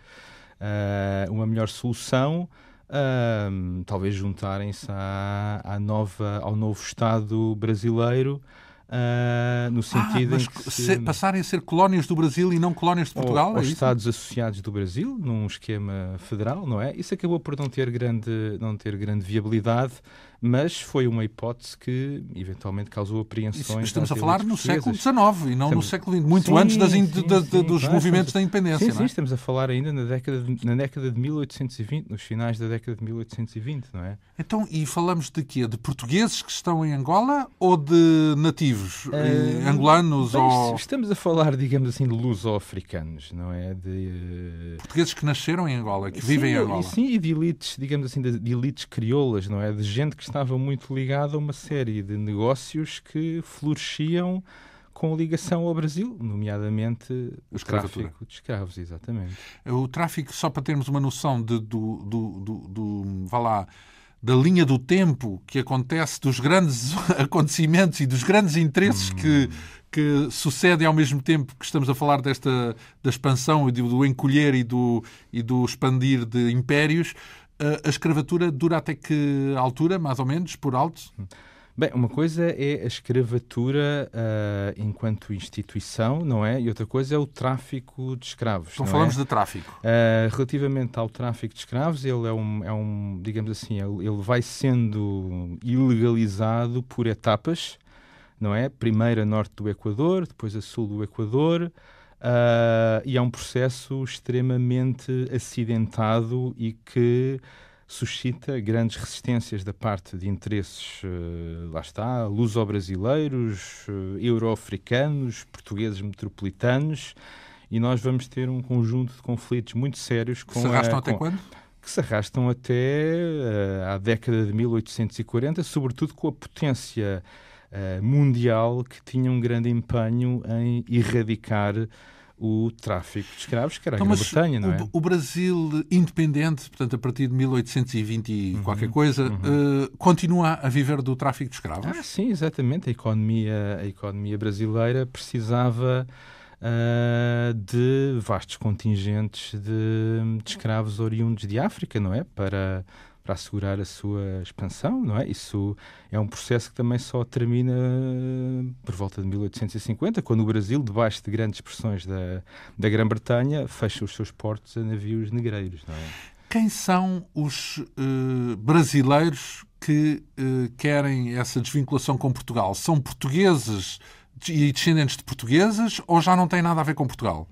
eh, uma melhor solução um, talvez juntarem-se à, à, nova, ao novo Estado brasileiro. Uh, no ah, sentido ah, em que se... passarem a ser colónias do Brasil e não colónias de Portugal? Ou, é Estados associados do Brasil, num esquema federal, não é? Isso acabou por não ter grande, não ter grande viabilidade, mas foi uma hipótese que eventualmente causou apreensões. estamos a falar no século XIX e não estamos... no século XX, muito sim, antes das in... sim, da, sim, dos movimentos da independência. Sim, é? estamos a falar ainda na década, de, na década de 1820, nos finais da década de 1820, não é? Então, e falamos de quê? De portugueses que estão em Angola ou de nativos uh, angolanos? Bem, ou... Estamos a falar, digamos assim, de luso-africanos, não é? De, uh... Portugueses que nasceram em Angola, que vivem em Angola. Sim, e de elites, digamos assim, de, de elites crioulas, não é? De gente que estava muito ligado a uma série de negócios que floresciam com ligação ao Brasil, nomeadamente o tráfico de escravos, exatamente. É, o tráfico, só para termos uma noção de, do, do, do, do vá lá, da linha do tempo que acontece, dos grandes acontecimentos e dos grandes interesses hum. que, que sucedem ao mesmo tempo que estamos a falar desta da expansão e do, do encolher e do, e do expandir de impérios, a escravatura dura até que altura, mais ou menos, por alto? Bem, uma coisa é a escravatura uh, enquanto instituição, não é? E outra coisa é o tráfico de escravos. Então falamos é? de tráfico. Uh, relativamente ao tráfico de escravos, ele é um, é um digamos assim, ele, ele vai sendo ilegalizado por etapas, não é? Primeiro a norte do Equador, depois a sul do Equador, Uh, e é um processo extremamente acidentado e que suscita grandes resistências da parte de interesses, uh, lá está, luso-brasileiros, uh, euro-africanos, portugueses metropolitanos, e nós vamos ter um conjunto de conflitos muito sérios com. Se arrastam a, com, até quando? que se arrastam até uh, à década de 1840, sobretudo com a potência eh, mundial que tinha um grande empenho em erradicar o tráfico de escravos, que era a então, Grã-Bretanha, não é? O, Brasil independente, portanto, a partir de 1820 e uhum, qualquer coisa, uhum. uh, continua a viver do tráfico de escravos? Ah, sim, exatamente. A economia, a economia brasileira precisava uh, de vastos contingentes de, de escravos oriundos de África, não é? Para para assegurar a sua expansão, não é? Isso é um processo que também só termina eh, por volta de 1850, quando o Brasil, debaixo de grandes pressões da, da Grã-Bretanha, fecha os seus portos a navios negreiros, não é? Quem são os uh, brasileiros que uh, querem essa desvinculação com Portugal? São portugueses e descendentes de portugueses ou já não têm nada a ver com Portugal?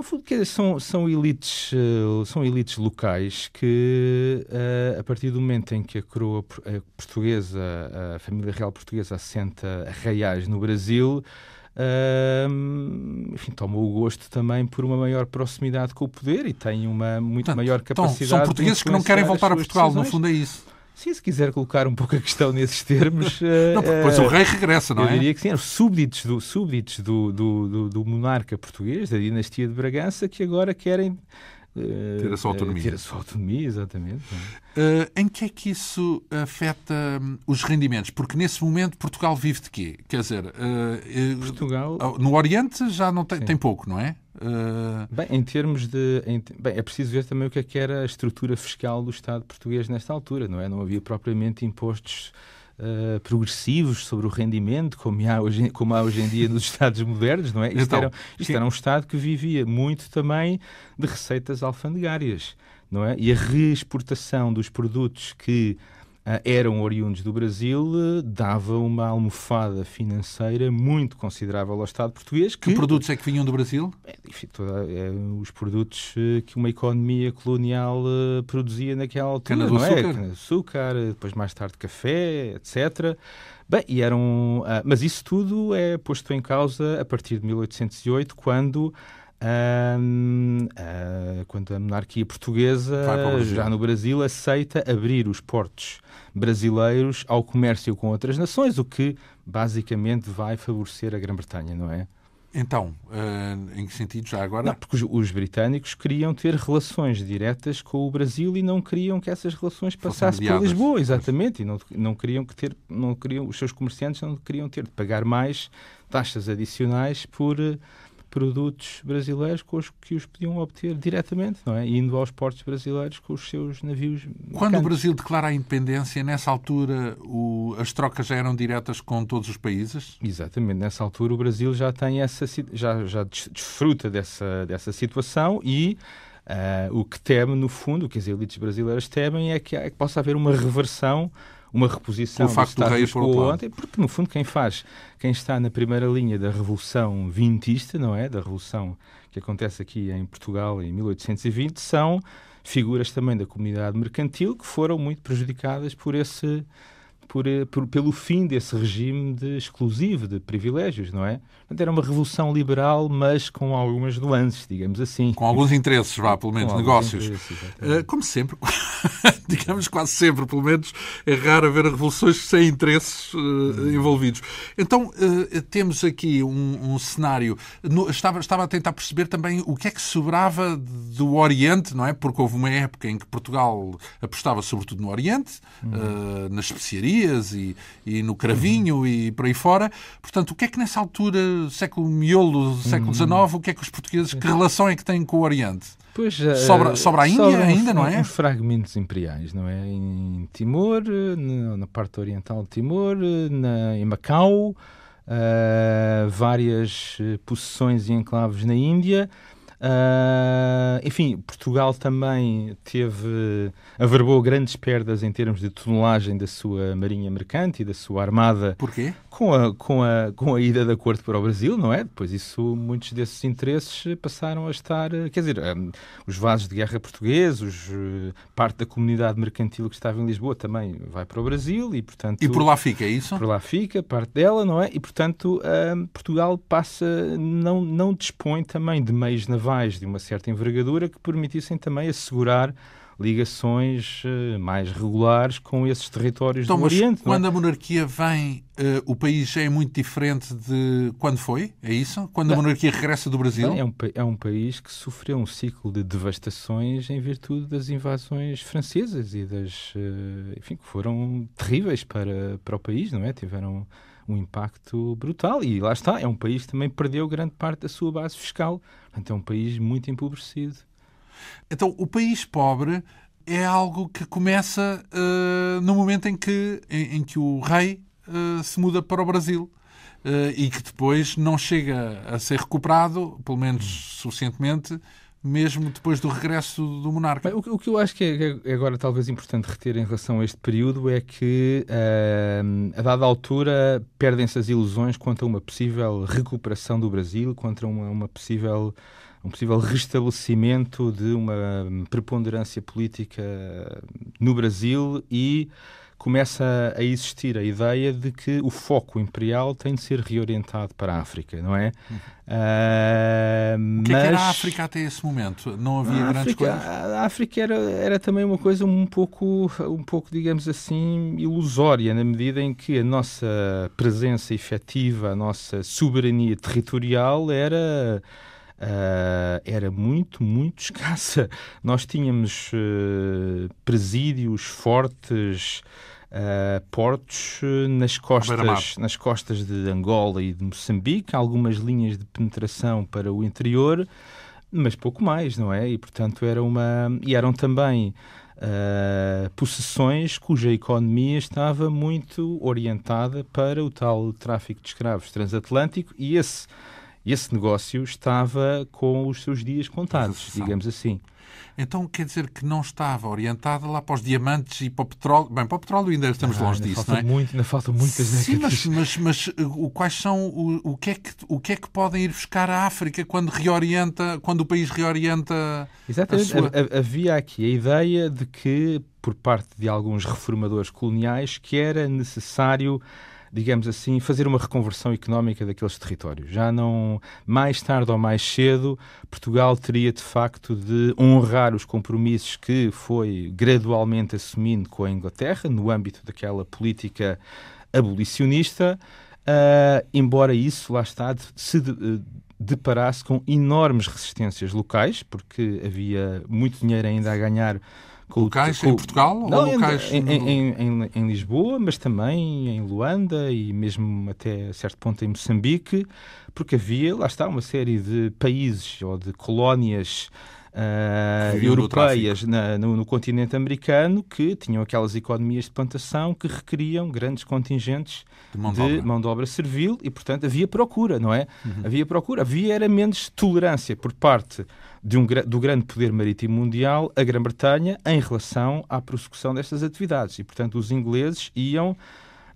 No fundo, são, são, elites, eh, são elites locais que, eh, a partir do momento em que a coroa eh, portuguesa, a família real portuguesa, assenta reais no Brasil, ehm, enfim, tomam o gosto também por uma maior proximidade com o poder e têm uma muito Portanto, maior então, capacidade. são portugueses que não querem voltar a Portugal, decisões. no fundo é isso. Sim, se quiser colocar um pouco a questão nesses termos. não, porque depois eh, o rei regressa, não eu é? Eu diria que sim, eram súbditos, do, súbditos do, do, do, do monarca português, da dinastia de Bragança, que agora querem eh, ter a sua eh, autonomia. Ter a sua autonomia, exatamente. Uh, em que é que isso afeta hum, os rendimentos? Porque nesse momento Portugal vive de quê? Quer dizer, uh, Portugal... Ah, no Oriente já não tem, tem pouco, não é? Uh... Bem, em termos de. Em, bem, é preciso ver também o que é que era a estrutura fiscal do Estado português nesta altura, não é? Não havia propriamente impostos eh, progressivos sobre o rendimento, como há, hoje, como há hoje em dia nos Estados modernos, não é? Isto, então, era, isto era, um Estado que vivia muito também de receitas alfandegárias, não é? E a reexportação dos produtos que ah, eram oriundos do Brasil, eh, dava uma almofada financeira muito considerável ao Estado português. Que, que produtos é que vinham do Brasil? É, enfim, toda, é, os produtos eh, que uma economia colonial produzia naquela altura. Cana do não é? açúcar. É? Cana de açúcar, depois mais tarde café, etc. Bem, e eram, ah, mas isso tudo é posto em causa a partir de 1808, quando um, uh, ah, quando a monarquia portuguesa, já no Brasil, aceita abrir os portos brasileiros ao comércio com outras nações, o que basicamente vai favorecer a Grã-Bretanha, não é? Então, uh, em que sentido já agora? Não, porque os, os, britânicos queriam ter relações diretas com o Brasil e não queriam que essas relações passassem por Lisboa, exatamente, e não, não queriam que ter, não queriam, os seus comerciantes não queriam ter de pagar mais taxas adicionais por uh, produtos brasileiros com os que os podiam obter diretamente, não é? Indo aos portos brasileiros com os seus navios. Quando mercantes. o Brasil declara a independência, nessa altura o, as trocas já eram diretas com todos os países? Exatamente. Nessa altura o Brasil já tem essa já, já desfruta dessa, dessa situação e uh, o que teme, no fundo, o que as elites brasileiras temem é que, é que possa haver uma reversão uma reposição com o facto do, por rei lado ontem, porque no fundo quem faz, quem está na primeira linha da revolução vintista, não é, da revolução que acontece aqui em Portugal em 1820, são figuras também da comunidade mercantil que foram muito prejudicadas por esse por, eh, por, pelo fim desse regime de exclusivo de privilégios, não é? era uma revolução liberal, mas com algumas nuances, digamos assim. Com alguns interesses, vá, pelo menos, com negócios. Uh, como sempre, digamos quase sempre, pelo menos, é raro haver revoluções sem interesses uh, envolvidos. Então, uh, temos aqui um, um cenário. No, estava, estava a tentar perceber também o que é que sobrava do Oriente, não é? Porque houve uma época em que Portugal apostava sobretudo no Oriente, uhum. na especiaria e, e no Cravinho uhum. e por aí fora. Portanto, o que é que nessa altura, século miolo, século XIX, uhum. o que é que os portugueses, que relação é que têm com o Oriente? Pois, eh, sobra, sobra a Índia sobra ainda, não é? Uns fragmentos imperiais, não é? Em Timor, na parte oriental de Timor, na, em Macau, uh, várias eh, possessões e enclaves na Índia. Ah, enfim, Portugal também teve, averbou grandes perdas em termos de tonelagem da sua marinha mercante e da sua armada. Porquê? Com a, com a, com a ida de acordo para o Brasil, não é? Depois isso, muitos desses interesses passaram a estar, ah, quer dizer, um, ah, os vasos de guerra portugueses, parte da comunidade mercantil que estava em Lisboa também vai para o Brasil e, portanto... E por lá fica, é isso? Por lá fica, parte dela, não é? E, portanto, um, Portugal passa, não, não dispõe também de meios navais navais de uma certa envergadura que permitissem também assegurar ligações eh, mais regulares com esses territórios então, do Oriente. É? Quando é? a monarquia vem, eh, o país é muito diferente de quando foi? É isso? Quando não. a monarquia regressa do Brasil? É um, é um país que sofreu um ciclo de devastações em virtude das invasões francesas e das. Eh, enfim, que foram terríveis para, para o país, não é? Tiveram um impacto brutal e lá está, é um país que também perdeu grande parte da sua base fiscal Portanto, é um país muito empobrecido. Então, o país pobre é algo que começa uh, no momento em que, em, em que o rei uh, se muda para o Brasil. Uh, e que depois não chega a ser recuperado, pelo menos hum. suficientemente, mesmo depois do regresso do monarca. Bem, o, o, que eu acho que é, é, agora talvez importante reter em relação a este período é que, uh, a dada altura, perdem-se as ilusões quanto a uma possível recuperação do Brasil, quanto a uma, uma possível um possível restabelecimento de uma preponderância política no Brasil e começa a existir a ideia de que o foco imperial tem de ser reorientado para a África, não é? Uh, o que, mas... é que era a África até esse momento? Não havia a grandes África, coisas? A África era, era também uma coisa um pouco, um pouco, digamos assim, ilusória, na medida em que a nossa presença efetiva, a nossa soberania territorial era... Uh, era muito, muito escassa. Nós tínhamos uh, presídios fortes, uh, portos eh, nas costas, nas costas de Angola e de Moçambique, algumas linhas de penetração para o interior, mas pouco mais, não é? E portanto era uma e eram também Uh, possessões cuja economia estava muito orientada para o tal tráfico de escravos transatlântico e esse esse negócio estava com os seus dias contados, digamos assim. Então quer dizer que não estava orientada lá para os diamantes e para o petróleo. Bem, para o petróleo ainda estamos ah, longe ainda disso, não é? Muito, ainda faltam muitas Sim, décadas. Sim, mas, mas, eh, o quais são o, o, que é que, o que é que podem ir buscar à África quando reorienta, quando o país reorienta. Exatamente. Sua... Havia aqui a ideia de que, por parte de alguns reformadores coloniais, que era necessário digamos assim, fazer uma reconversão económica daqueles territórios. Já não, mais tarde ou mais cedo, Portugal teria de facto de honrar os compromissos que foi gradualmente assumindo com a Inglaterra, no âmbito daquela política abolicionista, uh, embora isso, lá está, se. De, eh, deparasse com enormes resistências locais, porque havia muito dinheiro ainda a ganhar com locais com, em Portugal não, ou em, no... em, em, em, Lisboa, mas também em Luanda e mesmo até certo ponto em Moçambique, porque havia, lá está, uma série de países ou de colónias Uh, europeias na, no, no, continente americano que tinham aquelas economias de plantação que requeriam grandes contingentes de mão de, de, mão de obra servil e, portanto, havia procura, não é? Uhum. Havia procura. Havia era menos tolerância por parte de um, do grande poder marítimo mundial, a Grã-Bretanha, em relação à prossecução destas atividades. E, portanto, os ingleses iam,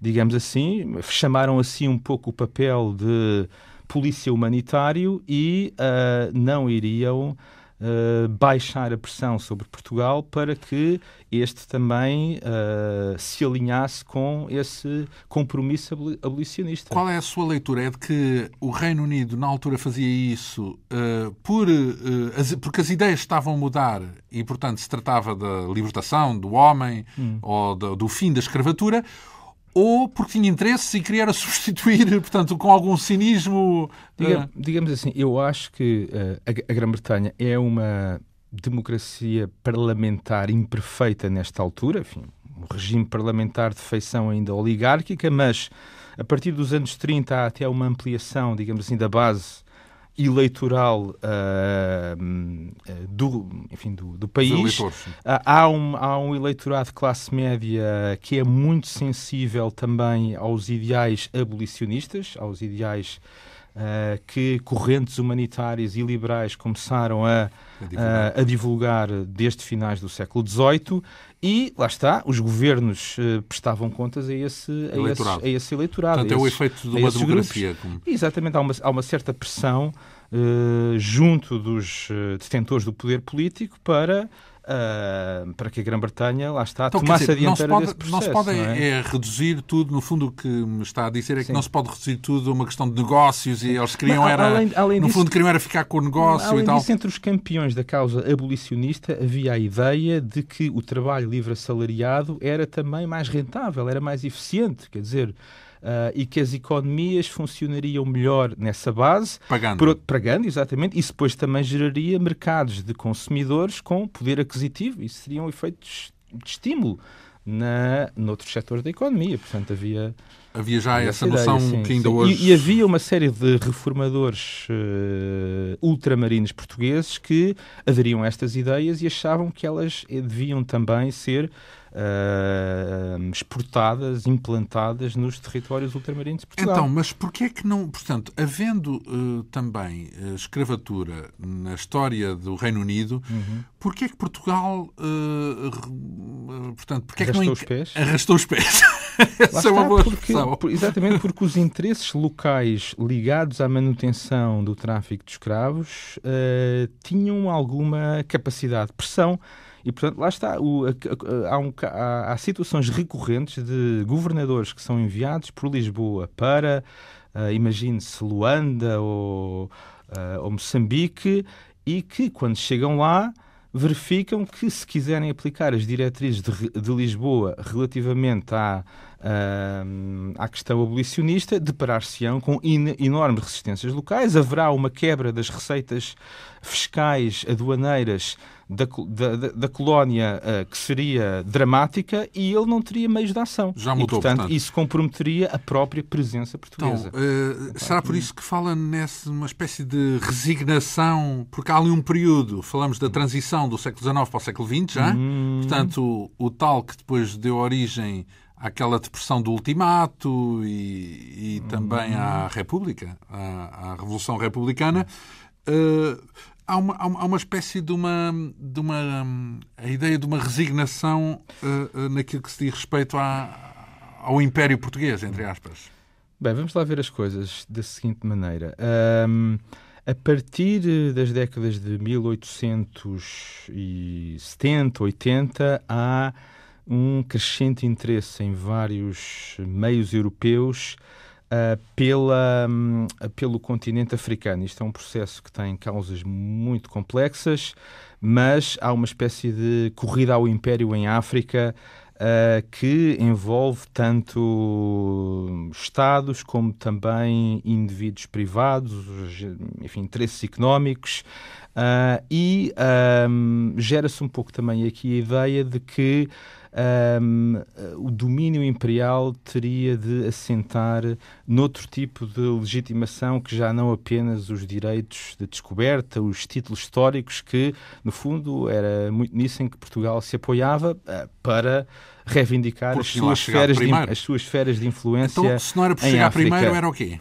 digamos assim, chamaram assim um pouco o papel de polícia humanitário e uh, não iriam eh, baixar a pressão sobre Portugal para que este também uh, se alinhasse com esse compromisso abolicionista. Qual é a sua leitura? É de que o Reino Unido, na altura, fazia isso uh, por, as, porque as ideias estavam a mudar e, portanto, se tratava da libertação do homem hum. ou do, do fim da escravatura? ou porque tinha interesses e queria substituir, portanto, com algum cinismo. Diga, eh, digamos assim, eu acho que eh, a, a Grã-Bretanha é uma democracia parlamentar imperfeita nesta altura, enfim, um regime parlamentar de feição ainda oligárquica, mas a partir dos anos 30 há até uma ampliação, digamos assim, da base eleitoral uh, do, enfim, do, do país. Uh, há, um, há um eleitorado de classe média que é muito sensível também aos ideais abolicionistas, aos ideais uh, que correntes humanitárias e liberais começaram a, a divulgar. a, a divulgar desde finais do século XVIII e, lá está, os governos uh, prestavam contas a esse eleitorado. A esse, a esse eleitorado Portanto, é a esses, é o efeito de uma demografia. Como... Exatamente, há uma, há uma certa pressão uh, junto dos eh, detentores do poder político para Uh, para que a Grã-Bretanha, lá está, então, tomasse dizer, a dianteira não se pode, processo, Não se pode não é? é? reduzir tudo, no fundo o que me está a dizer é Sim. que não se pode reduzir tudo a uma questão de negócios e eles queriam era, além, além no fundo queriam era ficar com o negócio além e tal. Disso, entre os campeões da causa abolicionista havia a ideia de que o trabalho livre assalariado era também mais rentável, era mais eficiente, quer dizer, uh, e que as economias funcionariam melhor nessa base. Pagando. Por, pagando, exatamente. Isso depois também geraria mercados de consumidores com poder aquisitivo. Isso seria um efeito de estímulo na, noutros setores da economia. Portanto, havia. Havia já essa, noção sim, que ainda sim. hoje. E, e, havia uma série de reformadores uh, ultramarinos portugueses que aderiam a estas ideias e achavam que elas deviam também ser uh, exportadas, implantadas nos territórios ultramarinos de Portugal. Então, mas porquê é que não... Portanto, havendo uh, também uh, escravatura na história do Reino Unido, uhum. porquê é que Portugal... portanto, porquê arrastou é que não... os pés? Arrastou os pés. Essa é uma boa porque, por, Exatamente, porque os interesses locais ligados à manutenção do tráfico de escravos tinham alguma capacidade de pressão e, portanto, lá está. O, a, a, há, um, há, há, situações recorrentes de governadores que são enviados por Lisboa para, uh, imagine-se, Luanda ou, uh, ou Moçambique e que, quando chegam lá, verificam que, se quiserem aplicar as diretrizes de, de Lisboa relativamente à, uh, à questão abolicionista, deparar-se-ão com in, enormes resistências locais, haverá uma quebra das receitas fiscais aduaneiras da, da, da colónia uh, que seria dramática e ele não teria meios de ação. Já mudou, e, portanto, portanto, isso comprometeria a própria presença portuguesa. Então, uh, então, será por isso que fala nessa uma espécie de resignação, porque há ali um período, falamos da transição do século XIX para o século XX, já? Hum... Portanto, o, o tal que depois deu origem àquela depressão do ultimato e, e também hum. à República, à, à Revolução Republicana. Uh, há uma, há uma espécie de uma, de uma. Hum, a ideia de uma resignação uh, uh, naquilo que se diz respeito à, ao Império Português, entre aspas. Bem, vamos lá ver as coisas da seguinte maneira. Um, a partir das décadas de 1870, 80, há um crescente interesse em vários meios europeus eh, pela, hum, pelo continente africano. Isto é um processo que tem causas muito complexas, mas há uma espécie de corrida ao império em África. Uh, que envolve tanto Estados como também indivíduos privados, enfim, interesses económicos, uh, e um, gera-se um pouco também aqui a ideia de que um, o domínio imperial teria de assentar noutro tipo de legitimação que já não apenas os direitos de descoberta, os títulos históricos, que no fundo era muito nisso em que Portugal se apoiava ah, para reivindicar as suas, esferas de, as suas esferas de influência. Então, se não era por chegar primeiro, era o quê?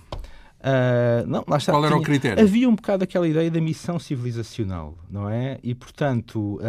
Uh, não, lá está, Qual era tinha, o critério? Havia um bocado aquela ideia da missão civilizacional, não é? E, portanto, uh,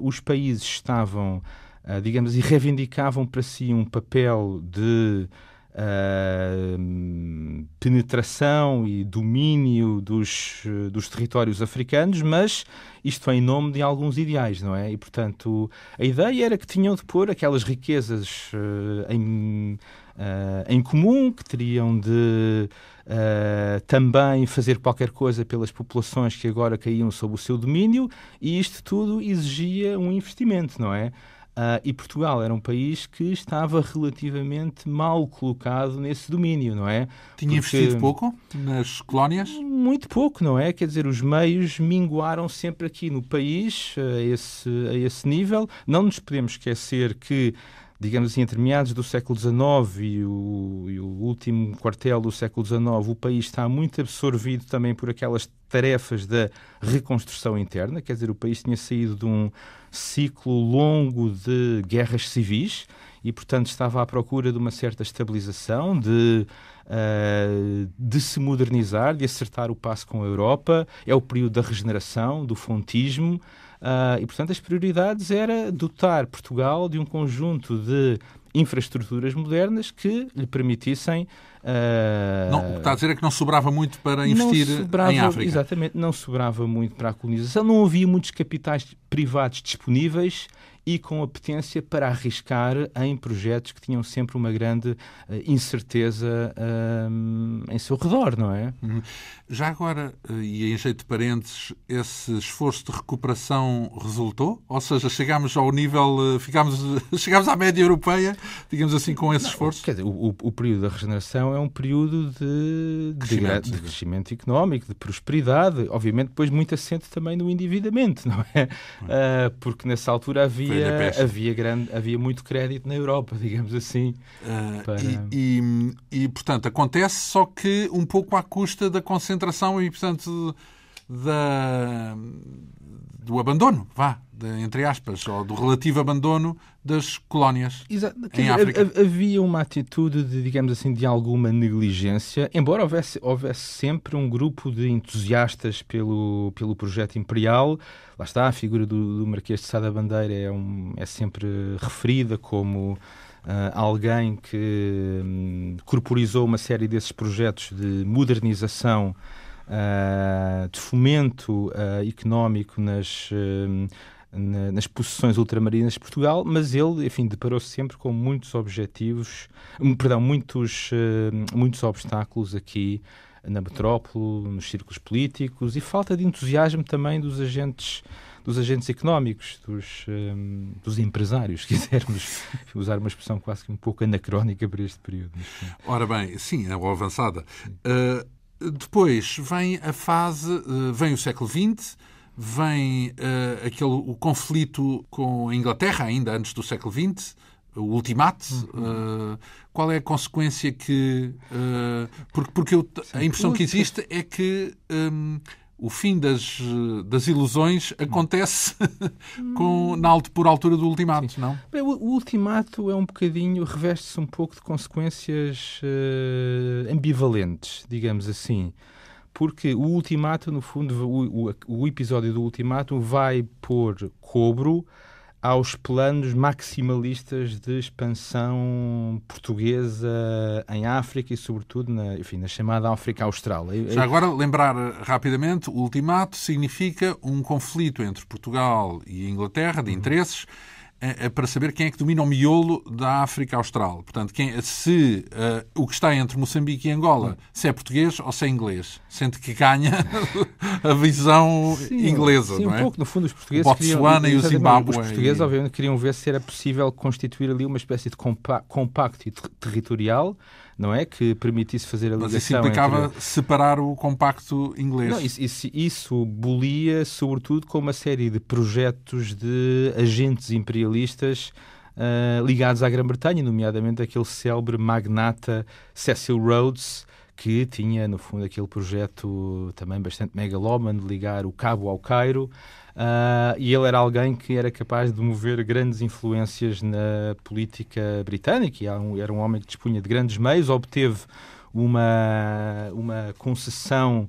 os países estavam eh, digamos, e reivindicavam para si um papel de uh, penetração e domínio dos, eh, dos territórios africanos, mas isto em nome de alguns ideais, não é? E, portanto, a ideia era que tinham de pôr aquelas riquezas uh, em. Uh, em comum, que teriam de uh, também fazer qualquer coisa pelas populações que agora caíam sob o seu domínio, e isto tudo exigia um investimento, não é? Uh, e Portugal era um país que estava relativamente mal colocado nesse domínio, não é? Tinha Porque, investido pouco nas colónias? Muito pouco, não é? Quer dizer, os meios minguaram sempre aqui no país, esse, a esse nível. Não nos podemos esquecer que digamos assim, entre meados do século XIX e o, e o, último quartel do século XIX, o país está muito absorvido também por aquelas tarefas da reconstrução interna, quer dizer, o país tinha saído de um ciclo longo de guerras civis e, portanto, estava à procura de uma certa estabilização, de, uh, de se modernizar, de acertar o passo com a Europa. É o período da regeneração, do fontismo. Uh, e, portanto, as prioridades era dotar Portugal de um conjunto de infraestruturas modernas que lhe permitissem. Uh, não, o que está a dizer é que não sobrava muito para investir sobrava, em África. Exatamente, não sobrava muito para a colonização, não havia muitos capitais privados disponíveis e com a potência para arriscar em projetos que tinham sempre uma grande uh, incerteza ehm, em seu redor, não é? Uhum. Já agora, eh, e em jeito de parênteses, esse esforço de recuperação resultou? Ou seja, chegámos ao nível, eh, ficámos, chegámos à média europeia, digamos assim, com esse não, esforço? Quer dizer, o, o, período da regeneração é um período de, crescimento, de, de crescimento económico, de prosperidade, obviamente depois muito assente também no endividamento, não é? é. Uh, porque nessa altura havia havia, havia, grande, havia muito crédito na Europa, digamos assim. Uh, para... e, e, e, portanto, acontece só que um pouco à custa da concentração e, portanto, da, do abandono, vá, de, entre aspas, ou do relativo abandono das colónias Exato. em dizer, África. Havia uma atitude, de, digamos assim, de alguma negligência, embora houvesse, houvesse sempre um grupo de entusiastas pelo, pelo projeto imperial. Lá está, a figura do, do Marquês de Sada Bandeira é, um, é sempre referida como... Uh, alguém que um, corporizou uma série desses projetos de modernização Uh, de fomento uh, económico nas, uh, na, nas possessões ultramarinas de Portugal, mas ele, enfim, deparou-se sempre com muitos objetivos, perdão, muitos, eh, muitos obstáculos aqui na metrópole, nos círculos políticos e falta de entusiasmo também dos agentes dos agentes económicos, dos, um, eh, dos empresários, se quisermos usar uma expressão quase que um pouco anacrónica para este período. Ora bem, sim, é uma avançada. Uh, depois vem a fase, uh, vem o século XX, vem uh, aquele, o conflito com a Inglaterra, ainda antes do século XX, o ultimato. Uhum. Uh, qual é a consequência que. Uh, porque porque eu, a impressão que existe é que. Um, ehm, o fim das, das ilusões acontece com, hum. na, por altura do ultimato, Sim. não? Bem, o, o, ultimato é um bocadinho, reveste-se um pouco de consequências uh, ambivalentes, digamos assim porque o ultimato, no fundo, o, o, o episódio do ultimato vai pôr cobro aos planos maximalistas de expansão portuguesa em África e, sobretudo, na, enfim, na chamada África Austral. É, Já é agora, lembrar eh, rapidamente, o ultimato significa um conflito entre Portugal e Inglaterra de uhum. interesses é, é para saber quem é que domina o miolo da África Austral. Portanto, quem, se uh, o que está entre Moçambique e Angola, hum. se é português ou se é inglês. Sente que ganha a visão sim, inglesa, sim, não um é? um pouco. No fundo, os portugueses Botswana queriam... e o Zimbábue. Os portugueses, obviamente, queriam ver se era possível constituir ali uma espécie de compacto territorial não é? Que permitisse fazer a ligação. Mas isso implicava entre... separar o compacto inglês. Não, isso, isso, isso bolia, sobretudo, com uma série de projetos de agentes imperialistas uh, ligados à Grã-Bretanha, nomeadamente aquele célebre magnata Cecil Rhodes, que tinha, no fundo, aquele projeto também bastante megalómano de ligar o Cabo ao Cairo. Uh, e ele era alguém que era capaz de mover grandes influências na política britânica, e era um, homem que dispunha de grandes meios, obteve uma, uma concessão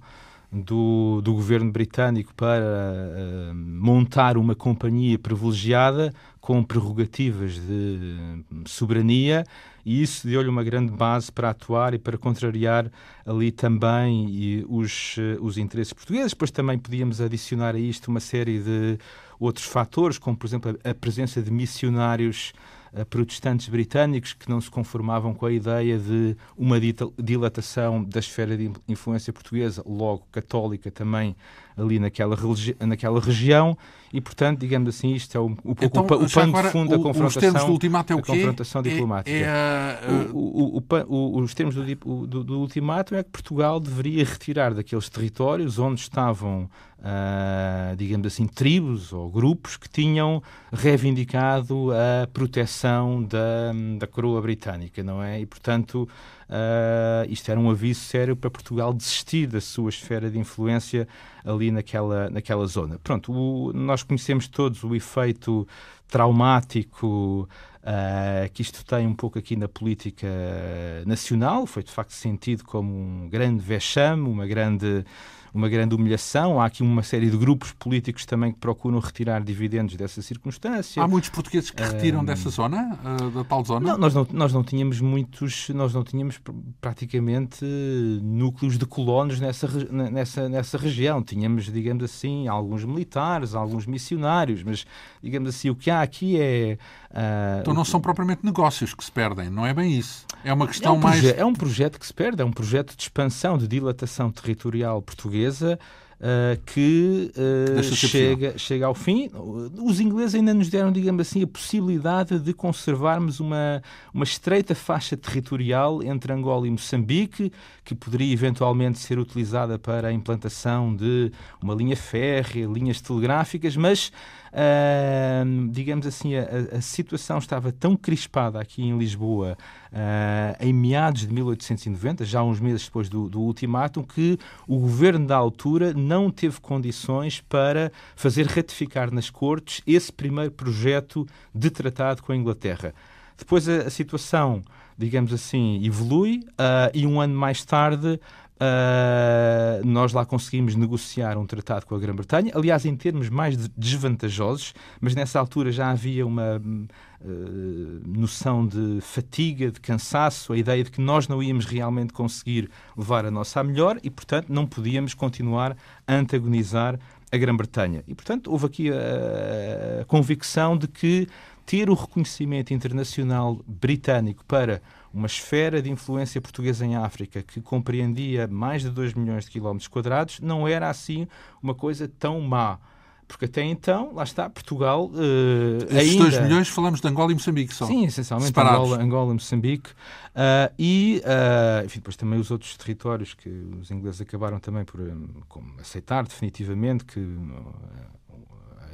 do, do governo britânico para uh, montar uma companhia privilegiada com prerrogativas de soberania e isso deu-lhe uma grande base para atuar e para contrariar ali também os, eh, os interesses portugueses. Depois também podíamos adicionar a isto uma série de outros fatores, como por exemplo a presença de missionários eh, protestantes britânicos que não se conformavam com a ideia de uma dilatação da esfera de influência portuguesa, logo católica também ali naquela, naquela região, e, portanto, digamos assim, isto é um, um então, o pano de fundo da confrontação. Os termos do ultimato é o quê? confrontação é, diplomática. É, é... O, eh, o, os termos do, do, do ultimato é que Portugal deveria retirar daqueles territórios onde estavam Uh, digamos assim, tribos ou grupos que tinham reivindicado a proteção da, da coroa britânica, não é? E, portanto, uh, isto era um aviso sério para Portugal desistir da sua esfera de influência ali naquela, naquela zona. Pronto, o, nós nós conhecemos todos o efeito traumático uh, que isto tem um pouco aqui na política ah, nacional. Foi de facto sentido como um grande vexame, uma grande uma grande humilhação. Há aqui uma série de grupos políticos também que procuram retirar dividendos dessa circunstância. Há muitos portugueses que retiram uh, dessa zona, uh, da tal zona? Não, nós não, nós não tínhamos muitos, nós não tínhamos praticamente núcleos de colonos nessa, nessa, nessa região. Tínhamos, digamos assim, alguns militares, alguns missionários, mas, digamos assim, o que há aqui é... Uh, então não são propriamente negócios que se perdem, não é bem isso. É uma questão é um mais... É um projeto que se perde, é um projeto de expansão, de dilatação territorial portuguesa portuguesa Uh, que, uh, chega, chega ao fim. Os ingleses ainda nos deram, digamos assim, a possibilidade de conservarmos uma, uma estreita faixa territorial entre Angola e Moçambique, que poderia eventualmente ser utilizada para a implantação de uma linha férrea, linhas telegráficas, mas uh, digamos assim, a, a, situação estava tão crispada aqui em Lisboa uh, em meados de 1890, já uns meses depois do, do ultimátum, que o governo da altura não teve condições para fazer ratificar nas Cortes esse primeiro projeto de tratado com a Inglaterra. Depois a, a situação digamos assim, evolui uh, e um ano mais tarde Uh, nós lá conseguimos negociar um tratado com a Grã-Bretanha, aliás, em termos mais desvantajosos, mas nessa altura já havia uma uh, noção de fatiga, de cansaço, a ideia de que nós não íamos realmente conseguir levar a nossa melhor e, portanto, não podíamos continuar a antagonizar a Grã-Bretanha. E, portanto, houve aqui a, a convicção de que ter o reconhecimento internacional britânico para uma esfera de influência portuguesa em África que compreendia mais de 2 milhões de quilómetros quadrados, não era assim uma coisa tão má. Porque até então, lá está, Portugal uh, Esses ainda... 2 milhões falamos de Angola e Moçambique só. Sim, essencialmente Angola, Angola e Moçambique. Uh, e, uh, enfim, depois também os outros territórios que os ingleses acabaram também por aceitar definitivamente que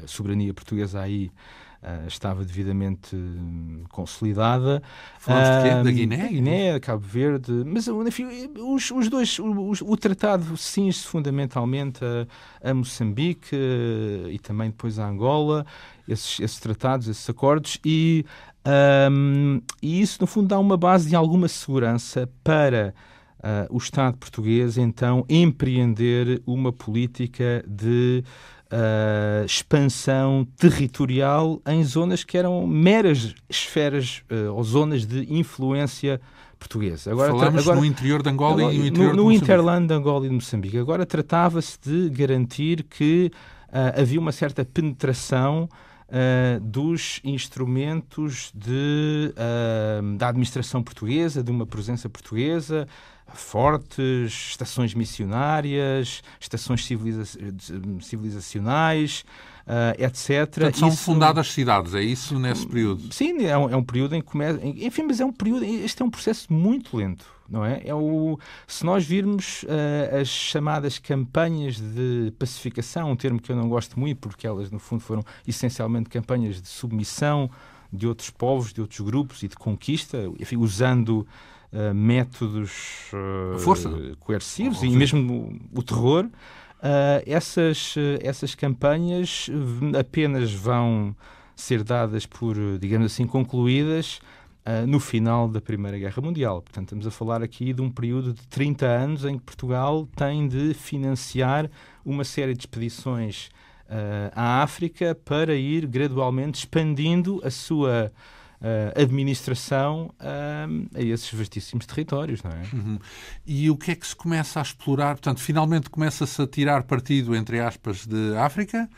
a soberania portuguesa aí uh, estava devidamente hum, consolidada. Falamos uh, de quê? Ah, da Guiné? Da Guiné, Cabo Verde, mas enfim, os, os dois, os, o tratado cinge-se fundamentalmente a, a Moçambique e também depois a Angola, esses, esses tratados, esses acordos, e, um, e isso no fundo dá uma base de alguma segurança para Uh, o Estado português então empreender uma política de uh, expansão territorial em zonas que eram meras esferas uh, ou zonas de influência portuguesa. Agora, Falamos agora, no interior de Angola agora, e no interior No, no Interland de Angola e de Moçambique. Agora tratava-se de garantir que uh, havia uma certa penetração Uh, dos instrumentos de, uh, da administração portuguesa, de uma presença portuguesa, fortes, estações missionárias, estações civiliza civilizacionais, uh, eh, etc. Portanto, são isso... fundadas cidades, é isso, nesse período? Sim, é um, é um período em que começa... Enfim, mas é um período... Este é um processo muito lento, não é? é o... Se nós virmos uh, as chamadas campanhas de pacificação, um termo que eu não gosto muito, porque elas, no fundo, foram essencialmente campanhas de submissão de outros povos, de outros grupos e de conquista, enfim, usando eh, métodos uh, coercivos e mesmo o, o terror, eh, essas, essas campanhas apenas vão ser dadas por, digamos assim, concluídas no final da Primeira Guerra Mundial. Portanto, estamos a falar aqui de um período de 30 anos em que Portugal tem de financiar uma série de expedições à África para ir gradualmente expandindo a sua uh, administração uh, a esses vastíssimos territórios. Não é? Uhum. E o que é que se começa a explorar? Portanto, finalmente começa-se a tirar partido, entre aspas, de África?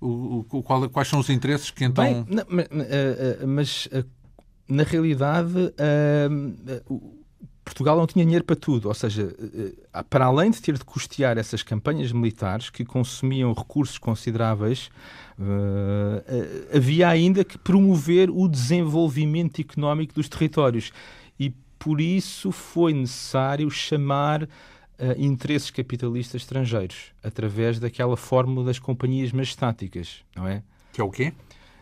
O, o qual, quais são os interesses que então. Bem, não, eh, mas, uh, mas na realidade. Portugal não tinha dinheiro para tudo, ou seja, eh, eh, para além de ter de custear essas campanhas militares que consumiam recursos consideráveis, eh, havia ainda que promover o desenvolvimento económico dos territórios e por isso foi necessário chamar interesses capitalistas estrangeiros através daquela fórmula das companhias majestáticas, não é? Que é o quê?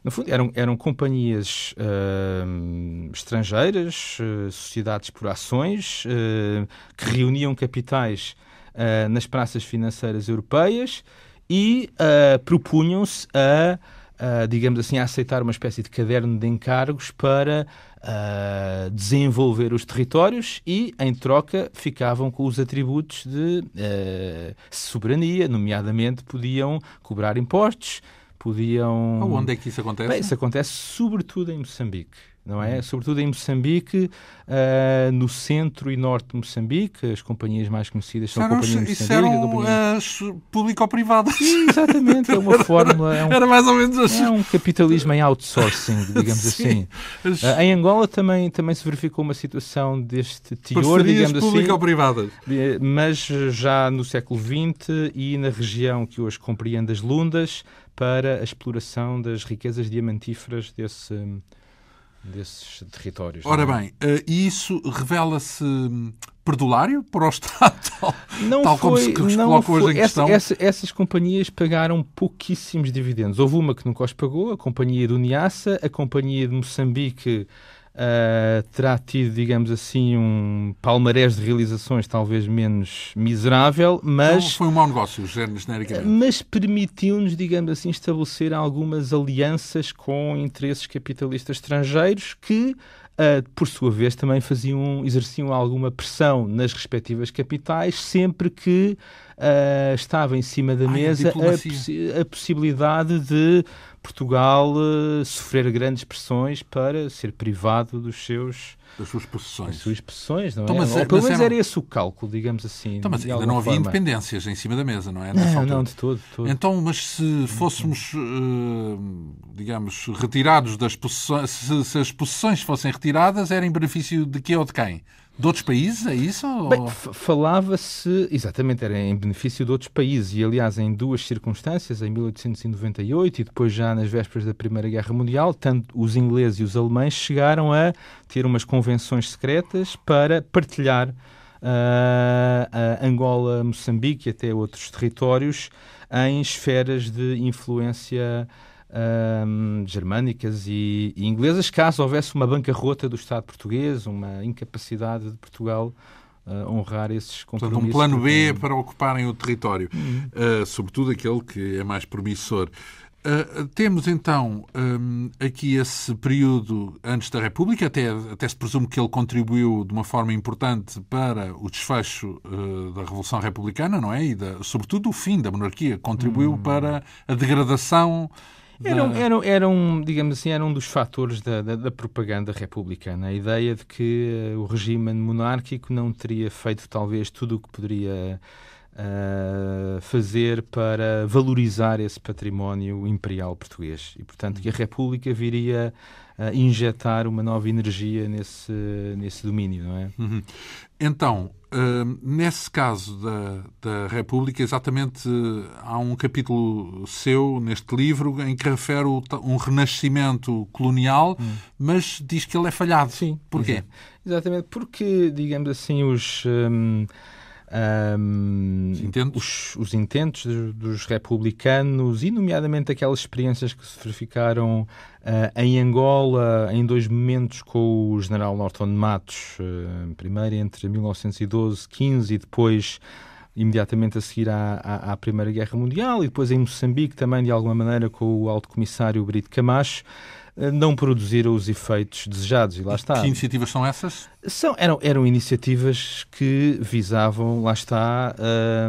No fundo, eram, eram companhias uh, estrangeiras, uh, sociedades por ações, uh, que reuniam capitais eh, nas praças financeiras europeias e propunham-se a, digamos assim, a aceitar uma espécie de caderno de encargos para desenvolver os territórios e, em troca, ficavam com os atributos de soberania, nomeadamente podiam cobrar impostos podiam. Onde é que isso acontece? Bem, isso acontece sobretudo em Moçambique, não é? Hum. Sobretudo em Moçambique, uh, no centro e norte de Moçambique, as companhias mais conhecidas são Eram, companhias Isso era companhia... uh, público-privado. Exatamente, é uma fórmula. É um, era mais ou menos assim. É um capitalismo em outsourcing, digamos assim. Uh, em Angola também, também se verificou uma situação deste teor, digamos assim. privadas Mas já no século XX e na região que hoje compreende as Lundas para a exploração das riquezas diamantíferas desse, desses territórios. Ora é? bem, eh, isso revela-se hum, perdulário para o Estado, não tal foi, como se que não foi. hoje em essa, questão? Essa, essas companhias pagaram pouquíssimos dividendos. Houve uma que nunca os pagou, a companhia do Niassa, a companhia de Moçambique Uh, terá tido, digamos assim, um palmarés de realizações talvez menos miserável, mas... Não foi um mau negócio, genericamente. Mas permitiu-nos, digamos assim, estabelecer algumas alianças com interesses capitalistas estrangeiros que, uh, por sua vez, também faziam, exerciam alguma pressão nas respectivas capitais, sempre que uh, estava em cima da Ai, mesa a, a, a possibilidade de Portugal eh, sofrer grandes pressões para ser privado dos seus das suas possessões. Das suas possessões, não é? então, é? Mas, Ou, é- pelo menos é era... esse o cálculo, digamos assim. Então, mas ainda não havia forma. independências em cima da mesa, não é? Não, não, de todo, de todo, Então, mas se fôssemos, uhum. eh, digamos, retirados das possessões, se, se, as possessões fossem retiradas, era em benefício de quê ou de quem? De outros países, é isso? Ou... Falava-se, exatamente, era em benefício de outros países, e aliás, em duas circunstâncias, em 1898 e depois já nas vésperas da Primeira Guerra Mundial, tanto os ingleses e os alemães chegaram a ter umas convenções secretas para partilhar uh, Angola, Moçambique e até outros territórios em esferas de influência uh, germânicas e, e, inglesas, caso houvesse uma bancarrota do Estado português, uma incapacidade de Portugal Uh, honrar esses compromissos. Portanto, um plano B para ocuparem o território, uhum. uh, sobretudo aquele que é mais promissor. Uh, temos então um, aqui esse período antes da República, até, até se presume que ele contribuiu de uma forma importante para o desfecho da Revolução Republicana, não é? E da, sobretudo o fim da monarquia, contribuiu uhum. para a degradação era um, era, era um, digamos assim, era um dos fatores da, da, da propaganda republicana, a ideia de que eh, o regime monárquico não teria feito talvez tudo o que poderia uh, fazer para valorizar esse património imperial português e, portanto, que a República viria a injetar uma nova energia nesse, nesse domínio, não é? Uhum. Então, hum, nesse caso da, da República, exatamente há um capítulo seu neste livro em que refere um renascimento colonial, hum. mas diz que ele é falhado. Sim. Porquê? Exatamente, porque, digamos assim, os. Hum, um, os intentos, os, os intentos dos, dos, republicanos e, nomeadamente, aquelas experiências que se verificaram uh, em Angola em dois momentos com o general Norton Matos, uh, primeiro entre 1912-15 e depois imediatamente a seguir à, à, à, Primeira Guerra Mundial e depois em Moçambique também, de alguma maneira, com o alto comissário Brito Camacho. Eh, não produziram os efeitos desejados. E lá está. Que iniciativas são essas? São, eram, eram iniciativas que visavam, lá está,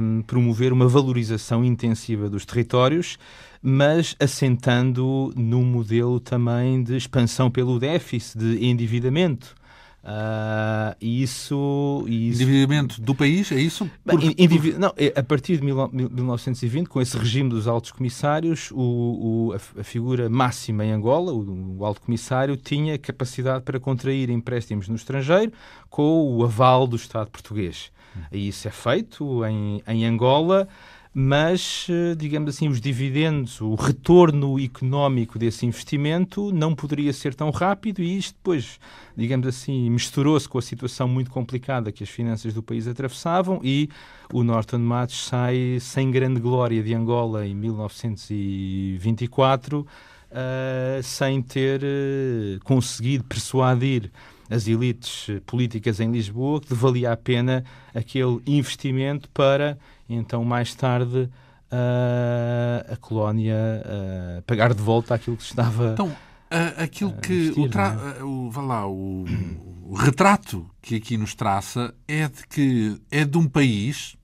um, ehm, promover uma valorização intensiva dos territórios, mas assentando num modelo também de expansão pelo déficit, de endividamento. Uh, isso, isso... Endividamento do país, é isso? Porque... Indiv... Não, é, a partir de 1920, com esse regime dos altos comissários, o, o, a, figura máxima em Angola, o, o, alto comissário, tinha capacidade para contrair empréstimos no estrangeiro com o aval do Estado português. Hum. E isso é feito em, em Angola mas, eh, digamos assim, os dividendos, o retorno económico desse investimento não poderia ser tão rápido e isto depois, digamos assim, misturou-se com a situação muito complicada que as finanças do país atravessavam e o Norton Matos sai sem grande glória de Angola em 1924, uh, eh, sem ter uh, conseguido persuadir as elites políticas em Lisboa, que valia a pena aquele investimento para, então, mais tarde, uh, a colónia uh, pagar de volta aquilo que estava. Então, uh, aquilo que. Investir, o, é? o, vá lá, o, o retrato que aqui nos traça é de que é de um país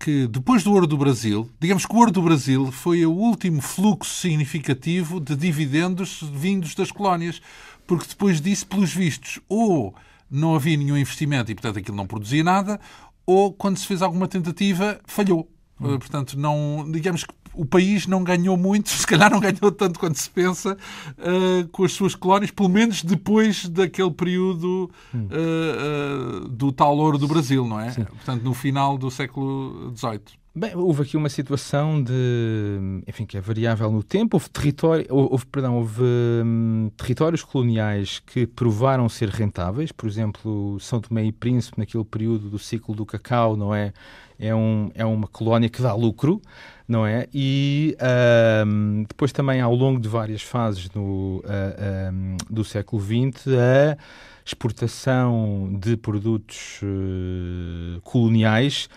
que depois do ouro do Brasil, digamos que o ouro do Brasil foi o último fluxo significativo de dividendos vindos das colónias porque depois disso, pelos vistos, ou não havia nenhum investimento e, portanto, aquilo não produzia nada, ou quando se fez alguma tentativa, falhou. Hum. Eh, portanto, não, digamos que o país não ganhou muito, se calhar não ganhou tanto quanto se pensa, uh, com as suas colónias, pelo menos depois daquele período uh, uh, do tal ouro do Brasil, não é? Sim. Portanto, no final do século XVIII. Bem, houve aqui uma situação de, enfim, que é variável no tempo. Houve, território, houve, perdão, houve hum, territórios coloniais que provaram ser rentáveis, por exemplo, São Tomé e Príncipe, naquele período do ciclo do cacau, não é? É, um, é uma colónia que dá lucro, não é? E hum, depois também, ao longo de várias fases no, uh, um, do século XX, a exportação de produtos uh, coloniais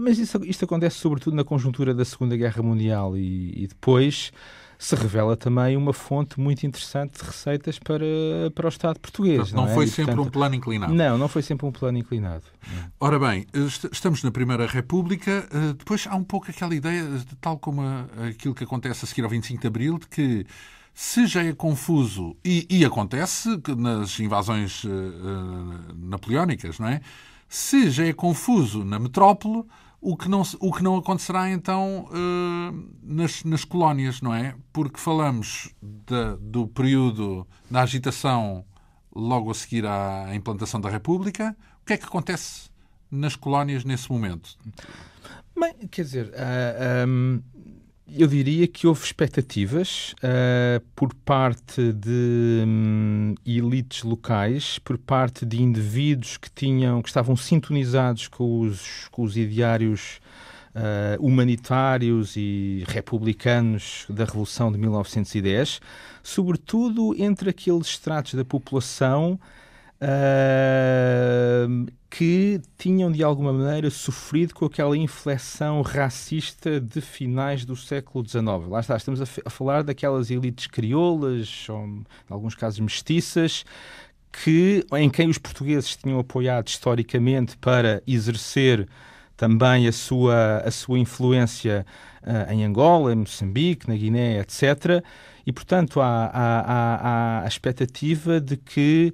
mas isso, isto acontece sobretudo na conjuntura da Segunda Guerra Mundial e, e depois se revela também uma fonte muito interessante de receitas para, para o Estado português. Portanto, não, não é? foi e, sempre portanto, um plano inclinado. Não, não foi sempre um plano inclinado. Ora bem, estamos na Primeira República, eh, depois há um pouco aquela ideia, tal como eh, aquilo que acontece a seguir ao 25 de Abril, de que se já é confuso, e, e acontece nas invasões uh, napoleónicas, não é? Se já é confuso na metrópole, o que não, o que não acontecerá então eh, nas, nas colónias, não é? Porque falamos de, do período da agitação logo a seguir à implantação da República. O que é que acontece nas colónias nesse momento? Bem, quer dizer, uh, eu diria que houve expectativas uh, por parte de um, elites locais, por parte de indivíduos que tinham, que estavam sintonizados com os, com os ideários uh, humanitários e republicanos da Revolução de 1910, sobretudo entre aqueles estratos da população uh, que tinham de alguma maneira sofrido com aquela inflexão racista de finais do século XIX. Lá está, estamos a, a falar daquelas elites crioulas, ou, em alguns casos mestiças, que, em quem os portugueses tinham apoiado historicamente para exercer também a sua, a sua influência uh, em Angola, em Moçambique, na Guiné, etc., e, portanto, há, há, há, há a expectativa de que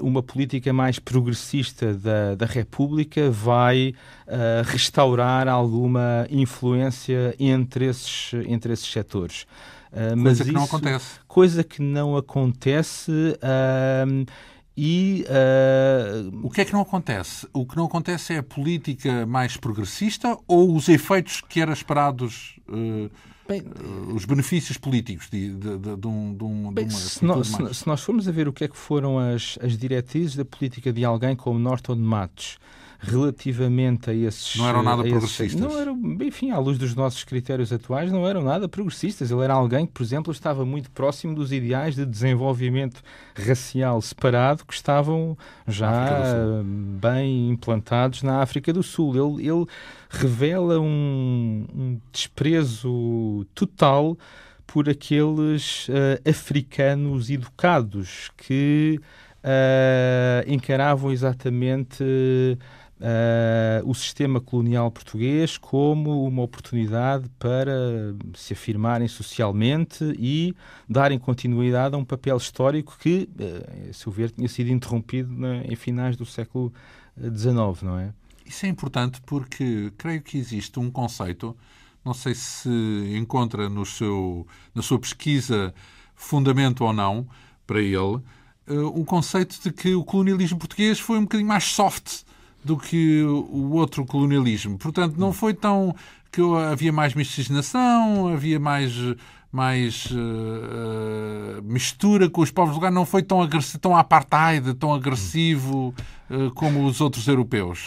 uh, uma política mais progressista da, da República vai uh, restaurar alguma influência entre esses, entre esses setores. Uh, coisa que isso, não acontece. Coisa que não acontece. Ehm, e uh... o que é que não acontece? O que não acontece é a política mais progressista ou os efeitos que eram esperados uh Bem, eh, os benefícios políticos de, de, de, de um, bem, uma. Se, se, nós formos a ver o que é que foram as, as diretrizes da política de alguém como Norton Matos relativamente a esses. Não eram nada esses, progressistas. Não eram, enfim, à luz dos nossos critérios atuais, não eram nada progressistas. Ele era alguém que, por exemplo, estava muito próximo dos ideais de desenvolvimento racial separado que estavam já bem implantados na África do Sul. Ele, ele revela um, um desprezo total por aqueles uh, africanos educados que uh, encaravam exatamente. Uh, uh, o sistema colonial português como uma oportunidade para se afirmarem socialmente e darem continuidade a um papel histórico que, uh, a seu ver, tinha sido interrompido né, em finais do século XIX, eh, não é? Isso é importante porque creio que existe um conceito, não sei se encontra no seu, na sua pesquisa fundamento ou não para ele, uh, um conceito de que o colonialismo português foi um bocadinho mais soft do que o outro colonialismo. Portanto, não foi tão que havia mais miscigenação, havia mais mais uh, mistura com os povos do lugar, não foi tão agressivo, tão apartheid, tão agressivo uh, como os outros europeus.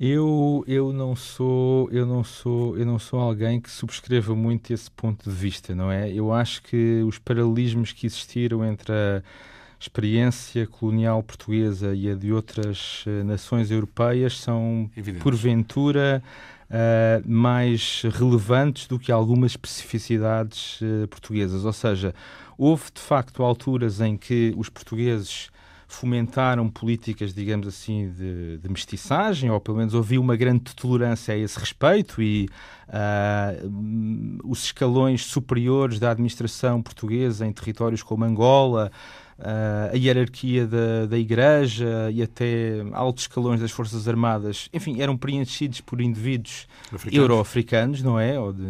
Eu, eu não sou eu não sou eu não sou alguém que subscreva muito esse ponto de vista, não é? Eu acho que os paralelismos que existiram entre a experiência colonial portuguesa e a de outras eh, nações europeias são, Evidente. porventura, Uh, mais relevantes do que algumas especificidades uh, portuguesas. Ou seja, houve de facto alturas em que os portugueses fomentaram políticas, digamos assim, de, de mestiçagem, ou pelo menos houve uma grande tolerância a esse respeito, e uh, os escalões superiores da administração portuguesa em territórios como Angola uh, a hierarquia da, da Igreja e até altos escalões das Forças Armadas, enfim, eram preenchidos por indivíduos euro-africanos, não é? Ou de,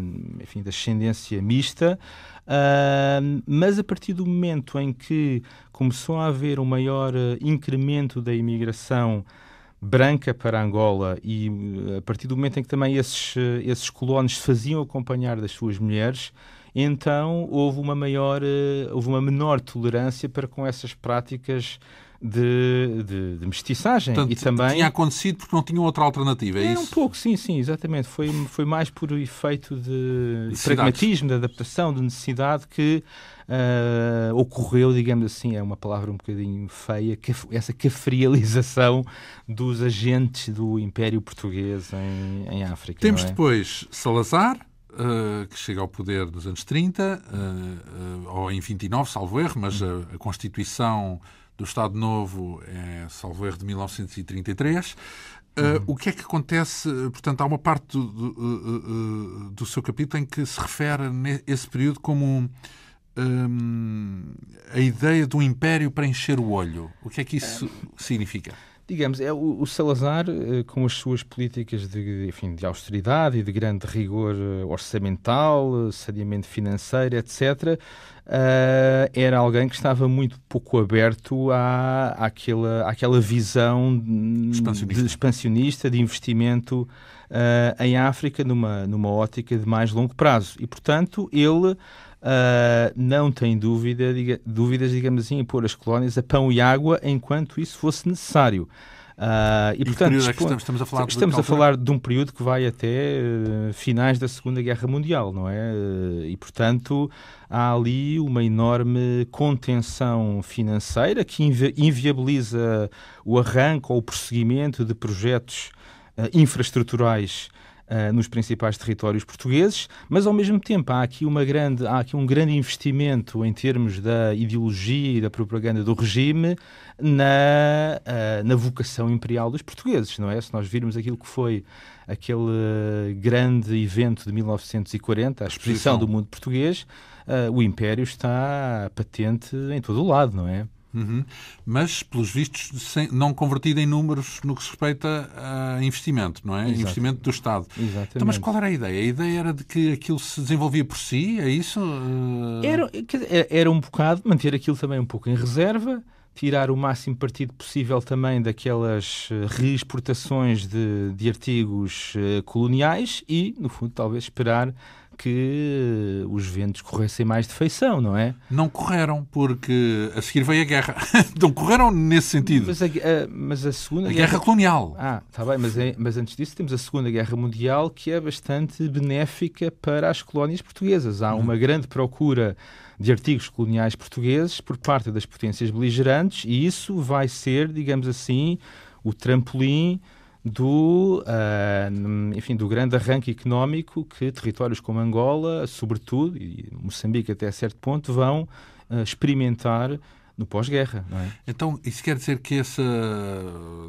enfim, de ascendência mista. Uh, mas a partir do momento em que começou a haver um maior eh, incremento da imigração branca para Angola e eh, a partir do momento em que também esses, esses colonos se faziam acompanhar das suas mulheres, então houve uma maior, eh, houve uma menor tolerância para com essas práticas de, de, de, mestiçagem Portanto, e também tinha acontecido porque não tinham outra alternativa é, é isso? um pouco sim sim exatamente foi foi mais por efeito de, de pragmatismo de adaptação de necessidade que uh, ocorreu digamos assim é uma palavra um bocadinho feia que essa cafrialização dos agentes do Império Português em, em África temos é? depois Salazar uh, que chega ao poder nos anos 30, uh, eh, eh, ou em 29, salvo erro, mas a, a Constituição do Estado Novo é, salvo erro, de 1933. Uh, uhum. o que é que acontece? Portanto, há uma parte do, do, do seu capítulo em que se refere nesse período como um, ehm, um, a ideia de um império para encher o olho. O que é que isso é. significa? digamos, é o, o Salazar, eh, com as suas políticas de, enfim, de austeridade e de grande rigor eh, orçamental, saneamento financeiro, etc., Uh, eh, era alguém que estava muito pouco aberto à, àquela, àquela visão expansionista. De, expansionista, de investimento uh, em África numa, numa ótica de mais longo prazo. E, portanto, ele uh, não tem dúvida, diga, dúvidas, digamos assim, em pôr as colónias a pão e água enquanto isso fosse necessário. Uh, e, e, portanto, é estamos, estamos, a, falar, estamos a falar, de um período que vai até uh, finais da Segunda Guerra Mundial, não é? Uh, e, portanto, há ali uma enorme contenção financeira que invi inviabiliza o arranco ou o prosseguimento de projetos infraestruturais uh, nos principais territórios portugueses, mas ao mesmo tempo há aqui, uma grande, há aqui um grande investimento em termos da ideologia e da propaganda do regime na, uh, na vocação imperial dos portugueses, não é? Se nós virmos aquilo que foi aquele grande evento de 1940, a exposição do mundo português, uh, o Império está patente em todo o lado, não é? Uhum. Mas, pelos vistos, sem, não convertida em números no que se respeita a investimento, não é? Exato. Investimento do Estado. Exatamente. Então, mas qual era a ideia? A ideia era de que aquilo se desenvolvia por si, é isso? Eh, era, é, era um bocado manter aquilo também um pouco em reserva, tirar o máximo partido possível também daquelas eh, reexportações de, de artigos eh, coloniais e, no fundo, talvez esperar que eh, os ventos corressem mais de feição, não é? Não correram, porque a seguir veio a guerra. não correram nesse sentido. Mas a, a, eh, mas a Segunda a guerra... guerra... Colonial. Ah, está bem, mas, é, mas antes disso temos a Segunda Guerra Mundial, que é bastante benéfica para as colónias portuguesas. Há uhum. uma grande procura de artigos coloniais portugueses por parte das potências beligerantes e isso vai ser, digamos assim, o trampolim do, uh, enfim, do grande arranque económico que territórios como Angola, sobretudo, e Moçambique até a certo ponto, vão uh, experimentar no pós-guerra. É? Então, isso quer dizer que essa,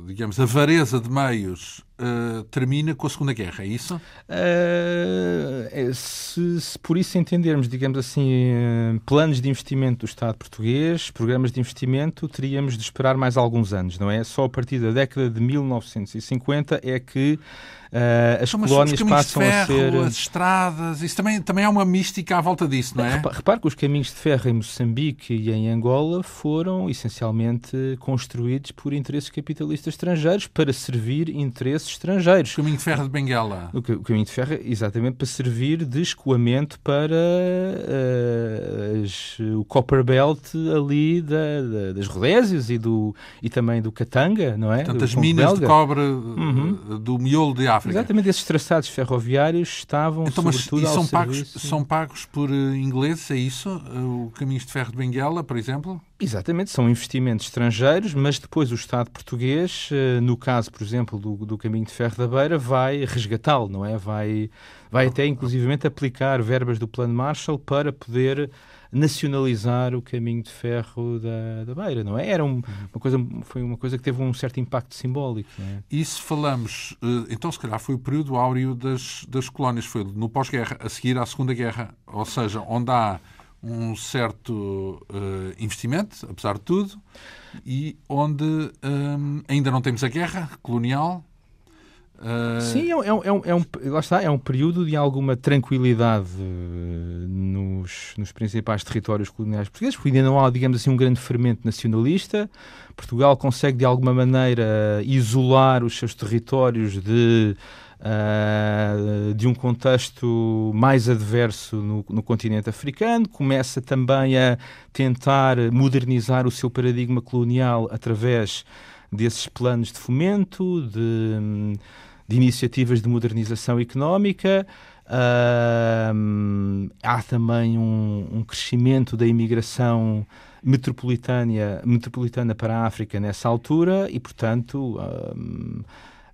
digamos, avareza de meios eh, termina com a Segunda Guerra, é isso? Uh, se, se, por isso entendermos, digamos assim, eh, planos de investimento do Estado português, programas de investimento, teríamos de esperar mais alguns anos, não é? Só a partir da década de 1950 é que Uh, as então, colónias passam ferro, a ser. As estradas, isso também, também há uma mística à volta disso, não é? Repare, repare que os caminhos de ferro em Moçambique e em Angola foram essencialmente construídos por interesses capitalistas estrangeiros para servir interesses estrangeiros. O caminho de ferro de Benguela. O, o caminho de ferro, é exatamente, para servir de escoamento para uh, as, o copper belt ali da, da, das Rodésias e, do, e também do Katanga, não é? Portanto, as minas belga. de cobre eh, uhum. do miolo de África. Exatamente, esses traçados ferroviários estavam então, mas, sobretudo mas, e são pagos, serviço... são pagos por eh, ingleses, é isso? O caminho de ferro de Benguela, por exemplo? Exatamente, são investimentos estrangeiros, mas depois o Estado português, eh, no caso, por exemplo, do, do caminho de ferro da beira, vai resgatá-lo, não é? Vai, vai até, inclusivamente, aplicar verbas do Plano Marshall para poder nacionalizar o caminho de ferro da, da beira, não é? Era um, uma coisa, foi uma coisa que teve um certo impacto simbólico. É? E se falamos, eh, então se calhar foi o período áureo das, das colónias, foi no pós-guerra, a seguir à Segunda Guerra, ou seja, onde há um certo uh, investimento, apesar de tudo, e onde um, eh, ainda não temos a guerra colonial. Uh... Sim, é, é, é, um, é, um, lá está, é um período de alguma tranquilidade nos, nos principais territórios coloniais portugueses, porque ainda não há, digamos assim, um grande fermento nacionalista. Portugal consegue, de alguma maneira, isolar os seus territórios de ah, de um contexto mais adverso no, no, continente africano, começa também a tentar modernizar o seu paradigma colonial através desses planos de fomento, de, de iniciativas de modernização económica. Uh, há também um, um, crescimento da imigração metropolitana, metropolitana para a África nessa altura e, portanto, uh,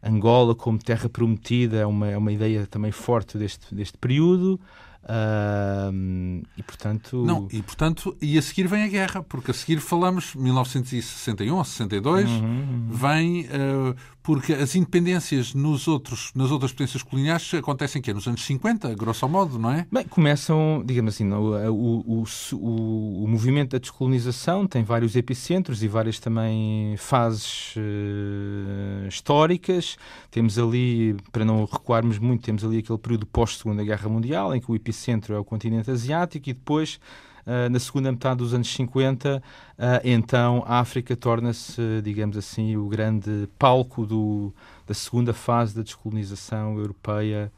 Angola como terra prometida é uma, é uma ideia também forte deste, deste período. Uh, e portanto. Não, e portanto, e a seguir vem a guerra, porque a seguir falamos 1961 ou 62, uhum, uhum. vem uh, porque as independências nos outros, nas outras potências coloniais acontecem que é, nos anos 50, grosso modo, não é? Bem, começam, digamos assim, o, o, o, o movimento da descolonização tem vários epicentros e várias também fases uh, históricas. Temos ali, para não recuarmos muito, temos ali aquele período pós-Segunda Guerra Mundial, em que o epicentro centro é o continente asiático e depois Uh, na segunda metade dos anos 50, uh, ah, então a África torna-se, digamos assim, o grande palco do, da segunda fase da descolonização europeia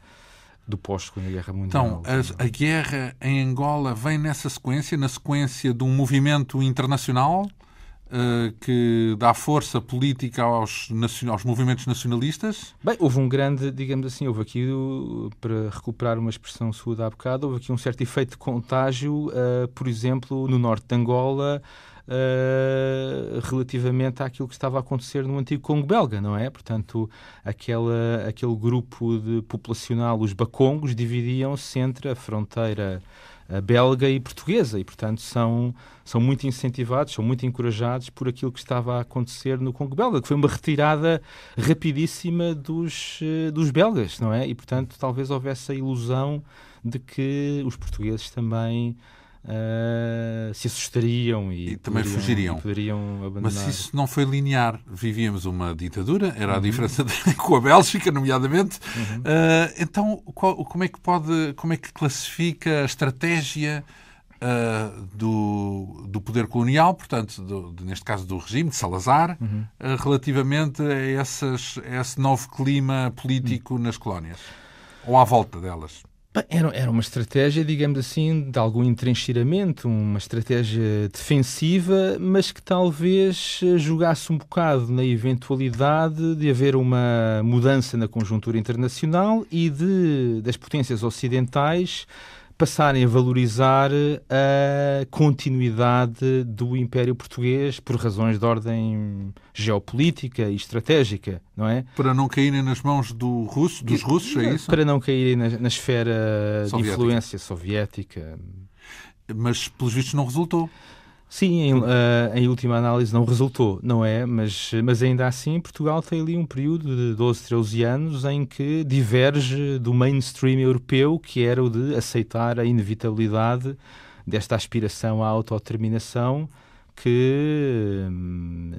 do pós-Segunda Guerra Mundial. Então, a, a, guerra em Angola vem nessa sequência, na sequência de um movimento internacional eh, que dá força política aos, aos, movimentos nacionalistas? Bem, houve um grande, digamos assim, houve aqui, para recuperar uma expressão sua da bocado, houve aqui um certo efeito de contágio, uh, por exemplo, no norte de Angola, Uh, relativamente àquilo que estava a acontecer no antigo Congo belga, não é? Portanto, aquela, aquele grupo de populacional, os Bacongos, dividiam-se entre a fronteira eh, belga e portuguesa, e portanto são, são muito incentivados, são muito encorajados por aquilo que estava a acontecer no Congo belga, que foi uma retirada rapidíssima dos, eh, dos belgas, não é? E portanto talvez houvesse a ilusão de que os portugueses também ah, se assustariam e, e também poderiam, fugiriam. Poderiam abandonar. Mas isso não foi linear. Vivíamos uma ditadura, era uhum. a diferença com a Bélgica, nomeadamente. Uhum. Uh, então, qual, como é que pode, como é que classifica a estratégia? Uh, do, do poder colonial, portanto, do, de, neste caso do regime de Salazar, uhum. uh, relativamente a, essas, a esse novo clima político uhum. nas colónias? Ou à volta delas? Era, era uma estratégia, digamos assim, de algum entrenchiramento, uma estratégia defensiva, mas que talvez eh, jogasse um bocado na eventualidade de haver uma mudança na conjuntura internacional e de das potências ocidentais passarem a valorizar eh, a continuidade do Império Português por razões de ordem geopolítica e estratégica, não é? Para não caírem nas mãos do russo, dos russos, é isso? Para não caírem na, na esfera soviética. de influência soviética. Mas, pelos vistos, não resultou. Sim, em, uh, em, última análise não resultou, não é? Mas, mas ainda assim, Portugal tem ali um período de 12, 13 anos em que diverge do mainstream europeu, que era o de aceitar a inevitabilidade desta aspiração à autodeterminação que hum,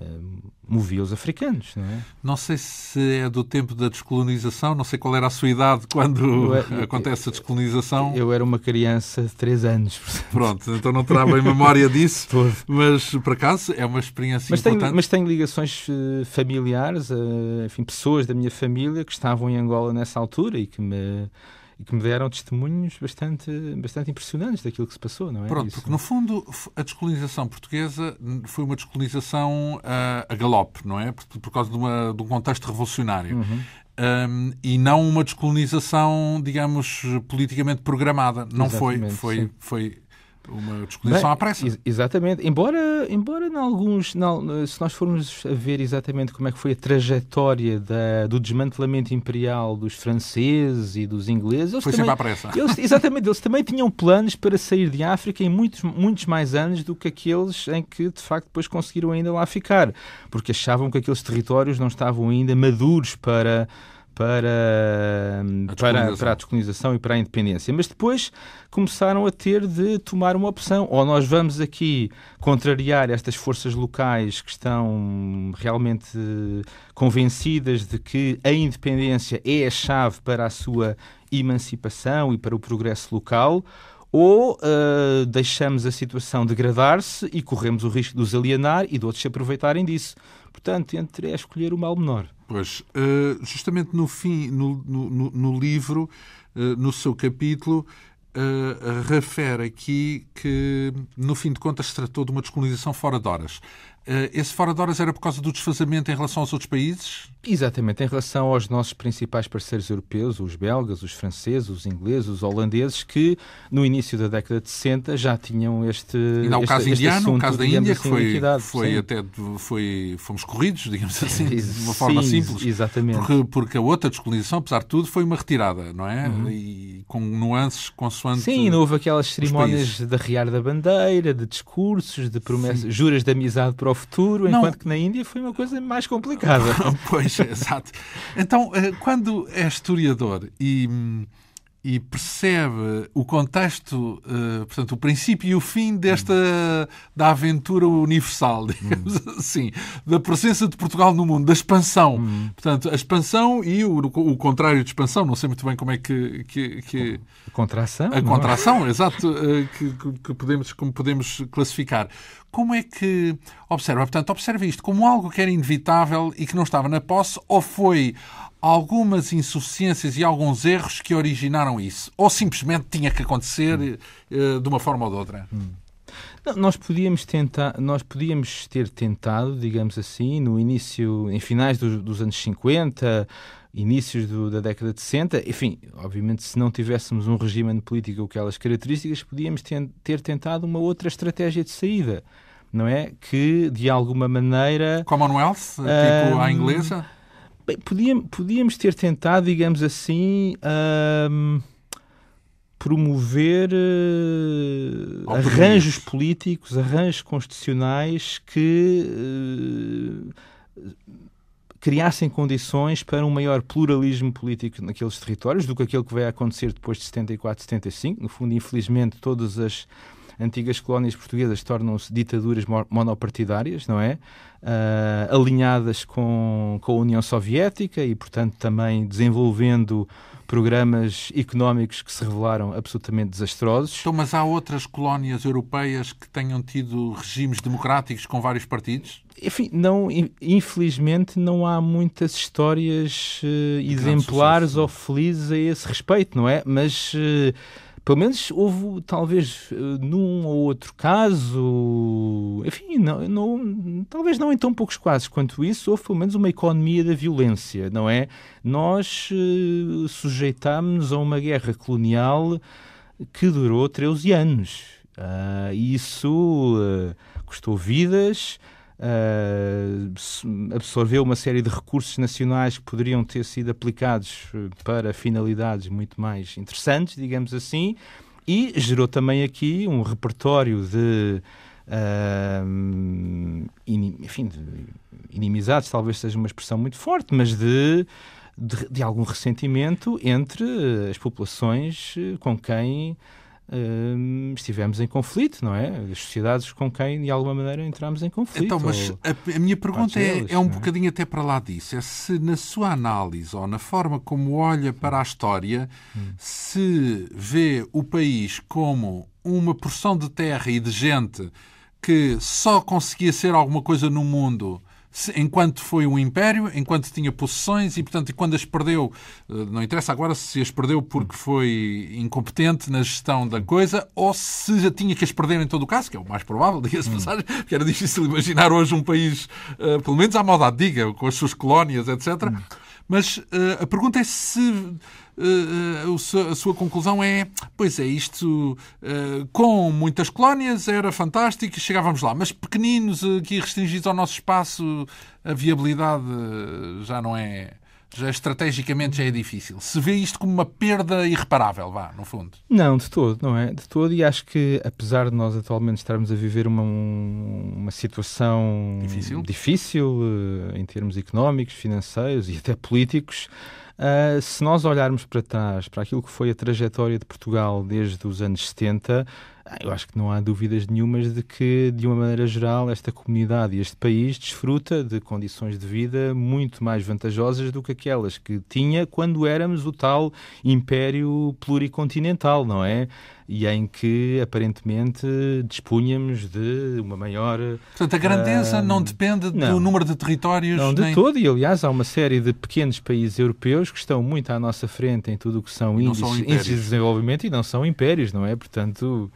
movia os africanos. Não, é? não sei se é do tempo da descolonização, não sei qual era a sua idade quando eu, é- acontece a descolonização. Eu era uma criança de 3 anos. Pronto, então não terá bem memória disso, mas por acaso é uma experiência mas importante. mas tenho ligações eh, familiares, eh, enfim, pessoas da minha família que estavam em Angola nessa altura e que me e que me deram testemunhos bastante, bastante impressionantes daquilo que se passou, não é? Pronto, Isso. porque no fundo a descolonização portuguesa foi uma descolonização uh, a galope, não é? Por, por causa de, uma, de, um contexto revolucionário. Uhum. Um, e não uma descolonização, digamos, politicamente programada. Não Exatamente, foi. Foi, sim. foi uma disposição Bem, à pressa. exatamente. Embora, embora em alguns, eh, se nós formos a ver exatamente como é que foi a trajetória da, do desmantelamento imperial dos franceses e dos ingleses, eles foi também, sempre à pressa. Eles, exatamente, eles também tinham planos para sair de África em muitos, muitos mais anos do que aqueles em que de facto depois conseguiram ainda lá ficar, porque achavam que aqueles territórios não estavam ainda maduros para para a, para, para a descolonização e para a independência. Mas depois começaram a ter de tomar uma opção. Ou nós vamos aqui contrariar estas forças locais que estão realmente eh, convencidas de que a independência é a chave para a sua emancipação e para o progresso local, ou uh, deixamos a situação degradar-se e corremos o risco de os alienar e de outros se aproveitarem disso. Portanto, entre é escolher o mal menor. Pois, eh, justamente no fim, no, no, no livro, eh, no seu capítulo, eh, refere aqui que, no fim de contas, se tratou de uma descolonização fora de horas. Eh, esse fora de horas era por causa do desfazamento em relação aos outros países? Exatamente, em relação aos nossos principais parceiros europeus, os belgas, os franceses, os ingleses, os holandeses, que no início da década de 60 já tinham este. E não, o caso indiano, assunto, o caso da Índia, assim, que foi, foi até. Foi, fomos corridos, digamos assim, de uma forma sim, simples. Exatamente. Porque, porque a outra descolonização, apesar de tudo, foi uma retirada, não é? Uhum. E com nuances consoante. Sim, não houve aquelas cerimónias de arriar da bandeira, de discursos, de promessas, juras de amizade para o futuro, não. enquanto que na Índia foi uma coisa mais complicada. pois, exato. Então, eh, quando é historiador e hum, e percebe o contexto, eh, portanto, o princípio e o fim desta da aventura universal, digamos assim, da presença de Portugal no mundo, da expansão. Portanto, a expansão e o, o, contrário de expansão, não sei muito bem como é que. que, que a contração? A é? contração, é? exato, eh, que, que, podemos, como podemos classificar. Como é que observa? Portanto, observa isto como algo que era inevitável e que não estava na posse, ou foi algumas insuficiências e alguns erros que originaram isso? Ou simplesmente tinha que acontecer hum. Eh, de uma forma ou de outra? Hum. Não, nós podíamos tentar, nós podíamos ter tentado, digamos assim, no início, em finais dos, dos anos 50, inícios do, da década de 60, enfim, obviamente se não tivéssemos um regime político com aquelas características, podíamos ter, ter tentado uma outra estratégia de saída, não é? Que de alguma maneira Commonwealth, tipo a à hum, inglesa Bem, podíamos, podíamos ter tentado, digamos assim, um, promover uh, arranjos políticos, arranjos constitucionais que uh, criassem condições para um maior pluralismo político naqueles territórios do que aquele que vai acontecer depois de 74, 75. No fundo, infelizmente, todas as antigas colónias portuguesas tornam-se ditaduras monopartidárias, não é? Uh, alinhadas com, com a União Soviética e, portanto, também desenvolvendo programas económicos que se revelaram absolutamente desastrosos. Então, mas há outras colónias europeias que tenham tido regimes democráticos com vários partidos? Enfim, não, infelizmente não há muitas histórias uh, exemplares sucesso, é? ou felizes a esse respeito, não é? Mas. Uh, pelo menos houve, talvez, eh, num ou outro caso, enfim, não, não, talvez não em tão poucos casos quanto isso, houve pelo menos uma economia da violência, não é? Nós eh, sujeitámos-nos a uma guerra colonial que durou 13 anos. Uh, isso uh, custou vidas, ah, absorveu uma série de recursos nacionais que poderiam ter sido aplicados eh, para finalidades muito mais interessantes, digamos assim, e gerou também aqui um repertório de. Uh, enfim, de inimizades talvez seja uma expressão muito forte, mas de de, de, algum ressentimento entre as populações eh, com quem Hum, estivemos em conflito, não é? As sociedades com quem, de alguma maneira, entramos em conflito. Então, mas a, a, minha pergunta é, eles, é um é? bocadinho até para lá disso: é se na sua análise ou na forma como olha para a história, hum. se vê o país como uma porção de terra e de gente que só conseguia ser alguma coisa no mundo enquanto foi um império, enquanto tinha possessões e, portanto, quando as perdeu, eh, não interessa agora se as perdeu porque hum. foi incompetente na gestão da hum. coisa ou se já tinha que as perder em todo o caso, que é o mais provável, diga-se hum. passagem, porque era difícil imaginar hoje um país, eh, pelo menos à maldade, diga, com as suas colónias, etc. Mas eh, a pergunta é se eh, eh, a sua conclusão é: pois é, isto eh, com muitas colónias era fantástico e chegávamos lá, mas pequeninos, aqui restringidos ao nosso espaço, a viabilidade já não é já estrategicamente já é difícil. Se vê isto como uma perda irreparável, vá, no fundo. Não, de todo, não é? De todo, e acho que apesar de nós atualmente estarmos a viver uma, uma situação difícil, difícil em termos económicos, financeiros e até políticos, Uh, se nós olharmos para trás, para aquilo que foi a trajetória de Portugal desde os anos 70, ah, eu acho que não há dúvidas nenhumas de que, de uma maneira geral, esta comunidade e este país desfruta de condições de vida muito mais vantajosas do que aquelas que tinha quando éramos o tal império pluricontinental, não é? e em que aparentemente dispunhamos de uma maior. Portanto, a grandeza uh, não depende não, do número de territórios. Não, de nem... todo, e aliás, há uma série de pequenos países europeus que estão muito à nossa frente em tudo o que são índices, de desenvolvimento e não são impérios, não é? Portanto.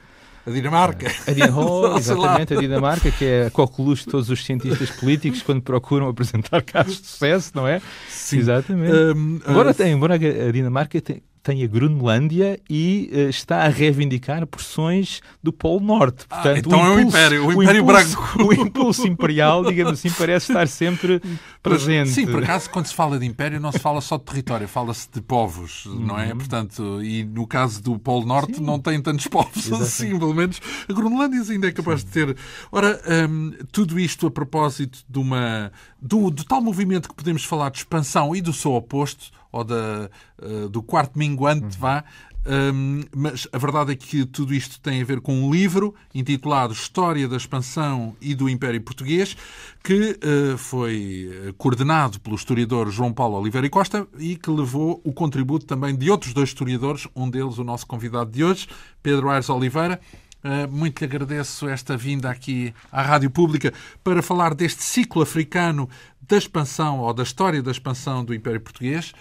A Dinamarca. Ah, a Dinamarca, exatamente, a Dinamarca, que é a coqueluche de todos os cientistas políticos quando procuram apresentar casos de sucesso, não é? Sim. Exatamente. Um, tem uh... embora a Dinamarca tem a Groenlândia e uh, está a reivindicar porções do Polo Norte. Ah, Portanto, ah, então o é impulso, é império, o, o império impulso, branco. O impulso imperial, digamos assim, parece estar sempre presente. Sim, por acaso, quando se fala de império, não se fala só de território, fala-se de povos, uhum. não é? Uhum. Portanto, e no caso do Polo Norte Sim. não tem tantos povos Exatamente. assim, pelo menos a Groenlândia ainda é capaz Sim. de ter. Ora, hum, tudo isto a propósito de uma, do, do tal movimento que podemos falar de expansão e do seu oposto, ou da, uh, do quarto minguante, uhum. vá. Um, mas a verdade é que tudo isto tem a ver com um livro intitulado História da Expansão e do Império Português, que uh, foi eh, coordenado pelo historiador João Paulo Oliveira e Costa e que levou o contributo também de outros dois historiadores, um deles o nosso convidado de hoje, Pedro Aires Oliveira. Uh, muito lhe agradeço esta vinda aqui à Rádio Pública para falar deste ciclo africano da expansão ou da história da expansão do Império Português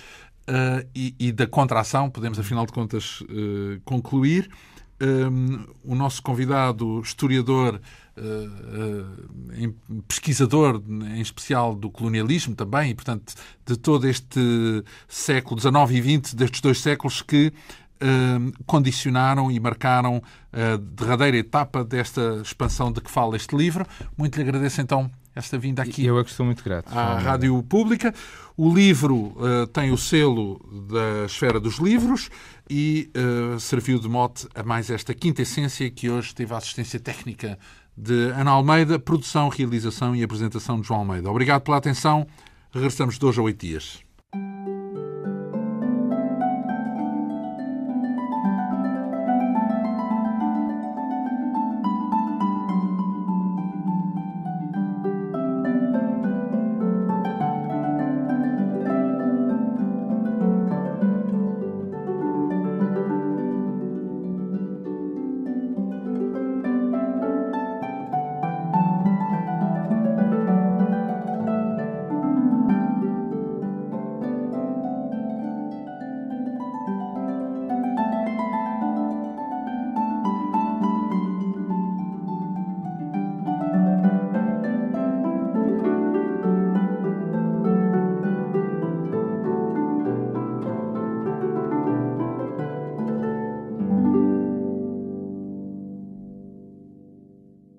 uh, e, e, da contração, podemos afinal de contas uh, concluir. Um, ah, o nosso convidado, historiador, uh, pesquisador, em especial do colonialismo também, e portanto de todo este século XIX e XX, destes dois séculos que condicionaram e marcaram a derradeira etapa desta expansão de que fala este livro. Muito lhe agradeço então esta vinda aqui. Eu é que estou muito grato. À Rádio Pública. O livro uh, tem o selo da esfera dos livros e uh, serviu de mote a mais esta quinta essência que hoje teve a assistência técnica de Ana Almeida, produção, realização e apresentação de João Almeida. Obrigado pela atenção. Regressamos de hoje a oito dias.